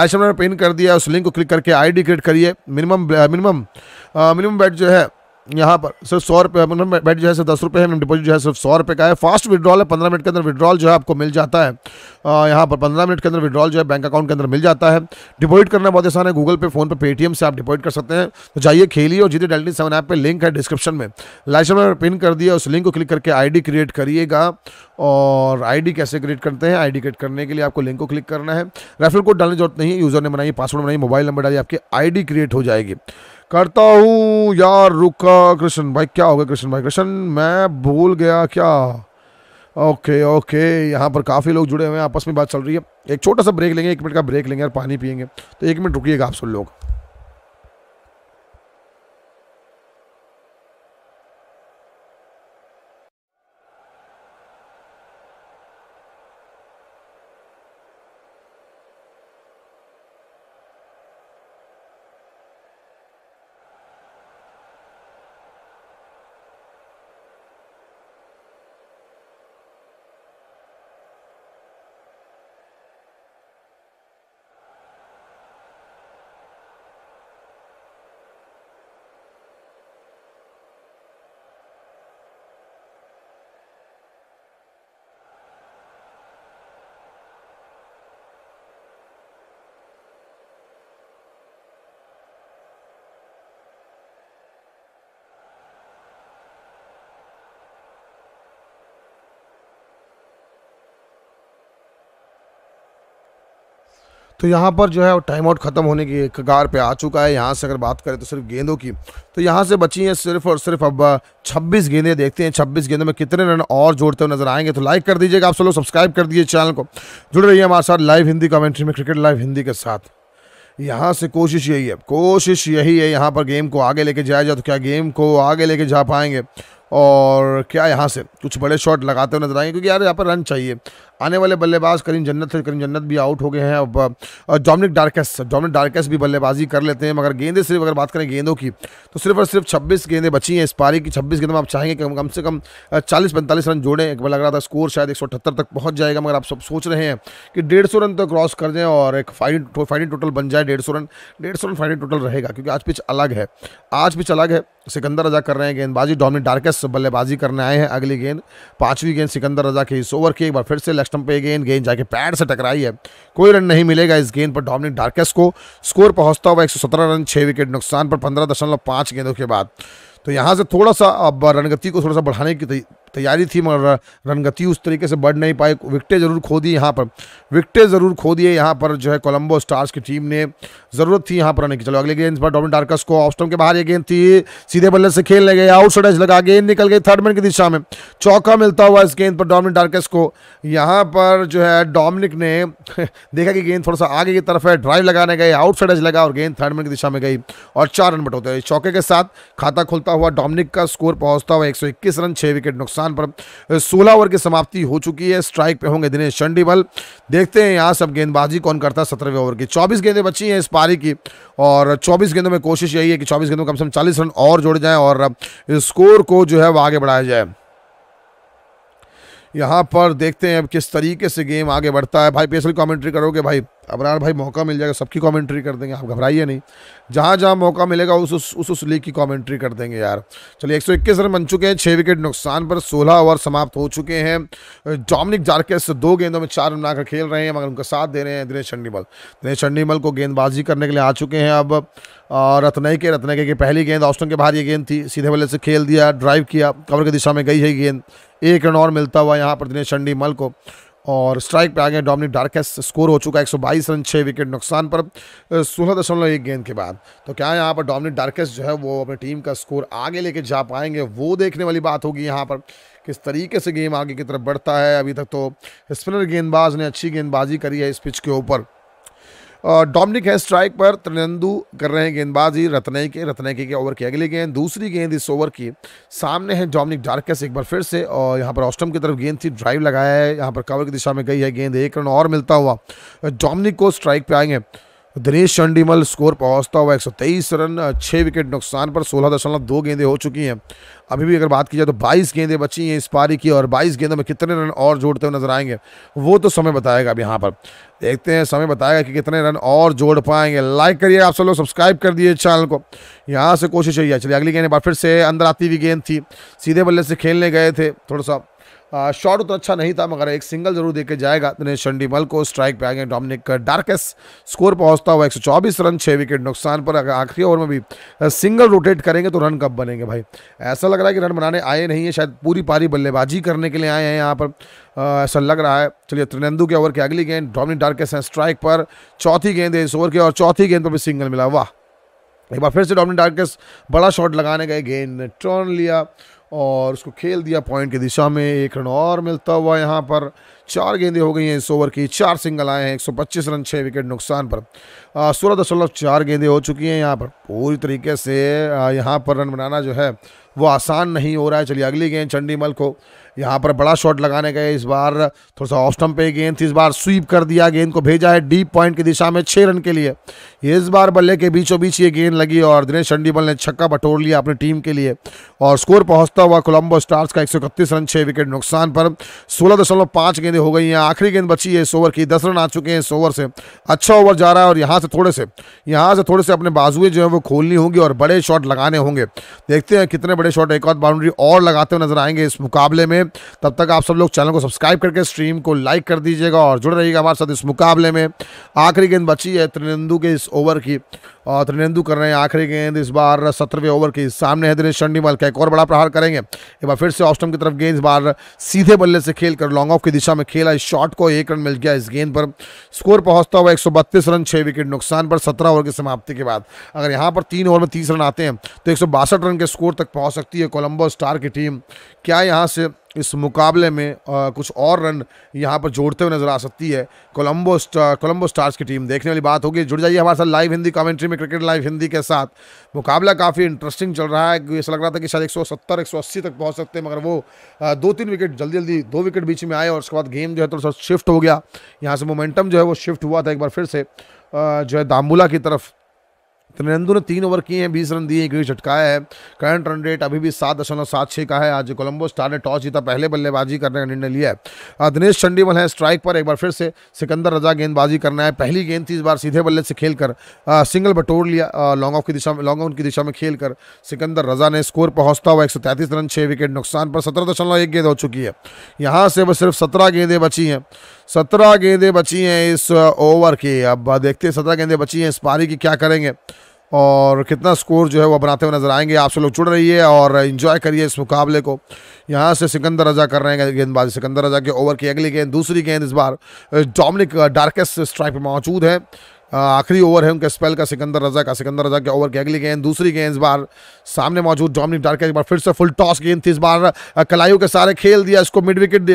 लाइसेंस पिन कर दिया उस लिंक को क्लिक करके आई क्रिएट करिए मिनिमम मिनिमम मिनिमम बैट जो है यहाँ पर सिर्फ सौ रुपये मतलब बैठ जो है सिर्फ दस रुपये है डिपोजिट जो है सिर्फ सौ रुपये का है फास्ट विड्रॉल है पंद्रह मिनट के अंदर विड्रॉल जो है आपको मिल जाता है यहाँ पर पंद्रह मिनट के अंदर विड्रॉल जो है बैंक अकाउंट के अंदर मिल जाता है डिपोजिट करना बहुत आसान है गूगल पे फोन पे पेटीएम से आप डिपोजिट कर सकते हैं तो जाइए खेलिए और जीते डेल्टी सेवन ऐप पर लिंक है डिस्क्रिप्शन में लाइसेंस नंबर पिन कर दिया उस लिंक को क्लिक करके आई क्रिएट करिएगा और आई कैसे क्रिएट करते हैं आई क्रिएट करने के लिए आपको लिंक को क्लिक करना है रेफर कोड डालने की जरूरत नहीं है यूज़र ने बनाई पासवर्ड बनाई मोबाइल नंबर डालिए आपकी आई क्रिएट हो जाएगी करता हूँ यार रुका कृष्ण भाई क्या हो गया कृष्ण भाई कृष्ण मैं भूल गया क्या ओके ओके यहाँ पर काफ़ी लोग जुड़े हुए हैं आपस में बात चल रही है एक छोटा सा ब्रेक लेंगे एक मिनट का ब्रेक लेंगे और पानी पियेंगे तो एक मिनट रुकिएगा आप सब लोग तो यहाँ पर जो है टाइम आउट ख़त्म होने की कगार पे आ चुका है यहाँ से अगर बात करें तो सिर्फ गेंदों की तो यहाँ से बची हैं सिर्फ और सिर्फ अब 26 गेंदें देखते हैं 26 गेंदों में कितने रन और जोड़ते हुए नजर आएंगे तो लाइक कर दीजिएगा आप सब लोग सब्सक्राइब कर दीजिए चैनल को जुड़ रही है हमारे साथ लाइव हिंदी कमेंट्री में क्रिकेट लाइव हिंदी के साथ यहाँ से कोशिश यही है कोशिश यही है यहाँ पर गेम को आगे लेके जाया जाए तो क्या गेम को आगे लेके जा पाएंगे और क्या यहाँ से कुछ बड़े शॉट लगाते हुए नजर आएंगे क्योंकि यार यहाँ पर रन चाहिए आने वाले बल्लेबाज करीम जन्नत थे करीम जन्नत भी आउट हो गए हैं अब डोमिनिक डार्केस डोमिनिक डार्केस भी बल्लेबाजी कर लेते हैं मगर गेंदें सिर्फ अगर बात करें गेंदों की तो सिर्फ और सिर्फ 26 गेंदें बची हैं इस पारी की 26 गेंदों में आप चाहेंगे कि कम से कम 40 पैंतालीस रन जोड़ें एक बार लग रहा था स्कोर शायद एक तक पहुँच जाएगा मगर आप सब सोच रहे हैं कि डेढ़ रन तो क्रॉस कर दें और एक फाइनल फाइनिंग टोटल बन जाए डेढ़ रन डेढ़ रन फाइनल टोटल रहेगा क्योंकि आज पिच अलग है आज पिच अलग है सिकंदर रजा कर रहे हैं गेंदबाजी डोमिनिक डार्केस बल्लेबाजी करने आए हैं अगली गेंद पाँचवीं गेंद सिकंदर रजा के इस ओवर की एक बार फिर से लास्ट पे गेंद जाके पैड से टकराई है कोई रन नहीं मिलेगा इस गेंद पर डोमिनिक डार्केस को स्कोर पहुंचता हुआ 117 रन 6 विकेट नुकसान पर 15.5 गेंदों के बाद तो यहाँ से थोड़ा सा अब रणगति को थोड़ा सा बढ़ाने की तैयारी थी मगर रनगति उस तरीके से बढ़ नहीं पाई विकटें ज़रूर खो दी यहाँ पर विकटें ज़रूर खो दिए यहाँ पर जो है कोलंबो स्टार्स की टीम ने ज़रूरत थी यहाँ पर आने की चलो अगले गेंद पर डोमिन डार्कस को ऑफ के बाहर ये गेंद थी सीधे बल्ले से खेलने गए आउट एज लगा गेंद निकल गई थर्ड मैन की दिशा में चौका मिलता हुआ इस गेंद पर डोमिन डार्कस को यहाँ पर जो है डोमिनिक ने देखा कि गेंद थोड़ा सा आगे की तरफ है ड्राइव लगाने गए आउट साइड लगा और गेंद थर्ड मैन की दिशा में गई और चार रन बटोते चौके के साथ खाता खुलता हुआ डोमिनिक का स्कोर पहुंचता हुआ एक रन छः विकेट नुकसान स्थान पर सोलह ओवर की समाप्ति हो चुकी है स्ट्राइक पे होंगे दिनेश चंडीबल देखते हैं यहाँ सब गेंदबाजी कौन करता है सत्रहवें ओवर की चौबीस गेंदें बची हैं इस पारी की और चौबीस गेंदों में कोशिश यही है कि चौबीस गेंदों में कम से कम चालीस रन और जोड़े जाएँ और स्कोर को जो है वो आगे बढ़ाया जाए यहाँ पर देखते हैं अब किस तरीके से गेम आगे बढ़ता है भाई पेशल कमेंट्री करोगे भाई अबरार भाई मौका मिल जाएगा सबकी कमेंट्री कर देंगे आप घबराइए नहीं जहाँ जहाँ मौका मिलेगा उस उस उस, लीग की कमेंट्री कर देंगे यार चलिए एक सौ इक्कीस रन बन चुके हैं छः विकेट नुकसान पर सोलह ओवर समाप्त हो चुके हैं डोमिनिक जारकेस दो गेंदों में चार रन बनाकर खेल रहे हैं मगर उनका साथ दे रहे हैं दिनेश चंडीमल दिनेश चंडीमल को गेंदबाजी करने के लिए आ चुके हैं अब रत्नय के रत्नय की पहली गेंद ऑस्टन के बाहर ये गेंद थी सीधे बल्ले से खेल दिया ड्राइव किया कवर की दिशा में गई है गेंद एक रन और मिलता हुआ यहाँ पर दिनेश चंडीमल को और स्ट्राइक पे आ गए डोमिनिक डार्केस स्कोर हो चुका है 122 रन छः विकेट नुकसान पर सोलह दशमलव एक गेंद के बाद तो क्या यहाँ पर डोमिनिक डार्केस जो है वो अपनी टीम का स्कोर आगे लेके जा पाएंगे वो देखने वाली बात होगी यहाँ पर किस तरीके से गेम आगे की तरफ बढ़ता है अभी तक तो स्पिनर गेंदबाज ने अच्छी गेंदबाजी करी है इस पिच के ऊपर डोमिनिक है स्ट्राइक पर त्रिनंदू कर रहे हैं गेंदबाजी रत्नई के रत्नई के ओवर की अगली गेंद दूसरी गेंद इस ओवर की सामने है डोमिनिक डार्कस एक बार फिर से और यहाँ पर ऑस्टम की तरफ गेंद थी ड्राइव लगाया है यहाँ पर कवर की दिशा में गई है गेंद एक रन और मिलता हुआ डोमिनिक को स्ट्राइक पर आएंगे दिनेश चंडीमल स्कोर पहुंचता हुआ 123 रन छः विकेट नुकसान पर सोलह दशमलव दो गेंदें हो चुकी हैं अभी भी अगर बात की जाए तो 22 गेंदें बची हैं इस पारी की और 22 गेंदों में कितने रन और जोड़ते हुए नजर आएंगे वो तो समय बताएगा अब यहाँ पर देखते हैं समय बताएगा कि कितने रन और जोड़ पाएंगे लाइक करिए आप सब लोग सब्सक्राइब कर दिए चैनल को यहाँ से कोशिश है चलिए अगली गेंद बार फिर से अंदर आती हुई गेंद थी सीधे बल्ले से खेलने गए थे थोड़ा सा शॉट उतना अच्छा नहीं था मगर एक सिंगल जरूर देके जाएगा दिनेश चंडीमल को स्ट्राइक पे आगे डोमिनिक डार्केस स्कोर पहुंचता हुआ 124 रन छः विकेट नुकसान पर अगर आखिरी ओवर में भी सिंगल रोटेट करेंगे तो रन कब बनेंगे भाई ऐसा लग रहा है कि रन बनाने आए नहीं है शायद पूरी पारी बल्लेबाजी करने के लिए आए हैं यहाँ पर ऐसा लग रहा है चलिए त्रिनेंदु के ओवर की अगली गेंद डोमिनिक डार्केस हैं स्ट्राइक पर चौथी गेंद है इस ओवर की और चौथी गेंद पर भी सिंगल मिला वाह एक बार फिर से डोमिनिक डार्केस बड़ा शॉट लगाने गए गेंद ने टर्न लिया और उसको खेल दिया पॉइंट की दिशा में एक रन और मिलता हुआ यहाँ पर चार गेंदें हो गई हैं इस ओवर की चार सिंगल आए हैं 125 रन छः विकेट नुकसान पर सोलह दशमलव चार गेंदें हो चुकी हैं यहाँ पर पूरी तरीके से यहाँ पर रन बनाना जो है वो आसान नहीं हो रहा है चलिए अगली गेंद चंडीमल को यहाँ पर बड़ा शॉट लगाने गए इस बार थोड़ा सा ऑफ स्टम्प पे गेंद थी इस बार स्वीप कर दिया गेंद को भेजा है डीप पॉइंट की दिशा में छः रन के लिए इस बार बल्ले के बीचों बीच ये गेंद लगी और दिनेश चंडीबल ने छक्का बटोर लिया अपनी टीम के लिए और स्कोर पहुंचता हुआ कोलंबो स्टार्स का एक रन छः विकेट नुकसान पर सोलह दशमलव पाँच गेंदें हो गई हैं आखिरी गेंद बची है इस ओवर की दस रन आ चुके हैं इस ओवर से अच्छा ओवर जा रहा है और यहाँ से थोड़े से यहाँ से थोड़े से अपने बाजुए जो है वो खोलनी होंगी और बड़े शॉट लगाने होंगे देखते हैं कितने बड़े शॉट एक और बाउंड्री और लगाते हुए नजर आएंगे इस मुकाबले में तब तक आप सब लोग चैनल को सब्सक्राइब करके स्ट्रीम को लाइक कर दीजिएगा और जुड़ रहिएगा हमारे साथ इस मुकाबले में आखिरी गेंद बची है त्रिनेंदु के इस ओवर की और त्रिनेंदु कर रहे हैं आखिरी गेंद इस बार सत्रहवें ओवर की सामने है दिनेश चंडीमल का एक और बड़ा प्रहार करेंगे एक बार फिर से ऑस्टम की तरफ गेंद इस बार सीधे बल्ले से खेल कर लॉन्ग ऑफ की दिशा में खेला इस शॉट को एक रन मिल गया इस गेंद पर स्कोर पहुंचता हुआ एक रन छः विकेट नुकसान पर सत्रह ओवर की समाप्ति के बाद अगर यहाँ पर तीन ओवर में तीस रन आते हैं तो एक रन के स्कोर तक पहुँच सकती है कोलम्बो स्टार की टीम क्या यहाँ से इस मुकाबले में आ, कुछ और रन यहाँ पर जोड़ते हुए नजर आ सकती है कोलंबो स्टा, कोलंबो स्टार्स की टीम देखने वाली बात होगी जुड़ जाइए हमारे साथ लाइव हिंदी कमेंट्री में क्रिकेट लाइव हिंदी के साथ मुकाबला काफ़ी इंटरेस्टिंग चल रहा है ऐसा लग रहा था कि शायद 170 180 तक पहुँच सकते हैं मगर वो आ, दो तीन विकेट जल्दी जल्दी दो विकेट बीच में आए और उसके बाद गेम जो है थोड़ा सा शिफ्ट हो गया यहाँ से मोमेंटम जो है वो शिफ्ट हुआ था एक बार फिर से जो है दाम्बुला की तरफ त्रिनेंदु ने तीन ओवर किए हैं बीस रन दिए एक विकेट छटकाया है करंट रन रेट अभी भी सात दशमलव सात छः का है आज कोलंबो स्टार ने टॉस जीता पहले बल्लेबाजी करने का निर्णय लिया है दिनेश चंडीमल है स्ट्राइक पर एक बार फिर से सिकंदर रजा गेंदबाजी करना है पहली गेंद थी इस बार सीधे बल्ले से खेलकर सिंगल बटोर लिया लॉन्ग ऑफ की दिशा में लॉन्ग ऑन की दिशा में खेलकर सिकंदर रजा ने स्कोर पहुँचता हुआ एक रन छः विकेट नुकसान पर सत्रह दशमलव एक गेंद हो चुकी है यहाँ से वह सिर्फ सत्रह गेंदें बची हैं सत्रह गेंदें बची हैं इस ओवर की अब देखते हैं सत्रह गेंदें बची हैं इस पारी की क्या करेंगे और कितना स्कोर जो है वो बनाते हुए नज़र आएंगे आपसे लोग जुड़ रही है और इन्जॉय करिए इस मुकाबले को यहाँ से सिकंदर रजा कर रहे हैं गेंदबाजी सिकंदर रजा के ओवर की अगली गेंद दूसरी गेंद इस बार डोमिनिक डार्केस्ट स्ट्राइक पर मौजूद है आखिरी ओवर है उनके स्पेल का सिकंदर रजा का सिकंदर रजा के ओवर की अगली गेंद दूसरी गेंद इस बार सामने मौजूद डोमिनिक डार्क एक बार फिर से फुल टॉस गेंद थी इस बार कलाइयों के सारे खेल दिया इसको मिड विकेट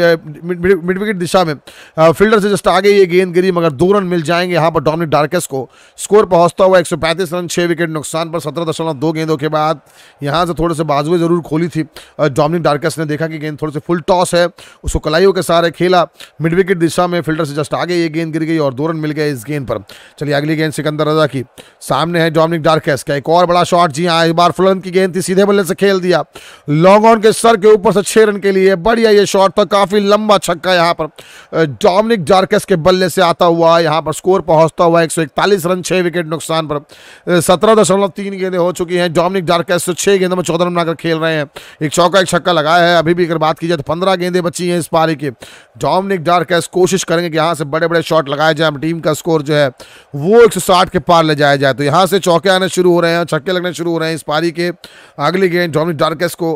मिड विकेट दिशा में फील्डर से जस्ट आगे ये गेंद गिरी मगर दो रन मिल जाएंगे यहाँ पर डोमिनिक डार्केस को स्कोर पहुंचता हुआ एक रन छः विकेट नुकसान पर सत्रह दशमलव दो गेंदों के बाद यहाँ से थोड़े से बाजुएं जरूर खोली थी डोमिनिक डार्केस ने देखा कि गेंद थोड़े से फुल टॉस है उसको कलाइयों के सारे खेला मिड विकेट दिशा में फील्डर से जस्ट आगे ये गेंद गिर गई और दो रन मिल गए इस गेंद पर चलिए अगली गेंद सिकंदर रजा की सामने है डोमिनिक डार्केस का एक और बड़ा शॉट जी हाँ इस बार फुलन की गेंद थी सीधे बल्ले से खेल दिया लॉन्ग ऑन के सर के ऊपर से छः रन के लिए बढ़िया ये शॉट था काफ़ी लंबा छक्का यहाँ पर डोमिनिक डार्केस के बल्ले से आता हुआ यहाँ पर स्कोर पहुँचता हुआ एक रन छः विकेट नुकसान पर सत्रह दशमलव तीन गेंदें हो चुकी हैं डोमिनिक डार्केस से छः गेंदों में चौदह रन बनाकर खेल रहे हैं एक चौका एक छक्का लगाया है अभी भी अगर बात की जाए तो पंद्रह गेंदें बची हैं इस पारी की डोमिनिक डार्केस कोशिश करेंगे कि यहाँ से बड़े बड़े शॉट लगाए जाए टीम का स्कोर जो है वो 160 के पार ले जाया जाए तो यहाँ से चौके आने शुरू हो रहे हैं छक्के लगने शुरू हो रहे हैं इस पारी के अगली गेंद डोमिनिक डार्केस को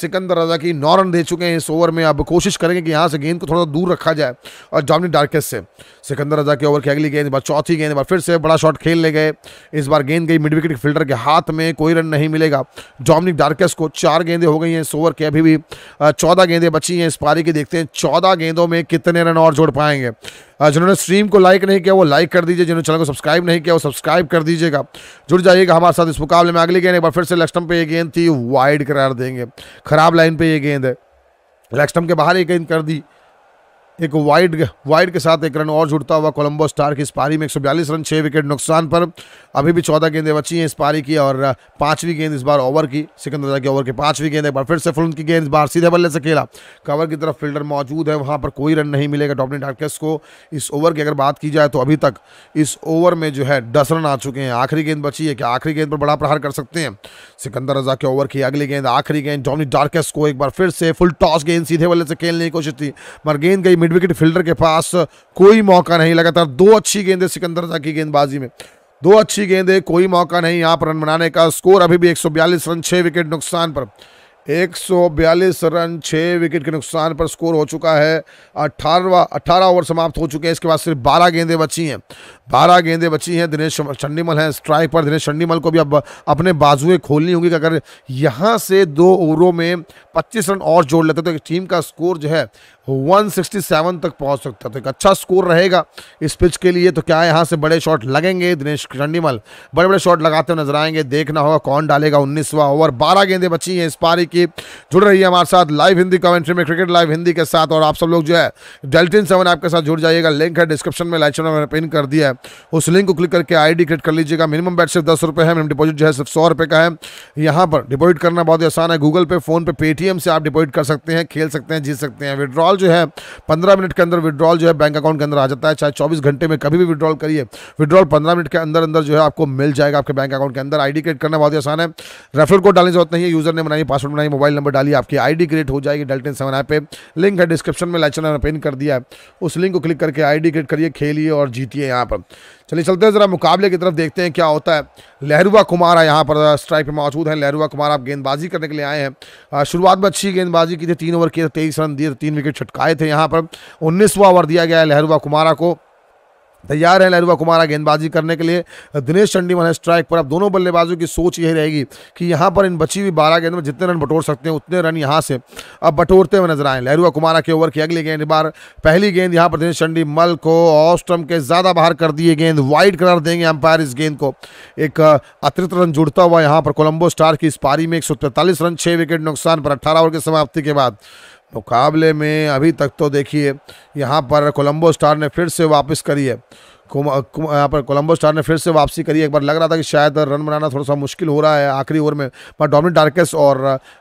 सिकंदर रजा की नौ रन दे चुके हैं इस ओवर में अब कोशिश करेंगे कि यहाँ से गेंद को थोड़ा दूर रखा जाए और डोमिनिक डार्केस से सिकंदर रजा के ओवर की अगली गेंद बार चौथी गेंद बार फिर से बड़ा शॉट खेल ले गए इस बार गेंद गई मिड विकेट फील्डर के हाथ में कोई रन नहीं मिलेगा डोमिनिक डार्केस को चार गेंदें हो गई हैं इस ओवर के अभी भी चौदह गेंदें बची हैं इस पारी की देखते हैं चौदह गेंदों में कितने रन और जोड़ पाएंगे हाँ, जिन्होंने स्ट्रीम को लाइक नहीं किया वो लाइक कर दीजिए जिन्होंने चैनल को सब्सक्राइब नहीं किया वो सब्सक्राइब कर दीजिएगा जुड़ जाइएगा हमारे साथ इस मुकाबले में अगली गेंद एक बार फिर से लक्ष्टम पर ये गेंद थी वाइड करार देंगे खराब लाइन पर ये गेंद है लक्ष्टम के बाहर ये गेंद कर दी एक वाइड वाइड के साथ एक रन और जुड़ता हुआ कोलंबो स्टार की इस पारी में एक रन छः विकेट नुकसान पर अभी भी चौदह गेंदें बची हैं इस पारी की और पांचवी गेंद इस बार ओवर की सिकंदर के ओवर की पांचवी गेंद एक बार फिर से फुल की गेंद इस बार सीधे बल्ले से खेला कवर की तरफ फील्डर मौजूद है वहाँ पर कोई रन नहीं मिलेगा डॉमिनिक डार्केस को इस ओवर की अगर बात की जाए तो अभी तक इस ओवर में जो है दस रन आ चुके हैं आखिरी गेंद बची है क्या आखिरी गेंद पर बड़ा प्रहार कर सकते हैं सिकंदर रजा के ओवर की अगली गेंद आखिरी गेंद डॉमिनिक डार्केस को एक बार फिर से फुल टॉस गेंद सीधे बल्ले से खेलने की कोशिश थी मगर गेंद गई मिड विकेट फील्डर के पास कोई मौका नहीं लगातार दो अच्छी गेंदें सिकंदर झा की गेंदबाजी में दो अच्छी गेंदें कोई मौका नहीं यहाँ पर रन बनाने का स्कोर अभी भी 142 रन छः विकेट नुकसान पर 142 रन छः विकेट के नुकसान पर स्कोर हो चुका है अठारहवा अट्ठारह ओवर समाप्त हो चुके हैं इसके बाद सिर्फ बारह गेंदें बची हैं बारह गेंदे बची हैं दिनेश चंडीमल हैं स्ट्राइक पर दिनेश चंडीमल को भी अब अपने बाजुएं खोलनी होंगी कि अगर यहाँ से दो ओवरों में 25 रन और जोड़ लेते तो टीम का स्कोर जो है 167 तक पहुंच सकता है तो एक अच्छा स्कोर रहेगा इस पिच के लिए तो क्या यहाँ से बड़े शॉट लगेंगे दिनेश चंडीमल बड़े बड़े शॉट लगाते नजर आएंगे देखना होगा कौन डालेगा उन्नीसवा ओवर बारह गेंदे बची हैं इस पारी की जुड़ रही है हमारे साथ लाइव हिंदी कमेंट्री में क्रिकेट लाइव हिंदी के साथ और आप सब लोग जो है डेल्टिन सेवन आपके साथ जुड़ जाइएगा लिंक है डिस्क्रिप्शन में चैनल पिन कर दिया है उस लिंक को क्लिक करके आईडी क्रिएट कर लीजिएगा मिनिमम बैट सिर्फ दस रुपये है मिनिमम डिपॉजिट जो है सिर्फ सौ रुपये का है यहाँ पर डिपॉजिट करना बहुत ही आसान है गूगल पे फोन पे पेटीएम से आप डिपॉजिट कर सकते हैं खेल सकते हैं जीत सकते हैं विड्रॉल जो है पंद्रह मिनट के अंदर विड्रॉल जो है बैंक अकाउंट के अंदर आ जाता है चाहे चौबीस घंटे में कभी भी विड्रॉल करिए विड्रॉल पंद्रह मिनट के अंदर अंदर जो है आपको मिल जाएगा आपके बैंक अकाउंट के अंदर आई क्रिएट करना बहुत ही आसान है रेफर कोड डालने जरूरत नहीं है यूजर ने बनाइए पासवर्ड बनाई मोबाइल नंबर डाली आपकी आई क्रिएट हो जाएगी डेल्टन सेवन ऐप पे लिंक है डिस्क्रिप्शन में लाइचन पिन कर दिया है उस लिंक को क्लिक करके आई क्रिएट करिए खेलिए और जीतिए यहाँ पर चलिए चलते हैं ज़रा मुकाबले की तरफ देखते हैं क्या होता है लहरूआ कुमारा यहाँ पर स्ट्राइक पर मौजूद है लहरुआ कुमार आप गेंदबाजी करने के लिए आए हैं शुरुआत में अच्छी गेंदबाजी की थी तीन ओवर किए थे तेईस रन दिए तीन विकेट छटकाए थे यहाँ पर उन्नीसवा ओवर दिया गया है लहरुआ कुमारा को तैयार है लहरुआ कुमारा गेंदबाजी करने के लिए दिनेश चंडी मन स्ट्राइक पर अब दोनों बल्लेबाजों की सोच यही रहेगी कि यहाँ पर इन बची हुई बारह गेंद में जितने रन बटोर सकते हैं उतने रन यहाँ से अब बटोरते हुए नजर आए लहरुआ कुमारा के ओवर की अगली गेंद बार पहली गेंद यहाँ पर दिनेश चंडी मल को ऑस्ट्रम के ज़्यादा बाहर कर दिए गेंद वाइड कलर देंगे अंपायर इस गेंद को एक अतिरिक्त रन जुड़ता हुआ यहाँ पर कोलंबो स्टार की इस पारी में एक रन छः विकेट नुकसान पर अट्ठारह ओवर की समाप्ति के बाद मुकाबले में अभी तक तो देखिए यहाँ पर कोलंबो स्टार ने फिर से वापस करी है यहाँ पर कोलंबो स्टार ने फिर से वापसी करी एक बार लग रहा था कि शायद रन बनाना थोड़ा सा मुश्किल हो रहा है आखिरी ओवर में पर डोमिन डार्केस और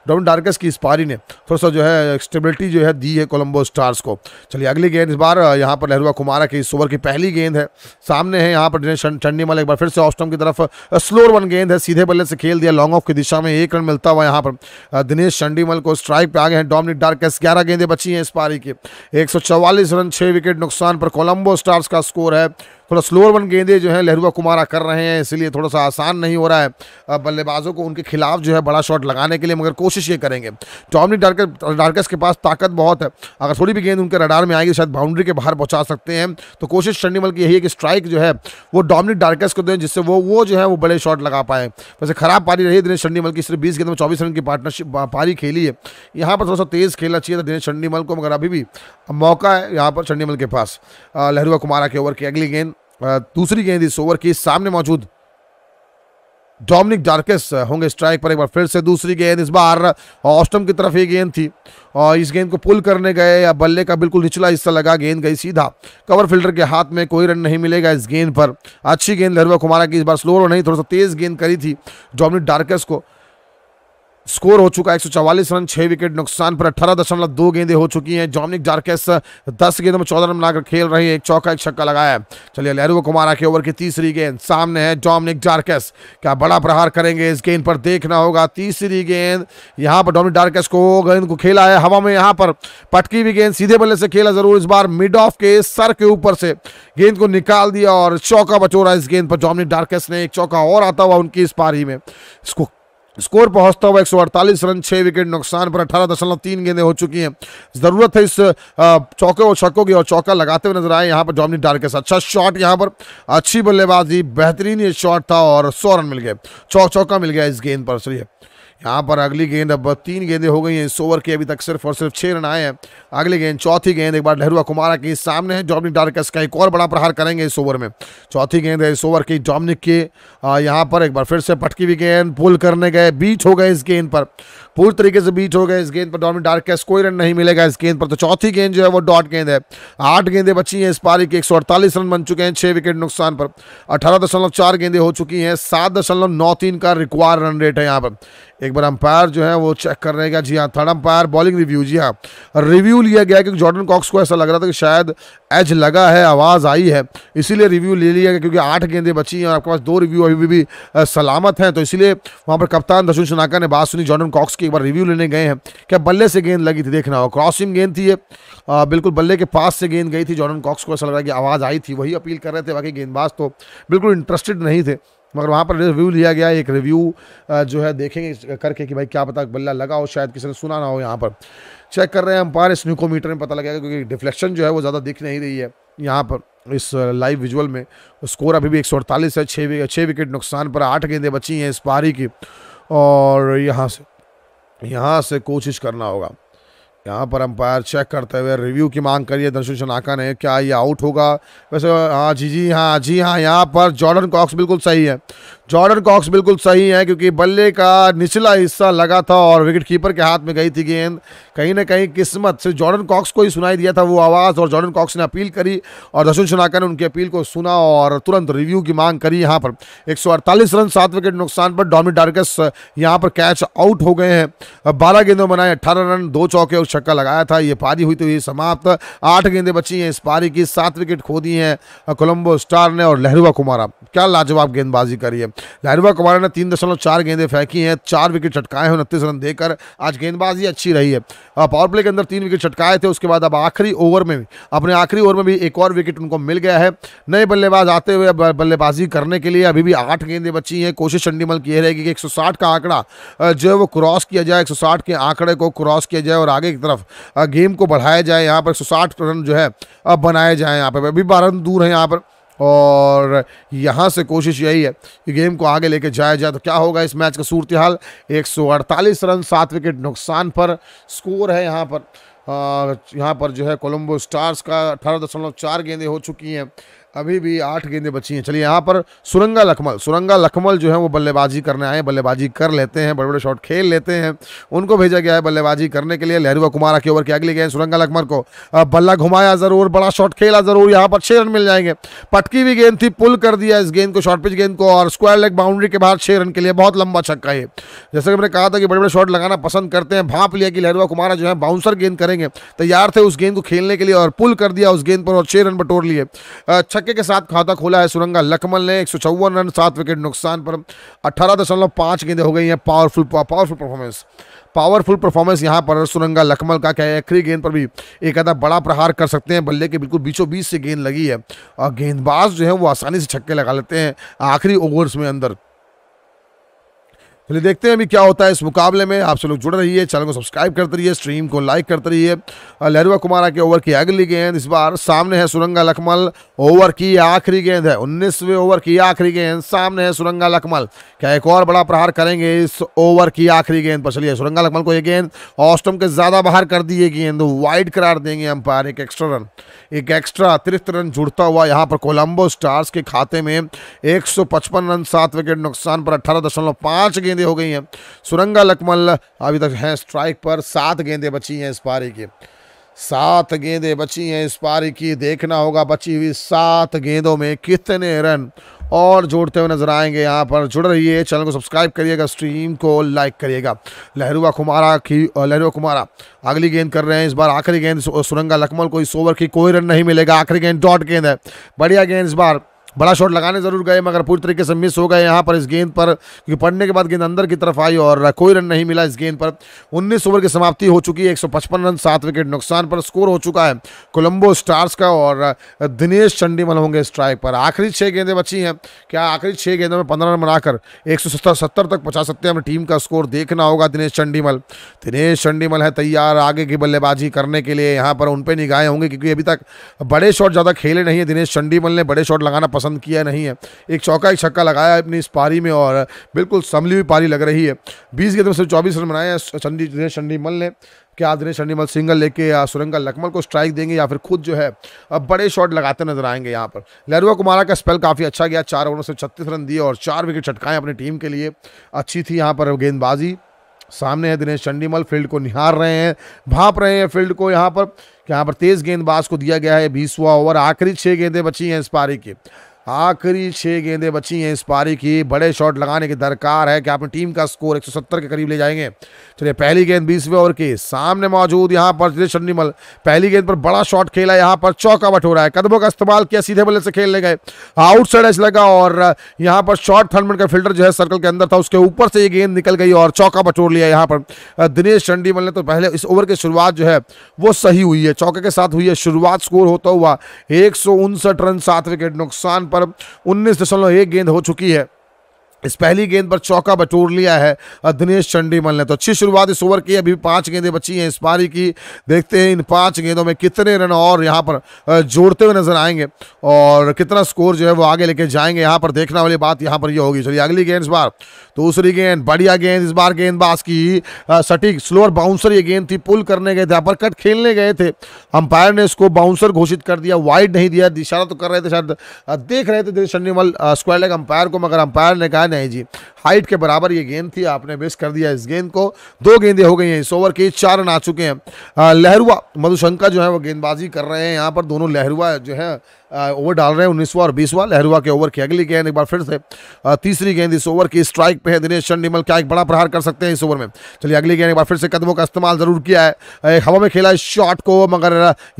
डोमिन डार्केस की इस पारी ने थोड़ा सा जो है स्टेबिलिटी जो है दी है कोलंबो स्टार्स को चलिए अगली गेंद इस बार यहाँ पर लहरुआ कुमारा की इस ओवर की पहली गेंद है सामने है यहाँ पर दिनेश चंडीमल एक बार फिर से ऑस्टम की तरफ स्लोर वन गेंद है सीधे बल्ले से खेल दिया लॉन्ग ऑफ की दिशा में एक रन मिलता हुआ यहाँ पर दिनेश चंडीमल को स्ट्राइक पर आ गए हैं डोमिनिक डार्केस ग्यारह गेंदें बची हैं इस पारी की एक रन छः विकेट नुकसान पर कोलंबो स्टार्स का स्कोर है थोड़ा स्लोअर वन गेंदे जो है लहरुआ कुमारा कर रहे हैं इसलिए थोड़ा सा आसान नहीं हो रहा है बल्लेबाजों को उनके खिलाफ जो है बड़ा शॉट लगाने के लिए मगर कोशिश ये करेंगे टॉमनी डार्कर डार्कस के पास ताकत बहुत है अगर थोड़ी भी गेंद उनके रडार में आएगी शायद बाउंड्री के बाहर पहुँचा सकते हैं तो कोशिश चंडीमल की यही है कि स्ट्राइक जो है वो डोमिनिक डार्कस को दें जिससे वो वो जो है वो बड़े शॉट लगा पाए वैसे खराब पारी रही दिनेश चंडीमल की सिर्फ बीस गेंद में चौबीस रन की पार्टनरशिप पारी खेली है यहाँ पर थोड़ा सा तेज़ खेलना चाहिए था दिनेश चंडीमल को मगर अभी भी मौका है यहाँ पर चंडीमल के पास लहरुआ कुमारा के ओवर की अगली गेंद दूसरी गेंद इस ओवर की सामने मौजूद डोमिनिक डार्केस होंगे स्ट्राइक पर एक बार फिर से दूसरी गेंद इस बार ऑस्टम की तरफ ये गेंद थी और इस गेंद को पुल करने गए या बल्ले का बिल्कुल निचला हिस्सा लगा गेंद गई सीधा कवर फील्डर के हाथ में कोई रन नहीं मिलेगा इस गेंद पर अच्छी गेंद लरवा कुमारा की इस बार स्लो रो नहीं थोड़ा सा तेज गेंद करी थी डोमिनिक डार्केस को स्कोर हो चुका है एक रन छह विकेट नुकसान पर अठारह दशमलव दो गेंदे हो चुकी हैं जॉमनिक जारकेस दस गेंदों में चौदह रन बनाकर खेल रहे हैं एक चौका एक छक्का लगाया है चलिए लहरू कुमारा के ओवर की तीसरी गेंद सामने है जॉमिक जारकेस क्या बड़ा प्रहार करेंगे इस गेंद पर देखना होगा तीसरी गेंद यहाँ पर डोमिनिक जारकेस को गेंद को खेला है हवा में यहाँ पर पटकी भी गेंद सीधे बल्ले से खेला जरूर इस बार मिड ऑफ के सर के ऊपर से गेंद को निकाल दिया और चौका बचोरा इस गेंद पर जॉमिक डार्केस ने एक चौका और आता हुआ उनकी इस पारी में इसको स्कोर पहुंचता हुआ एक रन छः विकेट नुकसान पर अठारह दशमलव तीन गेंदें हो चुकी हैं ज़रूरत है इस चौके और छक्कों की और चौका लगाते हुए नजर आए यहाँ पर के साथ अच्छा शॉट यहाँ पर अच्छी बल्लेबाजी बेहतरीन ये शॉट था और सौ रन मिल गए चौ चौका मिल गया इस गेंद पर चलिए यहाँ पर अगली गेंद अब तीन गेंदें हो गई हैं इस ओवर के अभी तक सिर्फ और सिर्फ छः रन आए हैं अगली गेंद चौथी गेंद एक बार लहरुआ कुमारा के सामने है डॉमिनिक डार्कस का एक और बड़ा प्रहार करेंगे इस ओवर में चौथी गेंद है इस ओवर की डॉमिनिक के यहाँ पर एक बार फिर से पटकी हुई गेंद पुल करने गए बीच हो गए इस गेंद पर पूरी तरीके से बीच हो गए इस गेंद पर डॉमिनिक डार्कस कोई रन नहीं मिलेगा इस गेंद पर तो चौथी गेंद जो है वो डॉट गेंद है आठ गेंदें बची हैं इस पारी की एक रन बन चुके हैं छः विकेट नुकसान पर अठारह गेंदें हो चुकी हैं सात का रिक्वायर रन रेट है यहाँ पर एक बार अंपायर जो है वो चेक कर रहे हैं जी हाँ थर्ड अंपायर बॉलिंग रिव्यू जी हाँ रिव्यू लिया गया क्योंकि जॉर्डन कॉक्स को ऐसा लग रहा था कि शायद एज लगा है आवाज़ आई है इसीलिए रिव्यू ले लिया गया क्योंकि आठ गेंदें बची हैं और आपके पास दो रिव्यू अभी भी, भी सलामत हैं तो इसलिए वहाँ पर कप्तान दशुन शनाका ने बात सुनी जॉर्डन कॉक्स की एक बार रिव्यू लेने गए हैं क्या बल्ले से गेंद लगी थी देखना होगा क्रॉसिंग गेंद थी ये बिल्कुल बल्ले के पास से गेंद गई थी जॉर्डन कॉक्स को ऐसा लग रहा है कि आवाज़ आई थी वही अपील कर रहे थे बाकी गेंदबाज तो बिल्कुल इंटरेस्टेड नहीं थे मगर वहाँ पर रिव्यू लिया गया एक रिव्यू जो है देखेंगे करके कि भाई क्या पता बल्ला लगा हो शायद किसी ने सुना ना हो यहाँ पर चेक कर रहे हैं अंपायर इस न्यूकोमीटर में पता लगेगा क्योंकि डिफ्लेक्शन जो है वो ज़्यादा दिख नहीं रही है यहाँ पर इस लाइव विजुअल में स्कोर अभी भी एक है छः छः विकेट नुकसान पर आठ गेंदें बची हैं इस पारी की और यहाँ से यहाँ से कोशिश करना होगा यहाँ पर अंपायर चेक करते हुए रिव्यू की मांग करी है दर्शन शनाका ने क्या ये आउट होगा वैसे हाँ जी जी हाँ जी हाँ यहाँ पर जॉर्डन कॉक्स बिल्कुल सही है जॉर्डन कॉक्स बिल्कुल सही है क्योंकि बल्ले का निचला हिस्सा लगा था और विकेट कीपर के हाथ में गई थी गेंद कहीं ना कहीं किस्मत सिर्फ जॉर्डन कॉक्स को ही सुनाई दिया था वो आवाज़ और जॉर्डन कॉक्स ने अपील करी और दशुन शनाका ने उनकी अपील को सुना और तुरंत रिव्यू की मांग करी यहाँ पर एक रन सात विकेट नुकसान पर डॉमिन डार्गस यहाँ पर कैच आउट हो गए हैं बारह गेंदों बनाए अट्ठारह रन दो चौके और छक्का लगाया था ये पारी हुई तो ये समाप्त आठ गेंदें बची हैं इस पारी की सात विकेट खो दी हैं कोलम्बो स्टार ने और लहरुआ कुमारा क्या लाजवाब गेंदबाजी करी है लहरुआ कुमार ने तीन दशमलव चार गेंदें फेंकी हैं चार विकेट चटकाए हैं उनतीस रन देकर आज गेंदबाजी अच्छी रही है पावर प्ले के अंदर तीन विकेट चटकाए थे उसके बाद अब आखिरी ओवर में भी अपने आखिरी ओवर में भी एक और विकेट उनको मिल गया है नए बल्लेबाज आते हुए बल्लेबाजी करने के लिए अभी भी आठ गेंदें बची हैं कोशिश चंडीमल की यह रहेगी कि एक का आंकड़ा जो है वो क्रॉस किया जाए एक के आंकड़े को क्रॉस किया जाए और आगे की तरफ गेम को बढ़ाया जाए यहाँ पर एक रन जो है बनाए जाए यहाँ पर अभी बारह रन दूर है यहाँ पर और यहाँ से कोशिश यही है कि गेम को आगे लेके जाया जाए तो क्या होगा इस मैच का सूरत हाल एक रन सात विकेट नुकसान पर स्कोर है यहाँ पर यहाँ पर जो है कोलंबो स्टार्स का अठारह दशमलव चार गेंदें हो चुकी हैं अभी भी आठ गेंदें बची हैं चलिए यहाँ पर सुरंगा लखमल सुरंगा लखमल जो है वो बल्लेबाजी करने आए बल्लेबाजी कर लेते हैं बड़े बड़े शॉट खेल लेते हैं उनको भेजा गया है बल्लेबाजी करने के लिए लहरुआ कुमारा के ओवर के अगले गए सुरंगा लखमल को बल्ला घुमाया ज़रूर बड़ा शॉट खेला ज़रूर यहाँ पर छः रन मिल जाएंगे पटकी भी गेंद थी पुल कर दिया इस गेंद को शॉर्ट पिच गेंद को और स्क्वायर लेग बाउंड्री के बाहर छः रन के लिए बहुत लंबा छक्का है जैसे कि मैंने कहा था कि बड़े बड़े शॉट लगाना पसंद करते हैं भाप लिया कि लहरुआ कुमारा जो है बाउंसर गेंद करेंगे तैयार थे उस गेंद को खेलने के लिए और पुल कर दिया उस गेंद पर और छः रन बटोर लिए अच्छा छक्के के साथ खाता खोला है सुरंगा लकमल ने एक रन सात विकेट नुकसान पर अठारह दशमलव पाँच गेंदे हो गई हैं powerful powerful performance powerful performance यहां पर सुरंगा लखमल का क्या आखिरी गेंद पर भी एक आधा बड़ा प्रहार कर सकते हैं बल्ले के बिल्कुल बीचों बीच से गेंद लगी है और गेंदबाज जो है वो आसानी से छक्के लगा लेते हैं आखिरी ओवर्स में अंदर चलिए देखते हैं अभी क्या होता है इस मुकाबले में आप सब लोग जुड़ रही है चैनल को सब्सक्राइब करते रहिए स्ट्रीम को लाइक करते रहिए लहरुआ कुमारा के ओवर की अगली गेंद इस बार सामने है सुरंगा लखमल ओवर की आखिरी गेंद है उन्नीसवें ओवर की आखिरी गेंद सामने है सुरंगा लखमल क्या एक और बड़ा प्रहार करेंगे इस ओवर की आखिरी गेंद पर चलिए सुरंगा लखमल को ये गेंद ऑस्टम के ज़्यादा बाहर कर दिए गेंद वाइड करार देंगे अंपायर एक एक्स्ट्रा रन एक एक्स्ट्रा अतिरिक्त रन जुड़ता हुआ यहाँ पर कोलम्बो स्टार्स के खाते में एक रन सात विकेट नुकसान पर अठारह गेंद गेंदें हो गई हैं सुरंगा लकमल अभी तक हैं स्ट्राइक पर सात गेंदें बची हैं इस पारी की सात गेंदें बची हैं इस पारी की देखना होगा बची हुई सात गेंदों में कितने रन और जोड़ते हुए नजर आएंगे यहाँ पर जुड़ रही है चैनल को सब्सक्राइब करिएगा स्ट्रीम को लाइक करिएगा लहरुआ कुमारा की लहरुआ कुमारा अगली गेंद कर रहे हैं इस बार आखिरी गेंद सुरंगा लकमल को इस ओवर की कोई रन नहीं मिलेगा आखिरी गेंद डॉट गेंद है बढ़िया गेंद इस बार बड़ा शॉट लगाने जरूर गए मगर पूरी तरीके से मिस हो गए यहाँ पर इस गेंद पर क्योंकि पढ़ने के बाद गेंद अंदर की तरफ आई और कोई रन नहीं मिला इस गेंद पर 19 ओवर की समाप्ति हो चुकी है 155 रन सात विकेट नुकसान पर स्कोर हो चुका है कोलंबो स्टार्स का और दिनेश चंडीमल होंगे स्ट्राइक पर आखिरी छः गेंदें बची हैं क्या आखिरी छः गेंदों में पंद्रह रन बनाकर एक सत्तर तक पहुँचा सकते हैं हमें टीम का स्कोर देखना होगा दिनेश चंडीमल दिनेश चंडीमल है तैयार आगे की बल्लेबाजी करने के लिए यहाँ पर उन पर निगाहें होंगी क्योंकि अभी तक बड़े शॉट ज़्यादा खेले नहीं है दिनेश चंडीमल ने बड़े शॉट लगाना पसंद किया नहीं है एक चौका एक छक्का लगाया अपनी इस पारी में और बिल्कुल संभली हुई पारी लग रही है बीस गेंदों में सिर्फ चौबीस रन बनाए हैं चंडी दिनेश चंडीमल ने क्या दिनेश चंडीमल सिंगल लेके या सुरंगा लकमल को स्ट्राइक देंगे या फिर खुद जो है अब बड़े शॉट लगाते नजर आएंगे यहाँ पर लहरुआ कुमारा का स्पेल काफ़ी अच्छा गया चार ओवरों से छत्तीस रन दिए और चार विकेट छटकाएं अपनी टीम के लिए अच्छी थी यहाँ पर गेंदबाजी सामने है दिनेश चंडीमल फील्ड को निहार रहे हैं भाप रहे हैं फील्ड को यहाँ पर यहाँ पर तेज़ गेंदबाज को दिया गया है बीसवा ओवर आखिरी छः गेंदें बची हैं इस पारी की आखिरी छः गेंदें बची हैं इस पारी की बड़े शॉट लगाने की दरकार है कि आपने टीम का स्कोर 170 के करीब ले जाएंगे चलिए पहली गेंद बीसवें ओवर की सामने मौजूद यहाँ पर चंडीमल पहली गेंद पर बड़ा शॉट खेला यहाँ पर बट हो रहा है कदमों का इस्तेमाल किया सीधे बल्ले से खेलने गए आउटसाइड साइड लगा और यहाँ पर शॉर्ट थर्म का फिल्टर जो है सर्कल के अंदर था उसके ऊपर से ये गेंद निकल गई और चौका बटोर लिया यहाँ पर दिनेश चंडीमल ने तो पहले इस ओवर की शुरुआत जो है वो सही हुई है चौके के साथ हुई है शुरुआत स्कोर होता हुआ एक रन सात विकेट नुकसान पर पर उन्नीस दशमलव एक गेंद हो चुकी है इस पहली गेंद पर चौका बटोर लिया है दिनेश चंडीमल ने तो अच्छी शुरुआत इस ओवर की अभी पांच गेंदें बची हैं इस पारी की देखते हैं इन पांच गेंदों में कितने रन और यहाँ पर जोड़ते हुए नजर आएंगे और कितना स्कोर जो है वो आगे लेके जाएंगे यहाँ पर देखने वाली बात यहाँ पर यह होगी चलिए अगली गेंद इस बार दूसरी गेंद बढ़िया गेंद इस बार गेंदबाज की सटीक स्लोअर बाउंसर ये गेंद थी पुल करने गए थे अपर कट खेलने गए थे अंपायर ने इसको बाउंसर घोषित कर दिया वाइड नहीं दिया इशारा तो कर रहे थे शायद देख रहे थे Dinesh Chandimal square leg umpire को मगर अंपायर ने कहा है जी हाइट के बराबर ये गेंद थी आपने मिस कर दिया इस गेंद को दो गेंदें हो गई हैं इस ओवर के चार रन आ चुके हैं लहरुआ मधुशंका जो है वो गेंदबाजी कर रहे हैं यहाँ पर दोनों लहरुआ जो है ओवर डाल रहे हैं उन्नीसवा और बीसवा लहरुआ के ओवर की अगली गेंद एक बार फिर से तीसरी गेंद इस ओवर की स्ट्राइक पे है दिनेश चंडीमल क्या एक बड़ा प्रहार कर सकते हैं इस ओवर में चलिए अगली गेंद एक बार फिर से कदमों का इस्तेमाल जरूर किया है एक हवा में खेला इस शॉट को मगर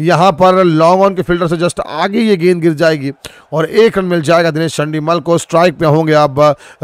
यहाँ पर लॉन्ग ऑन के फील्डर से जस्ट आगे ये गेंद गिर जाएगी और एक रन मिल जाएगा दिनेश चंडीमल को स्ट्राइक पे होंगे अब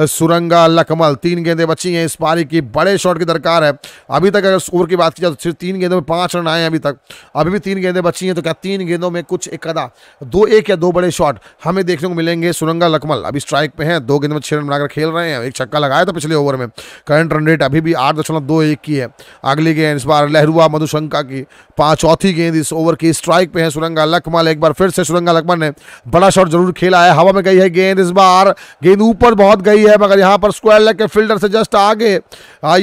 सुरंगा लकमल तीन गेंदें बची हैं इस पारी की बड़े शॉट की दरकार है अभी तक अगर स्कोर की बात की जाए तो सिर्फ तीन गेंदों में पाँच रन आए हैं अभी तक अभी भी तीन गेंदें बची हैं तो क्या तीन गेंदों में कुछ एक अदा दो एक या दो बड़े शॉट हमें देखने को मिलेंगे सुरंगा लकमल अभी स्ट्राइक पे हैं दो गेंद में छह रन बनाकर खेल रहे हैं एक छक्का लगाया था पिछले ओवर में करंट रन रेट अभी भी आठ दशमलव दो एक की है अगली गेंद इस बार लहरुआ मधुशंका की पांच चौथी गेंद इस ओवर की स्ट्राइक पे है सुरंगा लकमल एक बार फिर से सुरंगा लकमल ने बड़ा शॉट जरूर खेला है हवा में गई है गेंद इस बार गेंद ऊपर बहुत गई है मगर यहाँ पर स्क्वायर लेग के फील्डर से जस्ट आगे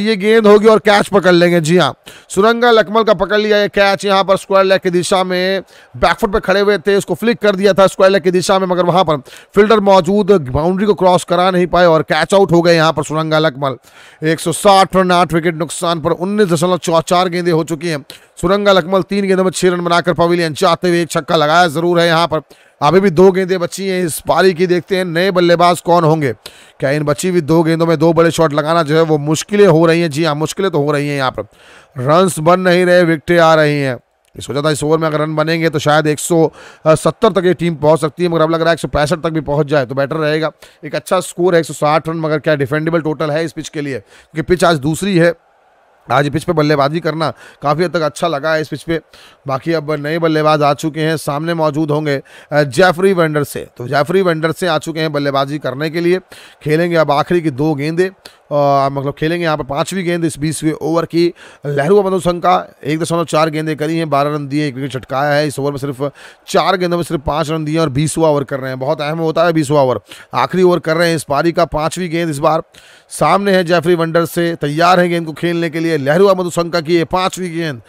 ये गेंद होगी और कैच पकड़ लेंगे जी हाँ सुरंगा लकमल का पकड़ लिया ये कैच यहाँ पर स्क्वायर लेग की दिशा में बैकफुट पर खड़े हुए थे उसको फ्लिक कर दिया दिया था स्क्वायर लेग की दिशा में मगर वहां पर फील्डर मौजूद बाउंड्री को क्रॉस करा नहीं पाए और कैच आउट हो गए यहां पर सुरंगा लकमल 160 रन आठ विकेट नुकसान पर उन्नीस दशमलव चौचार गेंदे हो चुकी हैं सुरंगा लकमल तीन गेंदों में छह रन बनाकर पवेलियन चाहते हुए एक छक्का लगाया जरूर है यहाँ पर अभी भी दो गेंदें बची हैं इस पारी की देखते हैं नए बल्लेबाज कौन होंगे क्या इन बची हुई दो गेंदों में दो बड़े शॉट लगाना जो है वो मुश्किलें हो रही हैं जी हाँ मुश्किलें तो हो रही हैं यहाँ पर रन्स बन नहीं रहे विकटें आ रही हैं सोचा था इस ओवर में अगर रन बनेंगे तो शायद 170 तक ये टीम पहुंच सकती है मगर अब लग रहा है एक तक भी पहुंच जाए तो बेटर रहेगा एक अच्छा स्कोर है 160 रन मगर क्या डिफेंडेबल टोटल है इस पिच के लिए क्योंकि पिच आज दूसरी है आज पिच पे बल्लेबाजी करना काफ़ी हद तक अच्छा लगा है इस पिच पे बाकी अब नए बल्लेबाज आ चुके हैं सामने मौजूद होंगे जेफरी वेंडर से तो जेफरी वेंडर से आ चुके हैं बल्लेबाजी करने के लिए खेलेंगे अब आखिरी की दो गेंदें आ, मतलब खेलेंगे यहाँ पर पाँचवीं गेंद इस बीसवीं ओवर की लहरू अहमद हुसन का एक दशमलव चार गेंदें करी हैं बारह रन दिए एक विकेट छटकाया है इस ओवर में सिर्फ चार गेंदों में सिर्फ पाँच रन दिए और बीसवा ओवर कर रहे हैं बहुत अहम होता है बीसवा ओवर आखिरी ओवर कर रहे हैं इस पारी का पाँचवीं गेंद इस बार सामने है जेफरी वंडर से तैयार है गेंद को खेलने के लिए लहरू अहमद का की पाँचवीं गेंद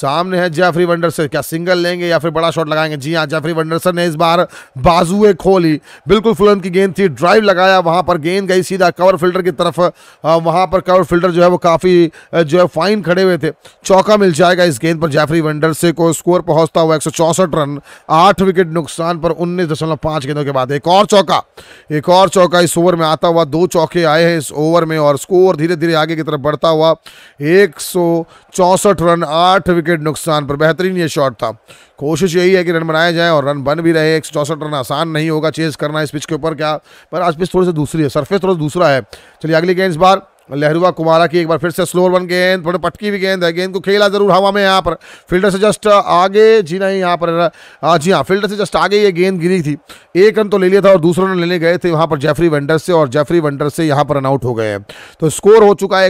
सामने है जेफरी वंडर से क्या सिंगल लेंगे या फिर बड़ा शॉट लगाएंगे जी हाँ जेफरी वंडरसन ने इस बार बाजुए खोली बिल्कुल फुलन की गेंद थी ड्राइव लगाया वहां पर गेंद गई सीधा कवर फिल्टर की तरफ हाँ, वहाँ पर कवर फील्डर जो है वो काफ़ी जो है फाइन खड़े हुए थे चौका मिल जाएगा इस गेंद पर जैफरी वेंडरसे को स्कोर पहुँचता हुआ एक रन आठ विकेट नुकसान पर उन्नीस दशमलव गेंदों के बाद एक और चौका एक और चौका इस ओवर में आता हुआ दो चौके आए हैं इस ओवर में और स्कोर धीरे धीरे आगे की तरफ बढ़ता हुआ एक रन आठ विकेट नुकसान पर बेहतरीन ये शॉट था कोशिश यही है कि रन बनाए जाए और रन बन भी रहे एक चौसठ रन आसान नहीं होगा चेज करना इस पिच के ऊपर क्या पर आज पिच थोड़ी सी दूसरी है सरफेस थोड़ा दूसरा है चलिए अगली गेंद इस बार लहरुआ कुमारा की एक बार फिर से स्लोर बन गेंद थोड़े पटकी भी गेंद है गेंद को खेला जरूर हवा में यहाँ पर फील्डर से जस्ट आगे जी नहीं यहाँ पर जी हाँ फील्डर से जस्ट आगे ये गेंद गिरी थी एक रन तो ले लिया था और दूसरा रन लेने गए थे वहाँ पर जेफरी वेंडर से और जेफरी वेंडर से यहाँ पर रनआउट हो गए हैं तो स्कोर हो चुका है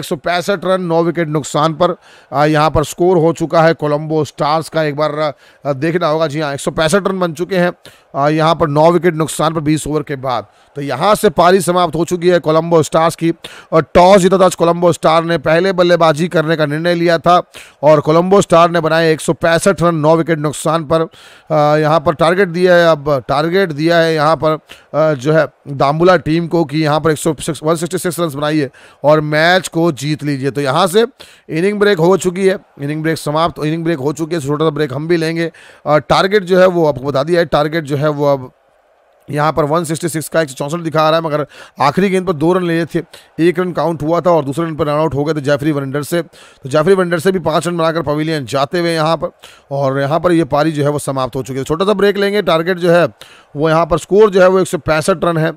एक रन नौ विकेट नुकसान पर यहाँ पर स्कोर हो चुका है कोलम्बो स्टार्स का एक बार देखना होगा जी हाँ एक रन बन चुके हैं यहाँ पर नौ विकेट नुकसान पर बीस ओवर के बाद तो यहाँ से पारी समाप्त हो चुकी है कोलंबो स्टार्स की और टॉस जीता था कोलंबो स्टार ने पहले बल्लेबाजी करने का निर्णय लिया था और कोलंबो स्टार ने बनाए एक रन नौ विकेट नुकसान पर यहाँ पर टारगेट दिया है अब टारगेट दिया है यहाँ पर जो है दाम्बुला टीम को कि यहाँ पर एक सौ रन बनाइए और मैच को जीत लीजिए तो यहाँ से इनिंग ब्रेक हो चुकी है इनिंग ब्रेक समाप्त इनिंग ब्रेक हो चुकी है छोटा सा ब्रेक हम भी लेंगे टारगेट जो है वो आपको बता दिया है टारगेट जो है है वो अब यहाँ पर 166 का एक दिखा रहा है मगर आखिरी गेंद पर दो रन लिए थे एक रन काउंट हुआ था और दूसरे रन पर रन आउट हो गए थे जैफरी वनडर से तो जैफरी वनडर से भी पाँच रन बनाकर पवेलियन जाते हुए यहाँ पर और यहाँ पर ये पारी जो है वो समाप्त हो चुकी है छोटा सा ब्रेक लेंगे टारगेट जो है वो यहाँ पर स्कोर जो है वो एक रन है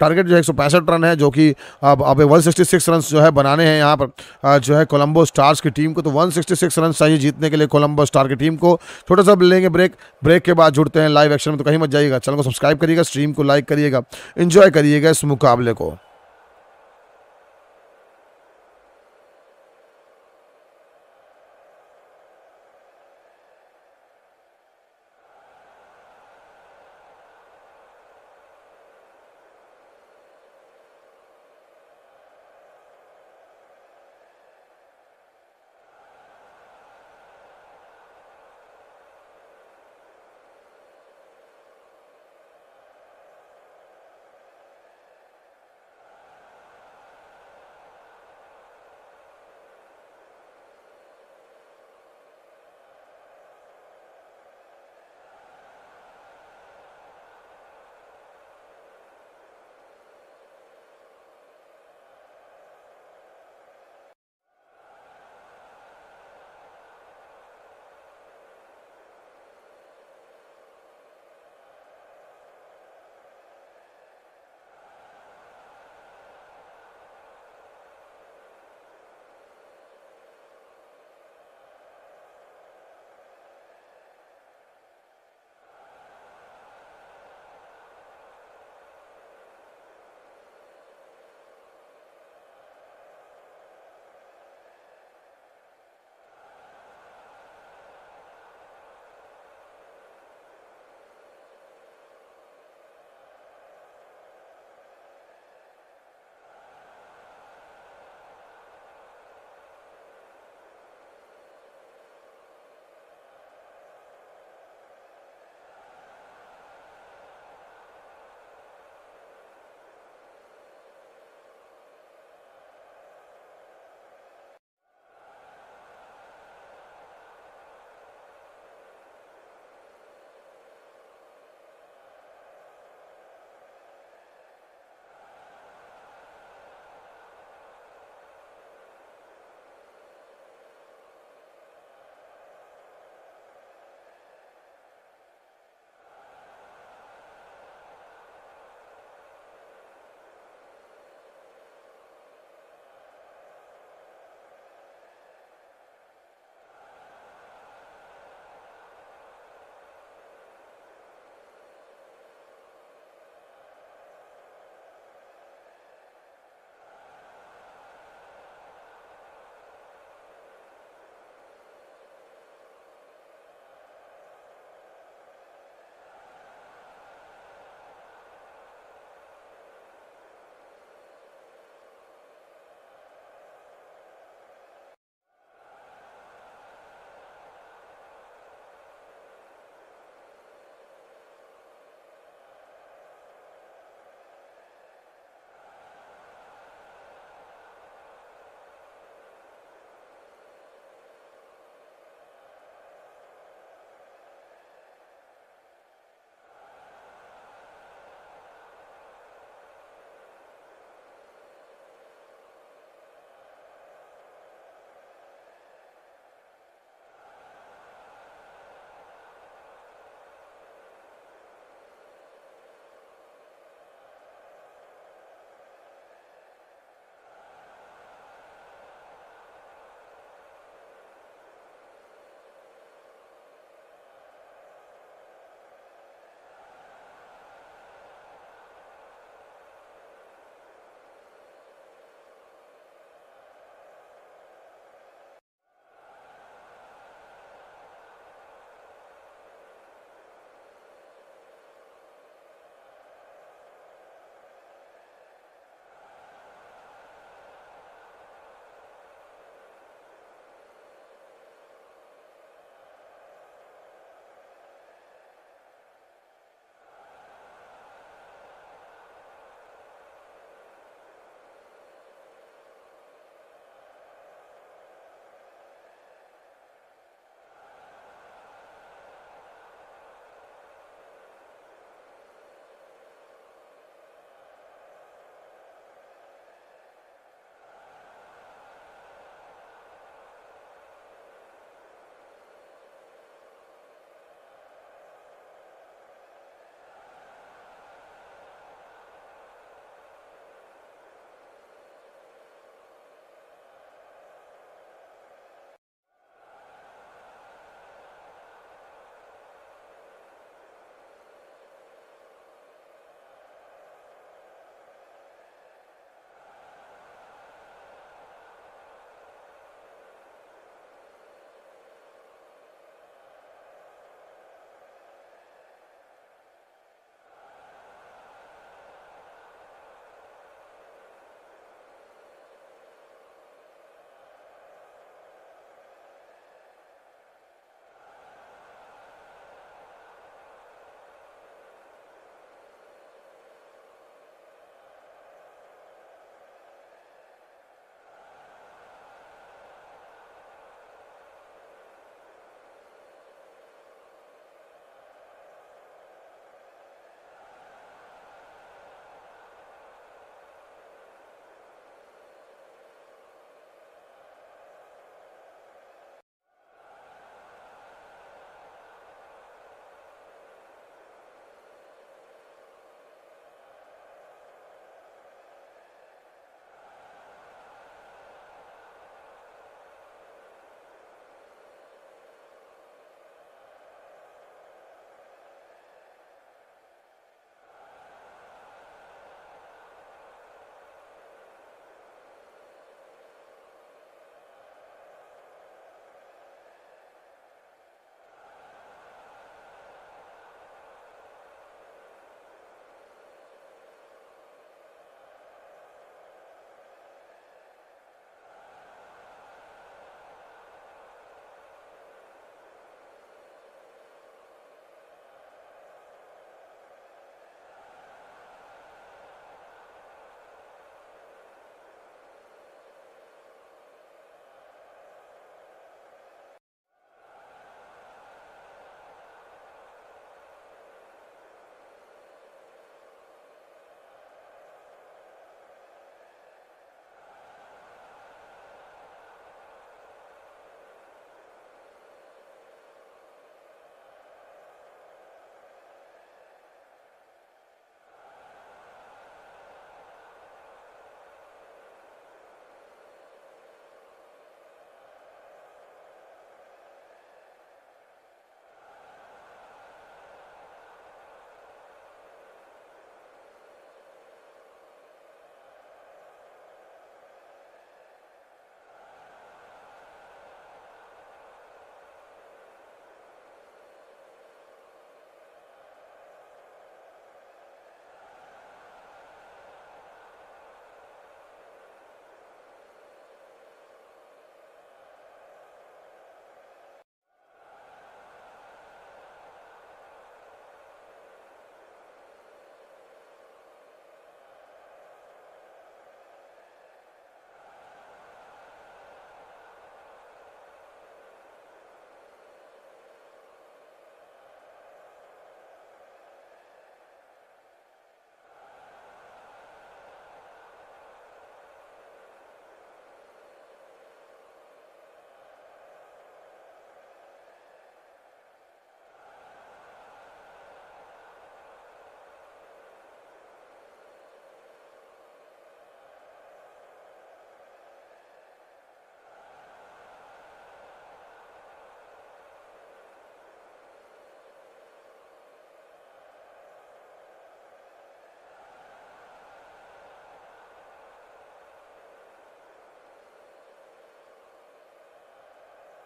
टारगेट जो है एक रन है जो कि अब अब वन रन जो है बनाने हैं यहाँ पर जो है कोलंबो स्टार्स की टीम को तो 166 रन चाहिए जीतने के लिए कोलंबो स्टार की टीम को छोटा सा लेंगे ब्रेक ब्रेक के बाद जुड़ते हैं लाइव एक्शन में तो कहीं मत जाइएगा चैनल को सब्सक्राइब करिएगा स्ट्रीम को लाइक करिएगा इन्जॉय करिएगा इस मुकाबले को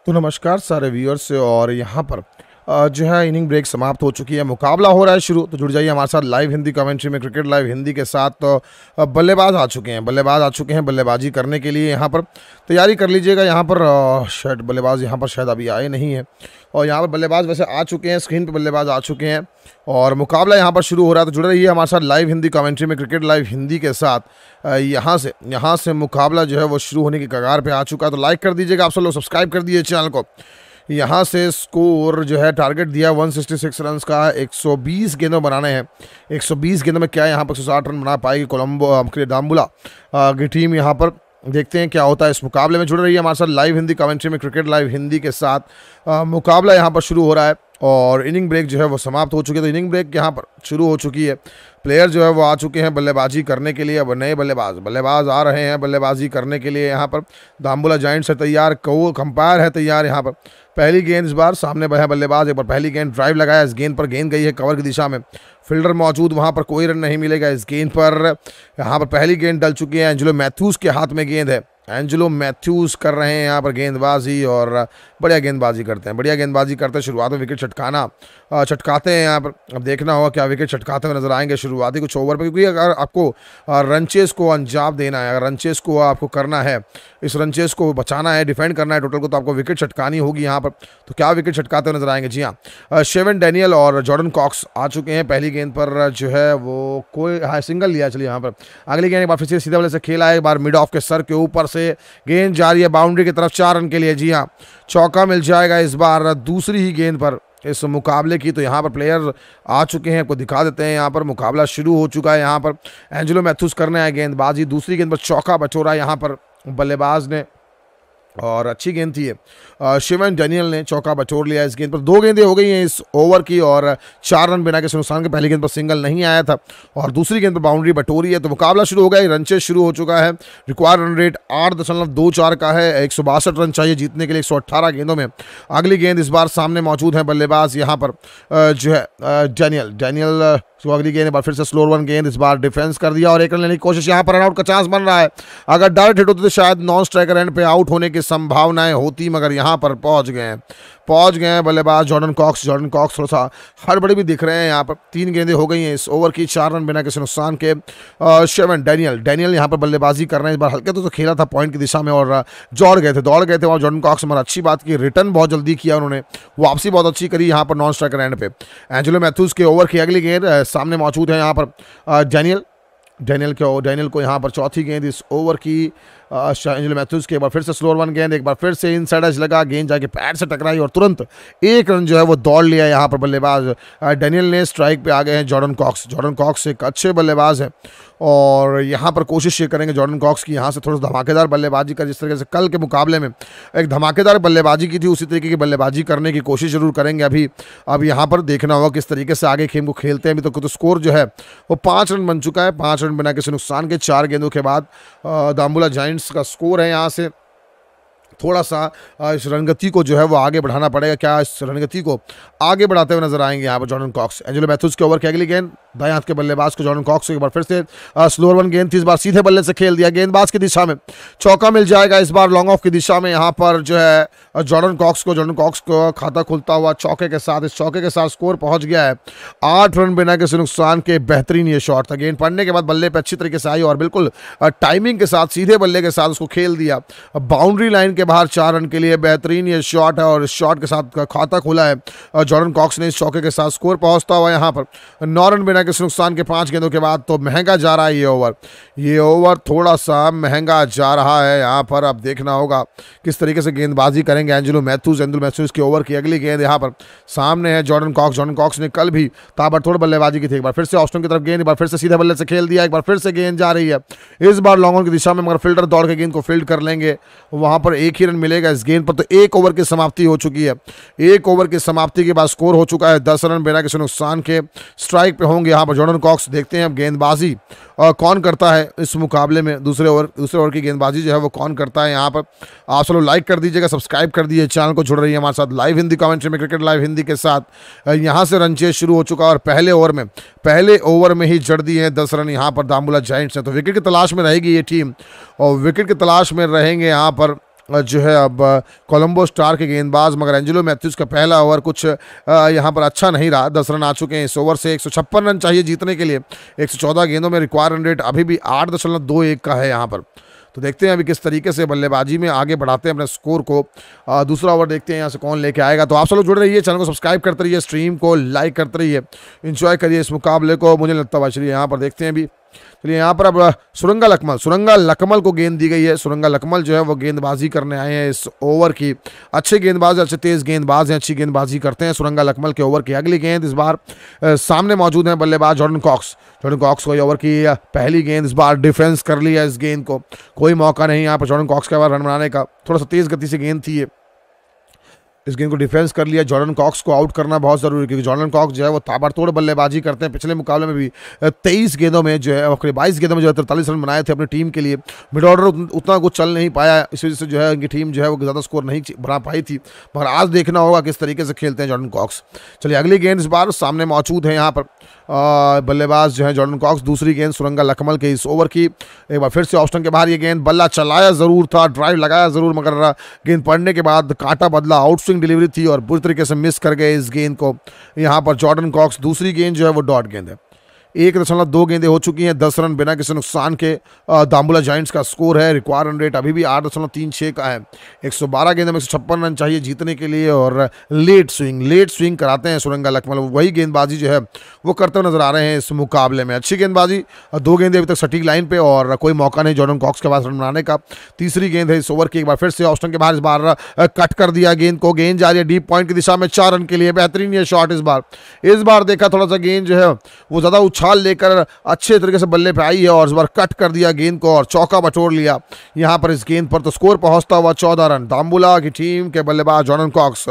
तो नमस्कार सारे व्यूअर्स और यहाँ पर जो है इनिंग ब्रेक समाप्त हो चुकी है मुकाबला हो रहा है शुरू तो जुड़ जाइए हमारे साथ लाइव हिंदी कमेंट्री में क्रिकेट लाइव हिंदी के साथ तो बल्लेबाज आ चुके हैं बल्लेबाज आ चुके हैं बल्लेबाजी करने के लिए यहाँ पर तैयारी कर लीजिएगा यहाँ पर शायद बल्लेबाज यहाँ पर शायद अभी आए नहीं है और यहाँ पर बल्लेबाज वैसे आ चुके हैं स्क्रीन पर बल्लेबाज आ चुके हैं और मुकाबला यहाँ पर शुरू हो रहा है तो जुड़ रही है हमारे साथ लाइव हिंदी कमेंट्री में क्रिकेट लाइव हिंदी के साथ यहाँ से यहाँ से मुकाबला जो है वो शुरू होने की कगार पर आ चुका है तो लाइक कर दीजिएगा आप सब लोग सब्सक्राइब कर दीजिए चैनल को यहाँ से स्कोर जो है टारगेट दिया 166 रन का 120 गेंदों बनाने हैं 120 गेंदों में क्या यहाँ पर 160 रन बना पाएगी कोलम्बो दाम्बुला की टीम यहाँ पर देखते हैं क्या होता है इस मुकाबले में जुड़ रही है हमारे साथ लाइव हिंदी कमेंट्री में क्रिकेट लाइव हिंदी के साथ मुकाबला यहाँ पर शुरू हो रहा है और इनिंग ब्रेक जो है वो समाप्त हो चुकी है तो इनिंग ब्रेक यहाँ पर शुरू हो चुकी है प्लेयर जो है वो आ चुके हैं बल्लेबाजी करने के लिए अब नए बल्लेबाज बल्लेबाज आ रहे हैं बल्लेबाजी करने के लिए यहाँ पर दाम्बुला जॉइंट्स है तैयार कौ कंपायर है तैयार यहाँ पर पहली गेंद इस बार सामने बया बल्लेबाज एक बार पहली गेंद ड्राइव लगाया इस गेंद पर गेंद गई है कवर की दिशा में फील्डर मौजूद वहाँ पर कोई रन नहीं मिलेगा इस गेंद पर यहाँ पर पहली गेंद डल चुकी है एंजलो मैथ्यूज़ के हाथ में गेंद है एंजलो मैथ्यूज़ कर रहे हैं यहाँ पर गेंदबाजी और बढ़िया गेंदबाजी करते हैं बढ़िया गेंदबाजी करते हैं शुरुआत में विकेट छटकाना छटकाते हैं यहाँ पर अब देखना होगा क्या विकेट छटकाते हुए नजर आएंगे शुरुआती कुछ ओवर पर क्योंकि अगर आपको रनचेस को अंजाम देना है अगर रनचेस को आपको करना है इस रनचेस को बचाना है डिफेंड करना है टोटल को तो आपको विकेट छटकानी होगी यहाँ पर तो क्या विकेट छटकाते हुए नजर आएंगे जी हाँ शेवन डैनियल और जॉर्डन कॉक्स आ चुके हैं पहली गेंद पर जो है वो कोई हाँ, सिंगल लिया चलिए यहाँ पर अगली गेंद एक बार फिर सीधे वाले से खेला है एक बार मिड ऑफ के सर के ऊपर से से गेंद जा रही है बाउंड्री की तरफ चार रन के लिए जी हाँ चौका मिल जाएगा इस बार दूसरी ही गेंद पर इस मुकाबले की तो यहाँ पर प्लेयर आ चुके हैं आपको दिखा देते हैं यहाँ पर मुकाबला शुरू हो चुका है यहाँ पर एंजलो मैथ्यूस करने आए गेंदबाजी दूसरी गेंद पर चौका बटोरा यहाँ पर बल्लेबाज ने और अच्छी गेंद थी है शिवन डैनियल ने चौका बचोर लिया इस गेंद पर दो गेंदें हो गई हैं इस ओवर की और चार रन बिना किसी नुकसान के पहली गेंद पर सिंगल नहीं आया था और दूसरी गेंद पर बाउंड्री बटोरी है तो मुकाबला शुरू हो गया रन चेस शुरू हो चुका है रिक्वायर्ड रन रेट आठ दशमलव दो चार का है एक रन चाहिए जीतने के लिए एक गेंदों में अगली गेंद इस बार सामने मौजूद है बल्लेबाज यहाँ पर जो है डैनियल डैनियल तो अगली गेंद बार फिर से स्लोर वन गेंद इस बार डिफेंस कर दिया और एक रन लेने की कोशिश यहाँ पर रनआउट का चांस बन रहा है अगर डायरेक्ट हिट होते तो शायद नॉन स्ट्राइकर एंड पे आउट होने की संभावनाएं होती मगर यहाँ यहाँ पर पहुँच गए हैं पहुँच गए हैं बल्लेबाज जॉर्डन कॉक्स जॉर्डन कॉक्स थोड़ा सा हड़बड़ी भी दिख रहे हैं यहाँ पर तीन गेंदें हो गई हैं इस ओवर की चार रन बिना किसी नुकसान के शेवन डैनियल डैनियल यहाँ पर बल्लेबाजी कर रहे हैं इस बार हल्के तो, तो खेला था पॉइंट की दिशा में और दौड़ गए थे दौड़ गए थे और जॉर्डन कॉक्स मैं अच्छी बात की रिटर्न बहुत जल्दी किया उन्होंने वापसी बहुत अच्छी करी यहाँ पर नॉन स्ट्राइकर एंड पे एंजलो मैथ्यूज के ओवर की अगली गेंद सामने मौजूद है यहाँ पर डैनियल डैनियल को डैनियल को यहाँ पर चौथी गेंद इस ओवर की शाहजुल मैथ्यूज के एक बार फिर से स्लोर वन गेंद एक बार फिर से इन एज लगा गेंद जाके पैर से टकराई और तुरंत एक रन जो है वो दौड़ लिया यहाँ पर बल्लेबाज डेनियल ने स्ट्राइक पे आ गए हैं जॉर्डन कॉक्स जॉर्डन कॉक्स एक अच्छे बल्लेबाज है और यहाँ पर कोशिश ये करेंगे जॉर्डन कॉक्स की यहाँ से थोड़ा सा धमाकेदार बल्लेबाजी कर जिस तरीके से कल के मुकाबले में एक धमाकेदार बल्लेबाजी की थी उसी तरीके की बल्लेबाजी करने की कोशिश जरूर करेंगे अभी अब यहाँ पर देखना होगा किस तरीके से आगे खेम को खेलते हैं अभी तो, तो स्कोर जो है वो पाँच रन बन चुका है पाँच रन बना किसी नुकसान के चार गेंदों के बाद दाम्बुला जाइंट्स का स्कोर है यहाँ से थोड़ा सा इस रणगति को जो है वो आगे बढ़ाना पड़ेगा क्या इस रणगति को आगे बढ़ाते हुए नजर आएंगे यहाँ पर जॉर्डन कॉक्स एंजलो मैथ्यूज के ओवर के अगली गेंद दाएं हाथ के बल्लेबाज को जॉर्डन कॉक्स एक बार फिर से स्लोअर वन गेंद थी इस बार सीधे बल्ले से खेल दिया गेंदबाज की दिशा में चौका मिल जाएगा इस बार लॉन्ग ऑफ की दिशा में यहाँ पर जो है जॉर्डन कॉक्स को जॉर्डन कॉक्स को खाता खुलता हुआ चौके के साथ इस चौके के साथ स्कोर पहुंच गया है आठ रन बिना किसी नुकसान के बेहतरीन ये शॉट था गेंद पड़ने के बाद बल्ले पर अच्छी तरीके से आई और बिल्कुल टाइमिंग के साथ सीधे बल्ले के साथ उसको खेल दिया बाउंड्री लाइन के चार रन के लिए बेहतरीन ये शॉट है और शॉट के साथ खाता खुला है जॉर्डन कॉक्स ने इस चौके के साथ स्कोर पहुंचता हुआ यहाँ पर नौ रन बिना किसी नुकसान के पाँच गेंदों के बाद तो महंगा जा रहा है ये ओवर ये ओवर थोड़ा सा महंगा जा रहा है यहाँ पर अब देखना होगा किस तरीके से गेंदबाजी करेंगे एंजलो मैथ्यूज एंजलो मैथ्यूज के ओवर की अगली गेंद यहाँ पर सामने है जॉर्डन कॉक्स जॉर्डन कॉक्स ने कल भी ताबड़तोड़ बल्लेबाजी की थी एक बार फिर से ऑस्टन की तरफ गेंद एक बार फिर से सीधे बल्ले से खेल दिया एक बार फिर से गेंद जा रही है इस बार लॉन्ग की दिशा में मगर फील्डर दौड़ के गेंद को फील्ड कर लेंगे वहाँ पर एक ही रन मिलेगा इस गेंद पर तो एक ओवर की समाप्ति हो चुकी है एक ओवर की समाप्ति के बाद स्कोर हो चुका है दस रन बिना किसी नुकसान के स्ट्राइक पे होंगे यहाँ पर जॉर्डन कॉक्स देखते हैं अब गेंदबाजी और कौन करता है इस मुकाबले में दूसरे ओवर दूसरे ओवर की गेंदबाजी जो है वो कौन करता है यहाँ पर आप सब लोग लाइक कर दीजिएगा सब्सक्राइब कर दीजिए चैनल को जुड़ रही है हमारे साथ लाइव हिंदी कॉमेंट्री में क्रिकेट लाइव हिंदी के साथ यहाँ से रन चेज शुरू हो चुका है और पहले ओवर में पहले ओवर में ही जड़ दिए हैं दस रन यहाँ पर दामूला जाइंट्स ने तो विकेट की तलाश में रहेगी ये टीम और विकेट की तलाश में रहेंगे यहाँ पर जो है अब कोलंबो स्टार के गेंदबाज मगर एंजिलो मैथ्यूज़ का पहला ओवर कुछ यहाँ पर अच्छा नहीं रहा दस रन आ चुके हैं इस ओवर से एक रन चाहिए जीतने के लिए एक गेंदों में रिक्वायर रन रेट अभी भी आठ का है यहाँ पर तो देखते हैं अभी किस तरीके से बल्लेबाजी में आगे बढ़ाते हैं अपने स्कोर को आ, दूसरा ओवर देखते हैं यहाँ से कौन लेके आएगा तो आप सब लोग जुड़ रहिए चैनल को सब्सक्राइब करते रहिए स्ट्रीम को लाइक करते रहिए इन्जॉय करिए इस मुकाबले को मुझे लगता है यहाँ पर देखते हैं अभी चलिए यहाँ पर अब सुरंगा लकमल सुरंगा लकमल को गेंद दी गई है सुरंगा लकमल जो है वो गेंदबाजी करने आए हैं इस ओवर की अच्छे गेंदबाज अच्छे तेज़ गेंदबाज हैं अच्छी गेंदबाजी करते हैं सुरंगा लकमल के ओवर की अगली गेंद इस बार सामने मौजूद हैं बल्लेबाज जॉर्डन कॉक्स जॉर्डन कॉक्स को ओवर की पहली गेंद इस बार डिफेंस कर लिया इस गेंद को कोई मौका नहीं यहाँ पर जॉर्डन कॉक्स के बार रन बनाने का थोड़ा सा तेज़ गति से गेंद थी ये इस गेंद को डिफेंस कर लिया जॉर्डन कॉक्स को आउट करना बहुत ज़रूरी है क्योंकि जॉर्डन कॉक्स जो है वो ताबड़तोड़ बल्लेबाजी करते हैं पिछले मुकाबले में भी तेईस गेंदों में जो है करीब बाईस गेंदों में जो है तिरतालीस रन बनाए थे अपनी टीम के लिए मिड ऑर्डर उतना कुछ चल नहीं पाया इस वजह से जो है उनकी टीम जो है वो ज़्यादा स्कोर नहीं बना पाई थी मगर आज देखना होगा किस तरीके से खेलते हैं जॉर्डन कॉक्स चलिए अगली गेंद इस बार सामने मौजूद है यहाँ पर बल्लेबाज जो है जॉर्डन कॉक्स दूसरी गेंद सुरंगा लखमल के इस ओवर की एक बार फिर से ऑप्शन के बाहर ये गेंद बल्ला चलाया ज़रूर था ड्राइव लगाया ज़रूर मगर गेंद पड़ने के बाद कांटा बदला आउट स्विंग डिलीवरी थी और बुरी तरीके से मिस कर गए इस गेंद को यहाँ पर जॉर्डन कॉक्स दूसरी गेंद जो है वो डॉट गेंद है एक दशमलव दो गेंदें हो चुकी हैं दस रन बिना किसी नुकसान के दाम्बुला जॉइंट्स का स्कोर है रिक्वायर रन रेट अभी भी आठ दशमलव तीन छः का है एक सौ बारह गेंदों में एक सौ छप्पन रन चाहिए जीतने के लिए और लेट स्विंग लेट स्विंग कराते हैं सुरंगा लखमल मतलब वही गेंदबाजी जो है वो करते हुए नजर आ रहे हैं इस मुकाबले में अच्छी गेंदबाजी दो गेंदें अभी तक सटीक लाइन पर और कोई मौका नहीं जॉर्डन कॉक्स के पास रन बनाने का तीसरी गेंद है इस ओवर की एक बार फिर से ऑस्टन के बाहर इस बार कट कर दिया गेंद को गेंद जा रही है डीप पॉइंट की दिशा में चार रन के लिए बेहतरीन ये शॉट इस बार इस बार देखा थोड़ा सा गेंद जो है वो ज़्यादा उच्च उछाल लेकर अच्छे तरीके से बल्ले पे आई है और इस बार कट कर दिया गेंद को और चौका बटोर लिया यहाँ पर इस गेंद पर तो स्कोर पहुँचता हुआ चौदह रन दाम्बुला की टीम के बल्लेबाज जॉनन कॉक्स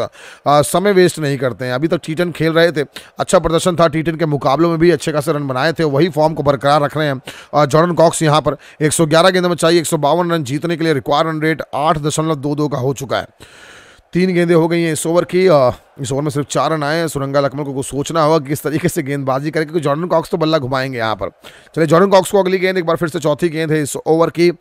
समय वेस्ट नहीं करते हैं अभी तक तो टी खेल रहे थे अच्छा प्रदर्शन था टी के मुकाबलों में भी अच्छे खासे रन बनाए थे वही फॉर्म को बरकरार रख रहे हैं जॉनन कॉक्स यहाँ पर एक गेंदों में चाहिए एक रन जीतने के लिए रिक्वायर रन रेट आठ का हो चुका है तीन गेंदें हो गई हैं इस ओवर की इस ओवर में सिर्फ चार रन आए हैं सुरंगा लकमल को, सोचना होगा किस तरीके से गेंदबाजी करें क्योंकि जॉर्डन कॉक्स तो बल्ला घुमाएंगे यहाँ पर चलिए जॉर्डन कॉक्स को अगली गेंद एक बार फिर से चौथी गेंद है इस ओवर की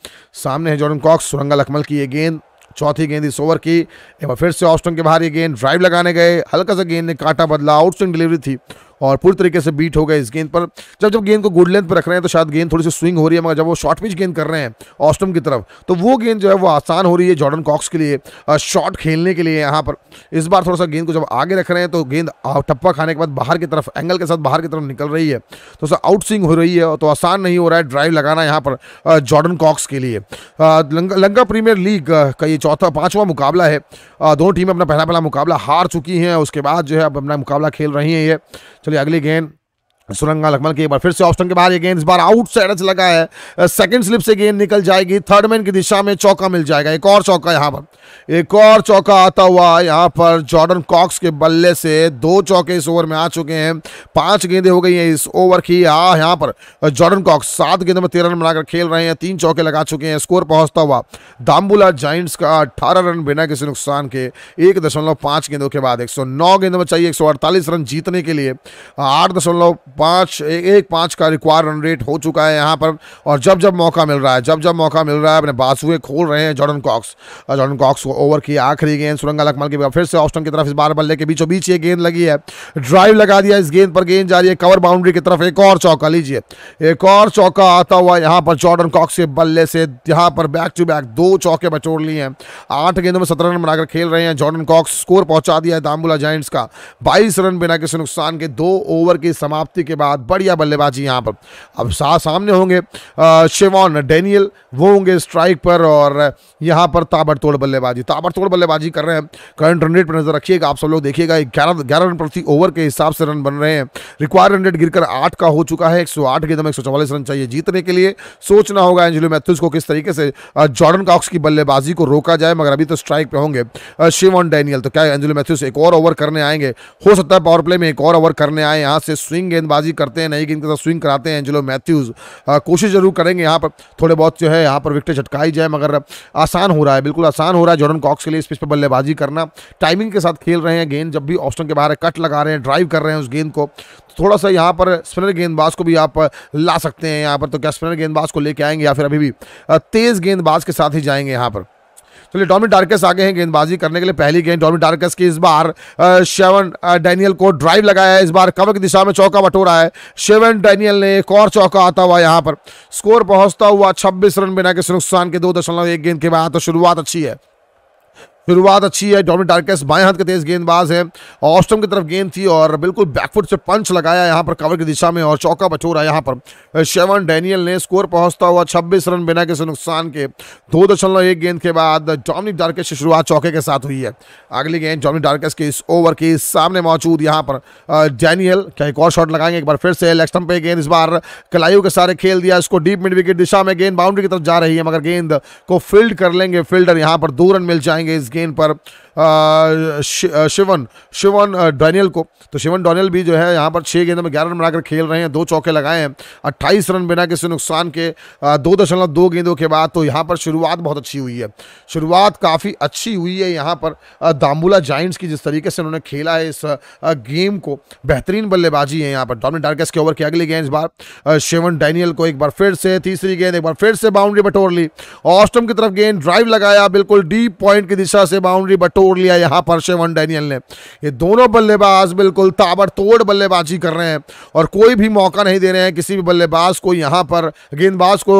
सामने है जॉर्डन कॉक्स सुरंगा लकमल की ये गेंद चौथी गेंद इस ओवर की एक बार फिर से ऑस्टन के बाहर ये गेंद ड्राइव लगाने गए हल्का सा गेंद ने काटा बदला आउटस्विंग डिलीवरी थी और पूरी तरीके से बीट हो गए इस गेंद पर जब जब गेंद को गुड लेंथ पर रख रहे हैं तो शायद गेंद थोड़ी सी स्विंग हो रही है मगर जब वो शॉर्ट पिच गेंद कर रहे हैं ऑस्टम की तरफ तो वो गेंद जो है वो आसान हो रही है जॉर्डन कॉक्स के लिए शॉट खेलने के लिए यहाँ पर इस बार थोड़ा सा गेंद को जब आगे रख रहे हैं तो गेंद टप्पा खाने के बाद बाहर की तरफ एंगल के साथ बाहर की तरफ निकल रही है तो सर आउट स्विंग हो रही है तो आसान नहीं हो रहा है ड्राइव लगाना यहाँ पर जॉर्डन कॉक्स के लिए लंका प्रीमियर लीग का ये चौथा पाँचवा मुकाबला है दोनों टीमें अपना पहला पहला मुकाबला हार चुकी हैं उसके बाद जो है अब अपना मुकाबला खेल रही हैं ये चलिए अगली गेंद सुरंगा लखमल की एक बार फिर से ऑप्शन के बाहर ये गेंद इस बार आउट साइड से लगा है सेकंड स्लिप से गेंद निकल जाएगी थर्ड मैन की दिशा में चौका मिल जाएगा एक और चौका यहाँ पर एक और चौका आता हुआ यहाँ पर जॉर्डन कॉक्स के बल्ले से दो चौके इस ओवर में आ चुके हैं पांच गेंदें हो गई हैं इस ओवर की हाँ यहाँ पर जॉर्डन कॉक्स सात गेंदों में तेरह रन बनाकर खेल रहे हैं तीन चौके लगा चुके हैं स्कोर पहुंचता हुआ दाम्बुला जाइंट्स का अट्ठारह रन बिना किसी नुकसान के एक दशमलव पांच गेंदों के बाद एक सौ नौ गेंदों में चाहिए एक सौ अड़तालीस रन जीतने के लिए आठ दशमलव पाँच एक, पाँच का रिक्वायर रन रेट हो चुका है यहाँ पर और जब जब मौका मिल रहा है जब जब मौका मिल रहा है अपने बासुए खोल रहे हैं जॉर्डन कॉक्स जॉर्डन कॉक्स को ओवर की आखिरी गेंद सुरंगा लकमल की फिर से ऑस्टन की तरफ इस बार बल्ले के बीचों बीच ये गेंद लगी है ड्राइव लगा दिया इस गेंद पर गेंद जा रही है कवर बाउंड्री की तरफ एक और चौका लीजिए एक और चौका आता हुआ यहाँ पर जॉर्डन कॉक्स के बल्ले से यहाँ पर बैक टू बैक दो चौके बचोड़ लिए हैं आठ गेंदों में सत्रह रन बनाकर खेल रहे हैं जॉर्डन कॉक्स स्कोर पहुंचा दिया है दामबुला जाइंट्स का बाईस रन बिना किसी नुकसान के दो ओवर की समाप्ति के बाद बढ़िया बल्लेबाजी यहाँ पर अब साथ सामने होंगे शिवॉन डेनियल वो होंगे स्ट्राइक पर और यहाँ पर ताबड़तोड़ बल्लेबाजी ताबड़तोड़ बल्लेबाजी कर रहे हैं करंट रन रेट पर नजर रखिएगा आप सब लोग देखिएगा ग्यारह ग्यारह रन प्रति ओवर के हिसाब से रन बन रहे हैं रिक्वायर रन रेट गिर कर का हो चुका है एक के दम एक रन चाहिए जीतने के लिए सोचना होगा एंजिलो मैथ्यूज को किस तरीके से जॉर्डन कॉक्स की बल्लेबाजी को रोका जाए मगर अभी तो स्ट्राइक पर होंगे शिवॉन डेनियल तो क्या एंजिलो मैथ्यूज एक और ओवर करने आएंगे हो सकता है पावर प्ले में एक और ओवर करने आए यहाँ से स्विंग गेंदबाज बल्लेबाजी करते हैं नहीं कि इनके साथ स्विंग कराते हैं एंजलो मैथ्यूज़ कोशिश जरूर करेंगे यहाँ पर थोड़े बहुत जो है यहाँ पर विकटें झटकाई जाए मगर आसान हो रहा है बिल्कुल आसान हो रहा है जॉर्डन कॉक्स के लिए इस पिच पर बल्लेबाजी करना टाइमिंग के साथ खेल रहे हैं गेंद जब भी ऑप्शन के बाहर कट लगा रहे हैं ड्राइव कर रहे हैं उस गेंद को तो थोड़ा सा यहाँ पर स्पिनर गेंदबाज को भी आप ला सकते हैं यहाँ पर तो क्या स्पिनर गेंदबाज को लेके आएंगे या फिर अभी भी तेज़ गेंदबाज के साथ ही जाएंगे यहाँ पर तो चलिए तो डॉमिन डार्केस आगे हैं गेंदबाजी करने के लिए पहली गेंद डॉमिन डार्केस की इस बार शेवन डैनियल को ड्राइव लगाया है इस बार कवर की दिशा में चौका बटोरा है शेवन डैनियल ने एक और चौका आता हुआ यहाँ पर स्कोर पहुंचता हुआ छब्बीस रन बिना किसी नुकसान के दो दशमलव एक गेंद के बाद तो शुरुआत अच्छी है शुरुआत अच्छी है डोमिन डार्केस बाएं हाथ के तेज गेंदबाज है ऑस्टम की तरफ गेंद थी और बिल्कुल बैकफुट से पंच लगाया यहाँ पर कवर की दिशा में और चौका बचोरा यहाँ पर शेवन डैनियल ने स्कोर पहुंचता हुआ छब्बीस रन बिना किसी नुकसान के दो दशमलव एक गेंद के बाद डोमिनिक डार्केस की शुरुआत चौके के साथ हुई है अगली गेंद डोमिन डार्केस के इस ओवर के सामने मौजूद यहाँ पर डैनियल क्या एक और शॉट लगाएंगे एक बार फिर से लेक्सटम पे गेंद इस बार कलायू के सारे खेल दिया इसको डीप मिड विकेट दिशा में गेंद बाउंड्री की तरफ जा रही है मगर गेंद को फील्ड कर लेंगे फील्डर यहाँ पर दो रन मिल जाएंगे इस गेंद गेंद पर शिवन शिवन डैनियल को तो शिवन डैनियल भी जो है यहाँ पर छः गेंदों में ग्यारह रन बनाकर खेल रहे हैं दो चौके लगाए हैं अट्ठाईस रन बिना किसी नुकसान के दो दशमलव दो गेंदों के बाद तो यहाँ पर शुरुआत बहुत अच्छी हुई है शुरुआत काफ़ी अच्छी हुई है यहाँ पर दाम्बूला जाइंट्स की जिस तरीके से उन्होंने खेला है इस गेम को बेहतरीन बल्लेबाजी है यहाँ पर डॉमिन डार्केस के ओवर की अगली गेंद इस बार शिवन डैनियल को एक बार फिर से तीसरी गेंद एक बार फिर से बाउंड्री बटोर ली ऑस्टम की तरफ गेंद ड्राइव लगाया बिल्कुल डीप पॉइंट की दिशा से बाउंड्री बटोर तोड़ लिया यहाँ पर शेवन डैनियल ने ये दोनों बल्लेबाज बिल्कुल ताबड़तोड़ बल्लेबाजी कर रहे हैं और कोई भी मौका नहीं दे रहे हैं किसी भी बल्लेबाज को यहाँ पर गेंदबाज को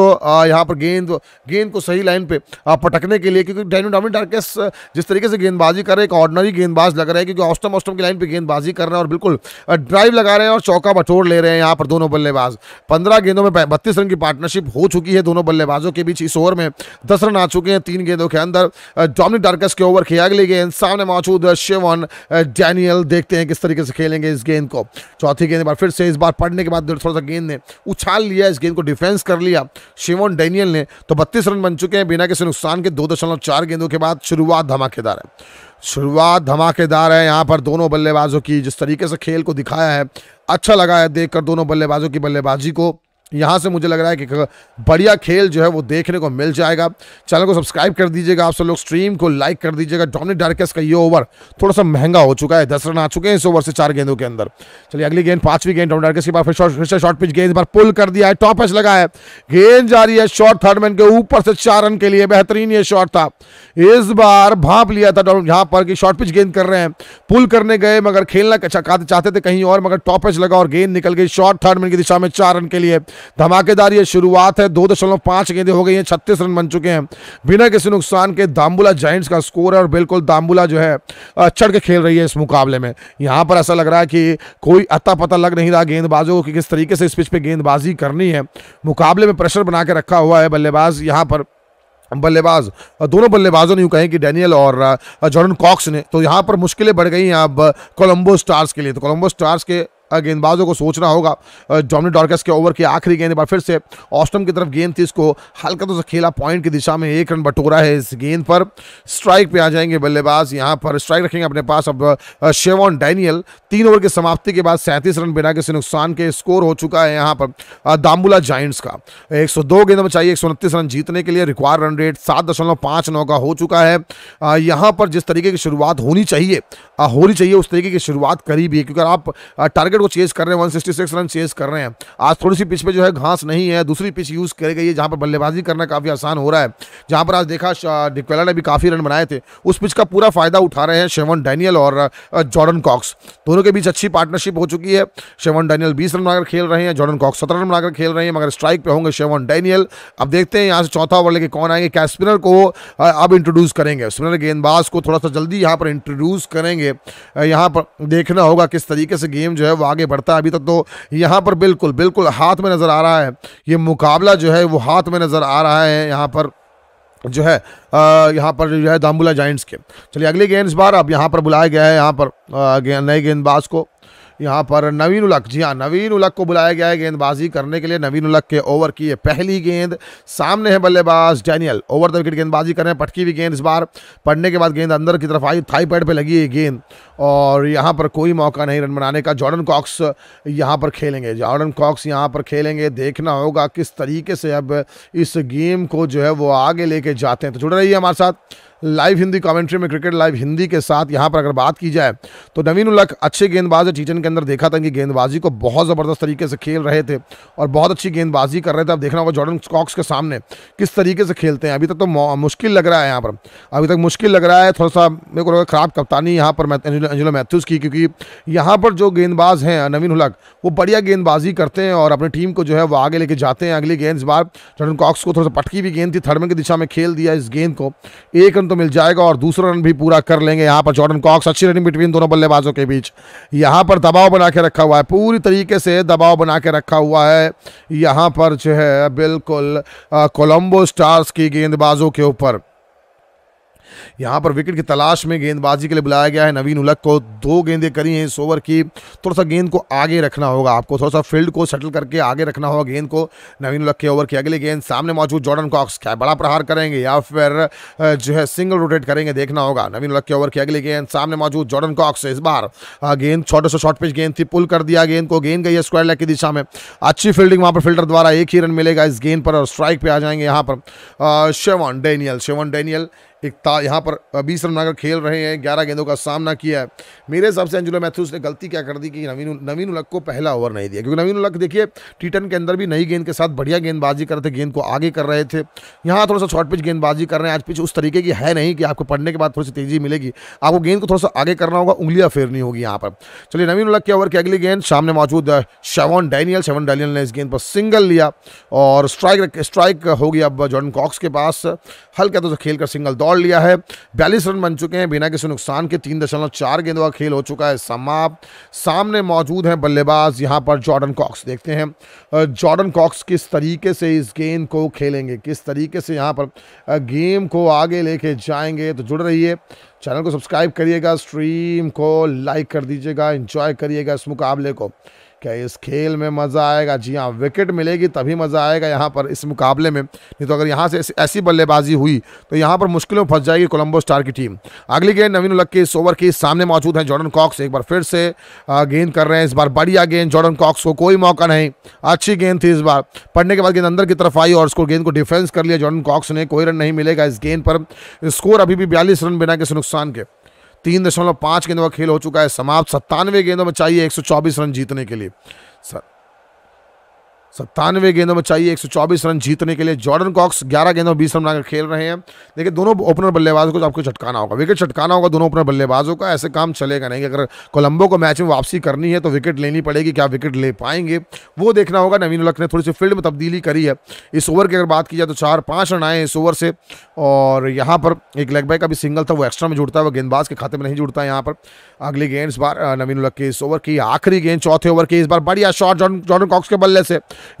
यहाँ पर गेंद गेंद को सही लाइन पे पटकने के लिए क्योंकि डैनियल डॉमिन डार्केस जिस तरीके से गेंदबाजी कर रहे हैं एक ऑर्डनरी गेंदबाज लग रहा है क्योंकि ऑस्टम ऑस्टम की लाइन पर गेंदबाजी कर रहे हैं और बिल्कुल ड्राइव लगा रहे हैं और चौका बटोर ले रहे हैं यहाँ पर दोनों बल्लेबाज पंद्रह गेंदों में बत्तीस रन की पार्टनरशिप हो चुकी है दोनों बल्लेबाजों के बीच इस ओवर में दस रन आ चुके हैं तीन गेंदों के अंदर डॉमिन डार्कस के ओवर खेला गए गेंद सामने मौजूद शेवन डैनियल देखते हैं किस तरीके से खेलेंगे इस गेंद को चौथी गेंद बार फिर से इस बार पढ़ने के बाद थोड़ा सा गेंद ने उछाल लिया इस गेंद को डिफेंस कर लिया शिवोन डैनियल ने तो बत्तीस रन बन चुके हैं बिना किसी नुकसान के दो दशमलव चार गेंदों के बाद शुरुआत धमाकेदार है शुरुआत धमाकेदार है यहाँ पर दोनों बल्लेबाजों की जिस तरीके से खेल को दिखाया है अच्छा लगा है देखकर दोनों बल्लेबाजों की बल्लेबाजी को यहाँ से मुझे लग रहा है कि बढ़िया खेल जो है वो देखने को मिल जाएगा चैनल को सब्सक्राइब कर दीजिएगा आप सब लोग स्ट्रीम को लाइक कर दीजिएगा डोमिनिक डार्केस का ये ओवर थोड़ा सा महंगा हो चुका है दस रन आ चुके हैं इस ओवर से चार गेंदों के अंदर चलिए अगली गेंद पांचवी गेंद डोमिनिक डार्केस के बाद फिर शॉर्ट फिर से शॉर्ट पिच गेंद पर पुल कर दिया है टॉप लगा है गेंद जा रही है शॉर्ट थर्ड मैन के ऊपर से चार रन के लिए बेहतरीन ये शॉर्ट था इस बार भाप लिया था यहाँ पर कि शॉर्ट पिच गेंद कर रहे हैं पुल करने गए मगर खेलना अच्छा चाहते थे कहीं और मगर टॉप लगा और गेंद निकल गई शॉर्ट थर्ड मैन की दिशा में चार रन के लिए धमाकेदार ये शुरुआत है दो दशमलव पांच गेंदे हो गई हैं छत्तीस रन बन चुके हैं बिना किसी नुकसान के दाम्बुला जाइंट्स का स्कोर है और बिल्कुल दाम्बुला जो है चढ़ के खेल रही है इस मुकाबले में यहाँ पर ऐसा लग रहा है कि कोई अता पता लग नहीं रहा गेंदबाजों को कि किस तरीके से इस पिच पर गेंदबाजी करनी है मुकाबले में प्रेशर बना के रखा हुआ है बल्लेबाज यहाँ पर बल्लेबाज दोनों बल्लेबाजों ने यूँ कहें कि डैनियल और जॉर्डन कॉक्स ने तो यहाँ पर मुश्किलें बढ़ गई हैं अब कोलंबो स्टार्स के लिए तो कोलंबो स्टार्स के गेंदबाजों को सोचना होगा जॉमनी डॉर्कस के ओवर की आखिरी गेंद पर फिर से ऑस्टम की तरफ गेंद थी इसको हल्का तो से खेला पॉइंट की दिशा में एक रन बटोरा है इस गेंद पर स्ट्राइक पे आ जाएंगे बल्लेबाज यहाँ पर स्ट्राइक रखेंगे अपने पास अब शेवॉन डैनियल तीन ओवर की समाप्ति के बाद सैंतीस रन बिना किसी नुकसान के स्कोर हो चुका है यहाँ पर दाम्बुला जाइंट्स का एक गेंद में चाहिए एक रन जीतने के लिए रिक्वायर रन रेट सात का हो चुका है यहाँ पर जिस तरीके की शुरुआत होनी चाहिए होनी चाहिए उस तरीके की शुरुआत करी भी है क्योंकि आप टारगेट विकेट को चेज कर रहे हैं 166 रन चेज कर रहे हैं आज थोड़ी सी पिच पे जो है घास नहीं है दूसरी पिच यूज़ करी गई है जहां पर बल्लेबाजी करना काफ़ी आसान हो रहा है जहां पर आज देखा डिक्वेला ने भी काफ़ी रन बनाए थे उस पिच का पूरा फ़ायदा उठा रहे हैं शेवन डैनियल और जॉर्डन कॉक्स दोनों के बीच अच्छी पार्टनरशिप हो चुकी है शेवन डैनियल बीस रन बनाकर खेल रहे हैं जॉर्डन कॉक्स सत्रह रन बनाकर खेल रहे हैं मगर स्ट्राइक पर होंगे शेवन डैनियल अब देखते हैं यहाँ से चौथा ओवर लेके कौन आएंगे क्या स्पिनर को अब इंट्रोड्यूस करेंगे स्पिनर गेंदबाज को थोड़ा सा जल्दी यहाँ पर इंट्रोड्यूस करेंगे यहाँ पर देखना होगा किस तरीके से गेम जो है आगे बढ़ता है अभी तक तो यहाँ पर बिल्कुल बिल्कुल हाथ में नज़र आ रहा है ये मुकाबला जो है वो हाथ में नज़र आ रहा है यहाँ पर जो है यहाँ पर जो है दाम्बुला जाइंट्स के चलिए अगले गेंद इस बार अब यहाँ पर बुलाया गया है यहाँ पर नए गेंदबाज को यहाँ पर नवीन उलक जी हाँ नवीन उलक को बुलाया गया है गेंदबाजी करने के लिए नवीन उलक के ओवर की ये पहली गेंद सामने है बल्लेबाज डैनियल ओवर द विकेट गेंदबाजी कर रहे हैं पटकी हुई गेंद इस बार पढ़ने के बाद गेंद अंदर की तरफ आई थाई पैड पर लगी ये गेंद और यहाँ पर कोई मौका नहीं रन बनाने का जॉर्डन कॉक्स यहाँ पर खेलेंगे जॉर्डन कॉक्स यहाँ पर खेलेंगे देखना होगा किस तरीके से अब इस गेम को जो है वो आगे लेके जाते हैं तो जुड़ रही है हमारे साथ लाइव हिंदी कमेंट्री में क्रिकेट लाइव हिंदी के साथ यहाँ पर अगर बात की जाए तो नवीन उलक अच्छे गेंदबाज है टीचन के अंदर देखा था कि गेंदबाजी को बहुत ज़बरदस्त तरीके से खेल रहे थे और बहुत अच्छी गेंदबाजी कर रहे थे अब देखना होगा जॉर्डन कॉक्स के सामने किस तरीके से खेलते हैं अभी तक तो मुश्किल लग रहा है यहाँ पर अभी तक मुश्किल लग रहा है थोड़ा सा मेरे को लगा ख़राब कप्तानी यहाँ पर एंजिलो मैथ्यूज़ की क्योंकि यहाँ पर जो गेंदबाज हैं नवीन उलक वो बढ़िया गेंदबाजी करते हैं और अपनी टीम को जो है वो आगे लेके जाते हैं अगली गेंद इस बार जॉर्डन कॉक्स को थोड़ा सा पटकी भी गेंद थी थर्ड की दिशा में खेल दिया इस गेंद को एक रन तो मिल जाएगा और दूसरा रन भी पूरा कर लेंगे यहाँ पर जॉर्डन कॉक्स अच्छी रनिंग बिटवीन दोनों बल्लेबाजों के बीच यहाँ पर दबाव बना के रखा हुआ है पूरी तरीके से दबाव बना के रखा हुआ है यहाँ पर जो है बिल्कुल कोलंबो स्टार्स की गेंदबाजों के ऊपर यहाँ पर विकेट की तलाश में गेंदबाजी के लिए बुलाया गया है नवीन उलक को दो गेंदें करी हैं इस ओवर की थोड़ा सा गेंद को आगे रखना होगा आपको थोड़ा सा फील्ड को सेटल करके आगे रखना होगा गेंद को नवीन उलक के ओवर की अगली गेंद सामने मौजूद जॉर्डन कॉक्स क्या बड़ा प्रहार करेंगे या फिर जो है सिंगल रोटेट करेंगे देखना होगा नवीन उलक के ओवर की अगली गेंद सामने मौजूद जॉर्डन कॉक्स इस बार गेंद छोटे से शॉर्ट पिच गेंद थी पुल कर दिया गेंद को गेंद गई है स्क्वायर लेग की दिशा में अच्छी फील्डिंग वहाँ पर फील्डर द्वारा एक ही रन मिलेगा इस गेंद पर और स्ट्राइक पे आ जाएंगे यहाँ पर शेवन डेनियल शेवन डेनियल इकता यहाँ पर बीस रन बनाकर खेल रहे हैं ग्यारह गेंदों का सामना किया है मेरे हिसाब से एंजुलो मैथ्यूज ने गलती क्या कर दी कि नवीन नवीन उलक को पहला ओवर नहीं दिया क्योंकि नवीन उलक देखिए टीटन के अंदर भी नई गेंद के साथ बढ़िया गेंदबाजी कर रहे थे गेंद को आगे कर रहे थे यहाँ थोड़ा सा शॉर्ट पिच गेंदबाजी कर रहे हैं आज पिच उस तरीके की है नहीं कि आपको पढ़ने के बाद थोड़ी सी तेजी मिलेगी आपको गेंद को थोड़ा सा आगे करना होगा उंगलियाँ फेरनी होगी यहाँ पर चलिए नवीन उलक के ओवर की अगली गेंद सामने मौजूद शेवन डैनियल शेवन डैनियल ने इस गेंद पर सिंगल लिया और स्ट्राइक स्ट्राइक हो गया अब जॉर्डन कॉक्स के पास हल्का तो खेल कर सिंगल दौड़ दौड़ लिया है बयालीस रन बन चुके हैं बिना किसी नुकसान के तीन दशमलव चार गेंदों का खेल हो चुका है समाप्त सामने मौजूद हैं बल्लेबाज यहाँ पर जॉर्डन कॉक्स देखते हैं जॉर्डन कॉक्स किस तरीके से इस गेंद को खेलेंगे किस तरीके से यहाँ पर गेम को आगे लेके जाएंगे तो जुड़ रहिए चैनल को सब्सक्राइब करिएगा स्ट्रीम को लाइक कर दीजिएगा इंजॉय करिएगा इस मुकाबले को क्या इस खेल में मज़ा आएगा जी हाँ विकेट मिलेगी तभी मज़ा आएगा यहाँ पर इस मुकाबले में नहीं तो अगर यहाँ से ऐसी बल्लेबाजी हुई तो यहाँ पर मुश्किलों में फंस जाएगी कोलंबो स्टार की टीम अगली गेंद नवीन उलक के इस ओवर के सामने मौजूद हैं जॉर्डन कॉक्स एक बार फिर से गेंद कर रहे हैं इस बार बढ़िया गेंद जॉर्डन कॉक्स को कोई मौका नहीं अच्छी गेंद थी इस बार पढ़ने के बाद गेंद अंदर की तरफ आई और उसको गेंद को डिफेंस कर लिया जॉर्डन कॉक्स ने कोई रन नहीं मिलेगा इस गेंद पर स्कोर अभी भी बयालीस रन बिना किसी नुकसान के तीन दशमलव पाँच गेंदों का खेल हो चुका है समाप्त सत्तानवे गेंदों में चाहिए चौबीस रन जीतने के लिए सर सत्तानवे गेंदों में चाहिए 124 रन जीतने के लिए जॉर्डन कॉक्स 11 गेंदों में बीस रन बनाकर खेल रहे हैं देखिए दोनों ओपनर बल्लेबाजों को तो आपको झटकाना होगा विकेट झटकाना होगा दोनों ओपनर बल्लेबाजों का ऐसे काम चलेगा नहीं अगर कोलंबो को मैच में वापसी करनी है तो विकेट लेनी पड़ेगी क्या विकेट ले पाएंगे वो देखना होगा नवीन उलक ने थोड़ी सी फील्ड में तब्दीली करी है इस ओवर की अगर बात की जाए तो चार पाँच रन आए इस ओवर से और यहाँ पर एक लेग बैक का भी सिंगल था वो एक्स्ट्रा में जुड़ता है वो गेंदबाज के खाते में नहीं जुड़ता है यहाँ पर अगली गेंद इस बार नवीन उलक के इस ओवर की आखिरी गेंद चौथे ओवर की इस बार बढ़िया शॉट जॉर्डन कॉक्स के बल्ले से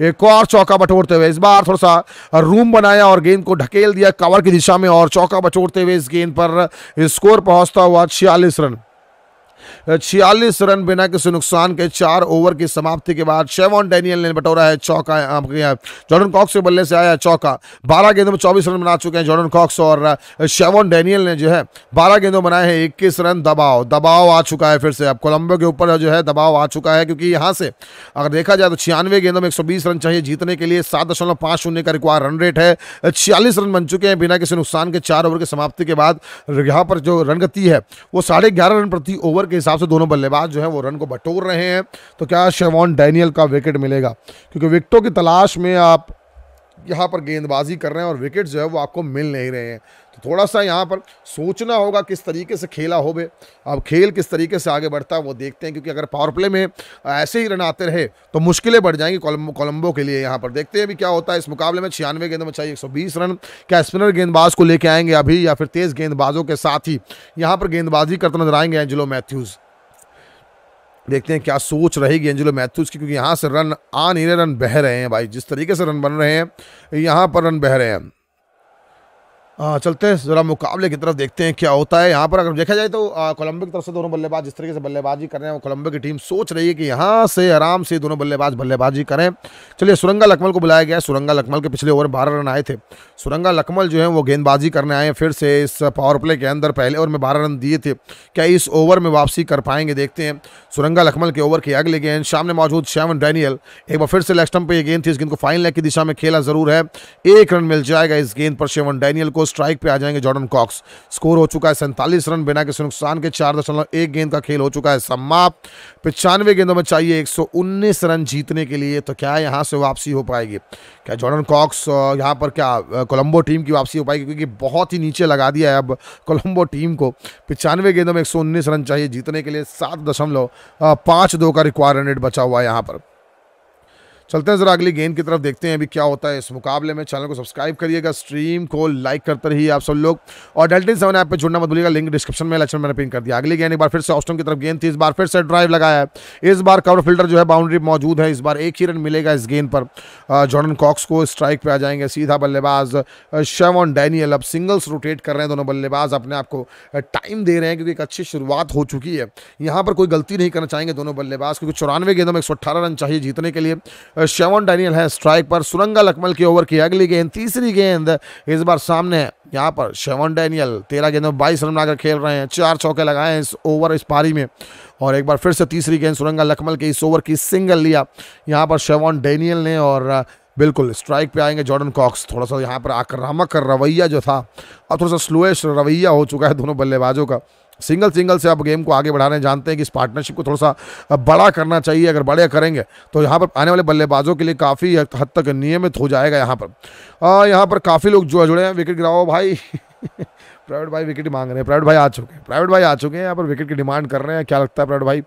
एक और चौका बटोरते हुए इस बार थोड़ा सा रूम बनाया और गेंद को ढकेल दिया कवर की दिशा में और चौका बटोरते हुए इस गेंद पर स्कोर पहुंचता हुआ छियालीस रन छियालीस रन बिना किसी नुकसान के चार ओवर की समाप्ति के बाद शेवॉन डेनियल ने बटोरा है चौका जॉर्डन कॉक्स के बल्ले से आया है चौका बारह गेंदों में चौबीस रन बना चुके हैं जॉर्डन कॉक्स और शेवॉन डेनियल ने जो है बारह गेंदों बनाए हैं इक्कीस रन दबाव दबाव आ चुका है फिर से अब कोलंबो के ऊपर जो है दबाव आ चुका है क्योंकि यहाँ से अगर देखा जाए तो छियानवे गेंदों में एक रन चाहिए जीतने के लिए सात दशमलव पाँच शून्य का रिक्वायर रन रेट है छियालीस रन बन चुके हैं बिना किसी नुकसान के चार ओवर की समाप्ति के बाद यहाँ पर जो रन गति है वो साढ़े ग्यारह रन प्रति ओवर के हिसाब से दोनों बल्लेबाज जो है वो रन को बटोर रहे हैं तो क्या शेवॉन डैनियल का विकेट मिलेगा क्योंकि विकटों की तलाश में आप यहाँ पर गेंदबाजी कर रहे हैं और विकेट जो है वो आपको मिल नहीं रहे हैं तो थोड़ा सा यहाँ पर सोचना होगा किस तरीके से खेला हो अब खेल किस तरीके से आगे बढ़ता है वो देखते हैं क्योंकि अगर पावर प्ले में ऐसे ही रन आते रहे तो मुश्किलें बढ़ जाएंगी कोलम्बो कोलंबो के लिए यहाँ पर देखते हैं भी क्या होता है इस मुकाबले में छियानवे गेंदों में चाहिए एक रन क्या स्पिनर गेंदबाज को लेके आएंगे अभी या फिर तेज़ गेंदबाजों के साथ ही यहाँ पर गेंदबाजी करते नजर आएंगे एंजिलो मैथ्यूज़ देखते हैं क्या सोच रहेगी एंजिलो मैथ्यूज की क्योंकि यहाँ से रन आ नहीं रहे रन बह रहे हैं भाई जिस तरीके से रन बन रहे हैं यहाँ पर रन बह रहे हैं आ, चलते हैं ज़रा मुकाबले की तरफ देखते हैं क्या होता है यहाँ पर अगर देखा जाए तो कोलंबो की तरफ से दोनों बल्लेबाज जिस तरीके से बल्लेबाजी कर रहे हैं वो कोलंबो की टीम सोच रही है कि यहाँ से आराम से दोनों बल्लेबाज बल्लेबाजी करें चलिए सुरंगा लकमल को बुलाया गया सुरंगा लकमल के पिछले ओवर बारह रन आए थे सुरंगा लकमल जो है वो गेंदबाजी करने आए फिर से इस पावर प्ले के अंदर पहले ओवर में बारह रन दिए थे क्या इस ओवर में वापसी कर पाएंगे देखते हैं सुरंगा लकमल के ओवर के अगले गेंद सामने मौजूद शेवन डैनियल एक बार फिर से लेक्स्टम पर यह गेंद थी इस गेंद को फाइनल लेग की दिशा में खेला जरूर है एक रन मिल जाएगा इस गेंद पर शेवन डैनियल को स्ट्राइक पे आ जाएंगे जॉर्डन कॉक्स स्कोर हो चुका है सैंतालीस रन बिना किसी नुकसान के चार दशमलव एक गेंद का खेल हो चुका है समाप्त पचानवे गेंदों में चाहिए एक रन जीतने के लिए तो क्या यहाँ से वापसी हो पाएगी क्या जॉर्डन कॉक्स यहाँ पर क्या कोलंबो टीम की वापसी हो पाएगी क्योंकि बहुत ही नीचे लगा दिया है अब कोलंबो टीम को पचानवे गेंदों में एक रन चाहिए जीतने के लिए सात दशमलव पाँच दो का रिक्वायरमेंट बचा हुआ है यहाँ पर चलते हैं ज़रा अगली गेंद की तरफ देखते हैं अभी क्या होता है इस मुकाबले में चैनल को सब्सक्राइब करिएगा स्ट्रीम को लाइक करते रहिए आप सब लोग और डेल्टी सेवन ऐप पर जुड़ना मत भूलिएगा लिंक डिस्क्रिप्शन में लेक्चर मैंने पिन कर दिया अगली गेंद एक बार फिर से ऑस्टम की तरफ गेंद थी इस बार फिर से ड्राइव लगाया है इस बार कवर फील्डर जो है बाउंड्री मौजूद है इस बार एक ही रन मिलेगा इस गेंद पर जॉर्डन कॉक्स को स्ट्राइक पर आ जाएंगे सीधा बल्लेबाज शेवन डैनियल अब सिंगल्स रोटेट कर रहे हैं दोनों बल्लेबाज अपने आप को टाइम दे रहे हैं क्योंकि एक अच्छी शुरुआत हो चुकी है यहाँ पर कोई गलती नहीं करना चाहेंगे दोनों बल्लेबाज क्योंकि चौरानवे गेंदों में एक रन चाहिए जीतने के लिए शेवन डैनियल है स्ट्राइक पर सुरंगा लकमल की ओवर की अगली गेंद तीसरी गेंद इस बार सामने है यहाँ पर शेवन डैनियल तेरह गेंदों में बाईस रन बनाकर खेल रहे हैं चार चौके लगाए हैं इस ओवर इस पारी में और एक बार फिर से तीसरी गेंद सुरंगा लकमल के इस ओवर की सिंगल लिया यहाँ पर शेवन डैनियल ने और uh, बिल्कुल स्ट्राइक पे आएंगे जॉर्डन कॉक्स थोड़ा सा यहाँ पर आक्रामक रवैया जो था अब थोड़ा सा स्लोएस्ट रवैया हो चुका है दोनों बल्लेबाजों का सिंगल सिंगल से आप गेम को आगे बढ़ाने जानते हैं कि इस पार्टनरशिप को थोड़ा सा बड़ा करना चाहिए अगर बड़े करेंगे तो यहाँ पर आने वाले बल्लेबाजों के लिए काफ़ी हद तक नियमित हो जाएगा यहाँ पर यहाँ पर काफ़ी लोग जो जुड़े हैं विकेट गिराओ भाई प्राइवेट भाई विकेट मांग रहे हैं प्राइवेट भाई आ चुके हैं प्राइवेट भाई आ चुके हैं यहाँ पर विकेट की डिमांड कर रहे हैं क्या लगता है प्राइवेट भाई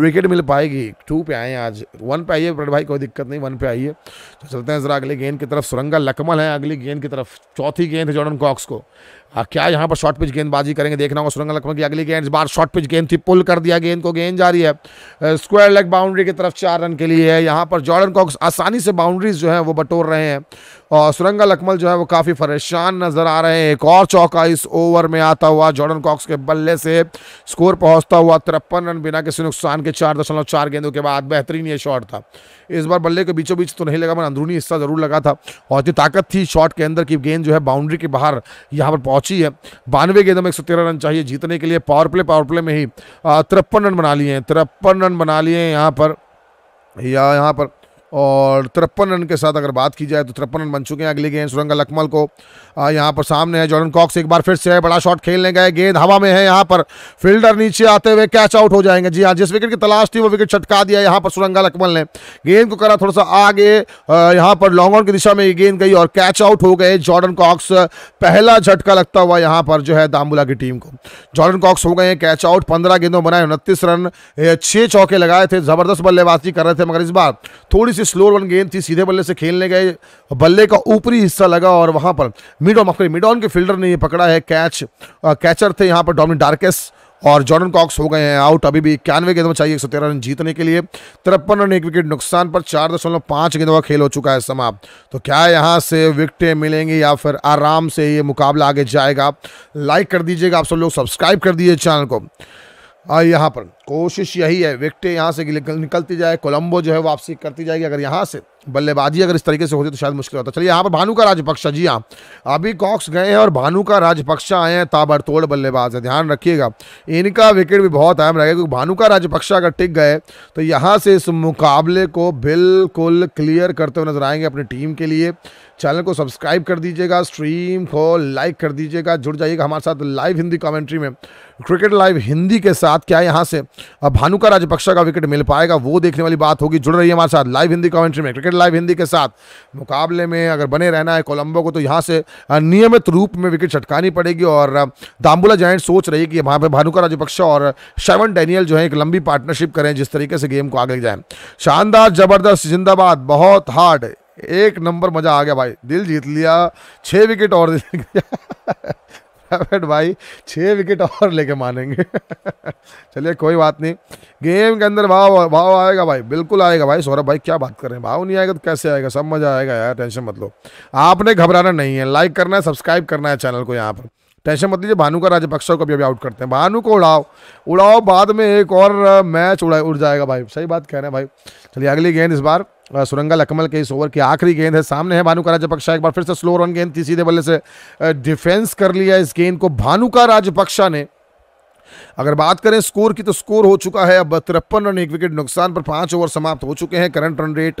विकेट मिल पाएगी टू पे आए आज वन पे आइए प्राइवेट भाई कोई दिक्कत नहीं वन पे आइए तो चलते हैं ज़रा अगले गेंद की तरफ सुरंगा लकमल है अगली गेंद की तरफ चौथी गेंद है जॉर्डन कॉक्स को हाँ क्या यहाँ पर शॉर्ट पिच गेंदबाजी करेंगे देखना होगा सुरंगा लखनऊ की अगली गेंद इस बार शॉर्ट पिच गेंद थी पुल कर दिया गेंद को गेंद जा रही है स्क्वायर लेग बाउंड्री की तरफ चार रन के लिए है यहाँ पर जॉर्डन कॉक्स आसानी से बाउंड्रीज जो है वो बटोर रहे हैं और सुरंगा लकमल जो है वो काफ़ी परेशान नजर आ रहे हैं एक और चौका इस ओवर में आता हुआ जॉर्डन कॉक्स के बल्ले से स्कोर पहुंचता हुआ तिरपन रन बिना किसी नुकसान के चार दशमलव चार गेंदों के बाद बेहतरीन ये शॉट था इस बार बल्ले के बीचों बीच तो नहीं लगा मगर अंदरूनी हिस्सा जरूर लगा था और इतनी ताकत थी शॉट के अंदर की गेंद जो है बाउंड्री के बाहर यहाँ पर पहुंची है बानवे गेंदों में एक रन चाहिए जीतने के लिए पावर प्ले पावर प्ले में ही तिरपन रन बना लिए हैं तिरपन रन बना लिए हैं यहाँ पर या यहाँ पर और तिरपन रन के साथ अगर बात की जाए तो तिरपन रन बन चुके हैं अगले गेंद सुरंगा लकमल को यहाँ पर सामने है जॉर्डन कॉक्स एक बार फिर से है बड़ा शॉट खेलने गए गेंद हवा में है यहाँ पर फील्डर नीचे आते हुए कैच आउट हो जाएंगे जी हाँ जिस विकेट की तलाश थी वो विकेट छटका दिया यहाँ पर सुरंगा लकमल ने गेंद को करा थोड़ा सा आगे यहाँ पर लॉन्ग ऑन की दिशा में ये गेंद गई और कैच आउट हो गए जॉर्डन कॉक्स पहला झटका लगता हुआ यहाँ पर जो है दामबुला की टीम को जॉर्डन कॉक्स हो गए कैच आउट पंद्रह गेंदों बनाए उनतीस रन छः चौके लगाए थे जबरदस्त बल्लेबाजी कर रहे थे मगर इस बार थोड़ी थोड़ी सी स्लो रन गेंद थी सीधे बल्ले से खेलने गए बल्ले का ऊपरी हिस्सा लगा और वहाँ पर मिड ऑन माफ मिड ऑन के फील्डर ने ये पकड़ा है कैच आ, कैचर थे यहाँ पर डोमिन डार्केस और जॉर्डन कॉक्स हो गए हैं आउट अभी भी इक्यानवे गेंदों में चाहिए एक रन जीतने के लिए तिरपन रन एक विकेट नुकसान पर चार दशमलव पाँच गेंदों का खेल हो चुका है समाप्त तो क्या यहां से विकटें मिलेंगी या फिर आराम से ये मुकाबला आगे जाएगा लाइक कर दीजिएगा आप सब लोग सब्सक्राइब कर दीजिए चैनल को यहाँ पर कोशिश यही है विकटें यहाँ से निकलती जाए कोलंबो जो है वापसी करती जाएगी अगर यहाँ से बल्लेबाजी अगर इस तरीके से होती तो शायद मुश्किल होता चलिए यहाँ पर भानु का राजपक्षा जी हाँ अभी कॉक्स गए हैं और भानु का राजपक्षा आए हैं ताबड़तोड़ बल्लेबाज है ध्यान रखिएगा इनका विकेट भी बहुत अहम रहेगा क्योंकि भानु का राजपक्षा अगर टिक गए तो यहाँ से इस मुकाबले को बिल्कुल क्लियर करते हुए नजर आएंगे अपनी टीम के लिए चैनल को सब्सक्राइब कर दीजिएगा स्ट्रीम को लाइक कर दीजिएगा जुड़ जाइएगा हमारे साथ लाइव हिंदी कमेंट्री में क्रिकेट लाइव हिंदी के साथ क्या यहाँ से अब भानुका राजपक्षा का विकेट मिल पाएगा वो देखने वाली बात होगी जुड़ रही है हमारे साथ लाइव हिंदी कमेंट्री में क्रिकेट लाइव हिंदी के साथ मुकाबले में अगर बने रहना है कोलंबो को तो यहाँ से नियमित रूप में विकेट छटकानी पड़ेगी और दाम्बुला जैन सोच रही है कि वहाँ पर भानुका राजपक्षा और शवन डैनियल जो है एक लंबी पार्टनरशिप करें जिस तरीके से गेम को आगे जाए शानदार जबरदस्त जिंदाबाद बहुत हार्ड एक नंबर मजा आ गया भाई दिल जीत लिया छः विकेट और द्रविड भाई छः विकेट और लेके मानेंगे चलिए कोई बात नहीं गेम के अंदर भाव भाव आएगा भाई बिल्कुल आएगा भाई सौरभ भाई क्या बात कर रहे हैं भाव नहीं आएगा तो कैसे आएगा सब मज़ा आएगा यार टेंशन मत लो आपने घबराना नहीं है लाइक करना है सब्सक्राइब करना है चैनल को यहाँ पर टेंशन मत लीजिए भानु का राजपक्ष को भी अभी आउट करते हैं भानु को उड़ाओ उड़ाओ बाद में एक और मैच उड़ा उड़ जाएगा भाई सही बात कह रहे हैं भाई चलिए अगली गेंद इस बार सुरंगा लकमल के इस ओवर की आखिरी गेंद है सामने है भानुका राजपक्षा एक बार फिर से स्लो रन गेंद थी सीधे बल्ले से डिफेंस कर लिया इस गेंद को भानुका राजपक्षा ने अगर बात करें स्कोर की तो स्कोर हो चुका है अब तिरपन रन एक विकेट नुकसान पर पाँच ओवर समाप्त हो चुके हैं करंट रन रेट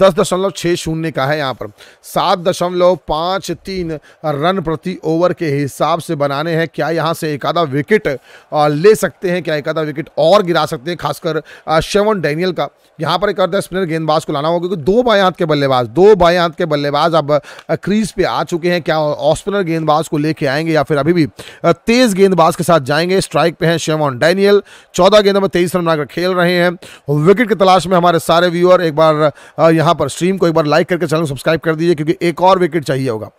दस दशमलव छः शून्य का है यहाँ पर सात दशमलव पाँच तीन रन प्रति ओवर के हिसाब से बनाने हैं क्या यहाँ से एक आधा विकेट ले सकते हैं क्या एक आधा विकेट और गिरा सकते हैं खासकर शेवन डैनियल का यहाँ पर एक अर्धा स्पिनर गेंदबाज को लाना होगा क्योंकि दो बाएं हाथ के बल्लेबाज दो बाएं हाथ के बल्लेबाज अब क्रीज पे आ चुके हैं क्या ऑस्पिनर गेंदबाज को लेके आएंगे या फिर अभी भी तेज गेंदबाज के साथ जाएंगे स्ट्राइक पे हैं शेमॉन डैनियल चौदह गेंदों में तेईस रन बनाकर खेल रहे हैं विकेट की तलाश में हमारे सारे व्यूअर एक बार यहाँ पर स्ट्रीम को एक बार लाइक करके चैनल सब्सक्राइब कर दीजिए क्योंकि एक और विकेट चाहिए होगा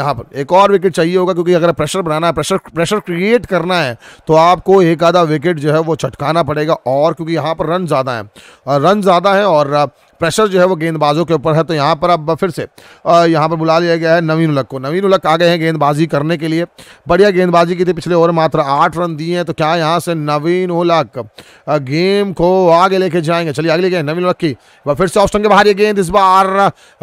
यहाँ पर एक और विकेट चाहिए होगा क्योंकि अगर प्रेशर बनाना है प्रेशर प्रेशर क्रिएट करना है तो आपको एक आधा विकेट जो है वो छटकाना पड़ेगा और क्योंकि यहाँ पर रन ज़्यादा हैं रन ज़्यादा है और प्रेशर जो है वो गेंदबाजों के ऊपर है तो यहाँ पर अब फिर से यहाँ पर बुला लिया गया है नवीन उलक को नवीन उलक आ गए हैं गेंदबाजी करने के लिए बढ़िया गेंदबाजी की थी पिछले ओवर मात्र आठ रन दिए हैं तो क्या यहाँ से नवीन उलक गेम को आगे लेके जाएंगे चलिए आगे लेके गए नवीन उलक की वह फिर से ऑप्शन के बाहर ये गेंद इस बार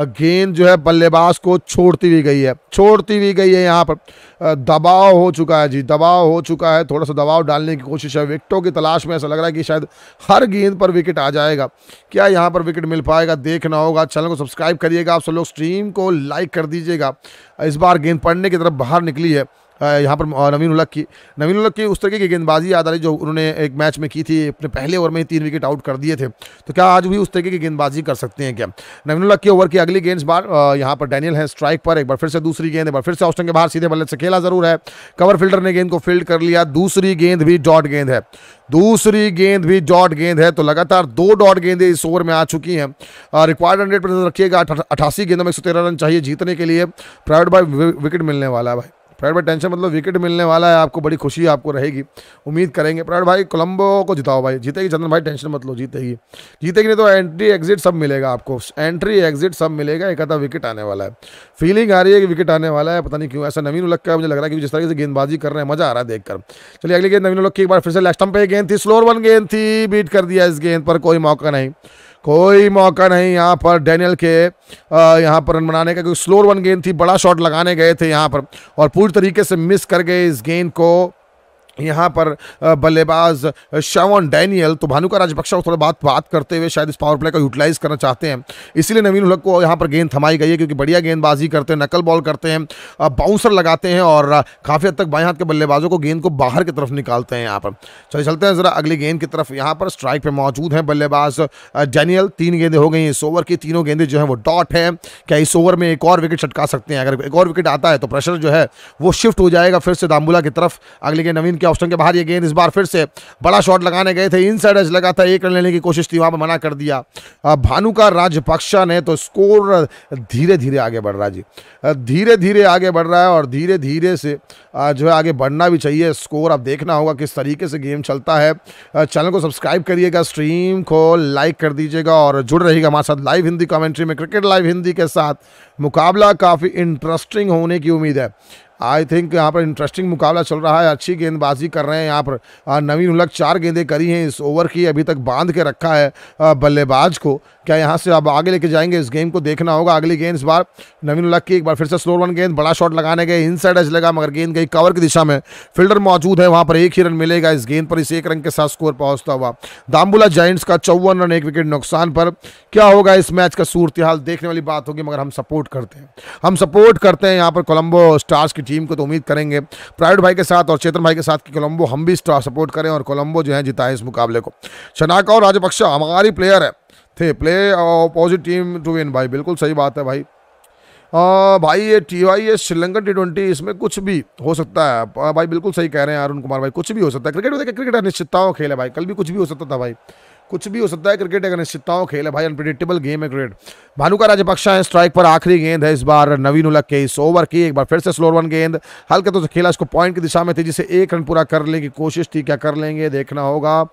गेंद जो है बल्लेबाज को छोड़ती हुई गई है छोड़ती हुई गई है यहाँ पर दबाव हो चुका है जी दबाव हो चुका है थोड़ा सा दबाव डालने की कोशिश है विकेटों की तलाश में ऐसा लग रहा है कि शायद हर गेंद पर विकेट आ जाएगा क्या यहाँ पर विकेट मिल पाएगा देखना होगा चैनल को सब्सक्राइब करिएगा आप सब लोग स्ट्रीम को लाइक कर दीजिएगा इस बार गेंद पढ़ने की तरफ बाहर निकली है यहाँ पर नवीन उलक की नवीन उलक की उस तरीके की गेंदबाजी याद आ रही जो उन्होंने एक मैच में की थी अपने पहले ओवर में ही तीन विकेट आउट कर दिए थे तो क्या आज भी उस तरीके की गेंदबाजी कर सकते हैं क्या नवीन उलक की ओवर की अगली गेंद बार यहाँ पर डैनियल है स्ट्राइक पर एक बार फिर से दूसरी गेंद एक बार फिर से ऑस्टन के बाहर सीधे बल्ले से खेला जरूर है कवर फील्डर ने गेंद को फील्ड कर लिया दूसरी गेंद भी डॉट गेंद है दूसरी गेंद भी डॉट गेंद है तो लगातार दो डॉट गेंदें इस ओवर में आ चुकी हैं रिक्वायर्ड हंड्रेड परसेंट रखिएगा अठासी गेंदों में एक रन चाहिए जीतने के लिए प्राइवेट बाय विकेट मिलने वाला है भाई प्राइड भाई टेंशन मतलब विकेट मिलने वाला है आपको बड़ी खुशी आपको रहेगी उम्मीद करेंगे प्राइड भाई कोलंबो को जिताओ भाई जीतेगी चंदन भाई टेंशन मत लो जीतेगी जीतेगी नहीं तो एंट्री एग्जिट सब मिलेगा आपको एंट्री एग्जिट सब मिलेगा एक आधा विकेट आने वाला है फीलिंग आ रही है कि विकेट आने वाला है पता नहीं क्यों ऐसा नवीन उलक का मुझे लग रहा है कि जिस तरीके से गेंदबाजी कर रहे हैं मजा आ रहा है देखकर चलिए अगली गेंद नवीन उलक की एक बार फिर से लास्ट स्टम्प गेंद थी स्लोर वन गेंद थी बीट कर दिया इस गेंद पर कोई मौका नहीं कोई मौका नहीं यहाँ पर डैनियल के यहाँ पर रन बनाने का क्योंकि स्लो रन गेंद थी बड़ा शॉट लगाने गए थे यहाँ पर और पूरी तरीके से मिस कर गए इस गेंद को यहाँ पर बल्लेबाज शवन डैनियल तो भानुका राजपक्षा थोड़ा बात बात करते हुए शायद इस पावर प्ले का यूटिलाइज करना चाहते हैं इसीलिए नवीन उलक को यहाँ पर गेंद थमाई गई है क्योंकि बढ़िया गेंदबाजी करते हैं नकल बॉल करते हैं बाउंसर लगाते हैं और काफ़ी हद तक बाएँ हाथ के बल्लेबाजों को गेंद को बाहर की तरफ निकालते हैं यहाँ पर चलिए चलते हैं ज़रा अगली गेंद की तरफ यहाँ पर स्ट्राइक पर मौजूद हैं बल्लेबाज डैनियल तीन गेंदें हो गई हैं इस ओवर की तीनों गेंदें जो हैं वो डॉट हैं क्या इस ओवर में एक और विकेट छटका सकते हैं अगर एक और विकेट आता है तो प्रेशर जो है वो शिफ्ट हो जाएगा फिर से दाम्बुला की तरफ अगली गेंद नवीन किया ऑप्शन के बाहर ये गेंद इस बार फिर से बड़ा शॉट लगाने गए थे इन साइड एज लगा था एक रन लेने की कोशिश थी वहाँ पर मना कर दिया भानुका राजपक्षा ने तो स्कोर धीरे धीरे आगे बढ़ रहा है जी धीरे धीरे आगे बढ़ रहा है और धीरे धीरे से जो है आगे बढ़ना भी चाहिए स्कोर अब देखना होगा किस तरीके से गेम चलता है चैनल को सब्सक्राइब करिएगा स्ट्रीम को लाइक कर दीजिएगा और जुड़ रहेगा हमारे साथ लाइव हिंदी कमेंट्री में क्रिकेट लाइव हिंदी के साथ मुकाबला काफ़ी इंटरेस्टिंग होने की उम्मीद है आई थिंक यहाँ पर इंटरेस्टिंग मुकाबला चल रहा है अच्छी गेंदबाजी कर रहे हैं यहाँ पर नवीन उलक चार गेंदें करी हैं इस ओवर की अभी तक बांध के रखा है बल्लेबाज को क्या यहाँ से अब आगे लेके जाएंगे इस गेम को देखना होगा अगली गेंद इस बार नवीन उलक की एक बार फिर से स्लो रन गेंद बड़ा शॉट लगाने गए इन साइड एज लगा मगर गेंद गई कवर की दिशा में फील्डर मौजूद है वहाँ पर एक ही रन मिलेगा इस गेंद पर इस एक रन के साथ स्कोर पहुँचता हुआ दाम्बुला जाइंट्स का चौवन रन एक विकेट नुकसान पर क्या होगा इस मैच का सूरत देखने वाली बात होगी मगर हम सपोर्ट करते हैं हम सपोर्ट करते हैं यहाँ पर कोलम्बो स्टार्स की टीम को तो उम्मीद करेंगे प्राइवेट भाई के साथ और चेतन भाई के साथ कि कोलंबो हम भी सपोर्ट करें और कोलंबो जो है जिताए इस मुकाबले को शनाका और राजपक्षा हमारी प्लेयर है थे play opposite team to win भाई बिल्कुल सही बात है भाई आ, भाई ये टी वाई ये श्रीलंकन टी ट्वेंटी इसमें कुछ भी हो सकता है भाई बिल्कुल सही कह रहे हैं अरुण कुमार भाई कुछ भी हो सकता है क्रिकेट क्रिकेट अनिश्चितताओं खेल है भाई कल भी कुछ भी हो सकता था भाई कुछ भी हो सकता है क्रिकेट एक अनिश्चितताओं खेल है भाई अनप्रिडिक्टेबल गेम है क्रिकेट भानुका राजपक्षा है स्ट्राइक पर आखिरी गेंद है इस बार नवीन उलक के इस ओवर की एक बार फिर से स्लोर वन गेंद हल्के तो खेला इसको पॉइंट की दिशा में थी जिसे एक रन पूरा करने की कोशिश थी क्या कर लेंगे देखना होगा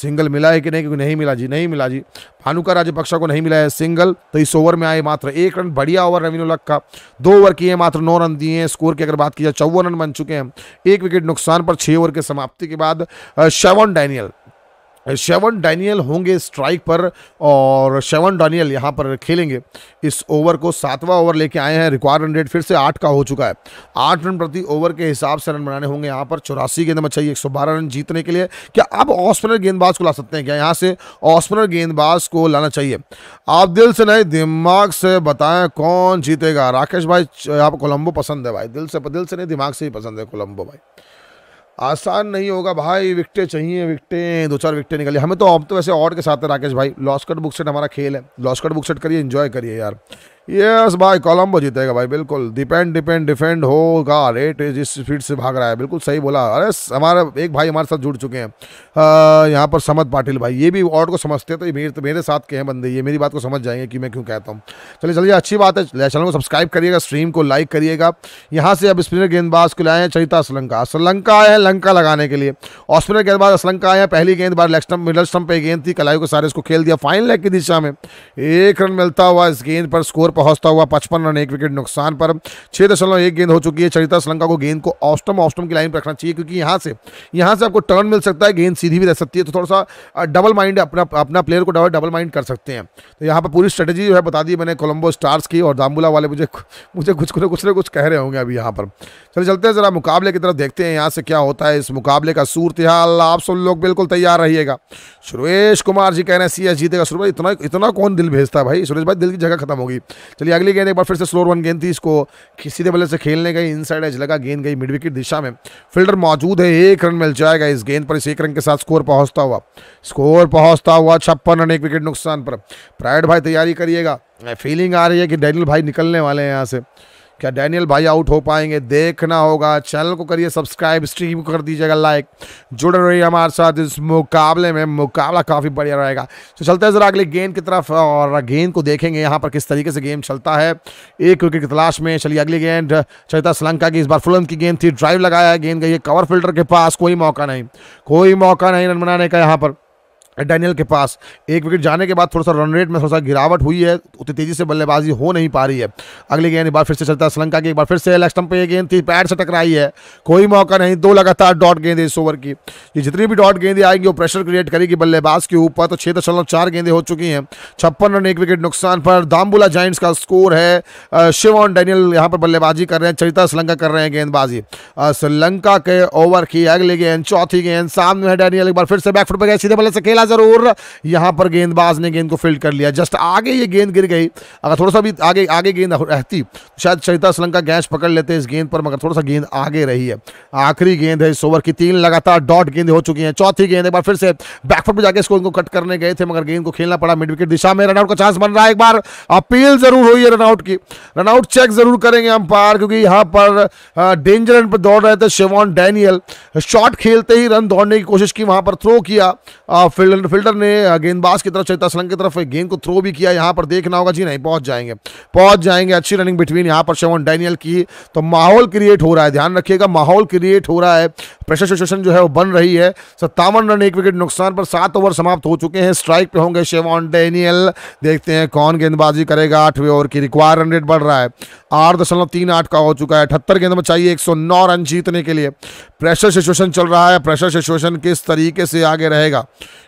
सिंगल मिला है कि नहीं क्योंकि नहीं मिला जी नहीं मिला जी भानुका राजपक्षा को नहीं मिला है सिंगल तो इस ओवर में आए मात्र एक रन बढ़िया ओवर नवीन उलक का दो ओवर किए मात्र नौ रन दिए हैं स्कोर की अगर बात की जाए चौवन रन बन चुके हैं एक विकेट नुकसान पर छः ओवर के समाप्ति के बाद शवन डैनियल शेवन डैनियल होंगे स्ट्राइक पर और शेवन डैनियल यहाँ पर खेलेंगे इस ओवर को सातवां ओवर लेके आए हैं रन रेट फिर से आठ का हो चुका है आठ रन प्रति ओवर के हिसाब से रन बनाने होंगे यहाँ पर चौरासी गेंद में चाहिए एक रन जीतने के लिए क्या आप ऑस्पिनर गेंदबाज को ला सकते हैं क्या यहाँ से ऑस्पिनर गेंदबाज को लाना चाहिए आप दिल से नहीं दिमाग से बताएं कौन जीतेगा राकेश भाई आप कोलंबो पसंद है भाई दिल से दिल से नहीं दिमाग से ही पसंद है कोलंबो भाई आसान नहीं होगा भाई विकटे चाहिए विकटे दो चार विकटे निकलिए हमें तो अब तो वैसे और के साथ है राकेश भाई लॉस्कट बुक सेट हमारा खेल है लॉस्कट बुक सेट करिए इन्जॉय करिए यार यस भाई कोलंबो जीतेगा भाई बिल्कुल डिपेंड डिपेंड डिफेंड होगा रेट इस स्पीड से भाग रहा है बिल्कुल सही बोला अरे हमारा एक भाई हमारे साथ जुड़ चुके हैं यहाँ पर समद पाटिल भाई ये भी और को समझते हैं तो ये मेरे तो मेरे साथ के हैं बंदे ये मेरी बात को समझ जाएंगे कि मैं क्यों कहता हूँ चलिए चलिए अच्छी बात है चैनल को सब्सक्राइब करिएगा स्ट्रीम को लाइक करिएगा यहाँ से अब स्पिनर गेंदबाज को लाए हैं चरिता श्रीलंका श्रीलंका आए हैं लंका लगाने के लिए और स्पिनर गेंदबाज श्रीलंका आए हैं पहली गेंद बार लेग मिडल स्टम्प पर गेंद थी कलाई को सारे इसको खेल दिया फाइन लेग की दिशा में एक रन मिलता हुआ इस गेंद पर स्कोर ओवर पहुंचता हुआ पचपन रन एक विकेट नुकसान पर छह दशमलव एक गेंद हो चुकी है चरिता श्रृंका को गेंद को ऑस्टम ऑस्टम की लाइन पर रखना चाहिए क्योंकि यहां से यहां से आपको टर्न मिल सकता है गेंद सीधी भी रह सकती है तो थोड़ा सा डबल माइंड अपना अपना प्लेयर को डबल माइंड कर सकते हैं तो यहाँ पर पूरी स्ट्रेटेजी जो है बता दी मैंने कोलम्बो स्टार्स की और दाम्बुला वाले मुझे मुझे कुछ कुछ ना कुछ कह रहे होंगे अभी यहाँ पर चलिए चलते हैं ज़रा मुकाबले की तरफ देखते हैं यहाँ से क्या होता है इस मुकाबले का सूरत हाल आप सब लोग बिल्कुल तैयार रहिएगा सुरेश कुमार जी कह रहे हैं सी एस जीतेगा सुरेश भाई इतना इतना कौन दिल भेजता है भाई सुरेश भाई दिल की जगह खत्म होगी चलिए अगली गेंद एक बार फिर से स्लोर वन गेंद थी इसको सीधे बल्ले से खेलने गई इन एज लगा गेंद गई मिड विकेट दिशा में फील्डर मौजूद है एक रन मिल जाएगा इस गेंद पर इस एक रन के साथ स्कोर पहुँचता हुआ स्कोर पहुँचता हुआ छप्पन रन एक विकेट नुकसान पर प्राइड भाई तैयारी करिएगा फीलिंग आ रही है कि डैनियल भाई निकलने वाले हैं यहाँ से क्या डैनियल भाई आउट हो पाएंगे देखना होगा चैनल को करिए सब्सक्राइब स्ट्रीम कर दीजिएगा लाइक जुड़ रही हमारे साथ इस मुकाबले में मुकाबला काफ़ी बढ़िया रहेगा तो चलते हैं ज़रा अगले गेंद की तरफ और गेंद को देखेंगे यहाँ पर किस तरीके से गेम चलता है एक विकेट की तलाश में चलिए अगली गेंद चलता श्रीलंका की इस बार फुलंद की गेंद थी ड्राइव लगाया गेंद गई है कवर फिल्टर के पास कोई मौका नहीं कोई मौका नहीं रन बनाने का यहाँ पर डैनियल के पास एक विकेट जाने के बाद थोड़ा सा रन रेट में थोड़ा सा गिरावट हुई है उतनी तेजी से बल्लेबाजी हो नहीं पा रही है अगली गेंद एक बार फिर से चलता है श्रीलंका की एक बार फिर से लेग स्टम्प पे गेंद थी पैर से टकराई है कोई मौका नहीं दो लगातार डॉट गेंद इस ओवर की ये जितनी भी डॉट गेंदें आएगी वो प्रेशर क्रिएट करेगी बल्लेबाज के ऊपर तो छः दशमलव चार गेंदें हो चुकी हैं छप्पन रन एक विकेट नुकसान पर दामबुला जाइंट्स का स्कोर है शिव ऑन डैनियल यहाँ पर बल्लेबाजी कर रहे हैं चरिता श्रीलंका कर रहे हैं गेंदबाजी श्रीलंका के ओवर की अगली गेंद चौथी गेंद सामने है डैनियल एक बार फिर से बैकफुट पर गए सीधे बल्ले से खेला जरूर यहां पर गेंदबाज ने गेंद को फील्ड कर लिया जस्ट आगे ये गेंद गिर गई अगर थोड़ा सा भी आगे आगे गेंद रहती शायद सरिता श्रृंका कैच पकड़ लेते इस गेंद पर मगर थोड़ा सा गेंद आगे रही है आखिरी गेंद है इस ओवर की तीन लगातार डॉट गेंद हो चुकी है चौथी गेंद एक बार फिर से बैकफुट पर जाकर स्कोर को कट करने गए थे मगर गेंद को खेलना पड़ा मिड विकेट दिशा में रनआउट का चांस बन रहा है एक बार अपील जरूर हुई है रनआउट की रनआउट चेक जरूर करेंगे अंपायर क्योंकि यहां पर डेंजर रन पर दौड़ रहे थे शेवॉन डैनियल शॉट खेलते ही रन दौड़ने की कोशिश की वहां पर थ्रो किया फिर फील्डर फील्डर ने गेंदबाज की तरफ चैता सलंग की तरफ गेंद को थ्रो भी किया यहाँ पर देखना होगा जी नहीं पहुँच जाएंगे पहुँच जाएंगे अच्छी रनिंग बिटवीन यहाँ पर शेवन डैनियल की तो माहौल क्रिएट हो रहा है ध्यान रखिएगा माहौल क्रिएट हो रहा है प्रेशर सिचुएशन जो है वो बन रही है सत्तावन रन एक विकेट नुकसान पर सात ओवर समाप्त हो चुके हैं स्ट्राइक पे होंगे शेवॉन डेनियल देखते हैं कौन गेंदबाजी करेगा आठवें ओवर की रिक्वायर रन रेट बढ़ रहा है आठ दशमलव तीन आठ का हो चुका है अठहत्तर गेंद में चाहिए एक सौ नौ रन जीतने के लिए प्रेशर सिचुएशन चल रहा है प्रेशर सिचुएशन किस तरीके से आगे रहेगा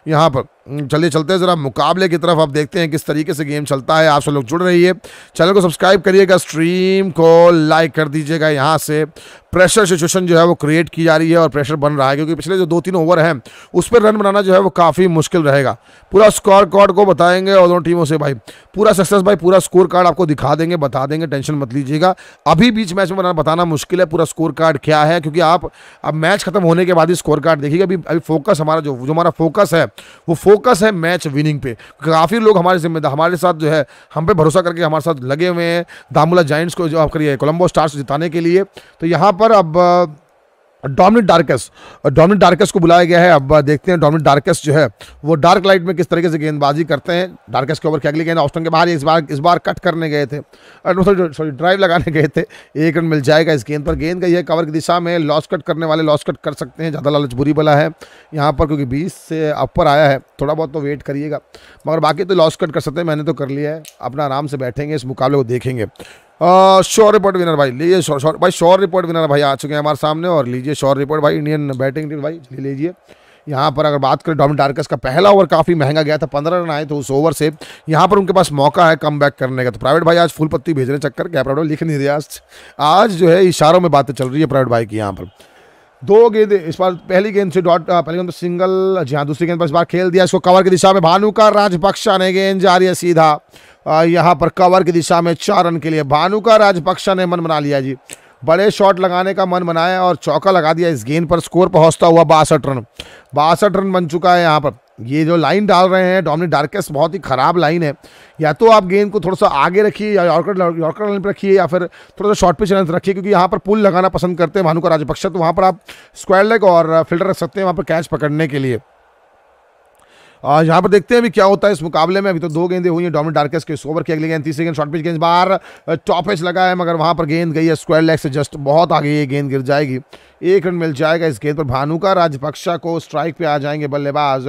यहाँ पर हम्म, चलिए चलते हैं ज़रा मुकाबले की तरफ आप देखते हैं किस तरीके से गेम चलता है आप सब लोग जुड़ रही है चैनल को सब्सक्राइब करिएगा स्ट्रीम को लाइक कर दीजिएगा यहाँ से प्रेशर सिचुएशन जो है वो क्रिएट की जा रही है और प्रेशर बन रहा है क्योंकि पिछले जो दो तीन ओवर हैं उस पर रन बनाना जो है वो काफ़ी मुश्किल रहेगा पूरा स्कोर कार्ड को बताएंगे और दोनों टीमों से भाई पूरा सक्सेस भाई पूरा स्कोर कार्ड आपको दिखा देंगे बता देंगे टेंशन मत लीजिएगा अभी बीच मैच में बनाना बताना मुश्किल है पूरा स्कोर कार्ड क्या है क्योंकि आप अब मैच खत्म होने के बाद ही स्कोर कार्ड देखिएगा अभी अभी फोकस हमारा जो जो हमारा फोकस है वो फोकस है मैच विनिंग पे काफ़ी लोग हमारे जिम्मेदार हमारे साथ जो है हम पे भरोसा करके हमारे साथ लगे हुए हैं दामूला जाइंट्स को जो आप करिए कोलम्बो स्टार्स जिताने के लिए तो यहाँ पर अब डोमिनेट डार्कस डोमिनेट डार्कस को बुलाया गया है अब देखते हैं डोमिनेट डार्कस जो है वो डार्क लाइट में किस तरीके से गेंदबाजी करते हैं डार्कस के ओवर क्या अगली गेंद ऑस्टन के बाहर इस बार इस बार कट करने गए थे सॉरी सॉरी ड्राइव लगाने गए थे एक रन मिल जाएगा इस गेंद पर गेंद का यह कवर की दिशा में लॉस कट करने वाले लॉस कट कर सकते हैं ज़्यादा लालच बुरी बला है यहाँ पर क्योंकि बीस से अपर आया है थोड़ा बहुत तो वेट करिएगा मगर बाकी तो लॉस कट कर सकते हैं मैंने तो कर लिया है अपना आराम से बैठेंगे इस मुकाबले को देखेंगे शोर रिपोर्ट विनर भाई लीजिए भाई शॉर रिपोर्ट विनर भाई आ चुके हैं हमारे सामने और लीजिए शोर रिपोर्ट भाई इंडियन बैटिंग टीम भाई ले लीजिए यहाँ पर अगर बात करें डॉमिन डार्कस का पहला ओवर काफ़ी महंगा गया था पंद्रह रन आए तो उस ओवर से यहाँ पर उनके पास मौका है कम बैक करने का तो प्राइवेट भाई आज फुल पत्ती भेजने चक्कर क्या प्राइवेट लिख नहीं दिया आज जो है इशारों में बातें चल रही है प्राइवेट भाई की यहाँ पर दो गेंद इस बार पहली गेंद से डॉट पहली गेंद सिंगल जी हाँ दूसरी गेंद पर इस बार खेल दिया इसको कवर की दिशा में भानु का राजपक्षा ने गेंद जा रही है सीधा यहाँ पर कवर की दिशा में चार रन के लिए भानुका राजपक्षा ने मन बना लिया जी बड़े शॉट लगाने का मन बनाया और चौका लगा दिया इस गेंद पर स्कोर पहुँचता हुआ बासठ रन बासठ रन बन चुका है यहाँ पर ये जो लाइन डाल रहे हैं डोमिनिक डार्केस बहुत ही खराब लाइन है या तो आप गेंद को थोड़ा सा आगे रखिए या यॉर्कर यॉर्कर लाइन पर रखिए या फिर थोड़ा सा शॉर्ट पिच रन रखिए क्योंकि यहाँ पर पुल लगाना पसंद करते हैं भानुका राजपक्षा तो वहाँ पर आप स्क्वायर लेग और फिल्टर रख सकते हैं वहाँ पर कैच पकड़ने के लिए यहाँ पर देखते हैं अभी क्या होता है इस मुकाबले में अभी तो दो गेंदें हुई हैं डोमिन डार्केस के ओवर की अगली गेंद तीसरी गेंद शॉर्ट पिच गेंद बाहर टॉप एच लगा है मगर वहाँ पर गेंद गई है स्क्वायर लेग से जस्ट बहुत आगे ये गेंद गिर जाएगी एक रन मिल जाएगा इस गेंद पर भानुका राजपक्षा को स्ट्राइक पे आ जाएंगे बल्लेबाज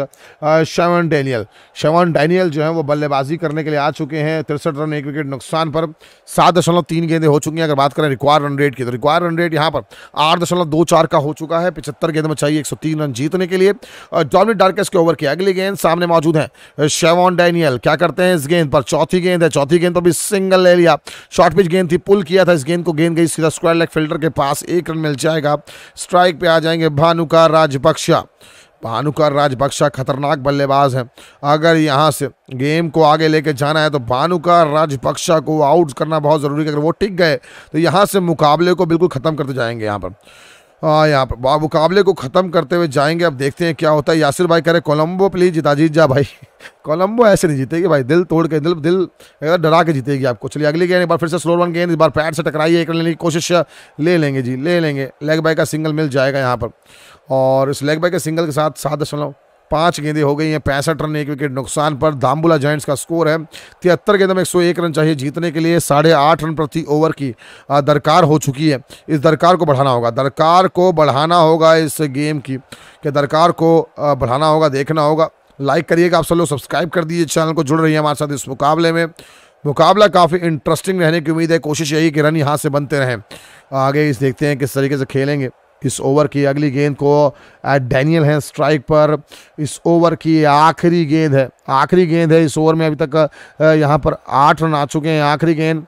शवन डैनियल शवन डैनियल जो है वो बल्लेबाजी करने के लिए आ चुके हैं तिरसठ रन एक विकेट नुकसान पर सात दशमलव तीन गेंदें हो चुकी हैं अगर बात करें रिक्वायर रन रेट की तो रिक्वायर रन रेट यहाँ पर आठ दशमलव दो चार का हो चुका है पिछहत्तर गेंद में चाहिए एक सौ तीन रन जीतने के लिए डॉमिनिक डार्केस के ओवर की अगली गेंद सामने मौजूद है शेवन डैनियल क्या करते हैं इस गेंद पर चौथी गेंद है चौथी गेंद पर भी सिंगल ले लिया शॉर्ट पिच गेंद थी पुल किया था इस गेंद को गेंद गई सीधा स्क्वायर लेग फिल्टर के पास एक रन मिल जाएगा स्ट्राइक पे आ जाएंगे भानुका राजपक्षा भानुका राजपक्षा खतरनाक बल्लेबाज है अगर यहाँ से गेम को आगे लेके जाना है तो भानुका राजपक्षा को आउट करना बहुत ज़रूरी है अगर वो टिक गए तो यहाँ से मुकाबले को बिल्कुल ख़त्म करते जाएंगे यहाँ पर हाँ, यहाँ पर मुकाबले को ख़त्म करते हुए जाएंगे अब देखते हैं क्या होता है यासिर भाई कह रहे कोलम्बो प्लीज़ जिता जीत जा भाई कोलम्बो ऐसे नहीं जीतेगी भाई दिल तोड़ के दिल दिल डरा के जीतेगी आपको चलिए अगली गेंद एक बार फिर से स्लो वन गेंद इस बार पैर से टकराइए एक लेने की कोशिश ले लेंगे जी ले लेंगे लेग बाई का सिंगल मिल जाएगा यहाँ पर और इस लेग बाई के सिंगल के साथ सात दशमलव पांच गेंदें हो गई हैं पैंसठ रन एक विकेट नुकसान पर दाम्बुला जॉइंट्स का स्कोर है तिहत्तर गेंदों में एक सौ एक रन चाहिए जीतने के लिए साढ़े आठ रन प्रति ओवर की दरकार हो चुकी है इस दरकार को बढ़ाना होगा दरकार को बढ़ाना होगा इस गेम की कि दरकार को बढ़ाना होगा देखना होगा लाइक करिएगा आप सब लोग सब्सक्राइब कर दीजिए चैनल को जुड़ रही है हमारे साथ इस मुकाबले में मुकाबला काफ़ी इंटरेस्टिंग रहने की उम्मीद है कोशिश यही कि रन यहाँ से बनते रहें आगे इस देखते हैं किस तरीके से खेलेंगे इस ओवर की अगली गेंद को डैनियल है स्ट्राइक पर इस ओवर की आखिरी गेंद है आखिरी गेंद है इस ओवर में अभी तक यहाँ पर आठ रन आ चुके हैं आखिरी गेंद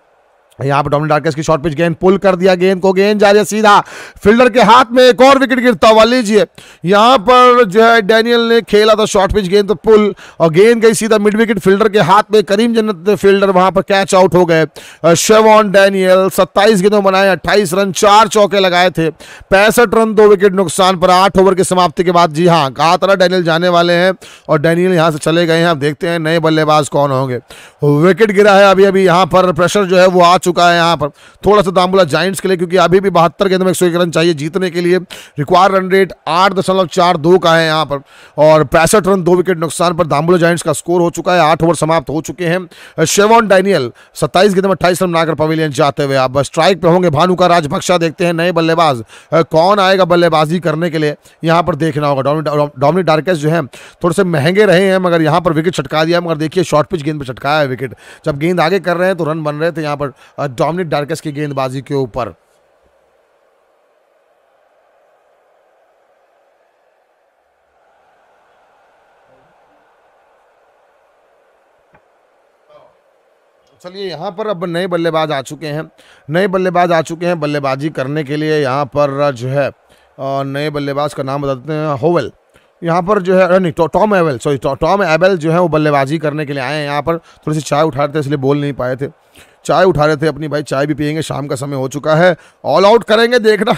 यहाँ पर डोमिन डार्केस की शॉर्ट पिच गेंद पुल कर दिया गेंद को गेंद जा रही है सीधा फील्डर के हाथ में एक और विकेट गिरता हुआ लीजिए यहाँ पर जो है डैनियल ने खेला था शॉर्ट पिच गेंद तो पुल और गेंद गई सीधा मिड विकेट फील्डर के हाथ में करीम जन्नत फील्डर वहां पर कैच आउट हो गए शेवॉन डैनियल सत्ताईस गेंदों बनाए अट्ठाईस रन चार चौके लगाए थे पैंसठ रन दो विकेट नुकसान पर आठ ओवर की समाप्ति के बाद जी हाँ कहा तरह डैनियल जाने वाले हैं और डैनियल यहाँ से चले गए हैं आप देखते हैं नए बल्लेबाज कौन होंगे विकेट गिरा है अभी अभी यहाँ पर प्रेशर जो है वो आ चुका है यहाँ पर थोड़ा सा दामबुला जाइंट्स के लिए क्योंकि अभी भी बहत्तर गेंद में एक सौ एक रन चाहिए जीतने के लिए रिक्वायर रन रेट आठ दशमलव चार दो का है यहाँ पर और पैंसठ रन दो विकेट नुकसान पर दामबुला जाइंट्स का स्कोर हो चुका है आठ ओवर समाप्त हो चुके हैं शेवॉन डैनियल सत्ताईस गेंद में अट्ठाईस रन बनाकर पवेलियन जाते हुए अब स्ट्राइक पर होंगे भानु का राजभक्शा देखते हैं नए बल्लेबाज कौन आएगा बल्लेबाजी करने के लिए यहाँ पर देखना होगा डोमिनिक डार्केस जो है थोड़े से महंगे रहे हैं मगर यहाँ पर विकेट छटका दिया मगर देखिए शॉर्ट पिच गेंद पर छटकाया है विकेट जब गेंद आगे कर रहे हैं तो रन बन रहे थे यहाँ पर डोमिनिक डार्कस की गेंदबाजी के ऊपर चलिए यहाँ पर अब नए बल्लेबाज आ चुके हैं नए बल्लेबाज आ चुके हैं बल्लेबाजी करने के लिए यहाँ पर जो है नए बल्लेबाज का नाम बताते हैं होवेल यहाँ पर जो है नहीं टॉम तो, एवेल सॉरी टॉम तो, एवेल जो है वो बल्लेबाजी करने के लिए आए हैं यहाँ पर थोड़ी सी चाय उठा रहे थे इसलिए बोल नहीं पाए थे चाय उठा रहे थे अपनी भाई चाय भी पियेंगे शाम का समय हो चुका है ऑल आउट करेंगे देखना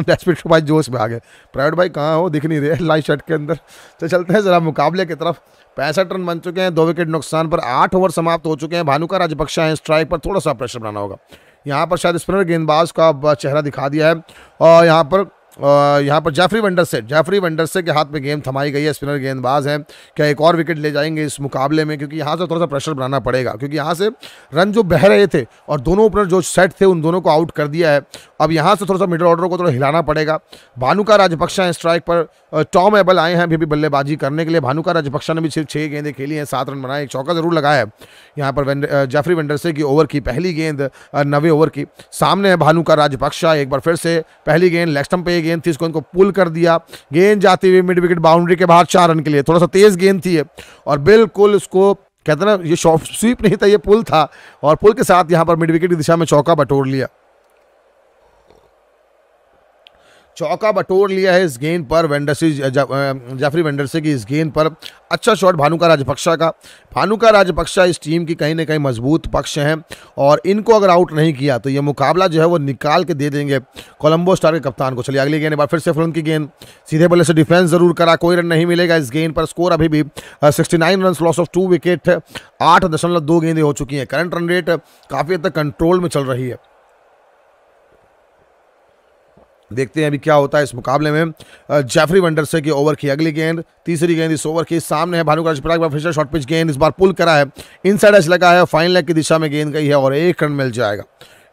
डेस्पिट तो भाई जोश में आ गए प्राइवेट भाई कहाँ हो दिख नहीं रहे लाइट शर्ट के अंदर तो चलते हैं ज़रा मुकाबले की तरफ पैंसठ रन बन चुके हैं दो विकेट नुकसान पर आठ ओवर समाप्त हो चुके हैं भानुका राजपक्षा हैं स्ट्राइक पर थोड़ा सा प्रेशर बनाना होगा यहाँ पर शायद स्पिनर गेंदबाज का चेहरा दिखा दिया है और यहाँ पर यहाँ पर से जैफरी वंडर से के हाथ में गेम थमाई गई है स्पिनर गेंदबाज हैं क्या एक और विकेट ले जाएंगे इस मुकाबले में क्योंकि यहाँ से थोड़ा सा प्रेशर बनाना पड़ेगा क्योंकि यहाँ से रन जो बह रहे थे और दोनों ओपनर जो सेट थे उन दोनों को आउट कर दिया है अब यहाँ से थोड़ा सा मिडल ऑर्डर को थोड़ा हिलाना पड़ेगा भानुका राजपक्षा हैं स्ट्राइक पर टॉम एबल आए हैं अभी भी बल्लेबाजी करने के लिए भानुका राजपक्षा ने भी सिर्फ छः गेंदें खेली हैं सात रन बनाए एक चौका जरूर लगाया है यहाँ पर जेफरी वेंडरसे की ओवर की पहली गेंद नवे ओवर की सामने है भानुका राजपक्षा एक बार फिर से पहली गेंद लेक्स्टम पे गेंद थी इसको इनको पुल कर दिया गेंद जाती हुई मिड विकेट बाउंड्री के बाहर चार रन के लिए थोड़ा सा तेज़ गेंद थी और बिल्कुल उसको कहते ना ये शॉप स्वीप नहीं था ये पुल था और पुल के साथ यहाँ पर मिड विकेट की दिशा में चौका बटोर लिया चौका बटोर लिया है इस गेंद पर वेंडरसी जेफरी वेंडरसी की इस गेंद पर अच्छा शॉट भानुका राजपक्षा का भानुका राजपक्षा इस टीम की कहीं ना कहीं मजबूत पक्ष हैं और इनको अगर आउट नहीं किया तो ये मुकाबला जो है वो निकाल के दे देंगे कोलंबो स्टार के कप्तान को चलिए अगली गेंद बार फिर से फ्रंट की गेंद सीधे बल्ले से डिफेंस जरूर करा कोई रन नहीं मिलेगा इस गेंद पर स्कोर अभी भी sixty nine run loss of two wicket आठ दशमलव दो गेंदें हो चुकी हैं करंट रन रेट काफ़ी हद तक कंट्रोल में चल रही है देखते हैं अभी क्या होता है इस मुकाबले में जेफरी वंडरसे की ओवर की अगली गेंद तीसरी गेंद इस ओवर की सामने है भानुकाज पटाक फिशर शॉर्ट पिच गेंद इस बार पुल करा है इन साइड एच लगा है फाइनल लेग की दिशा में गेंद गई है और एक रन मिल जाएगा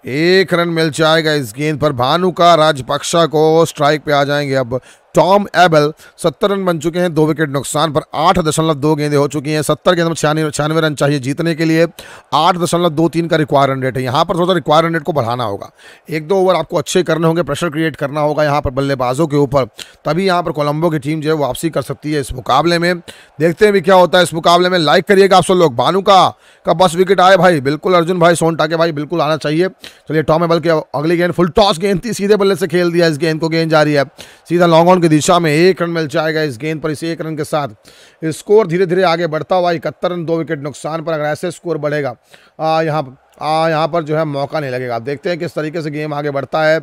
एक रन मिल जाएगा इस गेंद पर भानु का राजपक्षा को स्ट्राइक पे आ जाएंगे अब टॉम एबल सत्तर रन बन चुके हैं दो विकेट नुकसान पर आठ दशमलव दो गेंदें हो चुकी हैं सत्तर गेंद में छियानवे छियानवे रन चाहिए जीतने के लिए आठ दशमलव दो तीन का रिक्वायर रन रेट है यहाँ पर थोड़ा रिक्वायर रन रेट को बढ़ाना होगा एक दो ओवर आपको अच्छे करने होंगे प्रेशर क्रिएट करना होगा यहाँ पर बल्लेबाजों के ऊपर तभी यहाँ पर कोलंबो की टीम जो है वापसी कर सकती है इस मुकाबले में देखते हैं भी क्या होता है इस मुकाबले में लाइक करिएगा आप सब लोग भानु का बस विकेट आए भाई बिल्कुल अर्जुन भाई सोनटा के भाई बिल्कुल आना चाहिए चलिए टॉम एबल की अगली गेंद फुल टॉस गेंद थी सीधे बल्ले से खेल दिया इस गेंद को गेंद जा रही है सीधा लॉन्ग ऑन की दिशा में एक रन मिल जाएगा इस गेंद पर इस एक रन के साथ स्कोर धीरे धीरे आगे बढ़ता हुआ इकहत्तर रन दो विकेट नुकसान पर अगर ऐसे स्कोर बढ़ेगा यहाँ आ, यहाँ पर जो है मौका नहीं लगेगा देखते हैं किस तरीके से गेम आगे बढ़ता है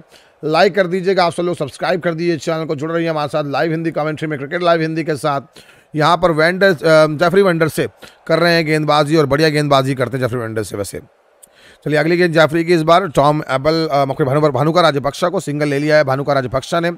लाइक कर दीजिएगा आप सब लोग सब्सक्राइब कर दीजिए चैनल को जुड़ रही है हमारे साथ लाइव हिंदी कमेंट्री में क्रिकेट लाइव हिंदी के साथ यहाँ पर वेंडर जेफरी वेंडर से कर रहे हैं गेंदबाजी और बढ़िया गेंदबाजी करते हैं जेफरी वेंडर से वैसे चलिए अगली गेंद जाफरी की इस बार टॉम एबल मुख्य भानु भानुका राजपक्षा को सिंगल ले लिया है भानुका राजपक्षा ने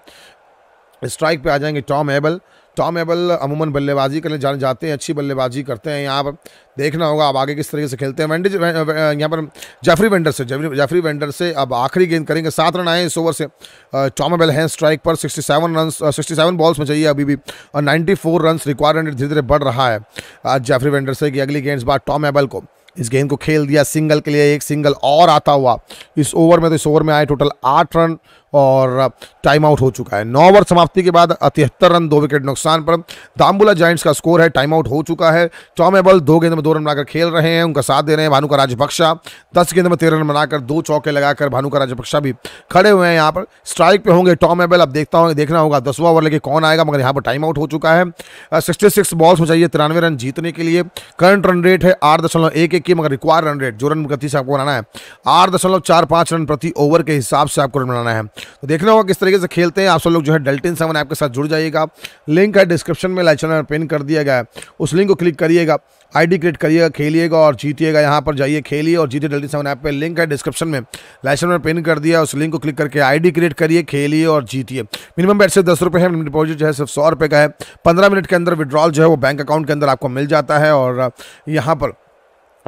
स्ट्राइक पे आ जाएंगे टॉम एबल टॉम एबल अमूमन बल्लेबाजी करने जाने जाते हैं अच्छी बल्लेबाजी करते हैं यहाँ पर देखना होगा अब आगे किस तरीके से खेलते हैं वेंडेज यहाँ पर जेफरी वेंडर से जेफरी वेंडर से अब आखिरी गेंद करेंगे सात रन आए इस ओवर से टॉम एबल हैं स्ट्राइक पर 67 रन सिक्सटी सेवन बॉल्स में चाहिए अभी भी और नाइन्टी फोर रन रिक्वायरमेंट धीरे धीरे बढ़ रहा है आज जेफरी वेंडर से कि अगली गेंद बाद टॉम एबल को इस गेंद को खेल दिया सिंगल के लिए एक सिंगल और आता हुआ इस ओवर में तो इस ओवर में आए टोटल आठ रन और टाइम आउट हो चुका है नौ ओवर समाप्ति के बाद तिहत्तर रन दो विकेट नुकसान पर दाम्बुला जाइंट्स का स्कोर है टाइम आउट हो चुका है टॉम एबल दो गेंद में दो रन बनाकर खेल रहे हैं उनका साथ दे रहे हैं भानु का राजपक्षा दस गेंद में तेरह रन बनाकर दो चौके लगाकर भानु का राजपक्षा भी खड़े हुए हैं यहाँ पर स्ट्राइक पर होंगे टॉम एबल अब देखता हूँ देखना होगा दसवा ओवर लेके कौन आएगा मगर यहाँ पर टाइम आउट हो चुका है सिक्सटी सिक्स बॉल्स में चाहिए तिरानवे रन जीतने के लिए करंट रन रेट है आठ दशमलव एक एक की मगर रिक्वायर रन रेट जो रन गति से आपको बनाना है आठ दशमलव चार पाँच रन प्रति ओवर के हिसाब से आपको रन बनाना है तो देखना होगा किस तरीके से खेलते हैं आप सब लोग जो है डल्टिन सेवन ऐप के साथ जुड़ जाइएगा लिंक है डिस्क्रिप्शन में लाइव चैनल पिन कर दिया गया है उस लिंक को क्लिक करिएगा आईडी क्रिएट करिएगा खेलिएगा और जीतिएगा यहाँ पर जाइए खेलिए और जीतिए डल्टिन सेवन ऐप पर लिंक है डिस्क्रिप्शन में लाइव चैनल पिन कर दिया उस लिंक को क्लिक करके आई क्रिएट करिए खेलिए और जीतिए मिनिमम बैठ से दस रुपये है मिनिमम जो है सिर्फ सौ का है पंद्रह मिनट के अंदर विड्रॉल जो है वो बैंक अकाउंट के अंदर आपको मिल जाता है और यहाँ पर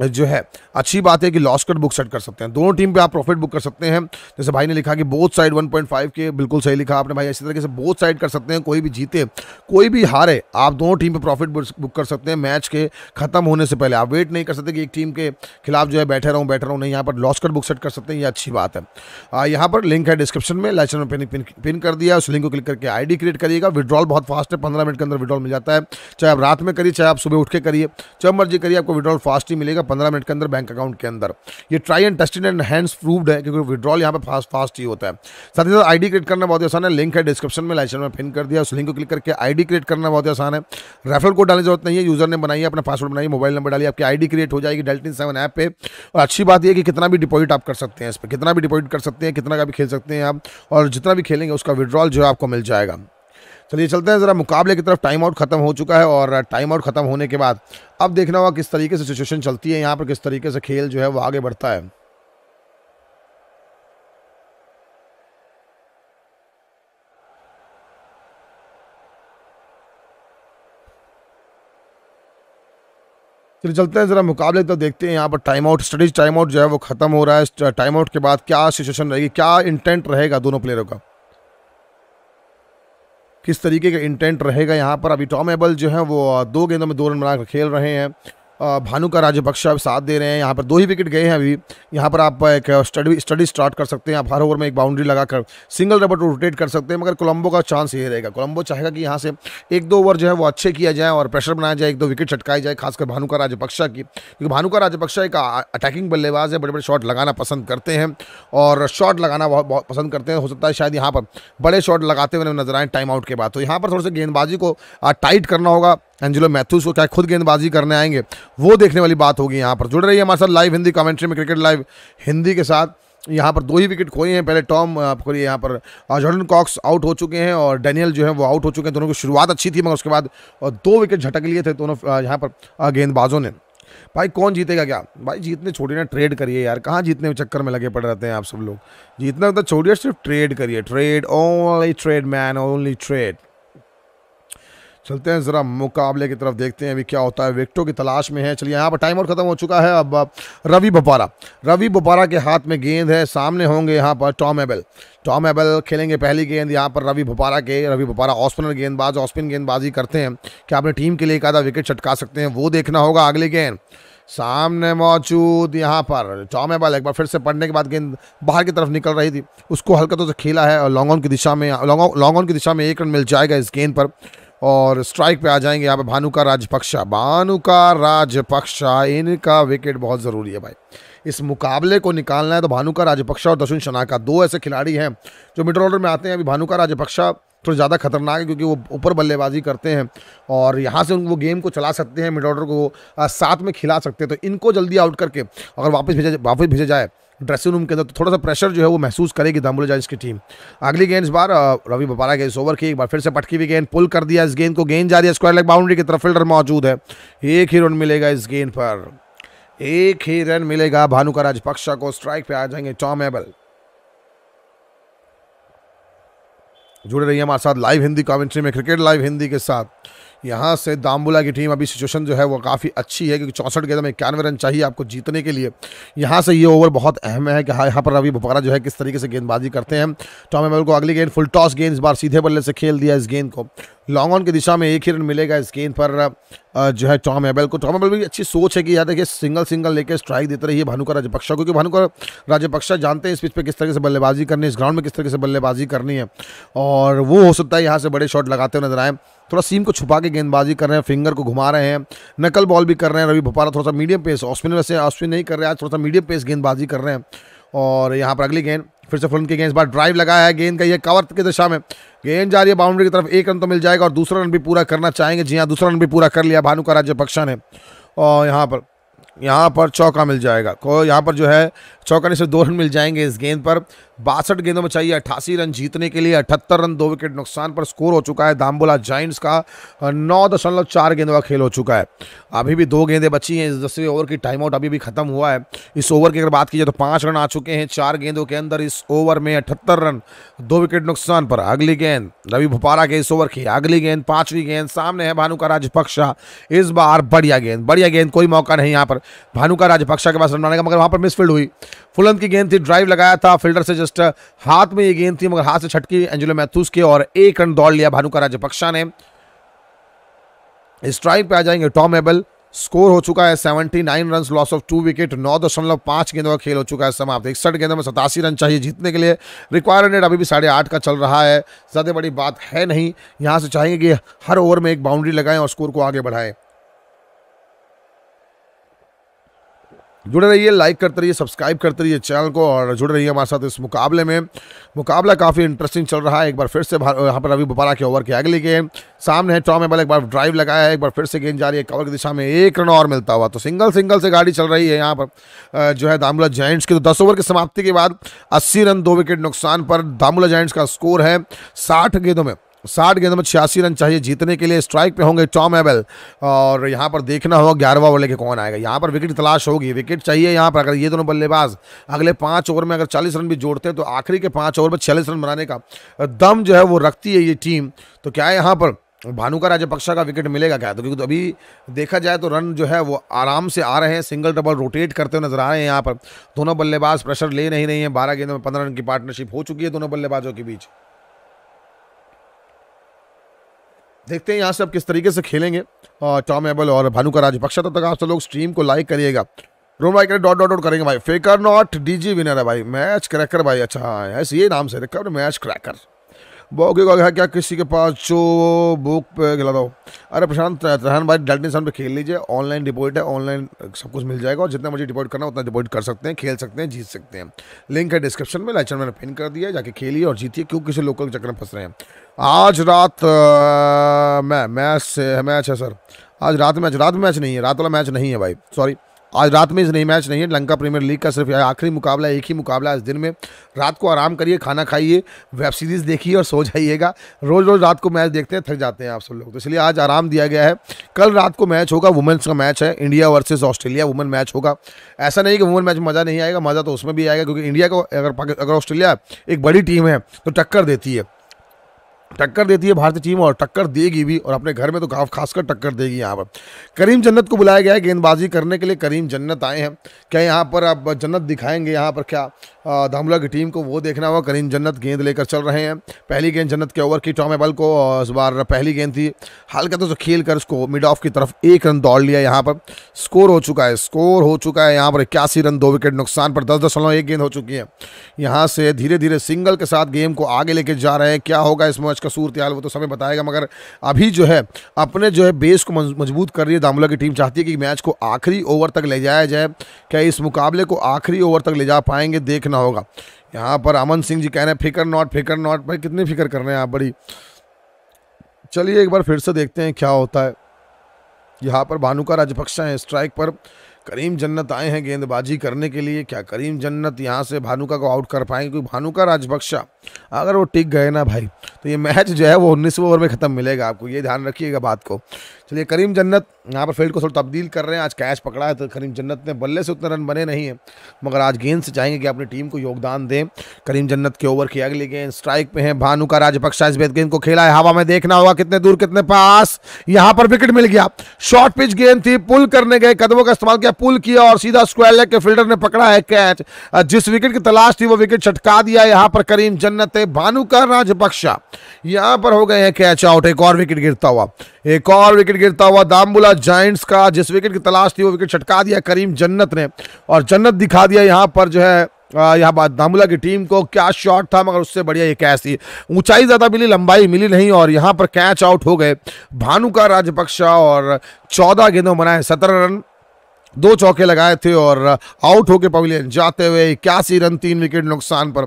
जो है अच्छी बात है कि लॉस कट बुक सेट कर सकते हैं दोनों टीम पे आप प्रॉफिट बुक कर सकते हैं जैसे भाई ने लिखा कि बोथ साइड 1.5 के बिल्कुल सही लिखा आपने भाई इसी तरीके से बोथ साइड कर सकते हैं कोई भी जीते कोई भी हारे आप दोनों टीम पे प्रॉफिट बुक कर सकते हैं मैच के खत्म होने से पहले आप वेट नहीं कर सकते कि एक टीम के खिलाफ जो है बैठे रहूँ बैठे रहूँ नहीं यहाँ पर लॉस कट बुक सेट कर सकते हैं ये अच्छी बात है यहाँ पर लिंक है डिस्क्रिप्शन में लाइचन में पिन पिन कर दिया उस लिंक को क्लिक करके आई क्रिएट करिएगा विड्रॉल बहुत फास्ट है पंद्रह मिनट के अंदर विड्रॉल मिल जाता है चाहे आप रात में करिए चाहे आप सुबह उठ के करिए जब मर्जी करिए आपको विड्रॉल फास्ट ही मिलेगा पंद्रह मिनट के अंदर बैंक अकाउंट के अंदर ये try and testing and hands proved है क्योंकि विड्रॉल यहाँ पे फास्ट फास्ट ही होता है साथ ही साथ आई क्रिएट करना बहुत आसान है लिंक है डिस्क्रिप्शन में लाइसेंस में पिन कर दिया उस लिंक को क्लिक करके आई क्रिएट करना बहुत आसान है रेफरल कोड डालने जरूरत नहीं है यूजर ने बनाइए अपना पासवर्ड बनाइए मोबाइल नंबर डाली आपकी आई क्रिएट हो जाएगी डेल्टिन सेवन ऐप पे और अच्छी बात यह कि कितना भी डिपॉजिट आप कर सकते हैं इस पर कितना भी डिपॉजिट कर सकते हैं कितना का भी खेल सकते हैं आप और जितना भी खेलेंगे उसका विड्रॉल जो है आपको मिल जाएगा चलिए चलते हैं ज़रा मुकाबले की तरफ टाइम आउट खत्म हो चुका है और टाइम uh, आउट खत्म होने के बाद अब देखना होगा किस तरीके से सिचुएशन चलती है यहाँ पर किस तरीके से खेल जो है वो आगे बढ़ता है फिर चलते हैं ज़रा मुकाबले तो देखते हैं यहाँ पर टाइम आउट स्टडीज टाइम आउट जो है वो ख़त्म हो रहा है टाइम आउट के बाद क्या सिचुएशन रहेगी क्या इंटेंट रहेगा दोनों प्लेयरों का किस तरीके का इंटेंट रहेगा यहाँ पर अभी टॉम एबल जो है वो दो गेंदों में दो रन बनाकर खेल रहे हैं भानु का अब साथ दे रहे हैं यहाँ पर दो ही विकेट गए हैं अभी यहाँ पर आप एक स्टडी स्टडी स्टार्ट कर सकते हैं आप हर ओवर में एक बाउंड्री लगाकर सिंगल रबर रोटेट कर सकते हैं मगर कोलंबो का चांस ये रहेगा कोलंबो चाहेगा कि यहाँ से एक दो ओवर जो है वो अच्छे किया जाए और प्रेशर बनाया जाए एक दो विकेट छटकाई जाए खासकर भानु का राजपक्षा की क्योंकि भानु का राजपक्षा एक अटैकिंग बल्लेबाज है बड़े बड़े शॉट लगाना पसंद करते हैं और शॉट लगाना बहुत पसंद करते हैं हो सकता है शायद यहाँ पर बड़े शॉट लगाते हुए नजर आए टाइम आउट के बाद तो यहाँ पर थोड़े से गेंदबाजी को टाइट करना होगा एंजिलो मैथ्यूज को क्या खुद गेंदबाजी करने आएंगे वो देखने वाली बात होगी यहाँ पर जुड़ रही है हमारे साथ लाइव हिंदी कमेंट्री में क्रिकेट लाइव हिंदी के साथ यहाँ पर दो ही विकेट खोए हैं पहले टॉम आपको यहाँ पर जॉर्डन कॉक्स आउट हो चुके हैं और डैनियल जो है वो आउट हो चुके हैं दोनों की शुरुआत अच्छी थी मगर उसके बाद दो विकेट झटक लिए थे दोनों यहाँ पर गेंदबाजों ने भाई कौन जीतेगा क्या भाई जीतने छोड़िए ना ट्रेड करिए यार कहाँ जीतने के चक्कर में लगे पड़ रहते हैं आप सब लोग जीतना तो छोड़िए सिर्फ ट्रेड करिए trade only trade man only trade चलते हैं ज़रा मुकाबले की तरफ देखते हैं अभी क्या होता है विकटों की तलाश में है चलिए यहाँ पर टाइम और ख़त्म हो चुका है अब रवि बपारा रवि बपारा के हाथ में गेंद है सामने होंगे यहाँ पर टॉम एबल टॉम एबल खेलेंगे पहली गेंद यहाँ पर रवि भोपारा के रवि भपारा ऑस्पिनर गेंदबाज ऑस्पिन गेंदबाजी करते हैं क्या अपने टीम के लिए एक आधा विकेट चटका सकते हैं वो देखना होगा अगली गेंद सामने मौजूद यहाँ पर टॉम एबल एक बार फिर से पढ़ने के बाद गेंद बाहर की तरफ निकल रही थी उसको हल्का तो से खेला है और लॉन्ग ऑन की दिशा में लॉन्ग ऑन की दिशा में एक रन मिल जाएगा इस गेंद पर और स्ट्राइक पे आ जाएंगे यहाँ पे भानुका राजपक्षा भानुका राजपक्षा इनका विकेट बहुत ज़रूरी है भाई इस मुकाबले को निकालना है तो भानुका राजपक्षा और दशुन शनाका दो ऐसे खिलाड़ी हैं जो मिडल ऑर्डर में आते हैं अभी भानुका राजपक्षा थोड़े ज़्यादा खतरनाक है क्योंकि वो ऊपर बल्लेबाजी करते हैं और यहाँ से वो गेम को चला सकते हैं मिडल ऑर्डर को साथ में खिला सकते हैं तो इनको जल्दी आउट करके अगर वापस भेजा वापस भेजा जाए ड्रेसिंग रूम के अंदर तो थोड़ा सा प्रेशर जो है वो महसूस करेगी दामोले जाइंस की टीम अगली गेंद इस बार रवि बपारा के इस ओवर की एक बार फिर से पटकी हुई गेंद पुल कर दिया इस गेंद को गेंद जा रही है स्क्वायर लेग बाउंड्री की तरफ फील्डर मौजूद है एक ही रन मिलेगा इस गेंद पर एक ही रन मिलेगा भानुका राजपक्षा को स्ट्राइक पे आ जाएंगे टॉम एबल जुड़े रहिए हमारे साथ लाइव हिंदी कॉमेंट्री में क्रिकेट लाइव हिंदी के साथ यहाँ से दामबुला की टीम अभी सिचुएशन जो है वो काफ़ी अच्छी है क्योंकि चौंसठ गेंद में इक्यानवे रन चाहिए आपको जीतने के लिए यहाँ से ये ओवर बहुत अहम है कि हाँ यहाँ पर रवि बुपारा जो है किस तरीके से गेंदबाजी करते हैं टॉम एमल को अगली गेंद फुल टॉस गेंद इस बार सीधे बल्ले से खेल दिया इस गेंद को लॉन्ग ऑन की दिशा में एक ही रन मिलेगा इस गेंद पर जो है टॉम एबल को टॉम एबल भी अच्छी सोच है कि यार देखिए सिंगल सिंगल लेके स्ट्राइक देते रहिए भानुका राजपक्षा क्योंकि भानुका राजपक्षा जानते हैं इस पिच पे किस तरीके से बल्लेबाजी करनी है इस ग्राउंड में किस तरीके से बल्लेबाजी करनी है और वो हो सकता है यहाँ से बड़े शॉट लगाते हुए नजर आए थोड़ा सीम को छुपा के गेंदबाजी कर रहे हैं फिंगर को घुमा रहे हैं नकल बॉल भी कर रहे हैं रवि भोपाल थोड़ा सा मीडियम पेस ऑस्पिन वैसे ऑस्पिन नहीं कर रहे हैं आज थोड़ा सा मीडियम पेस गेंदबाजी कर रहे हैं और यहाँ पर अगली गेंद फिर से फुलन के गेंद इस बार ड्राइव लगाया है गेंद का ये कवर की दिशा में गेंद जा रही है बाउंड्री की तरफ एक रन तो मिल जाएगा और दूसरा रन भी पूरा करना चाहेंगे जी हाँ दूसरा रन भी पूरा कर लिया भानु का राज्यपक्षा ने और यहाँ पर यहाँ पर चौका मिल जाएगा को यहाँ पर जो है चौका ने सिर्फ दो रन मिल जाएंगे इस गेंद पर बासठ गेंदों में चाहिए अट्ठासी रन जीतने के लिए अठहत्तर रन दो विकेट नुकसान पर स्कोर हो चुका है दाम्बोला जाइंट्स का नौ दशमलव चार गेंदों का खेल हो चुका है अभी भी दो गेंदें बची हैं इस दसवें ओवर की टाइम आउट अभी भी खत्म हुआ है इस ओवर की अगर बात की जाए तो पाँच रन आ चुके हैं चार गेंदों के अंदर इस ओवर में अठहत्तर रन दो विकेट नुकसान पर अगली गेंद रवि भोपारा के इस ओवर की अगली गेंद पांचवी गेंद सामने है भानुका राजपक्षा इस बार बढ़िया गेंद बढ़िया गेंद कोई मौका नहीं यहाँ पर भानुका राजपक्षा के पास रन बनाने का मगर वहाँ पर मिसफील्ड हुई फुलंद की गेंद थी ड्राइव लगाया था फील्डर से जस्ट uh, हाथ में ये गेंद थी मगर हाथ से छटकी एंजुलो मैथ्यूस के और एक रन दौड़ लिया भानुका राजपक्षा ने स्ट्राइक पे आ जाएंगे टॉम एबल स्कोर हो चुका है nine run loss of two wicket नौ दशमलव पांच गेंदों का खेल हो चुका है समाप्त इकसठ गेंदों में सतासी रन चाहिए जीतने के लिए रिक्वायर अभी भी साढ़े आठ का चल रहा है ज़्यादा बड़ी बात है नहीं यहां से चाहेंगे कि हर ओवर में एक बाउंड्री लगाएं और स्कोर को आगे बढ़ाएं जुड़े रहिए लाइक करते रहिए सब्सक्राइब करते रहिए चैनल को और जुड़े रहिए हमारे साथ इस मुकाबले में मुकाबला काफ़ी इंटरेस्टिंग चल रहा है एक बार फिर से यहाँ पर रवि बपारा के ओवर के अगले के सामने है टॉम एबल एक बार ड्राइव लगाया है एक बार फिर से गेंद जा रही है कवर की दिशा में एक रन और मिलता हुआ तो सिंगल सिंगल से गाड़ी चल रही है यहाँ पर जो है दामुला जैंट्स की तो दस ओवर की समाप्ति के बाद अस्सी रन दो विकेट नुकसान पर दामुला जैंट्स का स्कोर है साठ गेंदों में साठ गेंदों में छियासी रन चाहिए जीतने के लिए स्ट्राइक पे होंगे टॉम एबल और यहाँ पर देखना होगा ग्यारहवा ओवर लेके कौन आएगा यहाँ पर विकेट तलाश होगी विकेट चाहिए यहाँ पर अगर ये दोनों बल्लेबाज अगले पाँच ओवर में अगर चालीस रन भी जोड़ते हैं तो आखिरी के पाँच ओवर में छियालीस रन बनाने का दम जो है वो रखती है ये टीम तो क्या है यहाँ पर भानुका राजपक्षा का विकेट मिलेगा क्या तो क्योंकि तो अभी देखा जाए तो रन जो है वो आराम से आ रहे हैं सिंगल डबल रोटेट करते हुए नजर आ रहे हैं यहाँ पर दोनों बल्लेबाज प्रेशर ले नहीं रही हैं बारह गेंदों में पंद्रह रन की पार्टनरशिप हो चुकी है दोनों बल्लेबाजों के बीच देखते हैं यहाँ से आप किस तरीके से खेलेंगे टॉम एबल और भानु का राजपक्षा तब तक आप सब लोग स्ट्रीम को लाइक करिएगा रोम लाइक करें डॉट डॉट डॉट करेंगे भाई फेकर नॉट डीजी विनर है भाई मैच क्रैकर भाई अच्छा हाँ ऐसे ये नाम से रखा मैच क्रैकर बॉगे को है क्या किसी के पास जो बुक पे खिला दो अरे प्रशांत रहन भाई डेल्टन सन पे खेल लीजिए ऑनलाइन डिपोजिट है ऑनलाइन सब कुछ मिल जाएगा और जितना मुझे डिपोजिट करना उतना डिपोजिट कर सकते हैं खेल सकते हैं जीत सकते हैं लिंक है डिस्क्रिप्शन में लाइचन मैंने पिन कर दिया जाके खेलिए और जीतिए क्यों किसी लोकल चक्कर में फंस रहे हैं आज रात मैं मैच से मैच है सर आज रात मैच रात में मैच नहीं है रात वाला मैच नहीं है भाई सॉरी आज रात में इस नहीं मैच नहीं है लंका प्रीमियर लीग का सिर्फ आखिरी मुकाबला एक ही मुकाबला इस दिन में रात को आराम करिए खाना खाइए वेब सीरीज़ देखिए और सो जाइएगा रोज़ रोज़ रात को मैच देखते हैं थक जाते हैं आप सब लोग तो इसलिए आज आराम दिया गया है कल रात को मैच होगा वुमेंस का मैच है India versus Australia women match होगा ऐसा नहीं कि वुमेन मैच मज़ा नहीं आएगा मज़ा तो उसमें भी आएगा क्योंकि इंडिया को अगर अगर ऑस्ट्रेलिया एक बड़ी टीम है तो टक्कर देती है टक्कर देती है भारतीय टीम और टक्कर देगी भी और अपने घर में तो खासकर टक्कर देगी यहाँ पर करीम जन्नत को बुलाया गया है गेंदबाजी करने के लिए करीम जन्नत आए हैं क्या यहाँ पर अब जन्नत दिखाएंगे यहाँ पर क्या धामला की टीम को वो देखना होगा करीम जन्नत गेंद लेकर चल रहे हैं पहली गेंद जन्नत के ओवर की टॉम एबल को इस बार पहली गेंद थी हल्का तो खेल कर उसको मिड ऑफ की तरफ एक रन दौड़ लिया यहाँ पर स्कोर हो चुका है स्कोर हो चुका है यहाँ पर इक्यासी रन दो विकेट नुकसान पर दस दशमलव एक गेंद हो चुकी है यहाँ से धीरे धीरे सिंगल के साथ गेम को आगे लेके जा रहे हैं क्या होगा इस मैच आज का सूरत वो तो समय बताएगा मगर अभी जो है अपने जो है बेस को मजबूत कर रही है दामोला की टीम चाहती है कि मैच को आखिरी ओवर तक ले जाया जाए क्या इस मुकाबले को आखिरी ओवर तक ले जा पाएंगे देखना होगा यहाँ पर अमन सिंह जी कह रहे हैं फिकर नॉट फिकर नॉट भाई कितनी फिक्र कर रहे हैं आप बड़ी चलिए एक बार फिर से देखते हैं क्या होता है यहाँ पर भानुका राजपक्षा हैं स्ट्राइक पर करीम जन्नत आए हैं गेंदबाजी करने के लिए क्या करीम जन्नत यहाँ से भानुका को आउट कर पाएंगे क्योंकि भानुका राजभक्शा अगर वो टिक गए ना भाई तो ये मैच जो है वो उन्नीसवें ओवर में ख़त्म मिलेगा आपको ये ध्यान रखिएगा बात को चलिए करीम जन्नत यहाँ पर फील्ड को थोड़ा तब्दील कर रहे हैं आज कैच पकड़ा है तो करीम जन्नत ने बल्ले से उतने रन बने नहीं है मगर आज गेंद से चाहेंगे कि अपनी टीम को योगदान दें करीम जन्नत के ओवर की अगली गेंद स्ट्राइक पे है भानु का राजपक्षा इस बेहद गेंद को खेला है हवा में देखना होगा कितने दूर कितने पास यहाँ पर विकेट मिल गया शॉर्ट पिच गेंद थी पुल करने गए कदमों का इस्तेमाल किया पुल किया और सीधा स्क्वायर लेग के फील्डर ने पकड़ा है कैच जिस विकेट की तलाश थी वो विकेट छटका दिया यहाँ पर करीम जन्नत भानु का राजपक्षा यहाँ पर हो गए हैं कैच आउट एक और विकेट गिरता हुआ एक और विकेट विकेट गिरता हुआ दामबुला जाइंट्स का जिस विकेट की तलाश थी वो विकेट छटका दिया करीम जन्नत ने और जन्नत दिखा दिया यहाँ पर जो है यहाँ बात दामुला की टीम को क्या शॉट था मगर उससे बढ़िया ये कैच थी ऊंचाई ज़्यादा मिली लंबाई मिली नहीं और यहाँ पर कैच आउट हो गए भानु का राजपक्षा और चौदह गेंदों बनाए सत्रह रन दो चौके लगाए थे और आउट होकर पवेलियन जाते हुए इक्यासी रन तीन विकेट नुकसान पर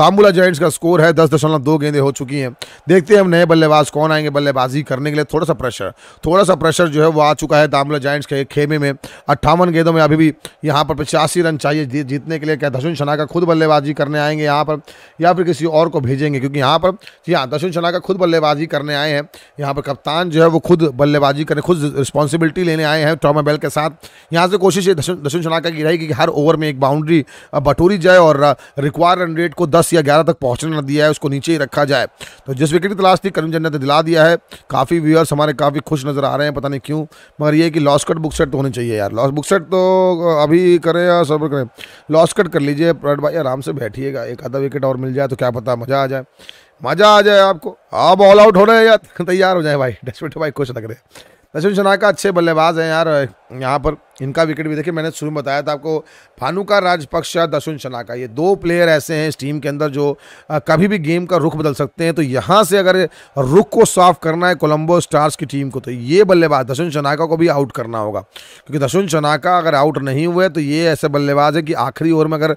दामूला जैंट्स का स्कोर है दस दशमलव दो गेंदें हो चुकी हैं देखते हैं हम नए बल्लेबाज कौन आएंगे बल्लेबाजी करने के लिए थोड़ा सा प्रेशर थोड़ा सा प्रेशर जो है वो आ चुका है दामूला जाइंट्स के खेमे में अट्ठावन गेंदों में अभी भी यहाँ पर पचासी रन चाहिए जीतने के लिए क्या दशुन का खुद बल्लेबाजी करने आएंगे यहाँ पर या फिर किसी और को भेजेंगे क्योंकि यहाँ पर जी हाँ दशुन का खुद बल्लेबाजी करने आए हैं यहाँ पर कप्तान जो है वो खुद बल्लेबाजी करने खुद रिस्पॉन्सिबिलिटी लेने आए हैं टॉमा बेल के साथ यहाँ से कोशिश ये दशन दशन की रहेगी कि हर ओवर में एक बाउंड्री बटोरी जाए और रिक्वायर रन रेट को दस या ग्यारह तक पहुँचने न दिया है उसको नीचे ही रखा जाए तो जिस विकेट की तलाश थी करीम जन्नत ने तो दिला दिया है काफ़ी व्यूअर्स हमारे काफ़ी खुश नज़र आ रहे हैं पता नहीं क्यों मगर ये कि लॉस कट बुक सेट तो होनी चाहिए यार लॉस बुक सेट तो अभी करें या सब करें लॉस कट कर लीजिए प्रड भाई आराम से बैठिएगा एक आधा विकेट और मिल जाए तो क्या पता मज़ा आ जाए मज़ा आ जाए आपको आप ऑल आउट हो रहे हैं यार तैयार हो जाए भाई डेस्पेट भाई खुश लग रहे हैं नसीम शनाका अच्छे बल्लेबाज हैं यार यहाँ पर इनका विकेट भी देखिए मैंने शुरू में बताया था आपको फानुका राजपक्ष या दशुन शनाका ये दो प्लेयर ऐसे हैं इस टीम के अंदर जो कभी भी गेम का रुख बदल सकते हैं तो यहाँ से अगर रुख को साफ करना है कोलंबो स्टार्स की टीम को तो ये बल्लेबाज दशुन शनाका को भी आउट करना होगा क्योंकि दशुन शनाका अगर आउट नहीं हुए तो ये ऐसे बल्लेबाज है कि आखिरी ओवर में अगर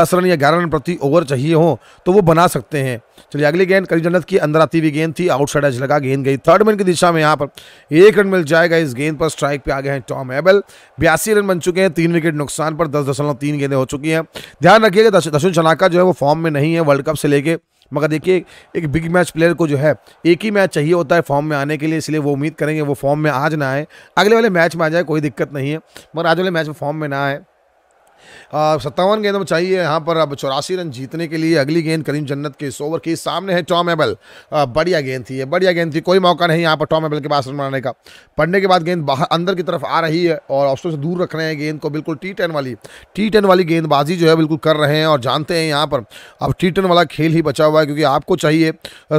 दस रन या ग्यारह रन प्रति ओवर चाहिए हों तो वो बना सकते हैं चलिए अगली गेंद करीब जन्नत की अंदर आती हुई गेंद थी आउटसाइड एज लगा गेंद गई थर्ड मैन की दिशा में यहाँ पर एक रन मिल जाएगा इस गेंद पर स्ट्राइक पे आ गए हैं टॉम एबल बयासी रन बन चुके हैं तीन विकेट नुकसान पर दस दशमलव तीन गेंदें हो चुकी हैं ध्यान रखिएगा दशुन चनाका जो है वो फॉर्म में नहीं है वर्ल्ड कप से लेके मगर देखिए एक बिग मैच प्लेयर को जो है एक ही मैच चाहिए होता है फॉर्म में आने के लिए इसलिए वो उम्मीद करेंगे वो फॉर्म में आज ना आए अगले वाले मैच में आ जाए कोई दिक्कत नहीं है मगर आज वाले मैच में फॉर्म में ना आए सत्तावन गेंद में चाहिए यहाँ पर अब चौरासी रन जीतने के लिए अगली गेंद करीम जन्नत के इस ओवर की सामने है टॉम एबल बढ़िया गेंद थी बढ़िया गेंद थी कोई मौका नहीं यहाँ पर टॉम एबल के पास रन बनाने का पढ़ने के बाद गेंद बाहर अंदर की तरफ आ रही है और ऑप्शन से दूर रख रहे हैं गेंद को बिल्कुल टी टेन वाली टी टेन वाली गेंदबाजी जो है बिल्कुल कर रहे हैं और जानते हैं यहाँ पर अब टी टेन वाला खेल ही बचा हुआ है क्योंकि आपको चाहिए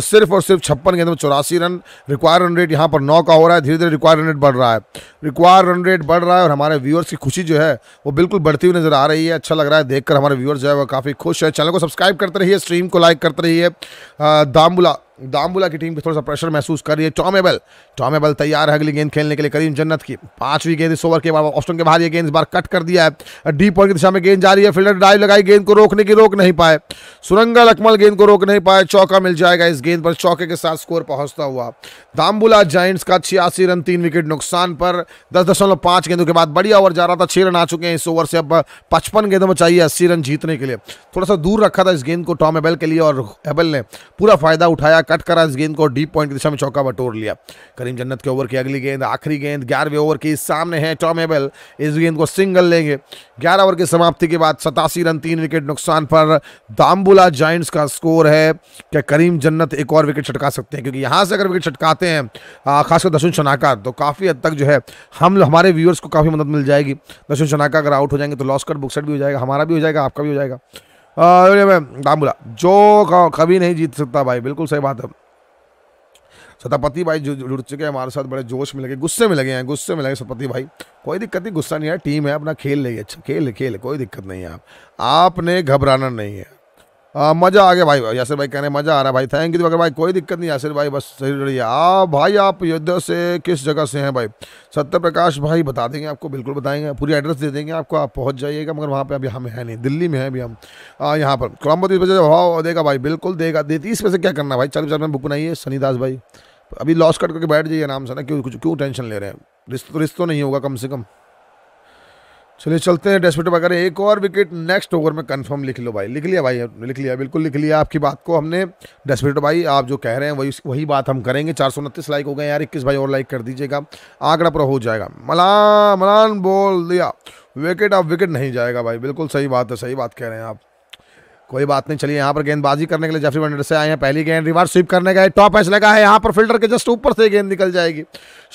सिर्फ और सिर्फ छप्पन गेंद में चौरासी रन रिक्वायर रन रेट यहाँ पर नौ का हो रहा है धीरे धीरे रिक्वायर रन रेट बढ़ रहा है रिक्वायर रन रेट बढ़ रहा है और हमारे व्यूअर्स की खुशी जो है वो बिल्कुल बढ़ती हुई नजर आ रही है अच्छा लग रहा है देखकर हमारे व्यूअर्स जो है वो काफ़ी खुश है चैनल को सब्सक्राइब करते रहिए स्ट्रीम को लाइक करते रहिए दामबुला दामबुला की टीम भी थोड़ा सा प्रेशर महसूस कर रही है टॉमेबल चौमेबल तैयार है अगली गेंद खेलने के लिए करीम जन्नत की पांचवी गेंद इस ओवर के बाद ऑस्टन के बाहर ये गेंद इस बार कट कर दिया है डीप बॉल की दिशा में गेंद जा रही है फील्डर ड्राइव लगाई गेंद को रोकने की रोक नहीं पाए सुरंगा लकमल गेंद को रोक नहीं पाए चौका मिल जाएगा इस गेंद पर चौके के साथ स्कोर पहुंचता हुआ दामबुला जाइंट्स का छियासी रन तीन विकेट नुकसान पर दस दशमलव पांच गेंदों के बाद बढ़िया ओवर जा रहा था छह रन आ चुके हैं इस ओवर से अब पचपन गेंदों में चाहिए अस्सी रन जीतने के लिए थोड़ा सा दूर रखा था इस गेंद को टॉम एबल के लिए और एबल ने पूरा फायदा उठाया कट करा इस गेंद को डीप पॉइंट की दिशा में चौका बटोर लिया करीम जन्नत के ओवर की अगली गेंद आखिरी गेंद ग्यारहवें ओवर की सामने है टॉम एबल इस गेंद को सिंगल लेंगे ग्यारह ओवर की समाप्ति के बाद सतासी रन तीन विकेट नुकसान पर दाम्बुला जाइंट्स का स्कोर है क्या करीम जन्नत एक और विकेट छटका सकते हैं क्योंकि यहाँ से अगर विकेट छटकाते हैं खासकर दशुन शनाका तो काफ़ी हद तक जो है हम हमारे व्यूअर्स को काफ़ी मदद मिल जाएगी दशुन शनाका अगर आउट हो जाएंगे तो लॉस कट बुक सेट भी हो जाएगा हमारा भी हो जाएगा आपका भी हो जाएगा दाम बोला जो कभी नहीं जीत सकता भाई बिल्कुल सही बात है सतापति भाई जुड़ चुके हैं हमारे साथ बड़े जोश में लगे गुस्से में लगे हैं गुस्से में लगे सतापति भाई कोई दिक्कत नहीं गुस्सा नहीं है टीम है अपना खेल लेगी अच्छा खेल खेल कोई दिक्कत नहीं है आप आपने घबराना नहीं है आ, हाँ, मजा आ गया भाई यासिर भाई कह रहे हैं मजा आ रहा है भाई थैंक यू अगर भाई कोई दिक्कत नहीं यासिर भाई बस सही है हाँ, आप भाई आप अयोध्या से किस जगह से हैं भाई सत्य प्रकाश भाई बता देंगे आपको बिल्कुल बताएंगे पूरी एड्रेस दे देंगे आपको आप पहुंच जाइएगा मगर वहाँ पे अभी हम है नहीं दिल्ली में है अभी हम हाँ, यहाँ पर तीस बजे भाव देगा भाई बिल्कुल देगा देती इस से क्या करना भाई चालीस में बुक बनाइए सनीदास भाई अभी लॉस कट करके बैठ जाइए आराम से ना क्यों कुछ क्यों टेंशन ले रहे हैं रिश्त तो, रिश्तों तो नहीं होगा कम से कम चलिए चलते हैं डेस्पेट वगैरह एक और विकेट नेक्स्ट ओवर में कंफर्म लिख लो भाई लिख लिया भाई लिख लिया बिल्कुल लिख लिया आपकी बात को हमने डेस्पिटो भाई आप जो कह रहे हैं वही वही बात हम करेंगे चार सौ उनतीस लाइक हो गए यार इक्कीस भाई और लाइक कर दीजिएगा आंकड़ा पूरा हो जाएगा मलान मलान बोल दिया विकेट आप विकेट नहीं जाएगा भाई बिल्कुल सही बात है सही बात कह रहे हैं आप कोई बात नहीं चलिए यहाँ पर गेंदबाजी करने के लिए जफरी वनडर से आए हैं पहली गेंद रिवार्ड स्वीप करने का टॉप एच लगा है यहाँ पर फिल्टर के जस्ट ऊपर से गेंद निकल जाएगी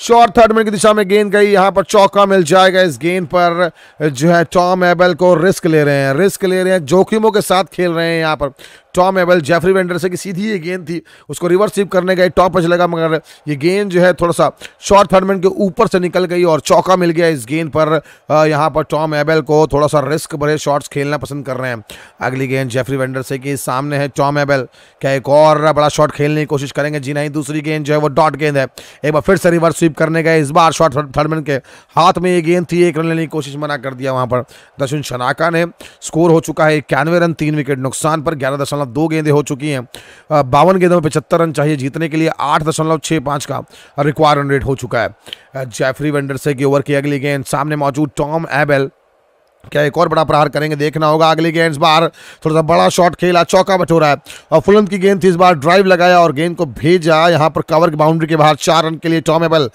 शॉर्ट थर्ड मिनट की दिशा में गेंद गई यहाँ पर चौका मिल जाएगा इस गेंद पर जो है टॉम एबल को रिस्क ले रहे हैं रिस्क ले रहे हैं जोखिमों के साथ खेल रहे हैं यहाँ पर टॉम एबल जेफरी वेंडरसे की सीधी ये गेंद थी उसको रिवर्स स्वीप करने गए टॉप पर लगा मगर ये गेंद जो है थोड़ा सा शॉर्ट थर्डमैन के ऊपर से निकल गई और चौका मिल गया इस गेंद पर यहाँ पर टॉम एबल को थोड़ा सा रिस्क भरे शॉट्स खेलना पसंद कर रहे हैं अगली गेंद जेफरी से के सामने है टॉम एबल क्या एक और बड़ा शॉट खेलने की कोशिश करेंगे जी नहीं दूसरी गेंद जो है वो डॉट गेंद है एक बार फिर से रिवर्स स्वीप करने गए इस बार शॉट थर्डमैन के हाथ में ये गेंद थी एक रन लेने की कोशिश मना कर दिया वहाँ पर दशुन शनाका ने स्कोर हो चुका है इक्यानवे रन तीन विकेट नुकसान पर ग्यारह दशमलव दशमलव दो गेंदें हो चुकी हैं बावन गेंदों में पचहत्तर रन चाहिए जीतने के लिए आठ दशमलव छः पाँच का रिक्वायर रन रेट हो चुका है जेफरी वेंडरसे की ओवर की अगली गेंद सामने मौजूद टॉम एबेल क्या एक और बड़ा प्रहार करेंगे देखना होगा अगली गेंद इस बार थोड़ा सा बड़ा शॉट खेला चौका बटोरा है और फुलंद की गेंद थी इस बार ड्राइव लगाया और गेंद को भेजा यहाँ पर कवर की बाउंड्री के बाहर चार रन के लिए टॉम एबल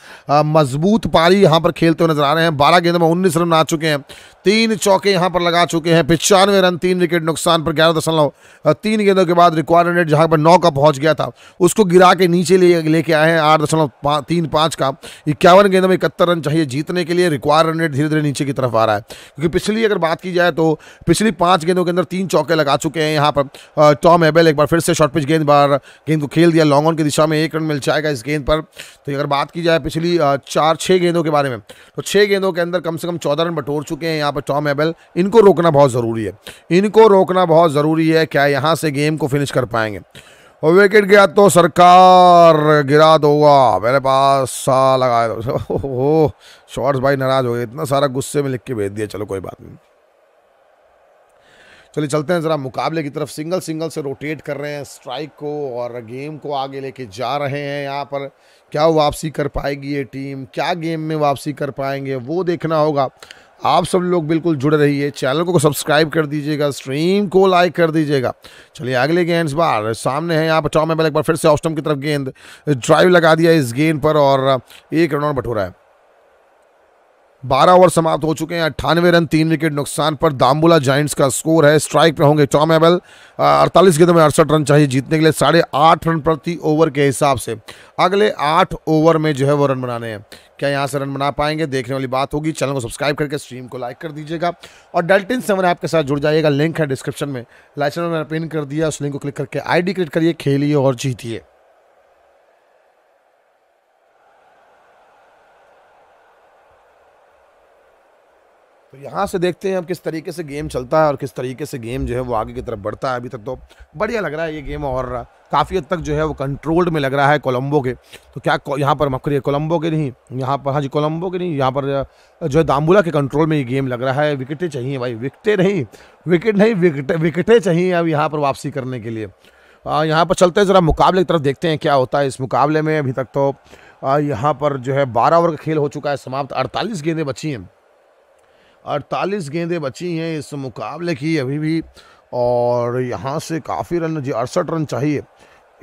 मजबूत पारी यहाँ पर खेलते हुए नजर आ रहे हैं बारह गेंदों में उन्नीस रन आ चुके हैं तीन चौके यहां पर लगा चुके हैं पिचानवे रन तीन विकेट नुकसान पर ग्यारह दशमलव तीन गेंदों के बाद रिक्वायर्ड रेट जहां पर नौ का पहुंच गया था उसको गिरा के नीचे ले लेके आए हैं आठ दशमलव पा, तीन पाँच का इक्यावन गेंदों में इकहत्तर रन चाहिए जीतने के लिए रिक्वायर रेट धीरे धीरे नीचे की तरफ आ रहा है क्योंकि पिछली अगर बात की जाए तो पिछली पाँच गेंदों के अंदर तीन चौके लगा चुके हैं यहाँ पर टॉम एबेल एक बार फिर से शॉर्ट पिच गेंद बार गेंद को खेल दिया लॉन्ग ऑन की दिशा में एक रन मिल जाएगा इस गेंद पर तो अगर बात की जाए पिछली चार छः गेंदों के बारे में तो छः गेंदों के अंदर कम से कम चौदह रन बटोर चुके हैं यहाँ पर टॉम एबल इनको रोकना बहुत ज़रूरी है इनको रोकना बहुत ज़रूरी है क्या यहाँ से गेम को फिनिश कर पाएंगे और विकेट गया तो सरकार गिरा दोगा मेरे पास सा लगाया हो शॉर्ट्स भाई नाराज़ हो गए इतना सारा गुस्से में लिख के भेज दिया चलो कोई बात नहीं चलिए चलते हैं ज़रा मुकाबले की तरफ सिंगल सिंगल से रोटेट कर रहे हैं स्ट्राइक को और गेम को आगे लेके जा रहे हैं यहाँ पर क्या वापसी कर पाएगी ये टीम क्या गेम में वापसी कर पाएंगे वो देखना होगा आप सब लोग बिल्कुल जुड़े रहिए चैनल को सब्सक्राइब कर दीजिएगा स्ट्रीम को लाइक कर दीजिएगा चलिए अगले गेंद बार सामने है यहाँ पर टॉम एबल एक बार फिर से ऑस्टम की तरफ गेंद ड्राइव लगा दिया इस गेंद पर और एक रन और बटोरा है बारह ओवर समाप्त हो चुके हैं अट्ठानवे रन तीन विकेट नुकसान पर दाम्बुला जाइंट्स का स्कोर है स्ट्राइक पर होंगे टॉम एबल अड़तालीस गेंदों में अड़सठ रन चाहिए जीतने के लिए साढ़े आठ रन प्रति ओवर के हिसाब से अगले आठ ओवर में जो है वो रन बनाने हैं क्या यहाँ से रन बना पाएंगे देखने वाली बात होगी चैनल को सब्सक्राइब करके स्ट्रीम को लाइक कर दीजिएगा और डेल्टिन सेवन ऐप के साथ जुड़ जाइएगा लिंक है डिस्क्रिप्शन में लाइसेंस मैंने पिन कर दिया उस लिंक को क्लिक करके आई क्रिएट करिए खेलिए और जीतिए तो यहाँ से देखते हैं हम किस तरीके से गेम चलता है और किस तरीके से गेम जो है वो आगे की तरफ बढ़ता है अभी तक तो बढ़िया लग रहा है ये गेम और काफ़ी हद तक जो है वो कंट्रोल्ड में लग रहा है कोलंबो के तो क्या यहाँ पर मकरी कोलंबो के नहीं यहाँ पर हाँ जी कोलंबो के नहीं यहाँ पर जो है दाम्बुला के कंट्रोल में ये गेम लग रहा है विकेटें चाहिए भाई विकटें नहीं विकेट नहीं विकट विकेटें चाहिए अब यहाँ पर वापसी करने के लिए यहाँ पर चलते हैं ज़रा मुकाबले की तरफ देखते हैं क्या होता है इस मुकाबले में अभी तक तो यहाँ पर जो है बारह ओवर का खेल हो चुका है समाप्त अड़तालीस गेंदें बची हैं अड़तालीस गेंदें बची हैं इस मुकाबले की अभी भी और यहाँ से काफ़ी रन जी अड़सठ रन चाहिए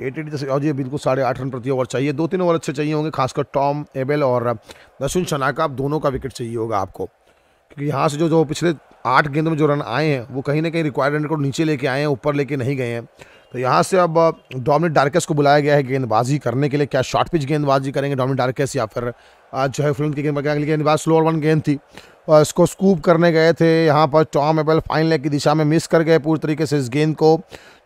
एट एट जैसे और जी बिल्कुल साढ़े आठ रन प्रति ओवर चाहिए दो तीन ओवर अच्छे चाहिए होंगे खासकर टॉम एबेल और दशुन शनाका दोनों का विकेट चाहिए होगा आपको क्योंकि यहाँ से जो जो पिछले आठ गेंदों में जो रन आए हैं वो कहीं ना कहीं रिक्वायर्ड रन को नीचे लेके आए हैं ऊपर लेके नहीं गए हैं तो यहाँ से अब डोमिनिक डार्केस को बुलाया गया है गेंदबाजी करने के लिए क्या शॉर्ट पिच गेंदबाजी करेंगे डोमिन डार्केस या फिर जो है फिल्म की गेंदबाजी गेंदबाज स्लो वन गेंद थी इसको स्कूप करने गए थे यहाँ पर टॉम एबल फाइन लेग की दिशा में मिस कर गए पूरी तरीके से इस गेंद को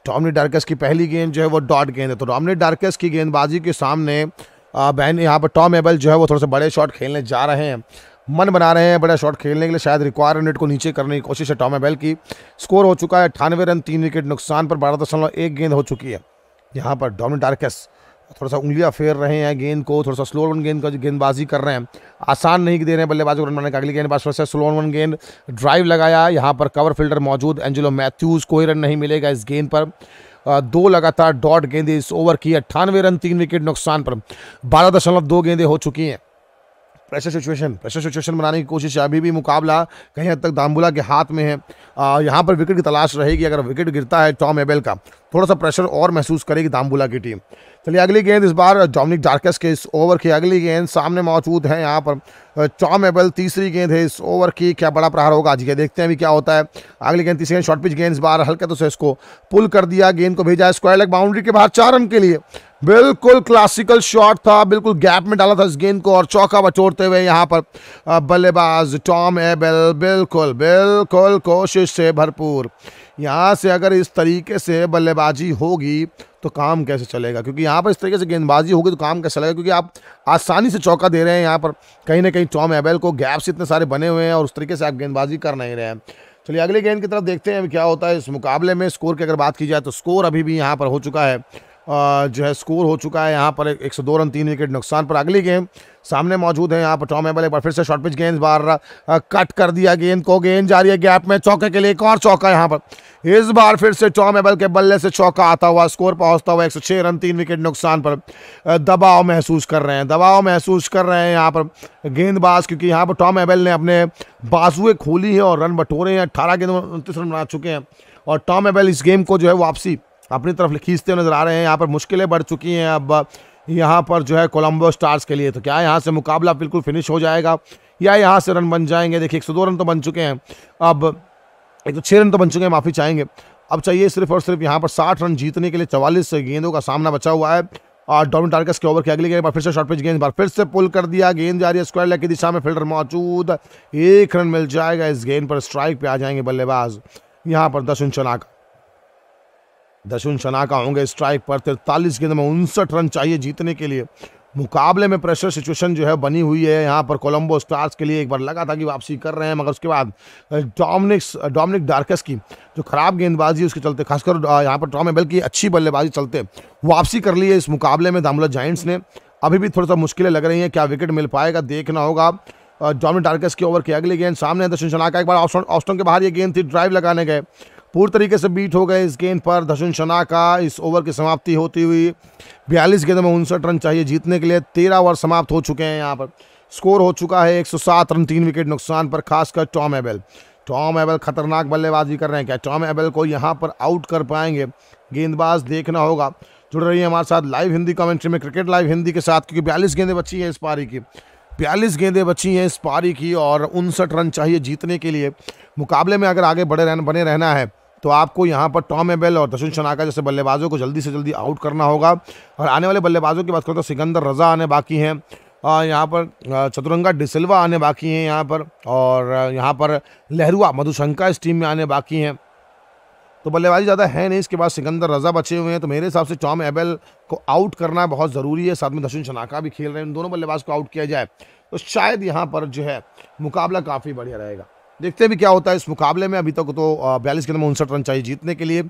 टॉमनी डार्कस की पहली गेंद जो है वो डॉट गेंद है तो टॉमनी डार्कस की गेंदबाजी के सामने बहन यहाँ पर टॉम एबल जो है वो थोड़े से बड़े शॉट खेलने जा रहे हैं मन बना रहे हैं बड़ा शॉट खेलने के लिए शायद रिक्वायर को नीचे करने की कोशिश है टॉम एबेल की स्कोर हो चुका है अट्ठानवे रन तीन विकेट नुकसान पर बारह दशमलव एक गेंद हो चुकी है यहाँ पर डोमिन डार्कस थोड़ा सा उंगलियां फेर रहे हैं गेंद को थोड़ा सा स्लो वन गेंद का गेंदबाजी कर रहे हैं आसान नहीं दे रहे हैं बल्लेबाजों को रन बनाने का अगली गेंदबाज थोड़ा सा स्लो वन गेंद ड्राइव लगाया यहाँ पर कवर फील्डर मौजूद एंजेलो मैथ्यूज़ कोई रन नहीं मिलेगा इस गेंद पर दो लगातार डॉट गेंदे इस ओवर की अट्ठानवे रन तीन विकेट नुकसान पर बारह दशमलव दो गेंदें हो चुकी हैं प्रेशर सिचुएशन प्रेशर सिचुएशन बनाने की कोशिश है अभी भी मुकाबला कहीं हद तक दाम्बुला के हाथ में है आ, यहाँ पर विकेट की तलाश रहेगी अगर विकेट गिरता है टॉम एबेल का थोड़ा सा प्रेशर और महसूस करेगी दाम्बुला की टीम चलिए अगली गेंद इस बार डोमिनिक डार्कस के इस ओवर की अगली गेंद सामने मौजूद है यहाँ पर टॉम एबल तीसरी गेंद है इस ओवर की क्या बड़ा प्रहार होगा आज के देखते हैं अभी क्या होता है अगली गेंद तीसरी गेंद शॉर्ट पिच गेंद इस बार हल्के तो से इसको पुल कर दिया गेंद को भेजा स्क्वायर लेग बाउंड्री के बाहर चार रन के लिए बिल्कुल क्लासिकल शॉट था बिल्कुल गैप में डाला था इस गेंद को और चौका बचोड़ते हुए यहाँ पर बल्लेबाज टॉम एबल बिल्कुल बिल्कुल कोशिश से भरपूर यहाँ से अगर इस तरीके से बल्लेबाजी होगी तो काम कैसे चलेगा क्योंकि यहाँ पर इस तरीके से गेंदबाजी होगी तो काम कैसे चलेगा क्योंकि आप आसानी से चौका दे रहे हैं यहाँ पर कहीं ना कहीं टॉम एबेल को गैप्स इतने सारे बने हुए हैं और उस तरीके से आप गेंदबाजी कर नहीं रहे हैं चलिए अगले गेंद की तरफ देखते हैं अभी क्या होता है इस मुकाबले में स्कोर की अगर बात की जाए तो स्कोर अभी भी यहाँ पर हो चुका है जो है स्कोर हो चुका है यहाँ पर एक सौ दो रन तीन विकेट नुकसान पर अगली गेम सामने मौजूद हैं यहाँ पर टॉम एबल एक बार फिर से शॉर्ट पिच गेंद बार कट कर दिया गेंद को गेंद जा रही है गैप में चौके के लिए एक और चौका यहाँ पर इस बार फिर से टॉम एबल के बल्ले से चौका आता हुआ स्कोर पहुँचता हुआ एक रन तीन विकेट नुकसान पर दबाव महसूस कर रहे हैं दबाव महसूस कर रहे हैं यहाँ पर गेंदबाज क्योंकि यहाँ पर टॉम एबल ने अपने बाजुए खोली है और रन बटोरे हैं अट्ठारह गेंद में उनतीस रन बना चुके हैं और टॉम एबल इस गेम को जो है वापसी अपनी तरफ खींचते नजर आ रहे हैं यहाँ पर मुश्किलें बढ़ चुकी हैं अब यहाँ पर जो है कोलंबो स्टार्स के लिए तो क्या यहाँ से मुकाबला बिल्कुल फिनिश हो जाएगा या यहाँ से रन बन जाएंगे देखिए एक सौ दो रन तो बन चुके हैं अब एक तो छः रन तो बन चुके हैं माफ़ी चाहेंगे अब चाहिए सिर्फ और सिर्फ यहाँ पर साठ रन जीतने के लिए चवालीस गेंदों का सामना बचा हुआ है और डोमिन टारगस के ओवर की अगली गेंद पर फिर से शॉर्ट पिच गेंद पर फिर से पुल कर दिया गेंद जा रही है स्क्वायर लेग की दिशा में फील्डर मौजूद एक रन मिल जाएगा इस गेंद पर स्ट्राइक पे आ जाएंगे बल्लेबाज यहाँ पर दस उन चना का दशुन शनाका होंगे स्ट्राइक पर तिरतालीस गेंद में उनसठ रन चाहिए जीतने के लिए मुकाबले में प्रेशर सिचुएशन जो है बनी हुई है यहाँ पर कोलंबो स्टार्स के लिए एक बार लगा था कि वापसी कर रहे हैं मगर उसके बाद डोमिनिक्स डोमिनिक डार्कस की जो खराब गेंदबाजी उसके चलते खासकर यहाँ पर टॉम एबल की अच्छी बल्लेबाजी चलते वापसी कर ली है इस मुकाबले में दामला जाइंट्स ने अभी भी थोड़ा सा मुश्किलें लग रही हैं क्या विकेट मिल पाएगा देखना होगा डोमिनिक डार्कस की ओवर की अगली गेंद सामने दर्शन शनाका एक बार ऑप्शन ऑप्शन के बाहर ये गेंद थी ड्राइव लगाने गए पूरी तरीके से बीट हो गए इस गेंद पर धसुन शना का इस ओवर की समाप्ति होती हुई बयालीस गेंद में उनसठ रन चाहिए जीतने के लिए तेरह ओवर समाप्त हो चुके हैं यहाँ पर स्कोर हो चुका है 107 रन तीन विकेट नुकसान पर खासकर टॉम एबल टॉम एबल खतरनाक बल्लेबाजी कर रहे हैं क्या टॉम एबल को यहाँ पर आउट कर पाएंगे गेंदबाज देखना होगा जुड़ रही है हमारे साथ लाइव हिंदी कमेंट्री में क्रिकेट लाइव हिंदी के साथ क्योंकि बयालीस गेंदें बची हैं इस पारी की बयालीस गेंदें बची हैं इस पारी की और उनसठ रन चाहिए जीतने के लिए मुकाबले में अगर आगे बड़े रहन बने रहना है तो आपको यहाँ पर टॉम एबेल और दशुन शनाका जैसे बल्लेबाजों को जल्दी से जल्दी आउट करना होगा और आने वाले बल्लेबाजों की बात करें तो सिकंदर रज़ा आने बाकी हैं यहाँ पर चतुरंगा डिसिल्वा आने बाकी हैं यहाँ पर और यहाँ पर लहरुआ मधुशंका इस टीम में आने बाकी हैं तो बल्लेबाजी ज़्यादा है नहीं इसके बाद सिकंदर रज़ा बचे हुए हैं तो मेरे हिसाब से टॉम एबेल को आउट करना बहुत ज़रूरी है साथ में दशुन शनाका भी खेल रहे हैं इन दोनों बल्लेबाज को आउट किया जाए तो शायद यहाँ पर जो है मुकाबला काफ़ी बढ़िया रहेगा देखते भी क्या होता है इस मुकाबले में अभी तक तो बयालीस गेंद में उनसठ रन चाहिए जीतने के लिए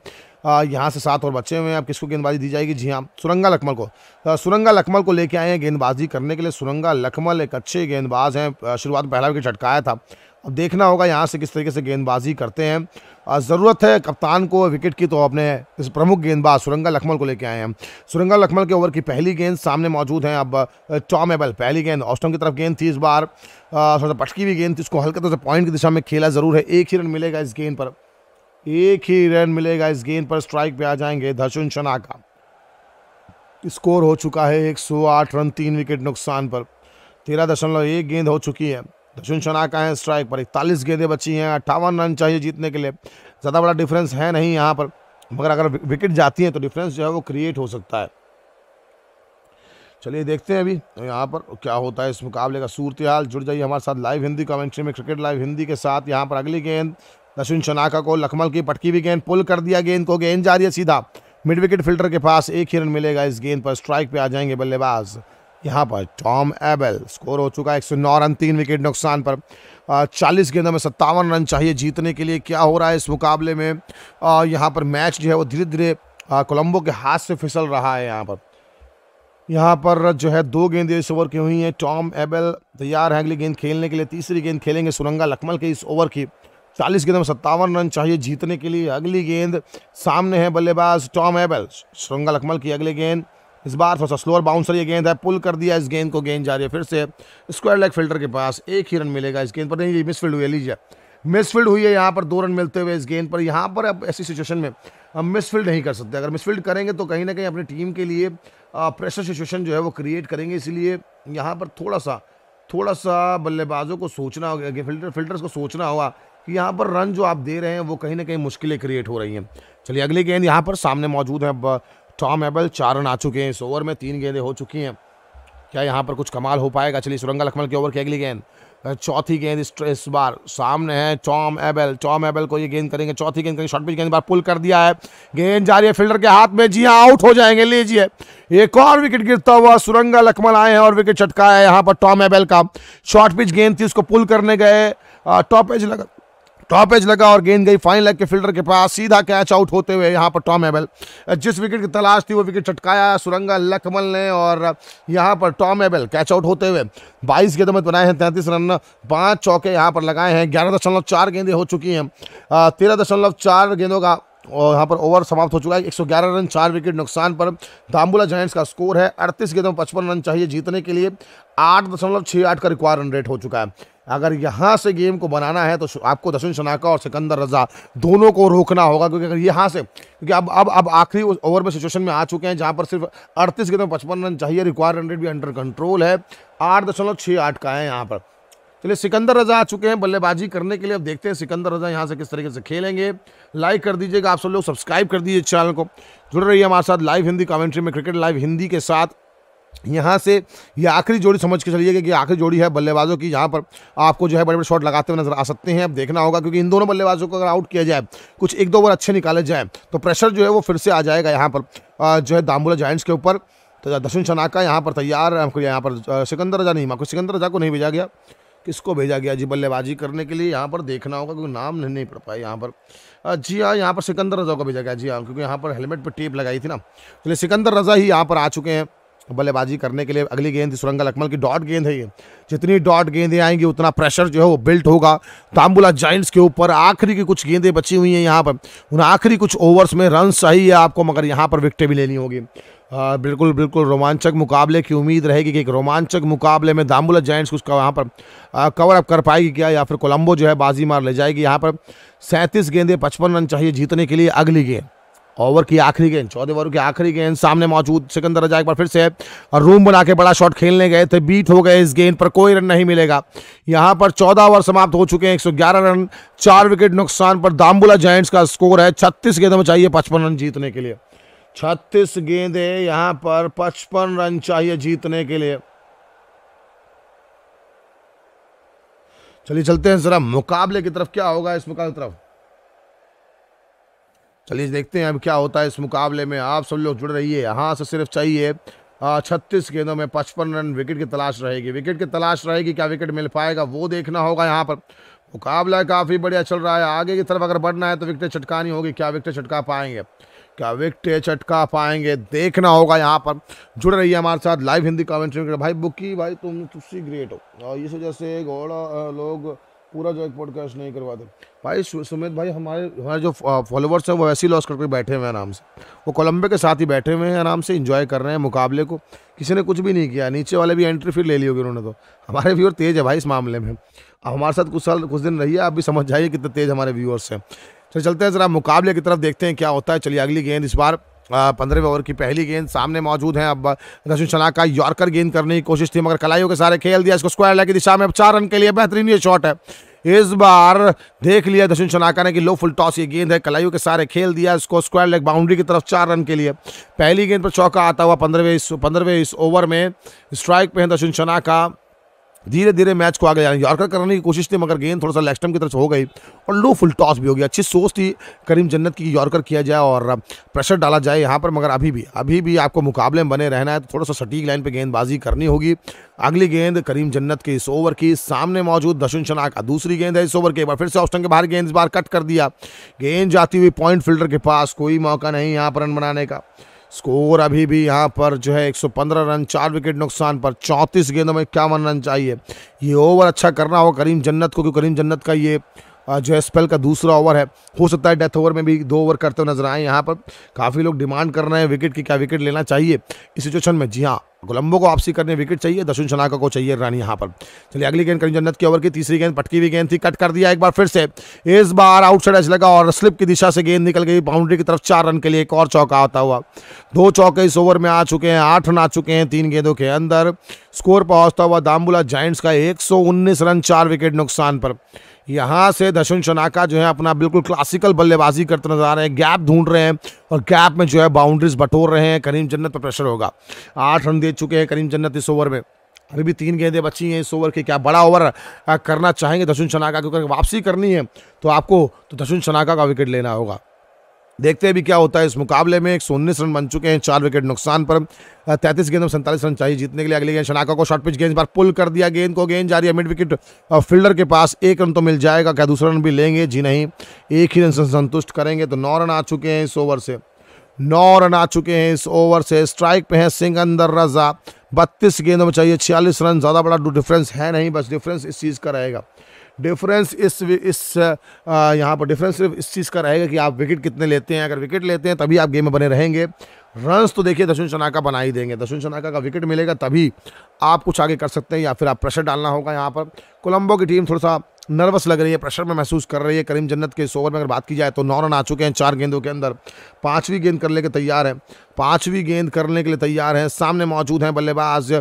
यहाँ से सात और बच्चे हुए हैं अब किसको गेंदबाजी दी जाएगी जी हाँ सुरंगा लखमल को सुरंगा लखमल को लेके आए हैं गेंदबाजी करने के लिए सुरंगा लखमल एक अच्छे गेंदबाज हैं शुरुआत में पहला विकेट झटकाया था अब देखना होगा यहाँ से किस तरीके से गेंदबाजी करते हैं ज़रूरत है कप्तान को विकेट की तो अपने इस प्रमुख गेंदबाज सुरंगा लखमल को लेके आए हैं सुरंगा लखमल के ओवर की पहली गेंद सामने मौजूद हैं अब टॉम एबल पहली गेंद ऑस्टम की तरफ गेंद थी इस बार थोड़ा सा पटकी हुई गेंद थी उसको हल्के तरह से पॉइंट की दिशा में खेला ज़रूर है एक ही रन मिलेगा इस गेंद पर एक ही रन मिलेगा इस गेंद पर स्ट्राइक पर आ जाएंगे शना का स्कोर हो चुका है एक रन तीन विकेट नुकसान पर तेरह दशमलव एक गेंद हो चुकी है दक्षिण शना का है स्ट्राइक पर इकतालीस गेंदें बची हैं अट्ठावन रन चाहिए जीतने के लिए ज़्यादा बड़ा डिफरेंस है नहीं यहाँ पर मगर अगर विकेट जाती है तो डिफरेंस जो है वो क्रिएट हो सकता है चलिए देखते हैं अभी तो यहाँ पर क्या होता है इस मुकाबले का सूरत हाल जुड़ जाइए हमारे साथ लाइव हिंदी कमेंट्री में क्रिकेट लाइव हिंदी के साथ यहाँ पर अगली गेंद दशुन शनाखा को लखमल की पटकी भी गेंद पुल कर दिया गेंद को गेंद जा रही है सीधा मिड विकेट फिल्टर के पास एक ही रन मिलेगा इस गेंद पर स्ट्राइक पे आ जाएंगे बल्लेबाज यहाँ पर टॉम एबल स्कोर हो चुका है एक नौ रन तीन विकेट नुकसान पर चालीस गेंदों में सत्तावन रन चाहिए जीतने के लिए क्या हो रहा है इस मुकाबले में यहाँ पर मैच जो है वो धीरे धीरे कोलंबो के हाथ से फिसल रहा है यहाँ पर यहाँ पर जो है दो गेंदें इस ओवर की हुई हैं टॉम एबल तैयार हैं अगली गेंद खेलने के लिए तीसरी गेंद खेलेंगे सुरंगा लखमल के इस ओवर की चालीस गेंदों में सत्तावन रन चाहिए जीतने के लिए अगली गेंद सामने है बल्लेबाज टॉम एबल सुरंगा लखमल की अगली गेंद इस बार थोड़ा सा स्लोअर बाउंसर ये गेंद है पुल कर दिया इस गेंद को गेंद जा रही है फिर से स्क्वायर लेग फिल्टर के पास एक ही रन मिलेगा इस गेंद पर नहीं ये मिसफील्ड हुई लीजिए मिसफील्ड हुई है यहाँ पर दो रन मिलते हुए इस गेंद पर यहाँ पर अब ऐसी सिचुएशन में हम मिसफील्ड नहीं कर सकते अगर मिसफील्ड करेंगे तो कहीं ना कहीं अपनी टीम के लिए प्रेशर सिचुएशन जो है वो क्रिएट करेंगे इसीलिए यहाँ पर थोड़ा सा थोड़ा सा बल्लेबाजों को सोचना होगा फिल्टर फिल्टर्स को सोचना होगा कि यहाँ पर रन जो आप दे रहे हैं वो कहीं ना कहीं मुश्किलें क्रिएट हो रही हैं चलिए अगली गेंद यहाँ पर सामने मौजूद है टॉम एबल चार रन आ चुके हैं इस ओवर में तीन गेंदें हो चुकी हैं क्या यहाँ पर कुछ कमाल हो पाएगा चलिए सुरंगा लखमल के ओवर की अगली गेंद चौथी गेंद इस, इस बार सामने है टॉम एबल टॉम एबल को ये गेंद करेंगे चौथी गेंद करेंगे शॉर्ट पिच गेंद बार पुल कर दिया है गेंद जा रही है फील्डर के हाथ में जी हाँ आउट हो जाएंगे लीजिए एक और विकेट गिरता हुआ सुरंगा लखमल आए हैं और विकेट चटकाया है यहाँ पर टॉम एबेल का शॉर्ट पिच गेंद थी उसको पुल करने गए टॉप एज लगा टॉप एज लगा और गेंद गई फाइन लेग के फील्डर के पास सीधा कैच आउट होते हुए यहाँ पर टॉम एबल जिस विकेट की तलाश थी वो विकेट चटकाया सुरंगा लखमल ने और यहाँ पर टॉम एबल कैच आउट होते हुए बाईस गेंदों में बनाए हैं तैंतीस रन पाँच चौके यहाँ पर लगाए हैं ग्यारह दशमलव चार गेंदें हो चुकी हैं तेरह दशमलव चार गेंदों का और यहाँ पर ओवर समाप्त हो चुका है 111 रन चार विकेट नुकसान पर दाम्बुला जायंट्स का स्कोर है अड़तीस गेंदों में पचपन रन चाहिए जीतने के लिए आठ दशमलव छः आठ का रिक्वायर रन रेट हो चुका है अगर यहाँ से गेम को बनाना है तो आपको दशविन शनाका और सिकंदर रजा दोनों को रोकना होगा क्योंकि अगर यहाँ से क्योंकि अब अब अब आखिरी ओवर में सिचुएशन में आ चुके हैं जहाँ पर सिर्फ अड़तीस गेंदों में पचपन रन चाहिए रिक्वायर रन रेट भी अंडर कंट्रोल है आठ दशमलव छः आठ का है यहाँ पर चलिए तो सिकंदर रजा आ चुके हैं बल्लेबाजी करने के लिए अब देखते हैं सिकंदर रजा यहाँ से किस तरीके से खेलेंगे लाइक कर दीजिएगा आप सब लोग सब्सक्राइब कर दीजिए चैनल को जुड़ रही है हमारे साथ लाइव हिंदी कमेंट्री में क्रिकेट लाइव हिंदी के साथ यहाँ से ये यह आखिरी जोड़ी समझ के चलिएगा कि आखिरी जोड़ी है बल्लेबाजों की यहाँ पर आपको जो है बड़े बड़े शॉट लगाते हुए नजर आ सकते हैं अब देखना होगा क्योंकि इन दोनों बल्लेबाजों को अगर आउट किया जाए कुछ एक दो ओवर अच्छे निकाले जाए तो प्रेशर जो है वो फिर से आ जाएगा यहाँ पर जो है दामबुला जॉइंट्स के ऊपर तो दशुन शनाका यहाँ पर तैयार यहाँ पर सिकंदर रजा नहीं माँ को सिकंदर रजा को नहीं भेजा गया किसको भेजा गया जी बल्लेबाजी करने के लिए यहाँ पर देखना होगा क्योंकि नाम नहीं, पड़ पाया यहाँ पर जी हाँ यहाँ पर सिकंदर रजा को भेजा गया जी हाँ क्योंकि यहाँ पर हेलमेट पर टेप लगाई थी ना चलिए सिकंदर रजा ही यहाँ पर आ चुके हैं बल्लेबाजी करने के लिए अगली गेंद सुरंगा लखमल की डॉट गेंद है ये जितनी डॉट गेंदें आएंगी उतना प्रेशर जो है वो बिल्ट होगा तांबुला जाइंट्स के ऊपर आखिरी की कुछ गेंदें बची हुई हैं यहाँ पर उन आखिरी कुछ ओवर्स में रन चाहिए आपको मगर यहाँ पर विकटें भी लेनी होगी आ, हाँ, बिल्कुल बिल्कुल रोमांचक मुकाबले की उम्मीद रहेगी कि एक रोमांचक मुकाबले में दाम्बुला जैंट्स कुछ यहाँ पर कवर अप कर पाएगी क्या या फिर कोलंबो जो है बाजी मार ले जाएगी यहाँ पर सैंतीस गेंदे पचपन रन चाहिए जीतने के लिए अगली गेंद ओवर की आखिरी गेंद चौदह ओवर की आखिरी गेंद सामने मौजूद सिकंदर रजा एक बार फिर से रूम बना के बड़ा शॉट खेलने गए थे बीट हो गए इस गेंद पर कोई रन नहीं मिलेगा यहां पर चौदह ओवर समाप्त हो चुके हैं ग्यारह रन चार विकेट नुकसान पर दाम्बुला जैंट्स का स्कोर है छत्तीस गेंदों में चाहिए पचपन रन जीतने के लिए छत्तीस गेंदे यहां पर पचपन रन चाहिए जीतने के लिए चलिए चलते हैं जरा मुकाबले की तरफ क्या होगा इस मुकाबले की तरफ चलिए देखते हैं अब क्या होता है इस मुकाबले में आप सब लोग जुड़ रहिए यहां से सिर्फ चाहिए छत्तीस गेंदों में पचपन रन विकेट की तलाश रहेगी विकेट की तलाश रहेगी क्या विकेट मिल पाएगा वो देखना होगा यहाँ पर मुकाबला काफ़ी बढ़िया चल रहा है आगे की तरफ अगर बढ़ना है तो विकेट छटकानी होगी क्या विकेट छटका पाएंगे क्या विकटे चटका पाएंगे देखना होगा यहाँ पर जुड़ रही है हमारे साथ लाइव हिंदी कमेंट्री में भाई बुकी भाई तुम तुसी ग्रेट हो और इस वजह से घोड़ा लोग पूरा जो एक पॉडकास्ट नहीं करवाते भाई सुमित भाई हमारे हमारे जो फॉलोअर्स हैं वो वैसे ही लॉस करके बैठे हुए हैं आराम से वो कोलंबे के साथ ही बैठे हुए हैं आराम से इन्जॉय कर रहे हैं मुकाबले को किसी ने कुछ भी नहीं किया नीचे वाले भी एंट्री फिर ले ली होगी उन्होंने तो हमारे व्यूअर तेज़ है भाई इस मामले में अब हमारे साथ कुछ साल कुछ दिन रहिए आप भी समझ जाइए कितने तेज़ हमारे व्यूअर्स हैं तो चलते हैं ज़रा मुकाबले की तरफ देखते हैं क्या होता है चलिए अगली गेंद इस बार पंद्रहवें ओवर की पहली गेंद सामने मौजूद हैं अब रशिन शना का यॉर्कर गेंद करने की कोशिश थी मगर कलाइयों के सारे खेल दिया इसको स्क्वायर की दिशा में अब चार रन के लिए बेहतरीन ये शॉट है इस बार देख लिया दशिन शनाका ने कि लो फुल टॉस ये गेंद है कलाइयों के सारे खेल दिया इसको स्क्वायर लेग बाउंड्री की तरफ चार रन के लिए पहली गेंद पर चौका आता हुआ पंद्रहवें इस पंद्रहवें इस ओवर में स्ट्राइक पे है दशिन शनाका धीरे धीरे मैच को आगे जाने यॉर्कर करने की कोशिश थी मगर गेंद थोड़ा सा लेस्टम की तरफ हो गई और लो फुल टॉस भी हो गया अच्छी सोच थी करीम जन्नत की यॉर्कर किया जाए और प्रेशर डाला जाए यहाँ पर मगर अभी भी अभी भी आपको मुकाबले में बने रहना है तो थोड़ा सा सटीक लाइन पर गेंदबाजी करनी होगी अगली गेंद करीम जन्नत के इस ओवर की सामने मौजूद दशुन शना का दूसरी गेंद है इस ओवर के एक बार फिर से ऑप्शन के बाहर गेंद इस बार कट कर दिया गेंद जाती हुई पॉइंट फिल्डर के पास कोई मौका नहीं यहाँ पर रन बनाने का स्कोर अभी भी यहाँ पर जो है 115 रन चार विकेट नुकसान पर 34 गेंदों में इक्यावन रन चाहिए ये ओवर अच्छा करना होगा करीम जन्नत को क्योंकि करीम जन्नत का ये जो है स्पेल का दूसरा ओवर है हो सकता है डेथ ओवर में भी दो ओवर करते हुए नजर आए यहाँ पर काफ़ी लोग डिमांड कर रहे हैं विकेट की क्या विकेट लेना चाहिए इस सिचुएशन में जी हाँ कोलंबो को वापसी करने विकेट चाहिए दशुन शनाका को चाहिए रन यहाँ पर चलिए अगली गेंद करीम जन्नत की ओवर की तीसरी गेंद पटकी हुई गेंद थी कट कर दिया एक बार फिर से इस बार आउटसाइड एच लगा और स्लिप की दिशा से गेंद निकल गई बाउंड्री की तरफ चार रन के लिए एक और चौका आता हुआ दो चौके इस ओवर में आ चुके हैं आठ रन आ चुके हैं तीन गेंदों के अंदर स्कोर पहुंचता हुआ दाम्बुला जाइंट्स का एक रन चार विकेट नुकसान पर यहाँ से दशुन शनाका जो है अपना बिल्कुल क्लासिकल बल्लेबाजी करते नजर आ रहे हैं गैप ढूंढ रहे हैं और गैप में जो है बाउंड्रीज बटोर रहे हैं करीम जन्नत पर प्रेशर होगा आठ रन दे चुके हैं करीम जन्नत इस ओवर में अभी भी तीन गेंदें बची हैं इस ओवर के क्या बड़ा ओवर करना चाहेंगे दशुन शनाका क्योंकि वापसी करनी है तो आपको तो दशुन शनाका का विकेट लेना होगा देखते हैं भी क्या होता है इस मुकाबले में एक सौ उन्नीस रन बन चुके हैं चार विकेट नुकसान पर तैंतीस गेंद में सैंतालीस रन चाहिए जीतने के लिए अगले गेंद शनाका को शॉर्ट पिच गेंद पर पुल कर दिया गेंद को गेंद जा रही है मिड विकेट फील्डर के पास एक रन तो मिल जाएगा क्या दूसरा रन भी लेंगे जी नहीं एक ही रन से संतुष्ट करेंगे तो नौ रन आ चुके हैं इस ओवर से नौ रन आ चुके हैं इस ओवर से स्ट्राइक पे हैं सिंह अंदर रजा बत्तीस गेंदों में चाहिए छियालीस रन ज़्यादा बड़ा डिफरेंस है नहीं बस डिफरेंस इस चीज़ का रहेगा डिफरेंस इस इस यहाँ पर डिफरेंस सिर्फ इस चीज़ का रहेगा कि आप विकेट कितने लेते हैं अगर विकेट लेते हैं तभी आप गेम में बने रहेंगे रन्स तो देखिए दशुन शनाका बना ही देंगे दशुन चनाका का विकेट मिलेगा तभी आप कुछ आगे कर सकते हैं या फिर आप प्रेशर डालना होगा यहाँ पर कोलंबो की टीम थोड़ा सा नर्वस लग रही है प्रेशर में महसूस कर रही है करीम जन्नत के इस ओवर में अगर बात की जाए तो नौ रन आ चुके हैं चार गेंदों के अंदर पाँचवीं गेंद करने के तैयार है पाँचवीं गेंद करने के लिए तैयार हैं सामने मौजूद हैं बल्लेबाज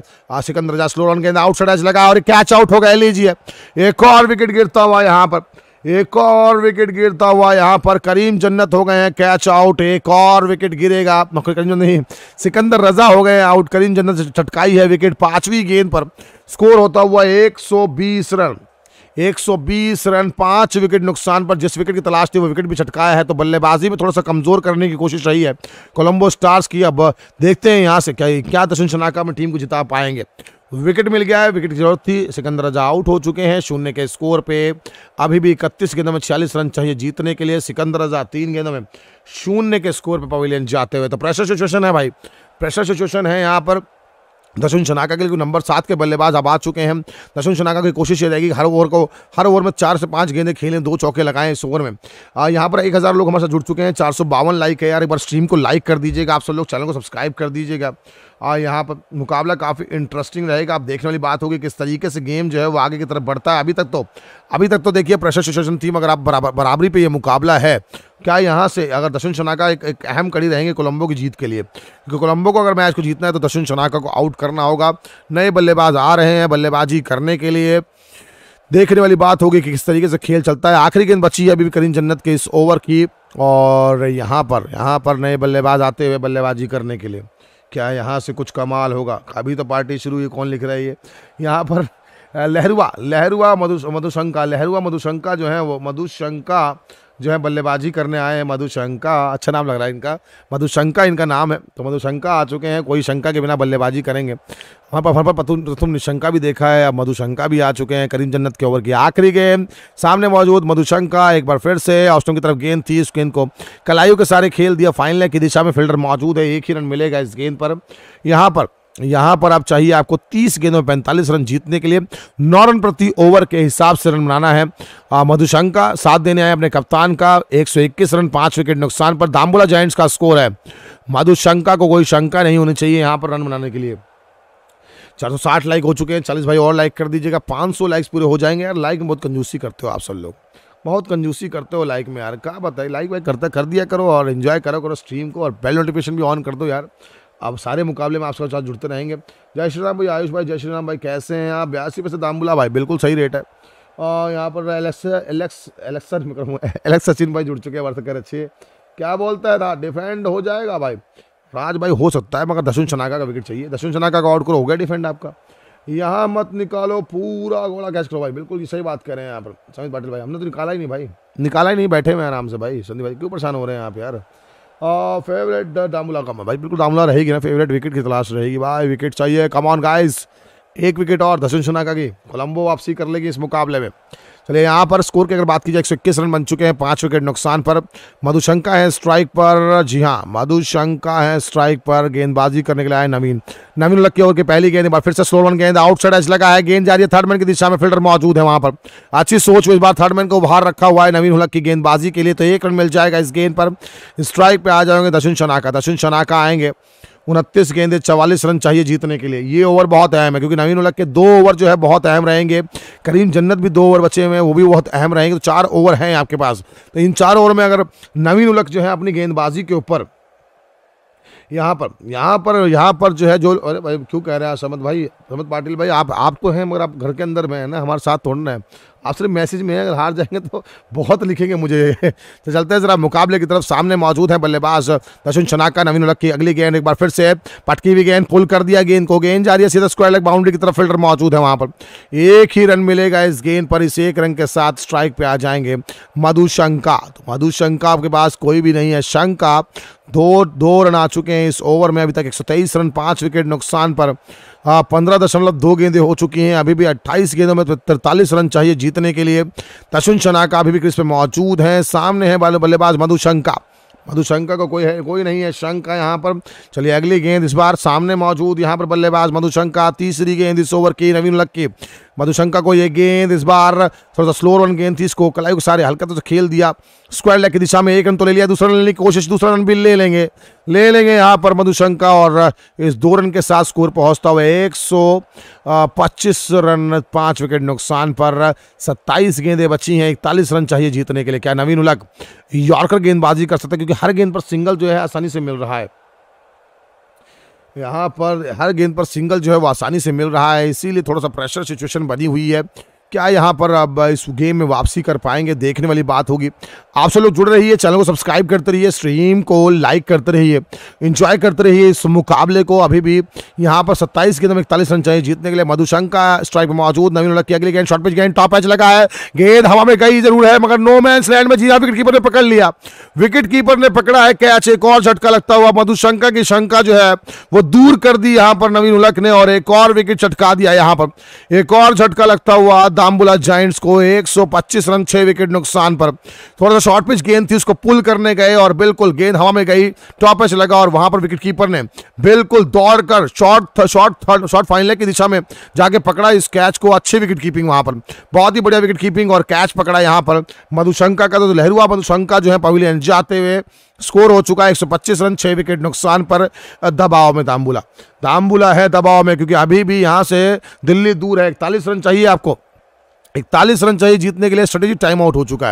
सिकंदर जा स्लो रन गेंद आउट साइड लगा और कैच आउट हो गया लीजिए एक और विकेट गिरता हुआ यहाँ पर एक और विकेट गिरता हुआ यहाँ पर करीम जन्नत हो गए हैं कैच आउट एक और विकेट गिरेगा करीम जन्नत नहीं सिकंदर रजा हो गए आउट करीम जन्नत चटकाई है विकेट पांचवी गेंद पर स्कोर होता हुआ 120 रन 120 रन पांच विकेट नुकसान पर जिस विकेट की तलाश थी वो विकेट भी छटकाया है तो बल्लेबाजी में थोड़ा सा कमजोर करने की कोशिश रही है कोलंबो स्टार्स की अब देखते हैं यहाँ से क्या क्या दशन शनाका में टीम को जिता पाएंगे विकेट मिल गया है विकेट की जरूरत थी सिकंदर राजा आउट हो चुके हैं शून्य के स्कोर पे अभी भी इकतीस गेंदों में छियालीस रन चाहिए जीतने के लिए सिकंदर राजा तीन गेंदों में शून्य के स्कोर पे पवेलियन जाते हुए तो प्रेशर सिचुएशन है भाई प्रेशर सिचुएशन है यहाँ पर दशुन शनाका के लिए नंबर सात के बल्लेबाज अब आ चुके हैं दशुन शनाका की कोशिश ये रहेगी हर ओवर को हर ओवर में चार से पाँच गेंदें खेलें दो चौके लगाएं इस ओवर में आ, यहाँ पर एक हज़ार लोग हमारे साथ जुड़ चुके हैं चार सौ बावन लाइक है यार एक बार स्ट्रीम को लाइक कर दीजिएगा आप सब लोग चैनल को सब्सक्राइब कर दीजिएगा और यहाँ पर मुकाबला काफ़ी इंटरेस्टिंग रहेगा आप देखने वाली बात होगी किस तरीके से गेम जो है वो आगे की तरफ बढ़ता है अभी तक तो अभी तक तो देखिए प्रेशर सिचुएशन टीम अगर आप बराबर बराबरी पे ये मुकाबला है क्या यहाँ से अगर दशन शनाका एक, एक अहम कड़ी रहेंगे कोलंबो की जीत के लिए क्योंकि कोलंबो को अगर मैच को जीतना है तो दशन शनाका को आउट करना होगा नए बल्लेबाज आ रहे हैं बल्लेबाजी करने के लिए देखने वाली बात होगी कि किस तरीके से खेल चलता है आखिरी गेंद बची है अभी भी करीन जन्नत के इस ओवर की और यहाँ पर यहाँ पर नए बल्लेबाज आते हुए बल्लेबाजी करने के लिए क्या यहाँ से कुछ कमाल होगा अभी तो पार्टी शुरू हुई कौन लिख रही है यहाँ पर लहरुआ लहरुआ मधु मधुशंका लहरुआ मधुशंका जो है वो मधुशंका जो है बल्लेबाजी करने आए हैं मधुशंका अच्छा नाम लग रहा है इनका मधुशंका इनका नाम है तो मधुशंका आ चुके हैं कोई शंका के बिना बल्लेबाजी करेंगे वहाँ पर वहाँ पर प्रथम निशंका भी देखा है अब मधुशंका भी आ चुके हैं करीम जन्नत के ओवर की आखिरी गेम सामने मौजूद मधुशंका एक बार फिर से ऑस्टों की तरफ गेंद थी इस गेंद को कलाइयों के सारे खेल दिया फाइनल की दिशा में फील्डर मौजूद है एक ही रन मिलेगा इस गेंद पर यहाँ पर यहाँ पर आप चाहिए आपको 30 गेंदों में पैंतालीस रन जीतने के लिए नौ रन प्रति ओवर के हिसाब से रन बनाना है मधुशंका साथ देने आए अपने कप्तान का 121 रन पांच विकेट नुकसान पर दाम्बुला जाइंट्स का स्कोर है मधुशंका को कोई शंका नहीं होनी चाहिए यहाँ पर रन बनाने के लिए 460 लाइक हो चुके हैं चालीस भाई और लाइक कर दीजिएगा सौ लाइक्स पूरे हो जाएंगे यार लाइक में बहुत कंजूसी करते हो आप सब लोग बहुत कंजूसी करते हो लाइक में यार क्या बताए लाइक वाइक करता कर दिया करो और इन्जॉय करो करो स्ट्रीम को और बेल नोटिफिकेशन भी ऑन कर दो यार आप सारे मुकाबले में आप साथ जुड़ते रहेंगे जय श्री राम भाई आयुष भाई जय श्री राम भाई कैसे हैं आप बयासी पैसे दाम बुला भाई बिल्कुल सही रेट है और यहाँ पर एलेक्स एलेक्स एलेक्सर एलेक्स सचिन भाई जुड़ चुके हैं कर अच्छी क्या बोलता है था डिफेंड हो जाएगा भाई राज भाई हो सकता है मगर दशुन शनाका का विकेट चाहिए दशुन शनाका का आउट करो हो गया डिफेंड आपका यहाँ मत निकालो पूरा घोड़ा कैच करो भाई बिल्कुल सही बात कर रहे हैं यहाँ पर संदीप पाटिल भाई हमने तो निकाला ही नहीं भाई निकाला ही नहीं बैठे हुए आराम से भाई संदीप भाई क्यों परेशान हो रहे हैं आप यार फेवरेट दामूला कमान भाई बिल्कुल दामूला रहेगी ना फेवरेट विकेट की तलाश रहेगी भाई विकेट चाहिए कमान गाइस एक विकेट और दर्शन का की कोलंबो वापसी कर लेगी इस मुकाबले में चलिए यहाँ पर स्कोर की अगर बात की जाए एक रन बन चुके हैं पाँच विकेट नुकसान पर मधुशंका है स्ट्राइक पर जी हाँ मधुशंका है स्ट्राइक पर गेंदबाजी करने के लिए आए नवीन नवीन लक्की की की पहली गेंद बार फिर से स्लो रन गेंद आउटसाइड एच लगा है गेंद जा रही है थर्ड मैन की दिशा में फील्डर मौजूद है वहाँ पर अच्छी सोच इस बार थर्ड मैन को बाहर रखा हुआ है नवीन हुलक की गेंदबाजी के लिए तो एक रन मिल जाएगा इस गेंद पर स्ट्राइक पर आ जाएंगे दशुन शनाका दशुन शनाका आएंगे उनतीस गेंदे चवालीस रन चाहिए जीतने के लिए ये ओवर बहुत अहम है क्योंकि नवीन उलग के दो ओवर जो है बहुत अहम रहेंगे करीम जन्नत भी दो ओवर बचे हुए हैं वो भी बहुत अहम रहेंगे तो चार ओवर हैं आपके पास तो इन चार ओवर में अगर नवीन उलक जो है अपनी गेंदबाजी के ऊपर यहाँ पर यहाँ पर यहाँ पर जो है जो अरे भाई क्यों कह रहे हैं समत भाई समत पाटिल भाई आप आप तो हैं मगर आप घर के अंदर में हैं ना हमारे साथ तोड़ना है आप सिर्फ मैसेज में अगर हार जाएंगे तो बहुत लिखेंगे मुझे तो चलते हैं ज़रा मुकाबले की तरफ सामने मौजूद है बल्लेबाज दशुन शनाका नवीन उलक की अगली गेंद एक बार फिर से पटकी हुई गेंद पुल कर दिया गेंद को गेंद जा रही है सीधा स्क्वायर लेग बाउंड्री की तरफ फिल्टर मौजूद है वहाँ पर एक ही रन मिलेगा इस गेंद पर इस एक रन के साथ स्ट्राइक पर आ जाएंगे मधुशंका तो मधुशंका आपके पास कोई भी नहीं है शंका दो दो रन आ चुके हैं इस ओवर में अभी तक एक रन पाँच विकेट नुकसान पर हाँ, पंद्रह दशमलव दो गेंदें हो चुकी हैं अभी भी अट्ठाईस गेंदों में तिरतालीस रन चाहिए जीतने के लिए तशुन शनाका अभी भी क्रिस पे मौजूद हैं सामने है बल्लेबाज मधुशंका मधुशंका को कोई है कोई नहीं है शंका यहाँ पर चलिए अगली गेंद इस बार सामने मौजूद यहाँ पर बल्लेबाज मधुशंका तीसरी गेंद इस ओवर की नवीन लक्की मधुशंका को ये गेंद इस बार थोड़ा सा स्लो रन गेंद थी इसको कलाई को सारे हल्का तो खेल दिया स्क्वायर लेग की दिशा में एक रन तो ले लिया दूसरा रन लेने की कोशिश दूसरा रन भी ले लेंगे ले लेंगे यहाँ पर मधुशंका और इस दो रन के साथ स्कोर पहुँचता हुआ एक रन पाँच विकेट नुकसान पर सत्ताईस गेंदें बची हैं इकतालीस रन चाहिए जीतने के लिए क्या नवीन उलक यॉर्कर गेंदबाजी कर सकते हैं क्योंकि हर गेंद पर सिंगल जो है आसानी से मिल रहा है यहाँ पर हर गेंद पर सिंगल जो है वो आसानी से मिल रहा है इसीलिए थोड़ा सा प्रेशर सिचुएशन बनी हुई है क्या यहाँ पर अब इस गेम में वापसी कर पाएंगे देखने वाली बात होगी आप सब लोग जुड़ रही है चैनल को सब्सक्राइब करते रहिए स्ट्रीम को लाइक करते रहिए इंजॉय करते रहिए इस मुकाबले को अभी भी यहाँ पर 27 के में इकतालीस रन चाहिए जीतने के लिए मधुशंका स्ट्राइक में मौजूद नवीन लड़की अगली गेंद शॉर्ट पिच गेंद टॉप एच लगा है गेंद हवा में गई जरूर है मगर नो मैं स्लैंड में जीना विकेट कीपर ने पकड़ लिया विकेट कीपर ने पकड़ा है कैच एक और झटका लगता हुआ मधुशंका की शंका जो है वो दूर कर दी यहाँ पर नवीन उलक ने और एक और विकेट झटका दिया यहाँ पर एक और झटका लगता हुआ दाम्बुला जाइंट्स को 125 रन 6 विकेट नुकसान पर थोड़ा सा शॉर्ट पिच गेंद थी उसको पुल करने गए और बिल्कुल गेंद हवा में गई टॉप एच लगा और वहां पर विकेट कीपर ने बिल्कुल दौड़कर शॉर्ट शॉर्ट शॉर्ट फाइनल की दिशा में जाके पकड़ा इस कैच को अच्छी विकेट कीपिंग वहां पर बहुत ही बढ़िया विकेट कीपिंग और कैच पकड़ा यहाँ पर मधुशंका का तो लहरुआ मधुशंका जो है पवेलियन जाते हुए स्कोर हो चुका है एक रन छः विकेट नुकसान पर दबाव में दाम्बुला दाम्बुला है दबाव में क्योंकि अभी भी यहाँ से दिल्ली दूर है इकतालीस रन चाहिए आपको इकतालीस रन चाहिए जीतने के लिए स्ट्रेटेजिक टाइम आउट हो चुका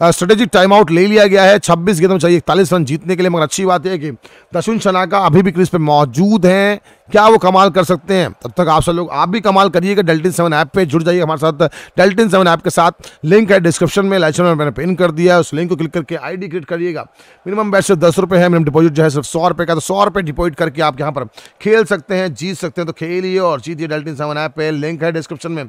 है स्ट्रेटेजिक टाइम आउट ले लिया गया है 26 गेंदों चाहिए इकतालीस रन जीतने के लिए मगर अच्छी बात है कि दशुन शनाका अभी भी क्रिस पे मौजूद हैं क्या वो कमाल कर सकते हैं तब तक आप सब लोग आप भी कमाल करिएगा डेल्टिन सेवन ऐप पे जुड़ जाइए हमारे साथ डेल्टिन सेवन ऐप के साथ लिंक है डिस्क्रिप्शन में लाइशन में मैंने पिन कर दिया है उस लिंक को क्लिक करके आईडी क्रिएट करिएगा मिनिमम बैच सिर्फ दस रुपये है मिनिमम डिपॉजिट जो है सिर्फ सौ रुपये का तो सौ रुपये डिपॉजिट करके आप यहाँ पर खेल सकते हैं जीत सकते हैं तो खेलिए और जीतिए डेल्टिन सेवन ऐप पर लिंक है डिस्क्रिप्शन में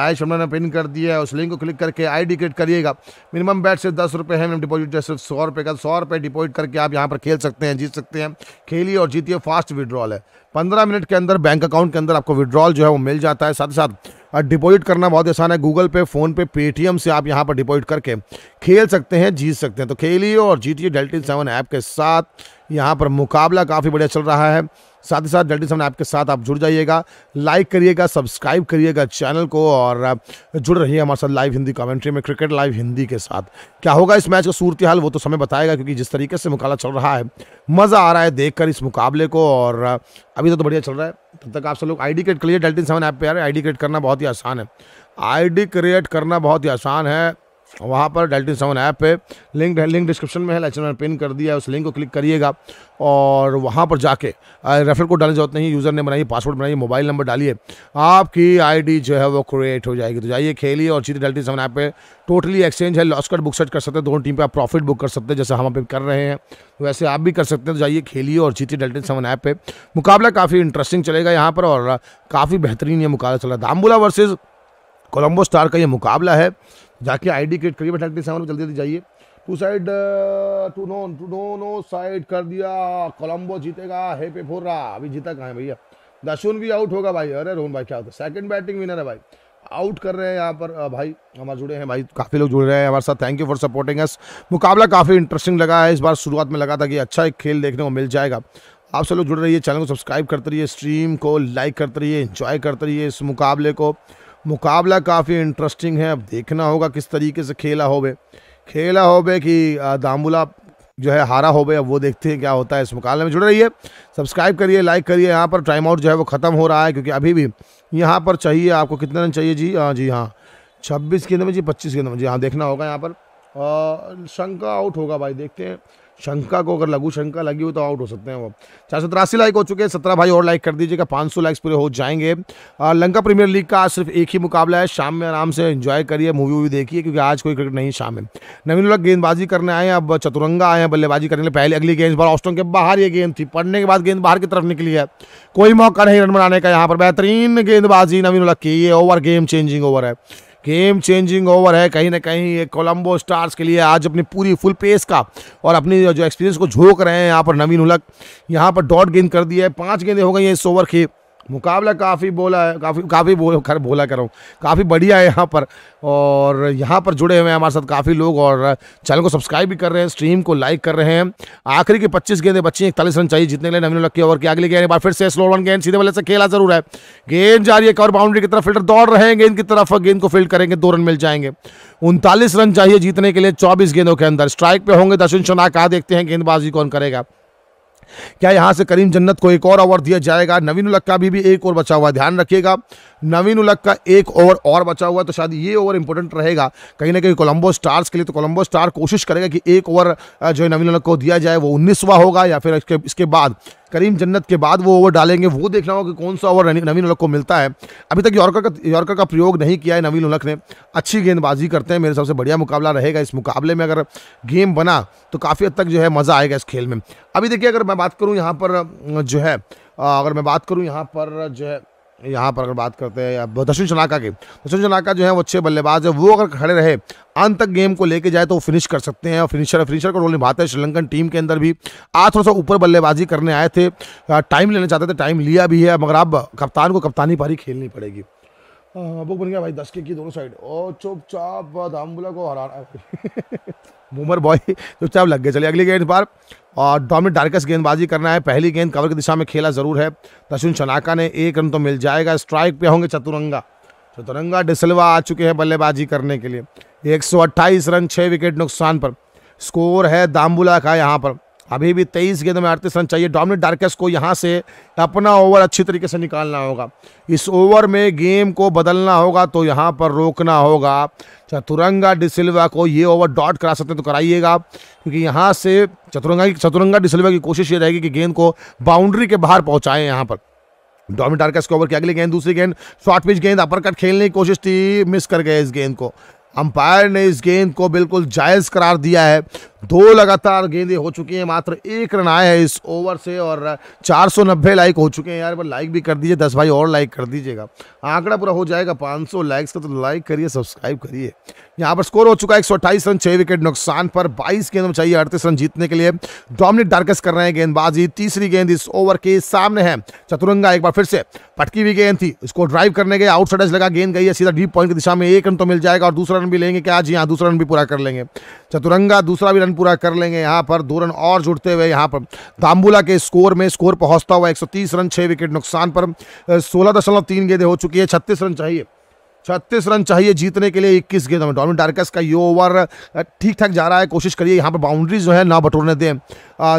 लाइशन में पिन कर कर दिया है उस लिंक को क्लिक करके आईडी क्रिएट करिएगा मिनिमम बैट सिर्फ दस रुपये है मिनिमम डिपॉजिट जो है सिर्फ सौ रुपये का सौ रुपये डिपॉजिट करके आप यहाँ पर खेल सकते हैं जीत सकते हैं खेलिए और जीतिए फास्ट विड्रॉल है पंद्रह मिनट के अंदर बैंक अकाउंट के अंदर आपको विड्रॉल जो है वो मिल जाता है साथ ही साथ डिपॉजिट करना बहुत आसान है गूगल पे फोन पे पेटीएम से आप यहाँ पर डिपॉजिट करके खेल सकते हैं जीत सकते हैं तो खेलिए और जीतिए डेल्टी सेवन ऐप के साथ यहाँ पर मुकाबला काफ़ी बढ़िया चल रहा है साथ ही साथ डेल्टी ऐप आपके साथ आप जुड़ जाइएगा लाइक करिएगा सब्सक्राइब करिएगा चैनल को और जुड़ रहिए हमारे साथ लाइव हिंदी कमेंट्री में क्रिकेट लाइव हिंदी के साथ क्या होगा इस मैच का सूरत हाल वो तो समय बताएगा क्योंकि जिस तरीके से मुकाबला चल रहा है मज़ा आ रहा है देख इस मुकाबले को और अभी तो, तो बढ़िया चल रहा है तब तक आप सब लोग आई डी कर करिए डेल्टिन सेवन ऐप पे रहे आई डी क्रिएट करना बहुत ही आसान है आई डी क्रिएट करना बहुत ही आसान है वहाँ पर डेल्टिन सेवन ऐप पे लिंक लिंक डिस्क्रिप्शन में है लेक्चर मैंने पिन कर दिया है उस लिंक को क्लिक करिएगा और वहाँ पर जाके रेफर कोड डालने जरूरत नहीं यूज़र ने बनाइए पासवर्ड बनाइए मोबाइल नंबर डालिए आपकी आईडी जो है वो क्रिएट हो जाएगी तो जाइए खेलिए और जीते डेल्टिन सेवन ऐप पर टोटली एक्सचेंज है लॉस कट बुक सेट कर सकते हैं दोनों टीम पर आप प्रॉफिट बुक कर सकते हैं जैसे हम अभी कर रहे हैं वैसे आप भी कर सकते हैं तो जाइए खेलिए और जीती डेल्टिन सेवन ऐप पे मुकाबला काफ़ी इंटरेस्टिंग चलेगा यहाँ पर और काफ़ी बेहतरीन ये मुकाबला चला दामबुला वर्सेज कोलम्बो स्टार का ये मुकाबला है जाके आई डी क्रिएट करिए बट सेवन में जल्दी जल्दी जाइए to side to no to no no side कर दिया कोलम्बो जीतेगा है पे फोर रहा अभी जीता कहाँ है भैया दशुन भी आउट होगा भाई अरे रोहन भाई क्या होता है सेकंड बैटिंग विनर है भाई आउट कर रहे हैं यहाँ पर भाई हमारे जुड़े हैं भाई काफ़ी लोग जुड़ रहे हैं हमारे साथ thank you for supporting us मुकाबला काफ़ी इंटरेस्टिंग लगा है इस बार शुरुआत में लगा था कि अच्छा एक खेल देखने को मिल जाएगा आप सब लोग जुड़ रहिए चैनल को सब्सक्राइब करते रहिए स्ट्रीम को लाइक करते रहिए इंजॉय करते रहिए इस मुकाबले को मुकाबला काफ़ी इंटरेस्टिंग है अब देखना होगा किस तरीके से खेला होबे खेला होबे कि दाम्बुला जो है हारा होबे अब वो देखते हैं क्या होता है इस मुकाबले में जुड़ रही है सब्सक्राइब करिए लाइक करिए यहाँ पर टाइम आउट जो है वो ख़त्म हो रहा है क्योंकि अभी भी यहाँ पर चाहिए आपको कितने रन चाहिए जी हाँ जी हाँ छब्बीस गेंद में जी पच्चीस गेंद में जी हाँ देखना होगा यहाँ पर शंका आउट होगा भाई देखते हैं शंका को अगर लघु शंका लगी हो तो आउट हो सकते हैं वो चार सौ तिरासी लाइक हो चुके हैं सत्रह भाई और लाइक कर दीजिएगा पाँच सौ लाइक्स पूरे हो जाएंगे लंका प्रीमियर लीग का सिर्फ एक ही मुकाबला है शाम में आराम से इन्जॉय करिए मूवी वूवी देखिए क्योंकि आज कोई क्रिकेट नहीं शाम में नवीन लोग गेंदबाजी करने आए अब चतुरंगा आए हैं बल्लेबाजी करने पहले अगली गेंद बार ऑस्टों के बाहर ये गेंद थी पढ़ने के बाद गेंद बाहर की तरफ निकली है कोई मौका नहीं रन बनाने का यहाँ पर बेहतरीन गेंदबाजी नवीन लग की ये ओवर गेम चेंजिंग ओवर है गेम चेंजिंग ओवर है कहीं ना कहीं ये कोलंबो स्टार्स के लिए आज अपनी पूरी फुल पेस का और अपनी जो एक्सपीरियंस को झोंक रहे हैं यहाँ पर नवीन उलक यहाँ पर डॉट गेंद कर दी है पाँच गेंदें हो गई हैं इस ओवर की मुकाबला काफ़ी बोला है काफ़ी काफ़ी बोल कर बोला कर रहा हूँ काफ़ी बढ़िया है यहाँ पर और यहाँ पर जुड़े हुए हैं हमारे साथ काफ़ी लोग और चैनल को सब्सक्राइब भी कर रहे हैं स्ट्रीम को लाइक कर रहे हैं आखिरी की 25 गेंदें बची इकतालीस रन चाहिए जितने के लिए नवीन लक्की ओवर की अगली गेंद एक बार फिर से स्लो वन गेंद सीधे वाले से खेला जरूर है गेंद जारी एक और बाउंड्री की तरफ फिल्टर दौड़ रहे हैं गेंद की तरफ गेंद को फील्ड करेंगे दो रन मिल जाएंगे उनतालीस रन चाहिए जीतने के लिए चौबीस गेंदों के अंदर स्ट्राइक पे होंगे दर्शन शनाक देखते हैं गेंदबाजी कौन करेगा क्या यहाँ से करीम जन्नत को एक और ओवर दिया जाएगा नवीन उलक का भी, भी एक ओवर बचा हुआ ध्यान रखिएगा नवीन उलक का एक ओवर और बचा हुआ तो शायद ये ओवर इंपॉर्टेंट रहेगा कहीं ना कहीं कोलंबो स्टार्स के लिए तो कोलंबो स्टार कोशिश करेगा कि एक ओवर जो है नवीन उलक को दिया जाए वो उन्नीसवा होगा या फिर इसके इसके बाद करीम जन्नत के बाद वो ओवर डालेंगे वो देखना होगा कि कौन सा ओवर नवीन उलक को मिलता है अभी तक यॉर्कर का यॉर्कर का प्रयोग नहीं किया है नवीन उलक ने अच्छी गेंदबाजी करते हैं मेरे सबसे बढ़िया मुकाबला रहेगा इस मुकाबले में अगर गेम बना तो काफ़ी हद तक जो है मज़ा आएगा इस खेल में अभी देखिए अगर मैं बात करूँ यहाँ पर जो है अगर मैं बात करूँ यहाँ पर जो है यहाँ पर अगर बात करते हैं दर्शन चनाका की दर्शन चनाका जो है वो अच्छे बल्लेबाज है वो अगर खड़े रहे अंत तक गेम को लेके जाए तो वो फिनिश कर सकते हैं और फिनिशर फिनिशर का रोल निभाते हैं श्रीलंकन टीम के अंदर भी आज थोड़ा सा ऊपर बल्लेबाजी करने आए थे टाइम लेना चाहते थे टाइम लिया भी है मगर अब कप्तान को कप्तानी पारी खेलनी पड़ेगी बुक बन गया भाई दस के की दोनों साइड और चुपचाप दामबुला को हरा मुमर बॉय चुपचाप लग गए चले अगली गेट बार और डोमिनेट डार्कस गेंदबाजी करना है पहली गेंद कवर की दिशा में खेला ज़रूर है दशुन शनाका ने एक रन तो मिल जाएगा स्ट्राइक पे होंगे चतुरंगा चतुरंगा डिसलवा आ चुके हैं बल्लेबाजी करने के लिए एक रन छः विकेट नुकसान पर स्कोर है दाम्बुला का यहाँ पर अभी भी तेईस गेंद में अड़तीस रन चाहिए डोमिनिक डार्केस को यहाँ से अपना ओवर अच्छी तरीके से निकालना होगा इस ओवर में गेम को बदलना होगा तो यहाँ पर रोकना होगा चतुरंगा डिसिल्वा को ये ओवर डॉट करा सकते हैं तो कराइएगा क्योंकि यहाँ से चतुरंगा की चतुरंगा डिसिल्वा की कोशिश ये रहेगी कि गेंद को बाउंड्री के बाहर पहुँचाएँ यहाँ पर डोमिनिक डार्केस के ओवर की अगली गेंद दूसरी गेंद शॉर्ट पिच गेंद अपर कट खेलने की कोशिश थी मिस कर गए इस गेंद को अंपायर ने इस गेंद को बिल्कुल जायज़ करार दिया है दो लगातार गेंदें हो चुकी हैं मात्र एक रन आए हैं इस ओवर से और 490 लाइक हो चुके हैं यार लाइक भी कर दीजिए दस भाई और लाइक कर दीजिएगा आंकड़ा पूरा हो जाएगा 500 लाइक्स का तो लाइक करिए सब्सक्राइब करिए यहाँ पर स्कोर हो चुका है एक रन छः विकेट नुकसान पर बाईस गेंद में चाहिए अड़तीस रन जीतने के लिए डोमिनिक डार्कस कर रहे हैं गेंदबाजी तीसरी गेंद इस ओवर के सामने है चतुरंगा एक बार फिर से पटकी हुई गेंद थी इसको ड्राइव करने गए आउट साइड लगा गेंद गई है सीधा डीप पॉइंट की दिशा में एक रन तो मिल जाएगा और दूसरा रन भी लेंगे क्या जी हाँ दूसरा रन भी पूरा कर लेंगे चतुरंगा दूसरा भी रन पूरा कर लेंगे यहाँ पर दो रन और जुड़ते हुए यहाँ पर तांबुला के स्कोर में स्कोर पहुँचता हुआ 130 रन छः विकेट नुकसान पर सोलह दशमलव तीन गेंदें हो चुकी है छत्तीस रन चाहिए छत्तीस रन चाहिए जीतने के लिए इक्कीस गेंदों में डॉमिन डार्कस का ये ओवर ठीक ठाक जा रहा है कोशिश करिए यहाँ पर बाउंड्रीज जो है ना बटोरने दें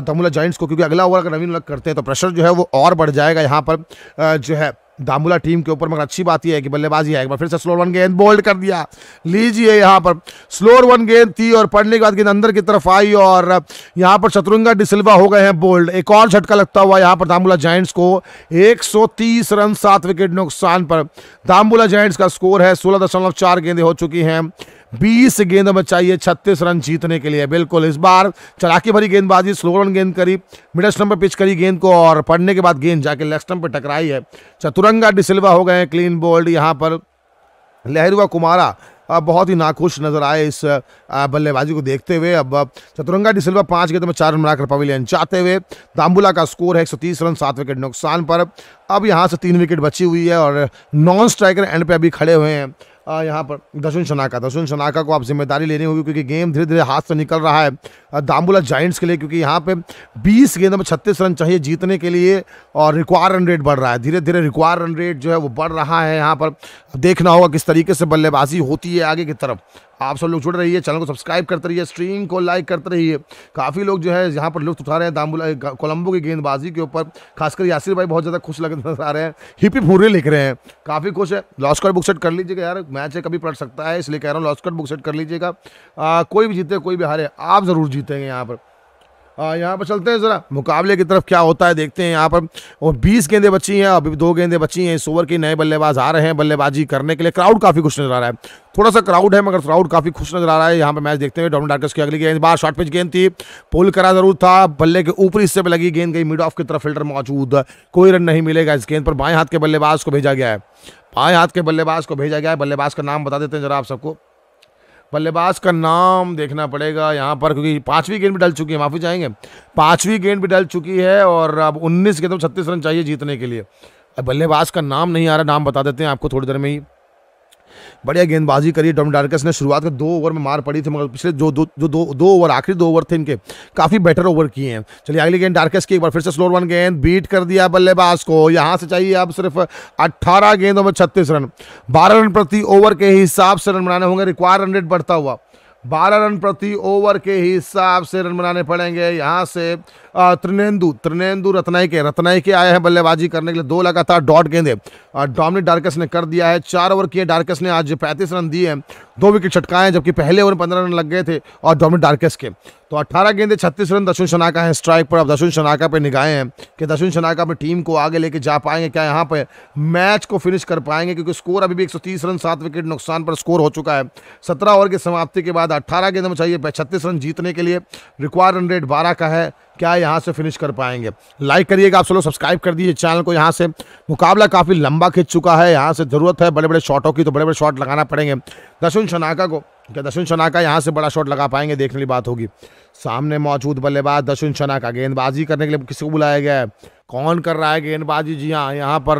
धमुला जॉइंट्स को क्योंकि अगला ओवर अगर नवीन अलग करते हैं तो प्रेशर जो है वो और बढ़ जाएगा यहाँ पर जो है दामूला टीम के ऊपर मगर अच्छी बात यह है कि बल्लेबाजी है एक बार फिर से स्लोर वन गेंद बोल्ड कर दिया लीजिए यहाँ पर स्लोर वन गेंद थी और पड़ने के बाद गेंद अंदर की तरफ आई और यहाँ पर शत्रुंगा डिसिल्वा हो गए हैं बोल्ड एक और झटका लगता हुआ यहाँ पर दामूला जाइंट्स को 130 रन सात विकेट नुकसान पर दामूला जाइंट्स का स्कोर है सोलह गेंदें हो चुकी हैं बीस गेंद चाहिए छत्तीस रन जीतने के लिए बिल्कुल इस बार चलाकी भरी गेंदबाजी स्लो रन गेंद करी मिडल स्टम्प पर पिच करी गेंद को और पढ़ने के बाद गेंद जाके लेफ्ट स्टम्प पर टकराई है चतुरंगा डिसिल्वा हो गए क्लीन बोल्ड यहाँ पर लहरुआ कुमारा अब बहुत ही नाखुश नजर आए इस बल्लेबाजी को देखते हुए अब चतुरंगा डिसिल्वा पाँच गेंद में चार रन बनाकर पवेलियन जाते हुए दाम्बुला का स्कोर है एक रन सात विकेट नुकसान पर अब यहाँ से तीन विकेट बची हुई है और नॉन स्ट्राइकर एंड पे अभी खड़े हुए हैं यहाँ पर दसुन शनाका दसुन शनाका को आप जिम्मेदारी लेनी होगी क्योंकि गेम धीरे धीरे हाथ से निकल रहा है दाम्बुला जाइंट्स के लिए क्योंकि यहाँ पे 20 गेंदों में 36 रन चाहिए जीतने के लिए और रिक्वायर रन रेट बढ़ रहा है धीरे धीरे रिक्वायर रन रेट जो है वो बढ़ रहा है यहाँ पर देखना होगा किस तरीके से बल्लेबाजी होती है आगे की तरफ आप सब लोग जुड़ रही है चैनल को सब्सक्राइब करते रहिए स्ट्रीम को लाइक करते रहिए काफ़ी लोग जो है यहाँ पर लुत्फ उठा रहे हैं दामबुला कोलम्बो की गेंदबाजी के ऊपर खासकर यासिर भाई बहुत ज़्यादा खुश लग नजर आ रहे हैं हिपी भूरे लिख रहे हैं काफ़ी खुश है लॉस्कर बुक सेट कर लीजिएगा यार मैच है कभी पढ़ सकता है इसलिए कह रहा हूँ लॉस्कर बुक सेट कर लीजिएगा कोई भी जीते कोई भी हारे आप ज़रूर जीते जीतेंगे यहाँ पर हाँ, यहाँ पर चलते हैं ज़रा मुकाबले की तरफ क्या होता है देखते हैं यहाँ पर और 20 गेंदे बची हैं अभी दो गेंदे बची हैं इस ओवर के नए बल्लेबाज आ रहे हैं बल्लेबाजी करने के लिए क्राउड काफ़ी खुश नजर आ रहा है थोड़ा सा क्राउड है मगर क्राउड काफ़ी खुश नजर आ रहा है यहाँ पर मैच देखते हुए डॉमिन डार्कस की अगली गेंद बार शॉर्ट पिच गेंद थी पुल करा जरूर था बल्ले के ऊपरी हिस्से पर लगी गेंद गई मिड ऑफ की तरफ फिल्टर मौजूद कोई रन नहीं मिलेगा इस गेंद पर बाएँ हाथ के बल्लेबाज को भेजा गया है बाएँ हाथ के बल्लेबाज को भेजा गया है बल्लेबाज का नाम बता देते हैं जरा आप सबको बल्लेबाज का नाम देखना पड़ेगा यहाँ पर क्योंकि पाँचवीं गेंद भी डल चुकी है माफी चाहेंगे पाँचवीं गेंद भी डल चुकी है और अब उन्नीस गेंदों तो छत्तीस रन चाहिए जीतने के लिए बल्लेबाज का नाम नहीं आ रहा नाम बता देते हैं आपको थोड़ी देर में ही बढ़िया गेंदबाजी करी डोमिन डार्कस ने शुरुआत के दो ओवर में मार पड़ी थी मगर पिछले जो दो जो दो दो ओवर आखिरी दो ओवर थे इनके काफ़ी बेटर ओवर किए हैं चलिए अगली गेंद डार्कस की एक बार फिर से स्लोर वन गेंद बीट कर दिया बल्लेबाज को यहाँ से चाहिए अब सिर्फ अट्ठारह गेंदों में छत्तीस रन बारह रन प्रति ओवर के हिसाब से रन बनाने होंगे रिक्वायर रन रेट बढ़ता हुआ बारह रन प्रति ओवर के हिसाब से रन बनाने पड़ेंगे यहाँ से त्रिनेंदु त्रिनेंदु रत्नाइके रत्नाइके आए हैं बल्लेबाजी करने के लिए दो लगातार डॉट गेंदे डोमिनिक डार्कस ने कर दिया है चार ओवर किए डार्कस ने आज पैंतीस रन दिए हैं दो विकेट छटकाए जबकि पहले ओवर में पंद्रह रन लग गए थे और डोमिनिक डार्कस के तो अट्ठारह गेंदे छत्तीस रन दशुन शनाका हैं स्ट्राइक पर अब दशुन शनाका पर निगाहें हैं कि दशुन शनाका अपनी टीम को आगे लेके जा पाएंगे क्या यहाँ पर मैच को फिनिश कर पाएंगे क्योंकि स्कोर अभी भी एक रन सात विकेट नुकसान पर स्कोर हो चुका है सत्रह ओवर की समाप्ति के बाद अट्ठारह गेंदों में चाहिए छत्तीस रन जीतने के लिए रिक्वायर रन रेट बारह का है क्या यहाँ से फिनिश कर पाएंगे लाइक करिएगा आप सब लोग सब्सक्राइब कर दीजिए चैनल को यहाँ से मुकाबला काफ़ी लंबा खींच चुका है यहाँ से ज़रूरत है बड़े बड़े शॉटों की तो बड़े बड़े शॉट लगाना पड़ेंगे दशुन शनाका को क्या दशुन शनाका यहाँ से बड़ा शॉट लगा पाएंगे देखने वाली बात होगी सामने मौजूद बल्लेबाज दशुन शना का गेंदबाजी करने के लिए किसको बुलाया गया है कौन कर रहा है गेंदबाजी जी हाँ यहाँ पर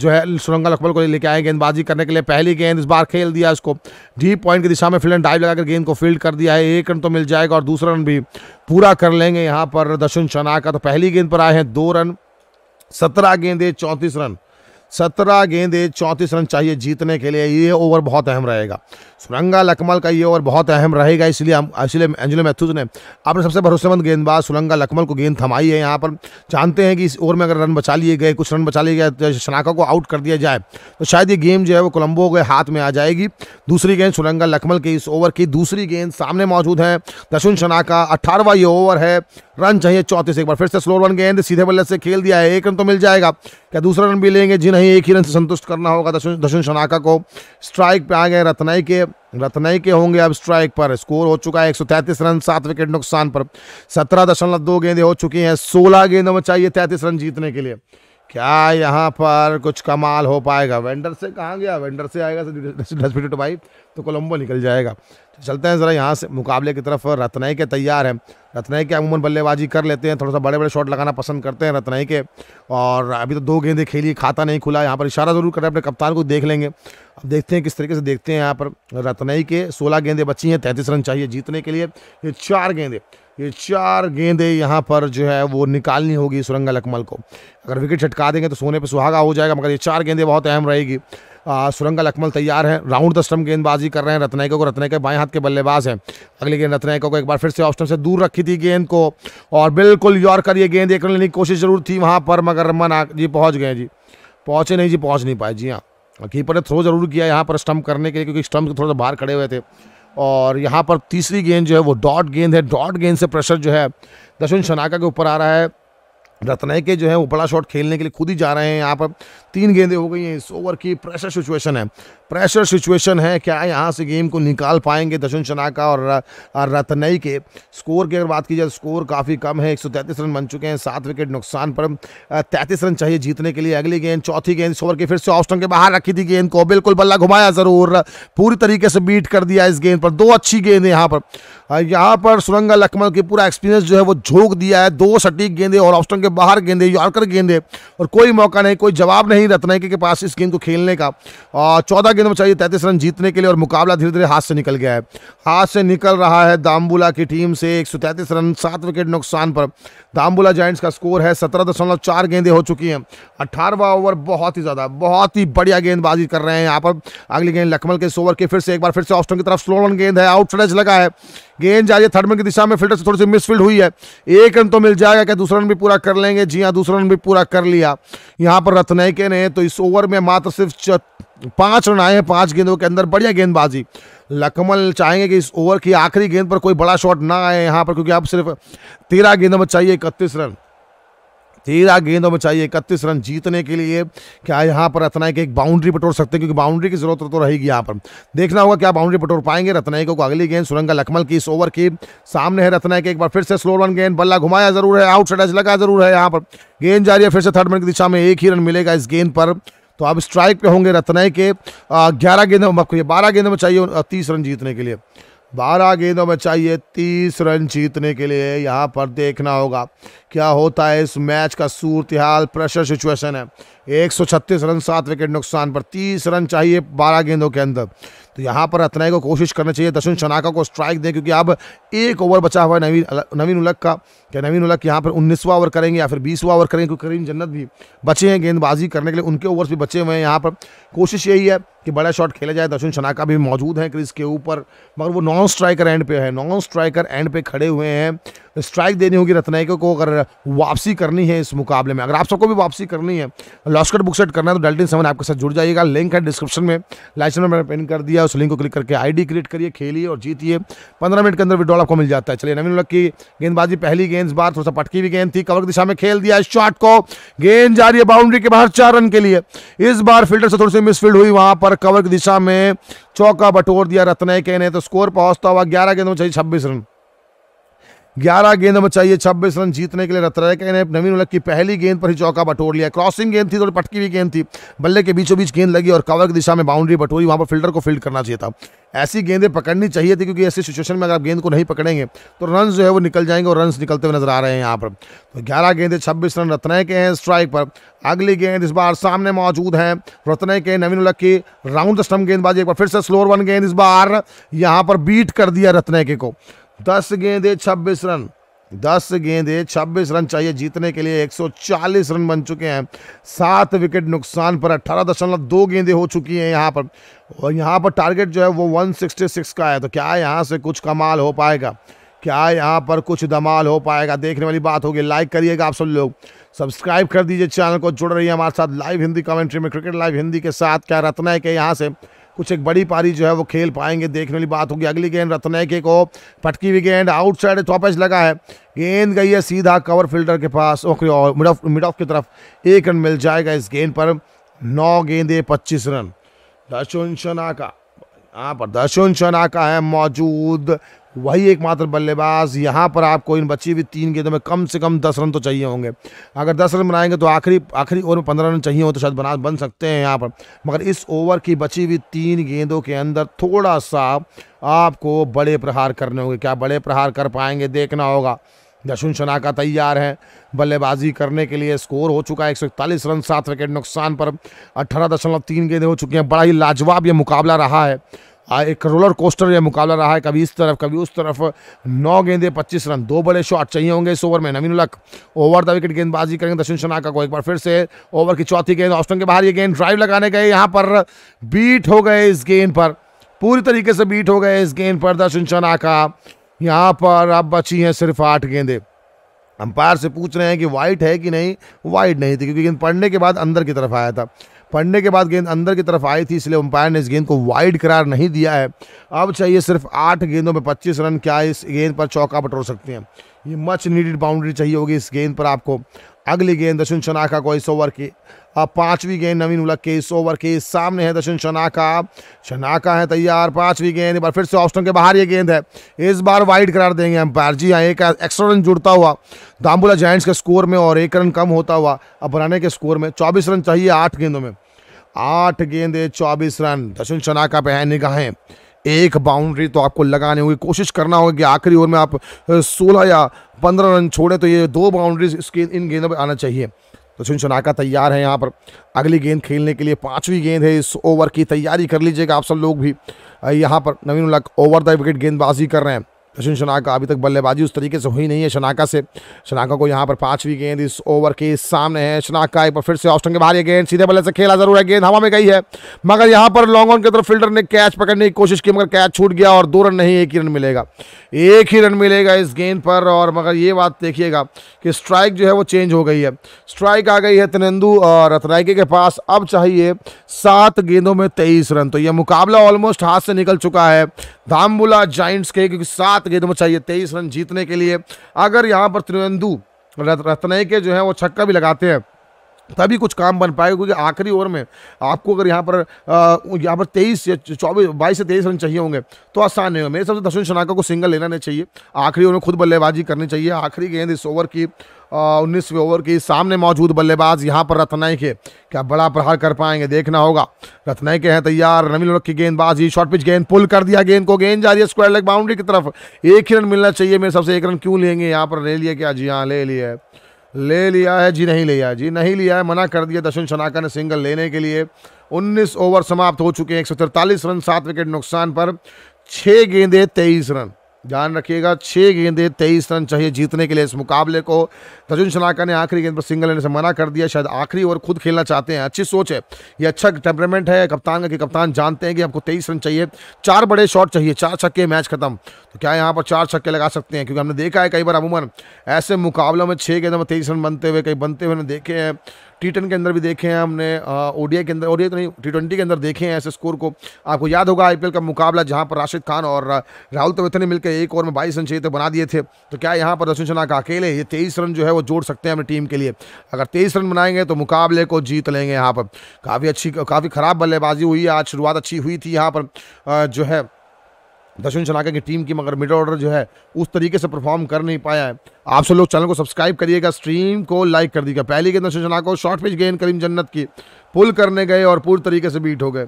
जो है सुरंगल अकबर को लेके आए गेंदबाजी करने के लिए पहली गेंद इस बार खेल दिया इसको डीप पॉइंट की दिशा में फील्ड डाइव लगाकर गेंद को फील्ड कर दिया है एक रन तो मिल जाएगा और दूसरा रन भी पूरा कर लेंगे यहाँ पर दशुन शना का तो पहली गेंद पर आए हैं दो रन सत्रह गेंदे चौंतीस रन सत्रह गेंदे चौंतीस रन चाहिए जीतने के लिए ये ओवर बहुत अहम रहेगा सुरंगा लकमल का ये ओवर बहुत अहम रहेगा इसलिए हम इसलिए एंजलो मैथ्यूज ने अपने सबसे भरोसेमंद गेंदबाज सुरंगा लकमल को गेंद थमाई है यहाँ पर जानते हैं कि इस ओवर में अगर रन बचा लिए गए कुछ रन बचा लिए गए तो शनाका को आउट कर दिया जाए तो शायद ये गेम जो है वो कोलंबो के हाथ में आ जाएगी दूसरी गेंद सुरंगा लकमल के इस ओवर की दूसरी गेंद सामने मौजूद है दशुन शनाका अट्ठारहवा ये ओवर है रन चाहिए चौंतीस एक बार फिर से स्लो रन गेंद सीधे बल्ले से खेल दिया है एक रन तो मिल जाएगा क्या दूसरा रन भी लेंगे जी नहीं एक ही रन से संतुष्ट करना होगा दशुन दशुन शनाका को स्ट्राइक पे आ गए रतनाई के रतनई के होंगे अब स्ट्राइक पर स्कोर हो चुका है एक रन सात विकेट नुकसान पर सत्रह दशमलव दो गेंदे हो चुकी हैं सोलह गेंदों में चाहिए तैंतीस रन जीतने के लिए क्या यहाँ पर कुछ कमाल हो पाएगा वेंडर से कहाँ गया वेंडर से आएगा तो डस्टबिन भाई तो कोलंबो निकल जाएगा तो चलते हैं ज़रा यहाँ से मुकाबले की तरफ रत्नाई के तैयार हैं रत्नाई के अमूमन बल्लेबाजी कर लेते हैं थोड़ा सा बड़े बड़े शॉट लगाना पसंद करते हैं रत्नाई के और अभी तो दो गेंदे खेली खाता नहीं खुला यहाँ पर इशारा ज़रूर करें अपने कप्तान को देख लेंगे अब देखते हैं किस तरीके से देखते हैं यहाँ पर रत्नाई के सोलह गेंदे बची हैं तैंतीस रन चाहिए जीतने के लिए ये चार गेंदे ये चार गेंदें यहाँ पर जो है वो निकालनी होगी सुरंगा लकमल को अगर विकेट छटका देंगे तो सोने पर सुहागा हो जाएगा मगर ये चार गेंदें बहुत अहम रहेगी सुरंगा लकमल तैयार है राउंड द स्टम्प गेंदबाजी कर रहे हैं रत्नायको को रत्नायको बाएं हाथ के बल्लेबाज हैं अगली गेंद रत्नायको को एक बार फिर से ऑप्शन स्टम्प से दूर रखी थी गेंद को और बिल्कुल कर ये गेंद एक लेने की कोशिश जरूर थी वहाँ पर मगर मन आ जी पहुँच गए जी पहुँचे नहीं जी पहुँच नहीं पाए जी हाँ कीपर ने थ्रो जरूर किया यहाँ पर स्टम्प करने के लिए क्योंकि स्टम्प थोड़ा सा बाहर खड़े हुए थे और यहाँ पर तीसरी गेंद जो है वो डॉट गेंद है डॉट गेंद से प्रेशर जो है दशवंत शनाका के ऊपर आ रहा है रत्नाई के जो है वो बड़ा शॉट खेलने के लिए खुद ही जा रहे हैं यहाँ पर तीन गेंदें हो गई हैं इस ओवर की प्रेशर सिचुएशन है प्रेशर सिचुएशन है क्या यहाँ से गेम को निकाल पाएंगे दशुन शनाका और रतनई के स्कोर की अगर बात की जाए स्कोर तो काफ़ी कम है एक रन बन चुके हैं सात विकेट नुकसान पर तैंतीस रन चाहिए जीतने के लिए अगली गेंद चौथी गेंद ओवर की फिर से ऑफ के बाहर रखी थी गेंद को बिल्कुल बल्ला घुमाया ज़रूर पूरी तरीके से बीट कर दिया इस गेंद पर दो अच्छी गेंद यहाँ पर यहाँ पर सुरंगा लखमल की पूरा एक्सपीरियंस जो है वो झोंक दिया है दो सटीक गेंदे और ऑप्शन के बाहर गेंदे यॉर्कर गेंदे और कोई मौका नहीं कोई जवाब नहीं रत्नाइके के पास इस गेंद को खेलने का चौदह गेंद में चाहिए तैंतीस रन जीतने के लिए और मुकाबला धीरे धीरे हाथ से निकल गया है हाथ से निकल रहा है दाम्बुला की टीम से एक रन सात विकेट नुकसान पर दाम्बुला जॉइंट्स का स्कोर है सत्रह दशमलव चार गेंदें हो चुकी हैं अठारहवा ओवर बहुत ही ज़्यादा बहुत ही बढ़िया गेंदबाजी कर रहे हैं यहाँ पर अगली गेंद लखमल के इस ओवर के फिर से एक बार फिर से ऑस्टन की तरफ स्लो रन गेंद है आउट लगा है गेंद आज थर्ड मैन की दिशा में फील्डर से थोड़ी सी मिसफील्ड हुई है एक रन तो मिल जाएगा क्या दूसरा रन भी पूरा कर लेंगे जी हाँ दूसरा रन भी पूरा कर लिया यहाँ पर रत्नाइके ने तो इस ओवर में मात्र सिर्फ पाँच रन आए हैं पाँच गेंदों के अंदर बढ़िया गेंदबाजी लकमल चाहेंगे कि इस ओवर की आखिरी गेंद पर कोई बड़ा शॉट ना आए यहाँ पर क्योंकि अब सिर्फ तेरह गेंदों में चाहिए इकतीस रन तेरह गेंदों में चाहिए इकतीस रन जीतने के लिए क्या यहाँ पर रत्नायक एक बाउंड्री बटोर सकते हैं क्योंकि बाउंड्री की जरूरत तो रहेगी यहाँ पर देखना होगा क्या बाउंड्री बटोर पाएंगे रत्नायकों को अगली गेंद सुरंगा लखमल की इस ओवर की सामने है रत्नायक एक बार फिर से स्लो रन गेंद बल्ला घुमाया जरूर है आउट साइड लगा जरूर है यहाँ पर गेंद जारी है फिर से थर्ड मैन की दिशा में एक ही रन मिलेगा इस गेंद पर तो अब स्ट्राइक पे होंगे रत्नाय के ग्यारह गेंदों में आपको बारह गेंदों में चाहिए तीस रन जीतने के लिए बारह गेंदों में चाहिए तीस रन जीतने के लिए यहाँ पर देखना होगा क्या होता है इस मैच का सूरत हाल प्रेशर सिचुएशन है 136 रन सात विकेट नुकसान पर 30 रन चाहिए 12 गेंदों के अंदर तो यहाँ पर रत्नाई को कोशिश करना चाहिए दशुन शनाका को स्ट्राइक दें क्योंकि अब एक ओवर बचा हुआ है नवीन नवीन उलक का क्या नवीन उलक यहाँ पर उन्नीसवा ओवर करेंगे या फिर बीसवा ओवर करेंगे क्योंकि करीम जन्नत भी बचे हैं गेंदबाजी करने के लिए उनके ओवर्स भी बचे हुए हैं यहाँ पर कोशिश यही है कि बड़ा शॉट खेला जाए दर्शन शनाका भी मौजूद हैं क्रिस के ऊपर मगर वो नॉन स्ट्राइकर एंड पे है नॉन स्ट्राइकर एंड पे खड़े हुए हैं स्ट्राइक देनी होगी रत्नायकों को अगर वापसी करनी है इस मुकाबले में अगर आप सबको भी वापसी करनी है लॉस्कट बुक सेट करना है तो डेल्टिन सेवन आपके साथ जुड़ जाइएगा लिंक है डिस्क्रिप्शन में लाइसेंस में मैंने पिन कर दिया उस लिंक को क्लिक करके आईडी क्रिएट करिए खेलिए और जीतिए पंद्रह मिनट के अंदर विड्रॉल आपको मिल जाता है चलिए नवीन लक की गेंदबाजी पहली गेंद बार थोड़ा सा पटकी भी गेंद थी कवर की दिशा में खेल दिया शॉट को गेंद जा रही है बाउंड्री के बाहर चार रन के लिए इस बार फील्डर से थोड़ी सी मिसफील्ड हुई वहां पर कवर की दिशा में चौका बटोर दिया रत्नय के ने तो स्कोर पहुंचता हुआ ग्यारह गेंदों में चाहिए छब्बीस रन ग्यारह गेंद में चाहिए छब्बीस रन जीतने के लिए रतरायका ने नवीन उलक की पहली गेंद पर ही चौका बटोर लिया क्रॉसिंग गेंद थी थोड़ी पटकी हुई गेंद थी बल्ले के बीचों बीच गेंद लगी और कवर की दिशा में बाउंड्री बटोरी वहां पर फील्डर को फील्ड करना चाहिए था ऐसी गेंदें पकड़नी चाहिए थी क्योंकि ऐसी सिचुएशन में अगर आप गेंद को नहीं पकड़ेंगे तो रन जो है वो निकल जाएंगे और रन निकलते हुए नजर आ रहे हैं यहाँ पर तो ग्यारह गेंदे छब्बीस रन रत्नय के हैं स्ट्राइक पर अगली गेंद इस बार सामने मौजूद हैं रत्नय के नवीन उलक की राउंड स्टम्प गेंदबाजी एक बार फिर से स्लोर वन गेंद इस बार यहाँ पर बीट कर दिया रत्नय के को दस गेंदे छब्बीस रन दस गेंदे छब्बीस रन चाहिए जीतने के लिए 140 रन बन चुके हैं सात विकेट नुकसान पर अट्ठारह दशमलव दो गेंदे हो चुकी हैं यहाँ पर और यहाँ पर टारगेट जो है वो 166 का है तो क्या यहाँ से कुछ कमाल हो पाएगा क्या यहाँ पर कुछ धमाल हो पाएगा देखने वाली बात होगी लाइक करिएगा आप सब लोग सब्सक्राइब कर दीजिए चैनल को जुड़ रही है हमारे साथ लाइव हिंदी कमेंट्री में क्रिकेट लाइव हिंदी के साथ क्या रत्ना है कि यहाँ से कुछ एक बड़ी पारी जो है वो खेल पाएंगे देखने वाली बात होगी अगली गेंद के को पटकी हुई गेंद आउटसाइड चौपैच लगा है गेंद गई है सीधा कवर फील्डर के पास okay mid off mid off की तरफ एक रन मिल जाएगा इस गेंद पर नौ गेंदे पच्चीस रन दशोन शनाका यहाँ पर दशोन शनाका है मौजूद वही एकमात्र बल्लेबाज यहाँ पर आपको इन बची हुई तीन गेंदों में कम से कम दस रन तो चाहिए होंगे अगर दस रन बनाएंगे तो आखिरी आखिरी ओवर में पंद्रह रन चाहिए हो तो शायद बना बन सकते हैं यहाँ पर मगर इस ओवर की बची हुई तीन गेंदों के अंदर थोड़ा सा आपको बड़े प्रहार करने होंगे क्या बड़े प्रहार कर पाएंगे देखना होगा दशुन शनाका तैयार हैं बल्लेबाजी करने के लिए स्कोर हो चुका है एक रन सात विकेट नुकसान पर अट्ठारह दशमलव तीन गेंदें हो चुकी हैं बड़ा ही लाजवाब ये मुकाबला रहा है एक रोलर कोस्टर यह मुकाबला रहा है कभी इस तरफ कभी उस तरफ नौ गेंदे पच्चीस रन दो बड़े शॉट चाहिए होंगे इस ओवर में नवीन उलक ओवर द विकेट गेंदबाजी करेंगे दक्षिण शनाका को एक बार फिर से ओवर की चौथी गेंद ऑस्टन के बाहर ये गेंद ड्राइव लगाने गए यहाँ पर बीट हो गए इस गेंद पर पूरी तरीके से बीट हो गए इस गेंद पर दर्शन शनाका यहाँ पर अब बची हैं सिर्फ आठ गेंदे अंपायर से पूछ रहे हैं कि वाइट है कि नहीं वाइट नहीं थी क्योंकि गेंद पढ़ने के बाद अंदर की तरफ आया था पढ़ने के बाद गेंद अंदर की तरफ आई थी इसलिए अंपायर ने इस गेंद को वाइड करार नहीं दिया है अब चाहिए सिर्फ आठ गेंदों में पच्चीस रन क्या इस गेंद पर चौका बटोर सकते हैं ये मच नीडेड बाउंड्री चाहिए होगी इस गेंद पर आपको अगली गेंद दक्षिण शनाखा को इस ओवर की अब पांचवी गेंद नवीन उलक के इस ओवर की सामने है दक्षिण शनाखा शनाखा है तैयार पांचवी गेंद एक बार फिर से ऑप्शन के बाहर ये गेंद है इस बार वाइड करार देंगे अंपायर जी हाँ एक एक्स्ट्रा रन जुड़ता हुआ दाम्बुला जैंट्स के स्कोर में और एक रन कम होता हुआ अब बनाने के स्कोर में चौबीस रन चाहिए आठ गेंदों में आठ गेंदे चौबीस रन दक्षिण शनाखा पे है निगाहें एक बाउंड्री तो आपको लगाने होगी कोशिश करना होगा कि आखिरी ओवर में आप 16 या 15 रन छोड़े तो ये दो बाउंड्रीज इसके इन गेंदों पर आना चाहिए तो सुन सुनसनाका तैयार है यहाँ पर अगली गेंद खेलने के लिए पांचवी गेंद है इस ओवर की तैयारी कर लीजिएगा आप सब लोग भी यहाँ पर नवीन उल्लाक ओवर द विकेट गेंदबाजी कर रहे हैं सचिन शनाका अभी तक बल्लेबाजी उस तरीके से हुई नहीं है शनाका से शनाका को यहाँ पर पांचवी गेंद इस ओवर के सामने है शनाका एक बार फिर से ऑस्टन के बाहर ये गेंद सीधे बल्ले से खेला जरूर है गेंद हवा में गई है मगर यहाँ पर लॉन्ग ऑन की तरफ फील्डर ने कैच पकड़ने की कोशिश की मगर कैच छूट गया और दो रन नहीं एक ही रन मिलेगा एक ही रन मिलेगा इस गेंद पर और मगर ये बात देखिएगा कि स्ट्राइक जो है वो चेंज हो गई है स्ट्राइक आ गई है तनंदू और रतनाइके के पास अब चाहिए सात गेंदों में तेईस रन तो यह मुकाबला ऑलमोस्ट हाथ से निकल चुका है धामबुला जाइंट्स के क्योंकि सात सात गेंद में चाहिए तेईस रन जीतने के लिए अगर यहाँ पर त्रिवेंदु रत्नय के जो है वो छक्का भी लगाते हैं तभी कुछ काम बन पाएगा क्योंकि आखिरी ओवर में आपको अगर यहाँ पर यहाँ पर तेईस या चौबीस बाईस से तेईस रन चाहिए होंगे तो आसान नहीं होगा मेरे सबसे दसवीं शनाका को सिंगल लेना नहीं चाहिए आखिरी ओवर में खुद बल्लेबाजी करनी चाहिए आखिरी गेंद इस ओवर की उन्नीसवें ओवर की सामने मौजूद बल्लेबाज यहाँ पर रतनाई के क्या बड़ा प्रहार कर पाएंगे देखना होगा रतनाई के हैं तैयार रवि लोक की गेंदबाजी शॉर्ट पिच गेंद पुल कर दिया गेंद को गेंद जा रही है स्क्वायर लेग बाउंड्री की तरफ एक ही रन मिलना चाहिए मेरे सबसे एक रन क्यों लेंगे यहाँ पर ले लिया क्या जी हाँ ले लिया ले लिया है जी नहीं लिया है जी नहीं लिया है मना कर दिया दशन शनाका ने सिंगल लेने के लिए 19 ओवर समाप्त हो चुके हैं एक रन सात विकेट नुकसान पर छः गेंदे तेईस रन ध्यान रखिएगा छः गेंदे तेईस रन चाहिए जीतने के लिए इस मुकाबले को तजुन शनाका ने आखिरी गेंद पर सिंगल लेने से मना कर दिया शायद आखिरी ओवर खुद खेलना चाहते हैं अच्छी सोच है ये अच्छा टेम्परमेंट है कप्तान का कि कप्तान जानते हैं कि आपको तेईस रन चाहिए चार बड़े शॉट चाहिए चार छक्के मैच खत्म तो क्या यहाँ पर चार छक्के लगा सकते हैं क्योंकि हमने देखा है कई बार अमूमन ऐसे मुकाबलों में छः गेंदों में तेईस रन बनते हुए कई बनते हुए देखे हैं टी टेन के अंदर भी देखे हैं हमने ओडिया के अंदर ओडीआई तो नहीं टी ट्वेंटी के अंदर देखे हैं ऐसे स्कोर को आपको याद होगा आईपीएल का मुकाबला जहां पर राशिद खान और राहुल तवेथ तो ने मिलकर एक ओवर में बाईस रन चाहिए तो बना दिए थे तो क्या यहाँ पर रसुन का अकेले ये तेईस रन जो है वो जोड़ सकते हैं अपनी टीम के लिए अगर तेईस रन बनाएंगे तो मुकाबले को जीत लेंगे यहाँ पर काफ़ी अच्छी काफ़ी ख़राब बल्लेबाजी हुई आज शुरुआत अच्छी हुई थी यहाँ पर जो है दशुन शनाका की टीम की मगर मिड ऑर्डर जो है उस तरीके से परफॉर्म कर नहीं पाया है आप सब लोग चैनल को सब्सक्राइब करिएगा स्ट्रीम को लाइक कर दीजिएगा पहली गेंद दशुन शनाका शॉर्ट पिच गेंद करीम जन्नत की पुल करने गए और पूरी तरीके से बीट हो गए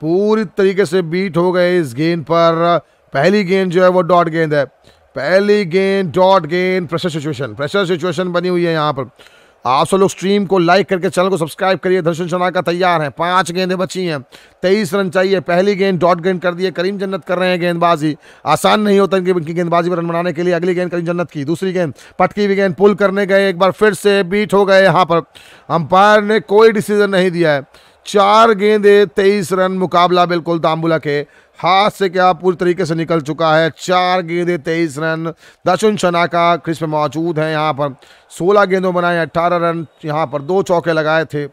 पूरी तरीके से बीट हो गए इस गेंद पर पहली गेंद जो है वो डॉट गेंद है पहली गेंद डॉट गेंद प्रेशर सिचुएशन प्रेशर सिचुएशन बनी हुई है यहाँ पर आप सब लोग स्ट्रीम को लाइक करके चैनल को सब्सक्राइब करिए दर्शन का तैयार हैं पांच गेंदें बची हैं तेईस रन चाहिए पहली गेंद डॉट गेंद कर दिए करीम जन्नत कर रहे हैं गेंदबाजी आसान नहीं होता इनकी गेंदबाजी पर रन बनाने के लिए अगली गेंद करीम जन्नत की दूसरी गेंद पटकी भी गेंद पुल करने गए एक बार फिर से बीट हो गए यहाँ पर अंपायर ने कोई डिसीजन नहीं दिया है चार गेंदे तेईस रन मुकाबला बिल्कुल तांबुला के हाथ से क्या पूरी तरीके से निकल चुका है चार गेंदे तेईस रन दशुन शनाका क्रिस में मौजूद हैं यहाँ पर सोलह गेंदों बनाए अट्ठारह रन यहाँ पर दो चौके लगाए थे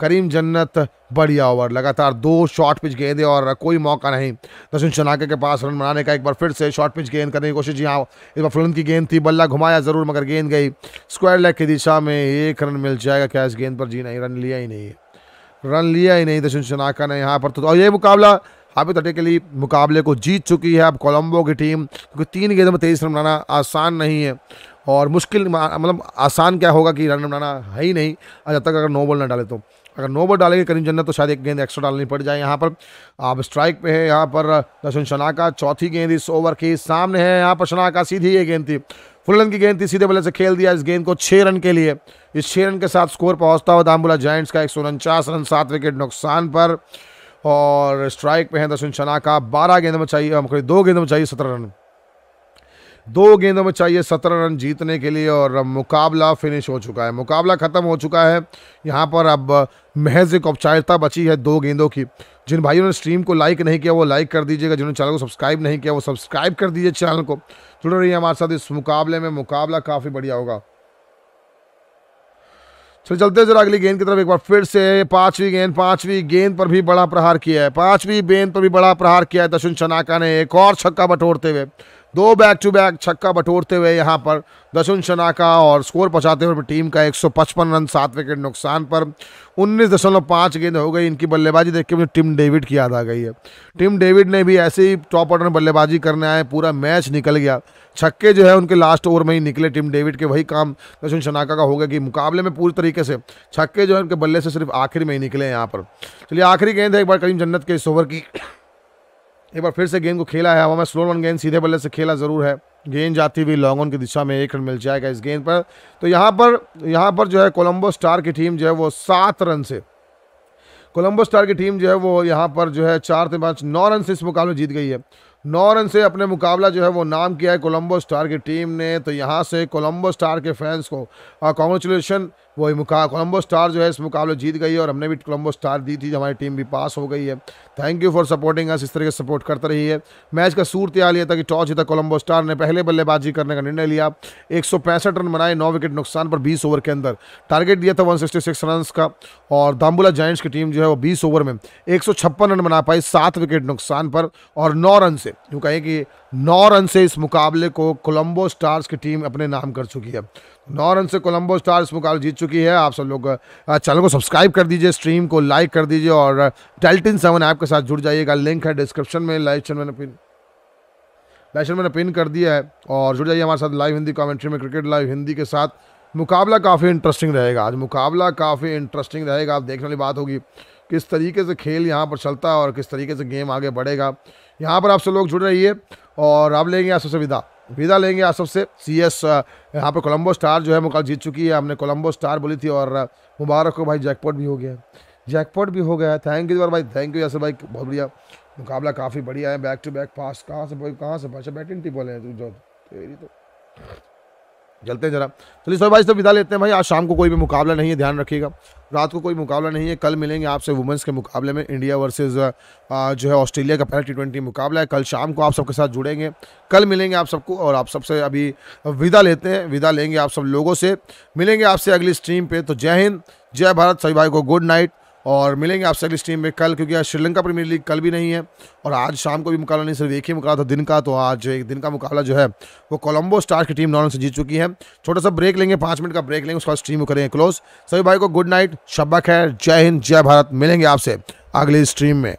करीम जन्नत बढ़िया ओवर लगातार दो शॉर्ट पिच गेंदे और कोई मौका नहीं दशुन शनाके के पास रन बनाने का एक बार फिर से शॉर्ट पिच गेंद करने की कोशिश यहाँ एक बार फुलंद की गेंद थी बल्ला घुमाया ज़रूर मगर गेंद गई स्क्वायर लेग की दिशा में एक रन मिल जाएगा क्या इस गेंद पर जी नहीं रन लिया ही नहीं रन लिया ही नहीं दशुन शनाका ने यहाँ पर तो और तो ये मुकाबला के लिए मुकाबले को जीत चुकी है अब कोलंबो की टीम क्योंकि तीन गेंदों में तेईस रन बनाना आसान नहीं है और मुश्किल मतलब आसान क्या होगा कि रन बनाना है ही नहीं जब तक अगर नो बॉल ना डाले तो अगर नो बॉल डालेंगे करीम जन्नत तो शायद एक गेंद एक्स्ट्रा डालनी पड़ जाए यहाँ पर आप स्ट्राइक पे है यहाँ पर दर्शन शनाका चौथी गेंद इस ओवर की सामने है यहाँ पर शनाका सीधी ये गेंद थी फुल रन की गेंद थी सीधे बल्ले से खेल दिया इस गेंद को छः रन के लिए इस छः रन के साथ स्कोर पहुँचता हुआ दामबुला जैंट्स का एक रन सात विकेट नुकसान पर और स्ट्राइक पे हैं दर्शन शना का बारह गेंदों में चाहिए दो गेंदों में चाहिए सत्रह रन दो गेंदों में चाहिए सत्रह रन जीतने के लिए और मुकाबला फिनिश हो चुका है मुकाबला ख़त्म हो चुका है यहाँ पर अब महज एक औपचारिकता बची है दो गेंदों की जिन भाइयों ने स्ट्रीम को लाइक नहीं किया वो लाइक कर दीजिएगा जिन्होंने चैनल को सब्सक्राइब नहीं किया वो सब्सक्राइब कर दीजिए चैनल को जुड़े रहिए हमारे साथ इस मुकाबले में मुकाबला काफ़ी बढ़िया होगा तो चलते जरा अगली गेंद की तरफ एक बार फिर से पांचवी गेंद पांचवी गेंद पर भी बड़ा प्रहार किया है पांचवी गेंद पर भी बड़ा प्रहार किया है दशुन चनाका ने एक और छक्का बटोरते हुए दो बैक टू बैक छक्का बटोरते हुए यहाँ पर दशुन शना का और स्कोर पहुँचाते हुए टीम का 155 रन सात विकेट नुकसान पर 19.5 गेंद हो गई इनकी बल्लेबाजी देख के मुझे टीम डेविड की याद आ गई है टीम डेविड ने भी ऐसे ही टॉप ऑर्डर बल्लेबाजी करने आए पूरा मैच निकल गया छक्के जो है उनके लास्ट ओवर में ही निकले टीम डेविड के वही काम दशुन शनाका का हो गया कि मुकाबले में पूरी तरीके से छक्के जो है उनके बल्ले से सिर्फ आखिरी में ही निकले यहाँ पर चलिए आखिरी गेंद है एक बार करीम जन्नत के इस ओवर की एक बार फिर से गेंद को खेला है हवा में स्लो रन गेंद सीधे बल्ले से खेला ज़रूर है गेंद जाती हुई लॉन्ग ऑन की दिशा में एक रन मिल जाएगा इस गेंद पर तो यहाँ पर यहाँ पर जो है कोलंबो स्टार की टीम जो है वो सात रन से कोलंबो स्टार की टीम जो है वो यहाँ पर जो है चार से पाँच नौ रन से इस मुकाबले जीत गई है नौ रन से अपने मुकाबला जो है वो नाम किया है कोलंबो स्टार की टीम ने तो यहाँ से कोलंबो स्टार के फैंस को कॉन्ग्रेचुलेशन वही मुका कोलम्बो स्टार जो है इस मुकाबले जीत गई और हमने भी कोलम्बो स्टार दी थी हमारी टीम भी पास हो गई है thank you for supporting us इस तरह के सपोर्ट करते रहिए मैच का सूरत हाल यह था कि टॉस जीता कोलम्बो स्टार ने पहले बल्लेबाजी करने का निर्णय लिया एक रन बनाए नौ विकेट नुकसान पर बीस ओवर के अंदर टारगेट दिया था वन रन का और दाम्बुला जाइंट्स की टीम जो है वो बीस ओवर में एक रन बना पाई सात विकेट नुकसान पर और नौ रन से यूँ कहें कि नौ रन से इस मुकाबले को कोलंबो स्टार्स की टीम अपने नाम कर चुकी है नौ रन से कोलंबो स्टार्स मुकाबला जीत चुकी है आप सब लोग चैनल को सब्सक्राइब कर दीजिए स्ट्रीम को लाइक कर दीजिए और टेल्टिन सेवन ऐप के साथ जुड़ जाइएगा लिंक है डिस्क्रिप्शन में लाइव मैंने पिन लाइव मैंने पिन कर दिया है और जुड़ जाइए हमारे साथ लाइव हिंदी कॉमेंट्री में क्रिकेट लाइव हिंदी के साथ मुकाबला काफ़ी इंटरेस्टिंग रहेगा आज मुकाबला काफ़ी इंटरेस्टिंग रहेगा आप देखने वाली बात होगी किस तरीके से खेल यहाँ पर चलता है और किस तरीके से गेम आगे बढ़ेगा यहाँ पर आप सब लोग जुड़ रहिए और अब लेंगे आप से विदा विदा लेंगे आप से सी एस uh, यहाँ पर कोलम्बो स्टार जो है मुकाबला जीत चुकी है हमने कोलम्बो स्टार बोली थी और uh, मुबारक हो भाई जैकपॉट भी हो गया जैकपॉट भी हो गया है थैंक यू भाई थैंक यू यासर भाई बहुत बढ़िया मुकाबला काफ़ी बढ़िया है बैक टू बैक पास कहाँ से कहाँ से बैटिंग टीम बोले हैं तू जो तेरी तो चलते हैं जरा चलिए सर भाई से विदा लेते हैं भाई आज शाम को कोई भी मुकाबला नहीं है ध्यान रखिएगा रात को कोई मुकाबला नहीं है कल मिलेंगे आपसे वुमेंस के मुकाबले में इंडिया वर्सेस जो है ऑस्ट्रेलिया का पहला टी ट्वेंटी मुकाबला है कल शाम को आप सबके साथ जुड़ेंगे कल मिलेंगे आप सबको और आप सबसे अभी विदा लेते हैं विदा लेंगे आप सब लोगों से मिलेंगे आपसे अगली स्ट्रीम पर तो जय हिंद जय भारत सभी भाई को गुड नाइट और मिलेंगे आपसे अगली टीम में कल क्योंकि आज श्रीलंका प्रीमियर लीग कल भी नहीं है और आज शाम को भी मुकाबला नहीं सिर्फ एक ही मुकाबला था दिन का तो आज एक दिन का मुकाबला जो है वो कोलंबो स्टार की टीम नॉर्मल से जीत चुकी है छोटा सा ब्रेक लेंगे पाँच मिनट का ब्रेक लेंगे उसके बाद स्ट्रीम करेंगे क्लोज सभी भाई को गुड नाइट शब्बा खैर जय हिंद जय भारत मिलेंगे आपसे अगली स्ट्रीम में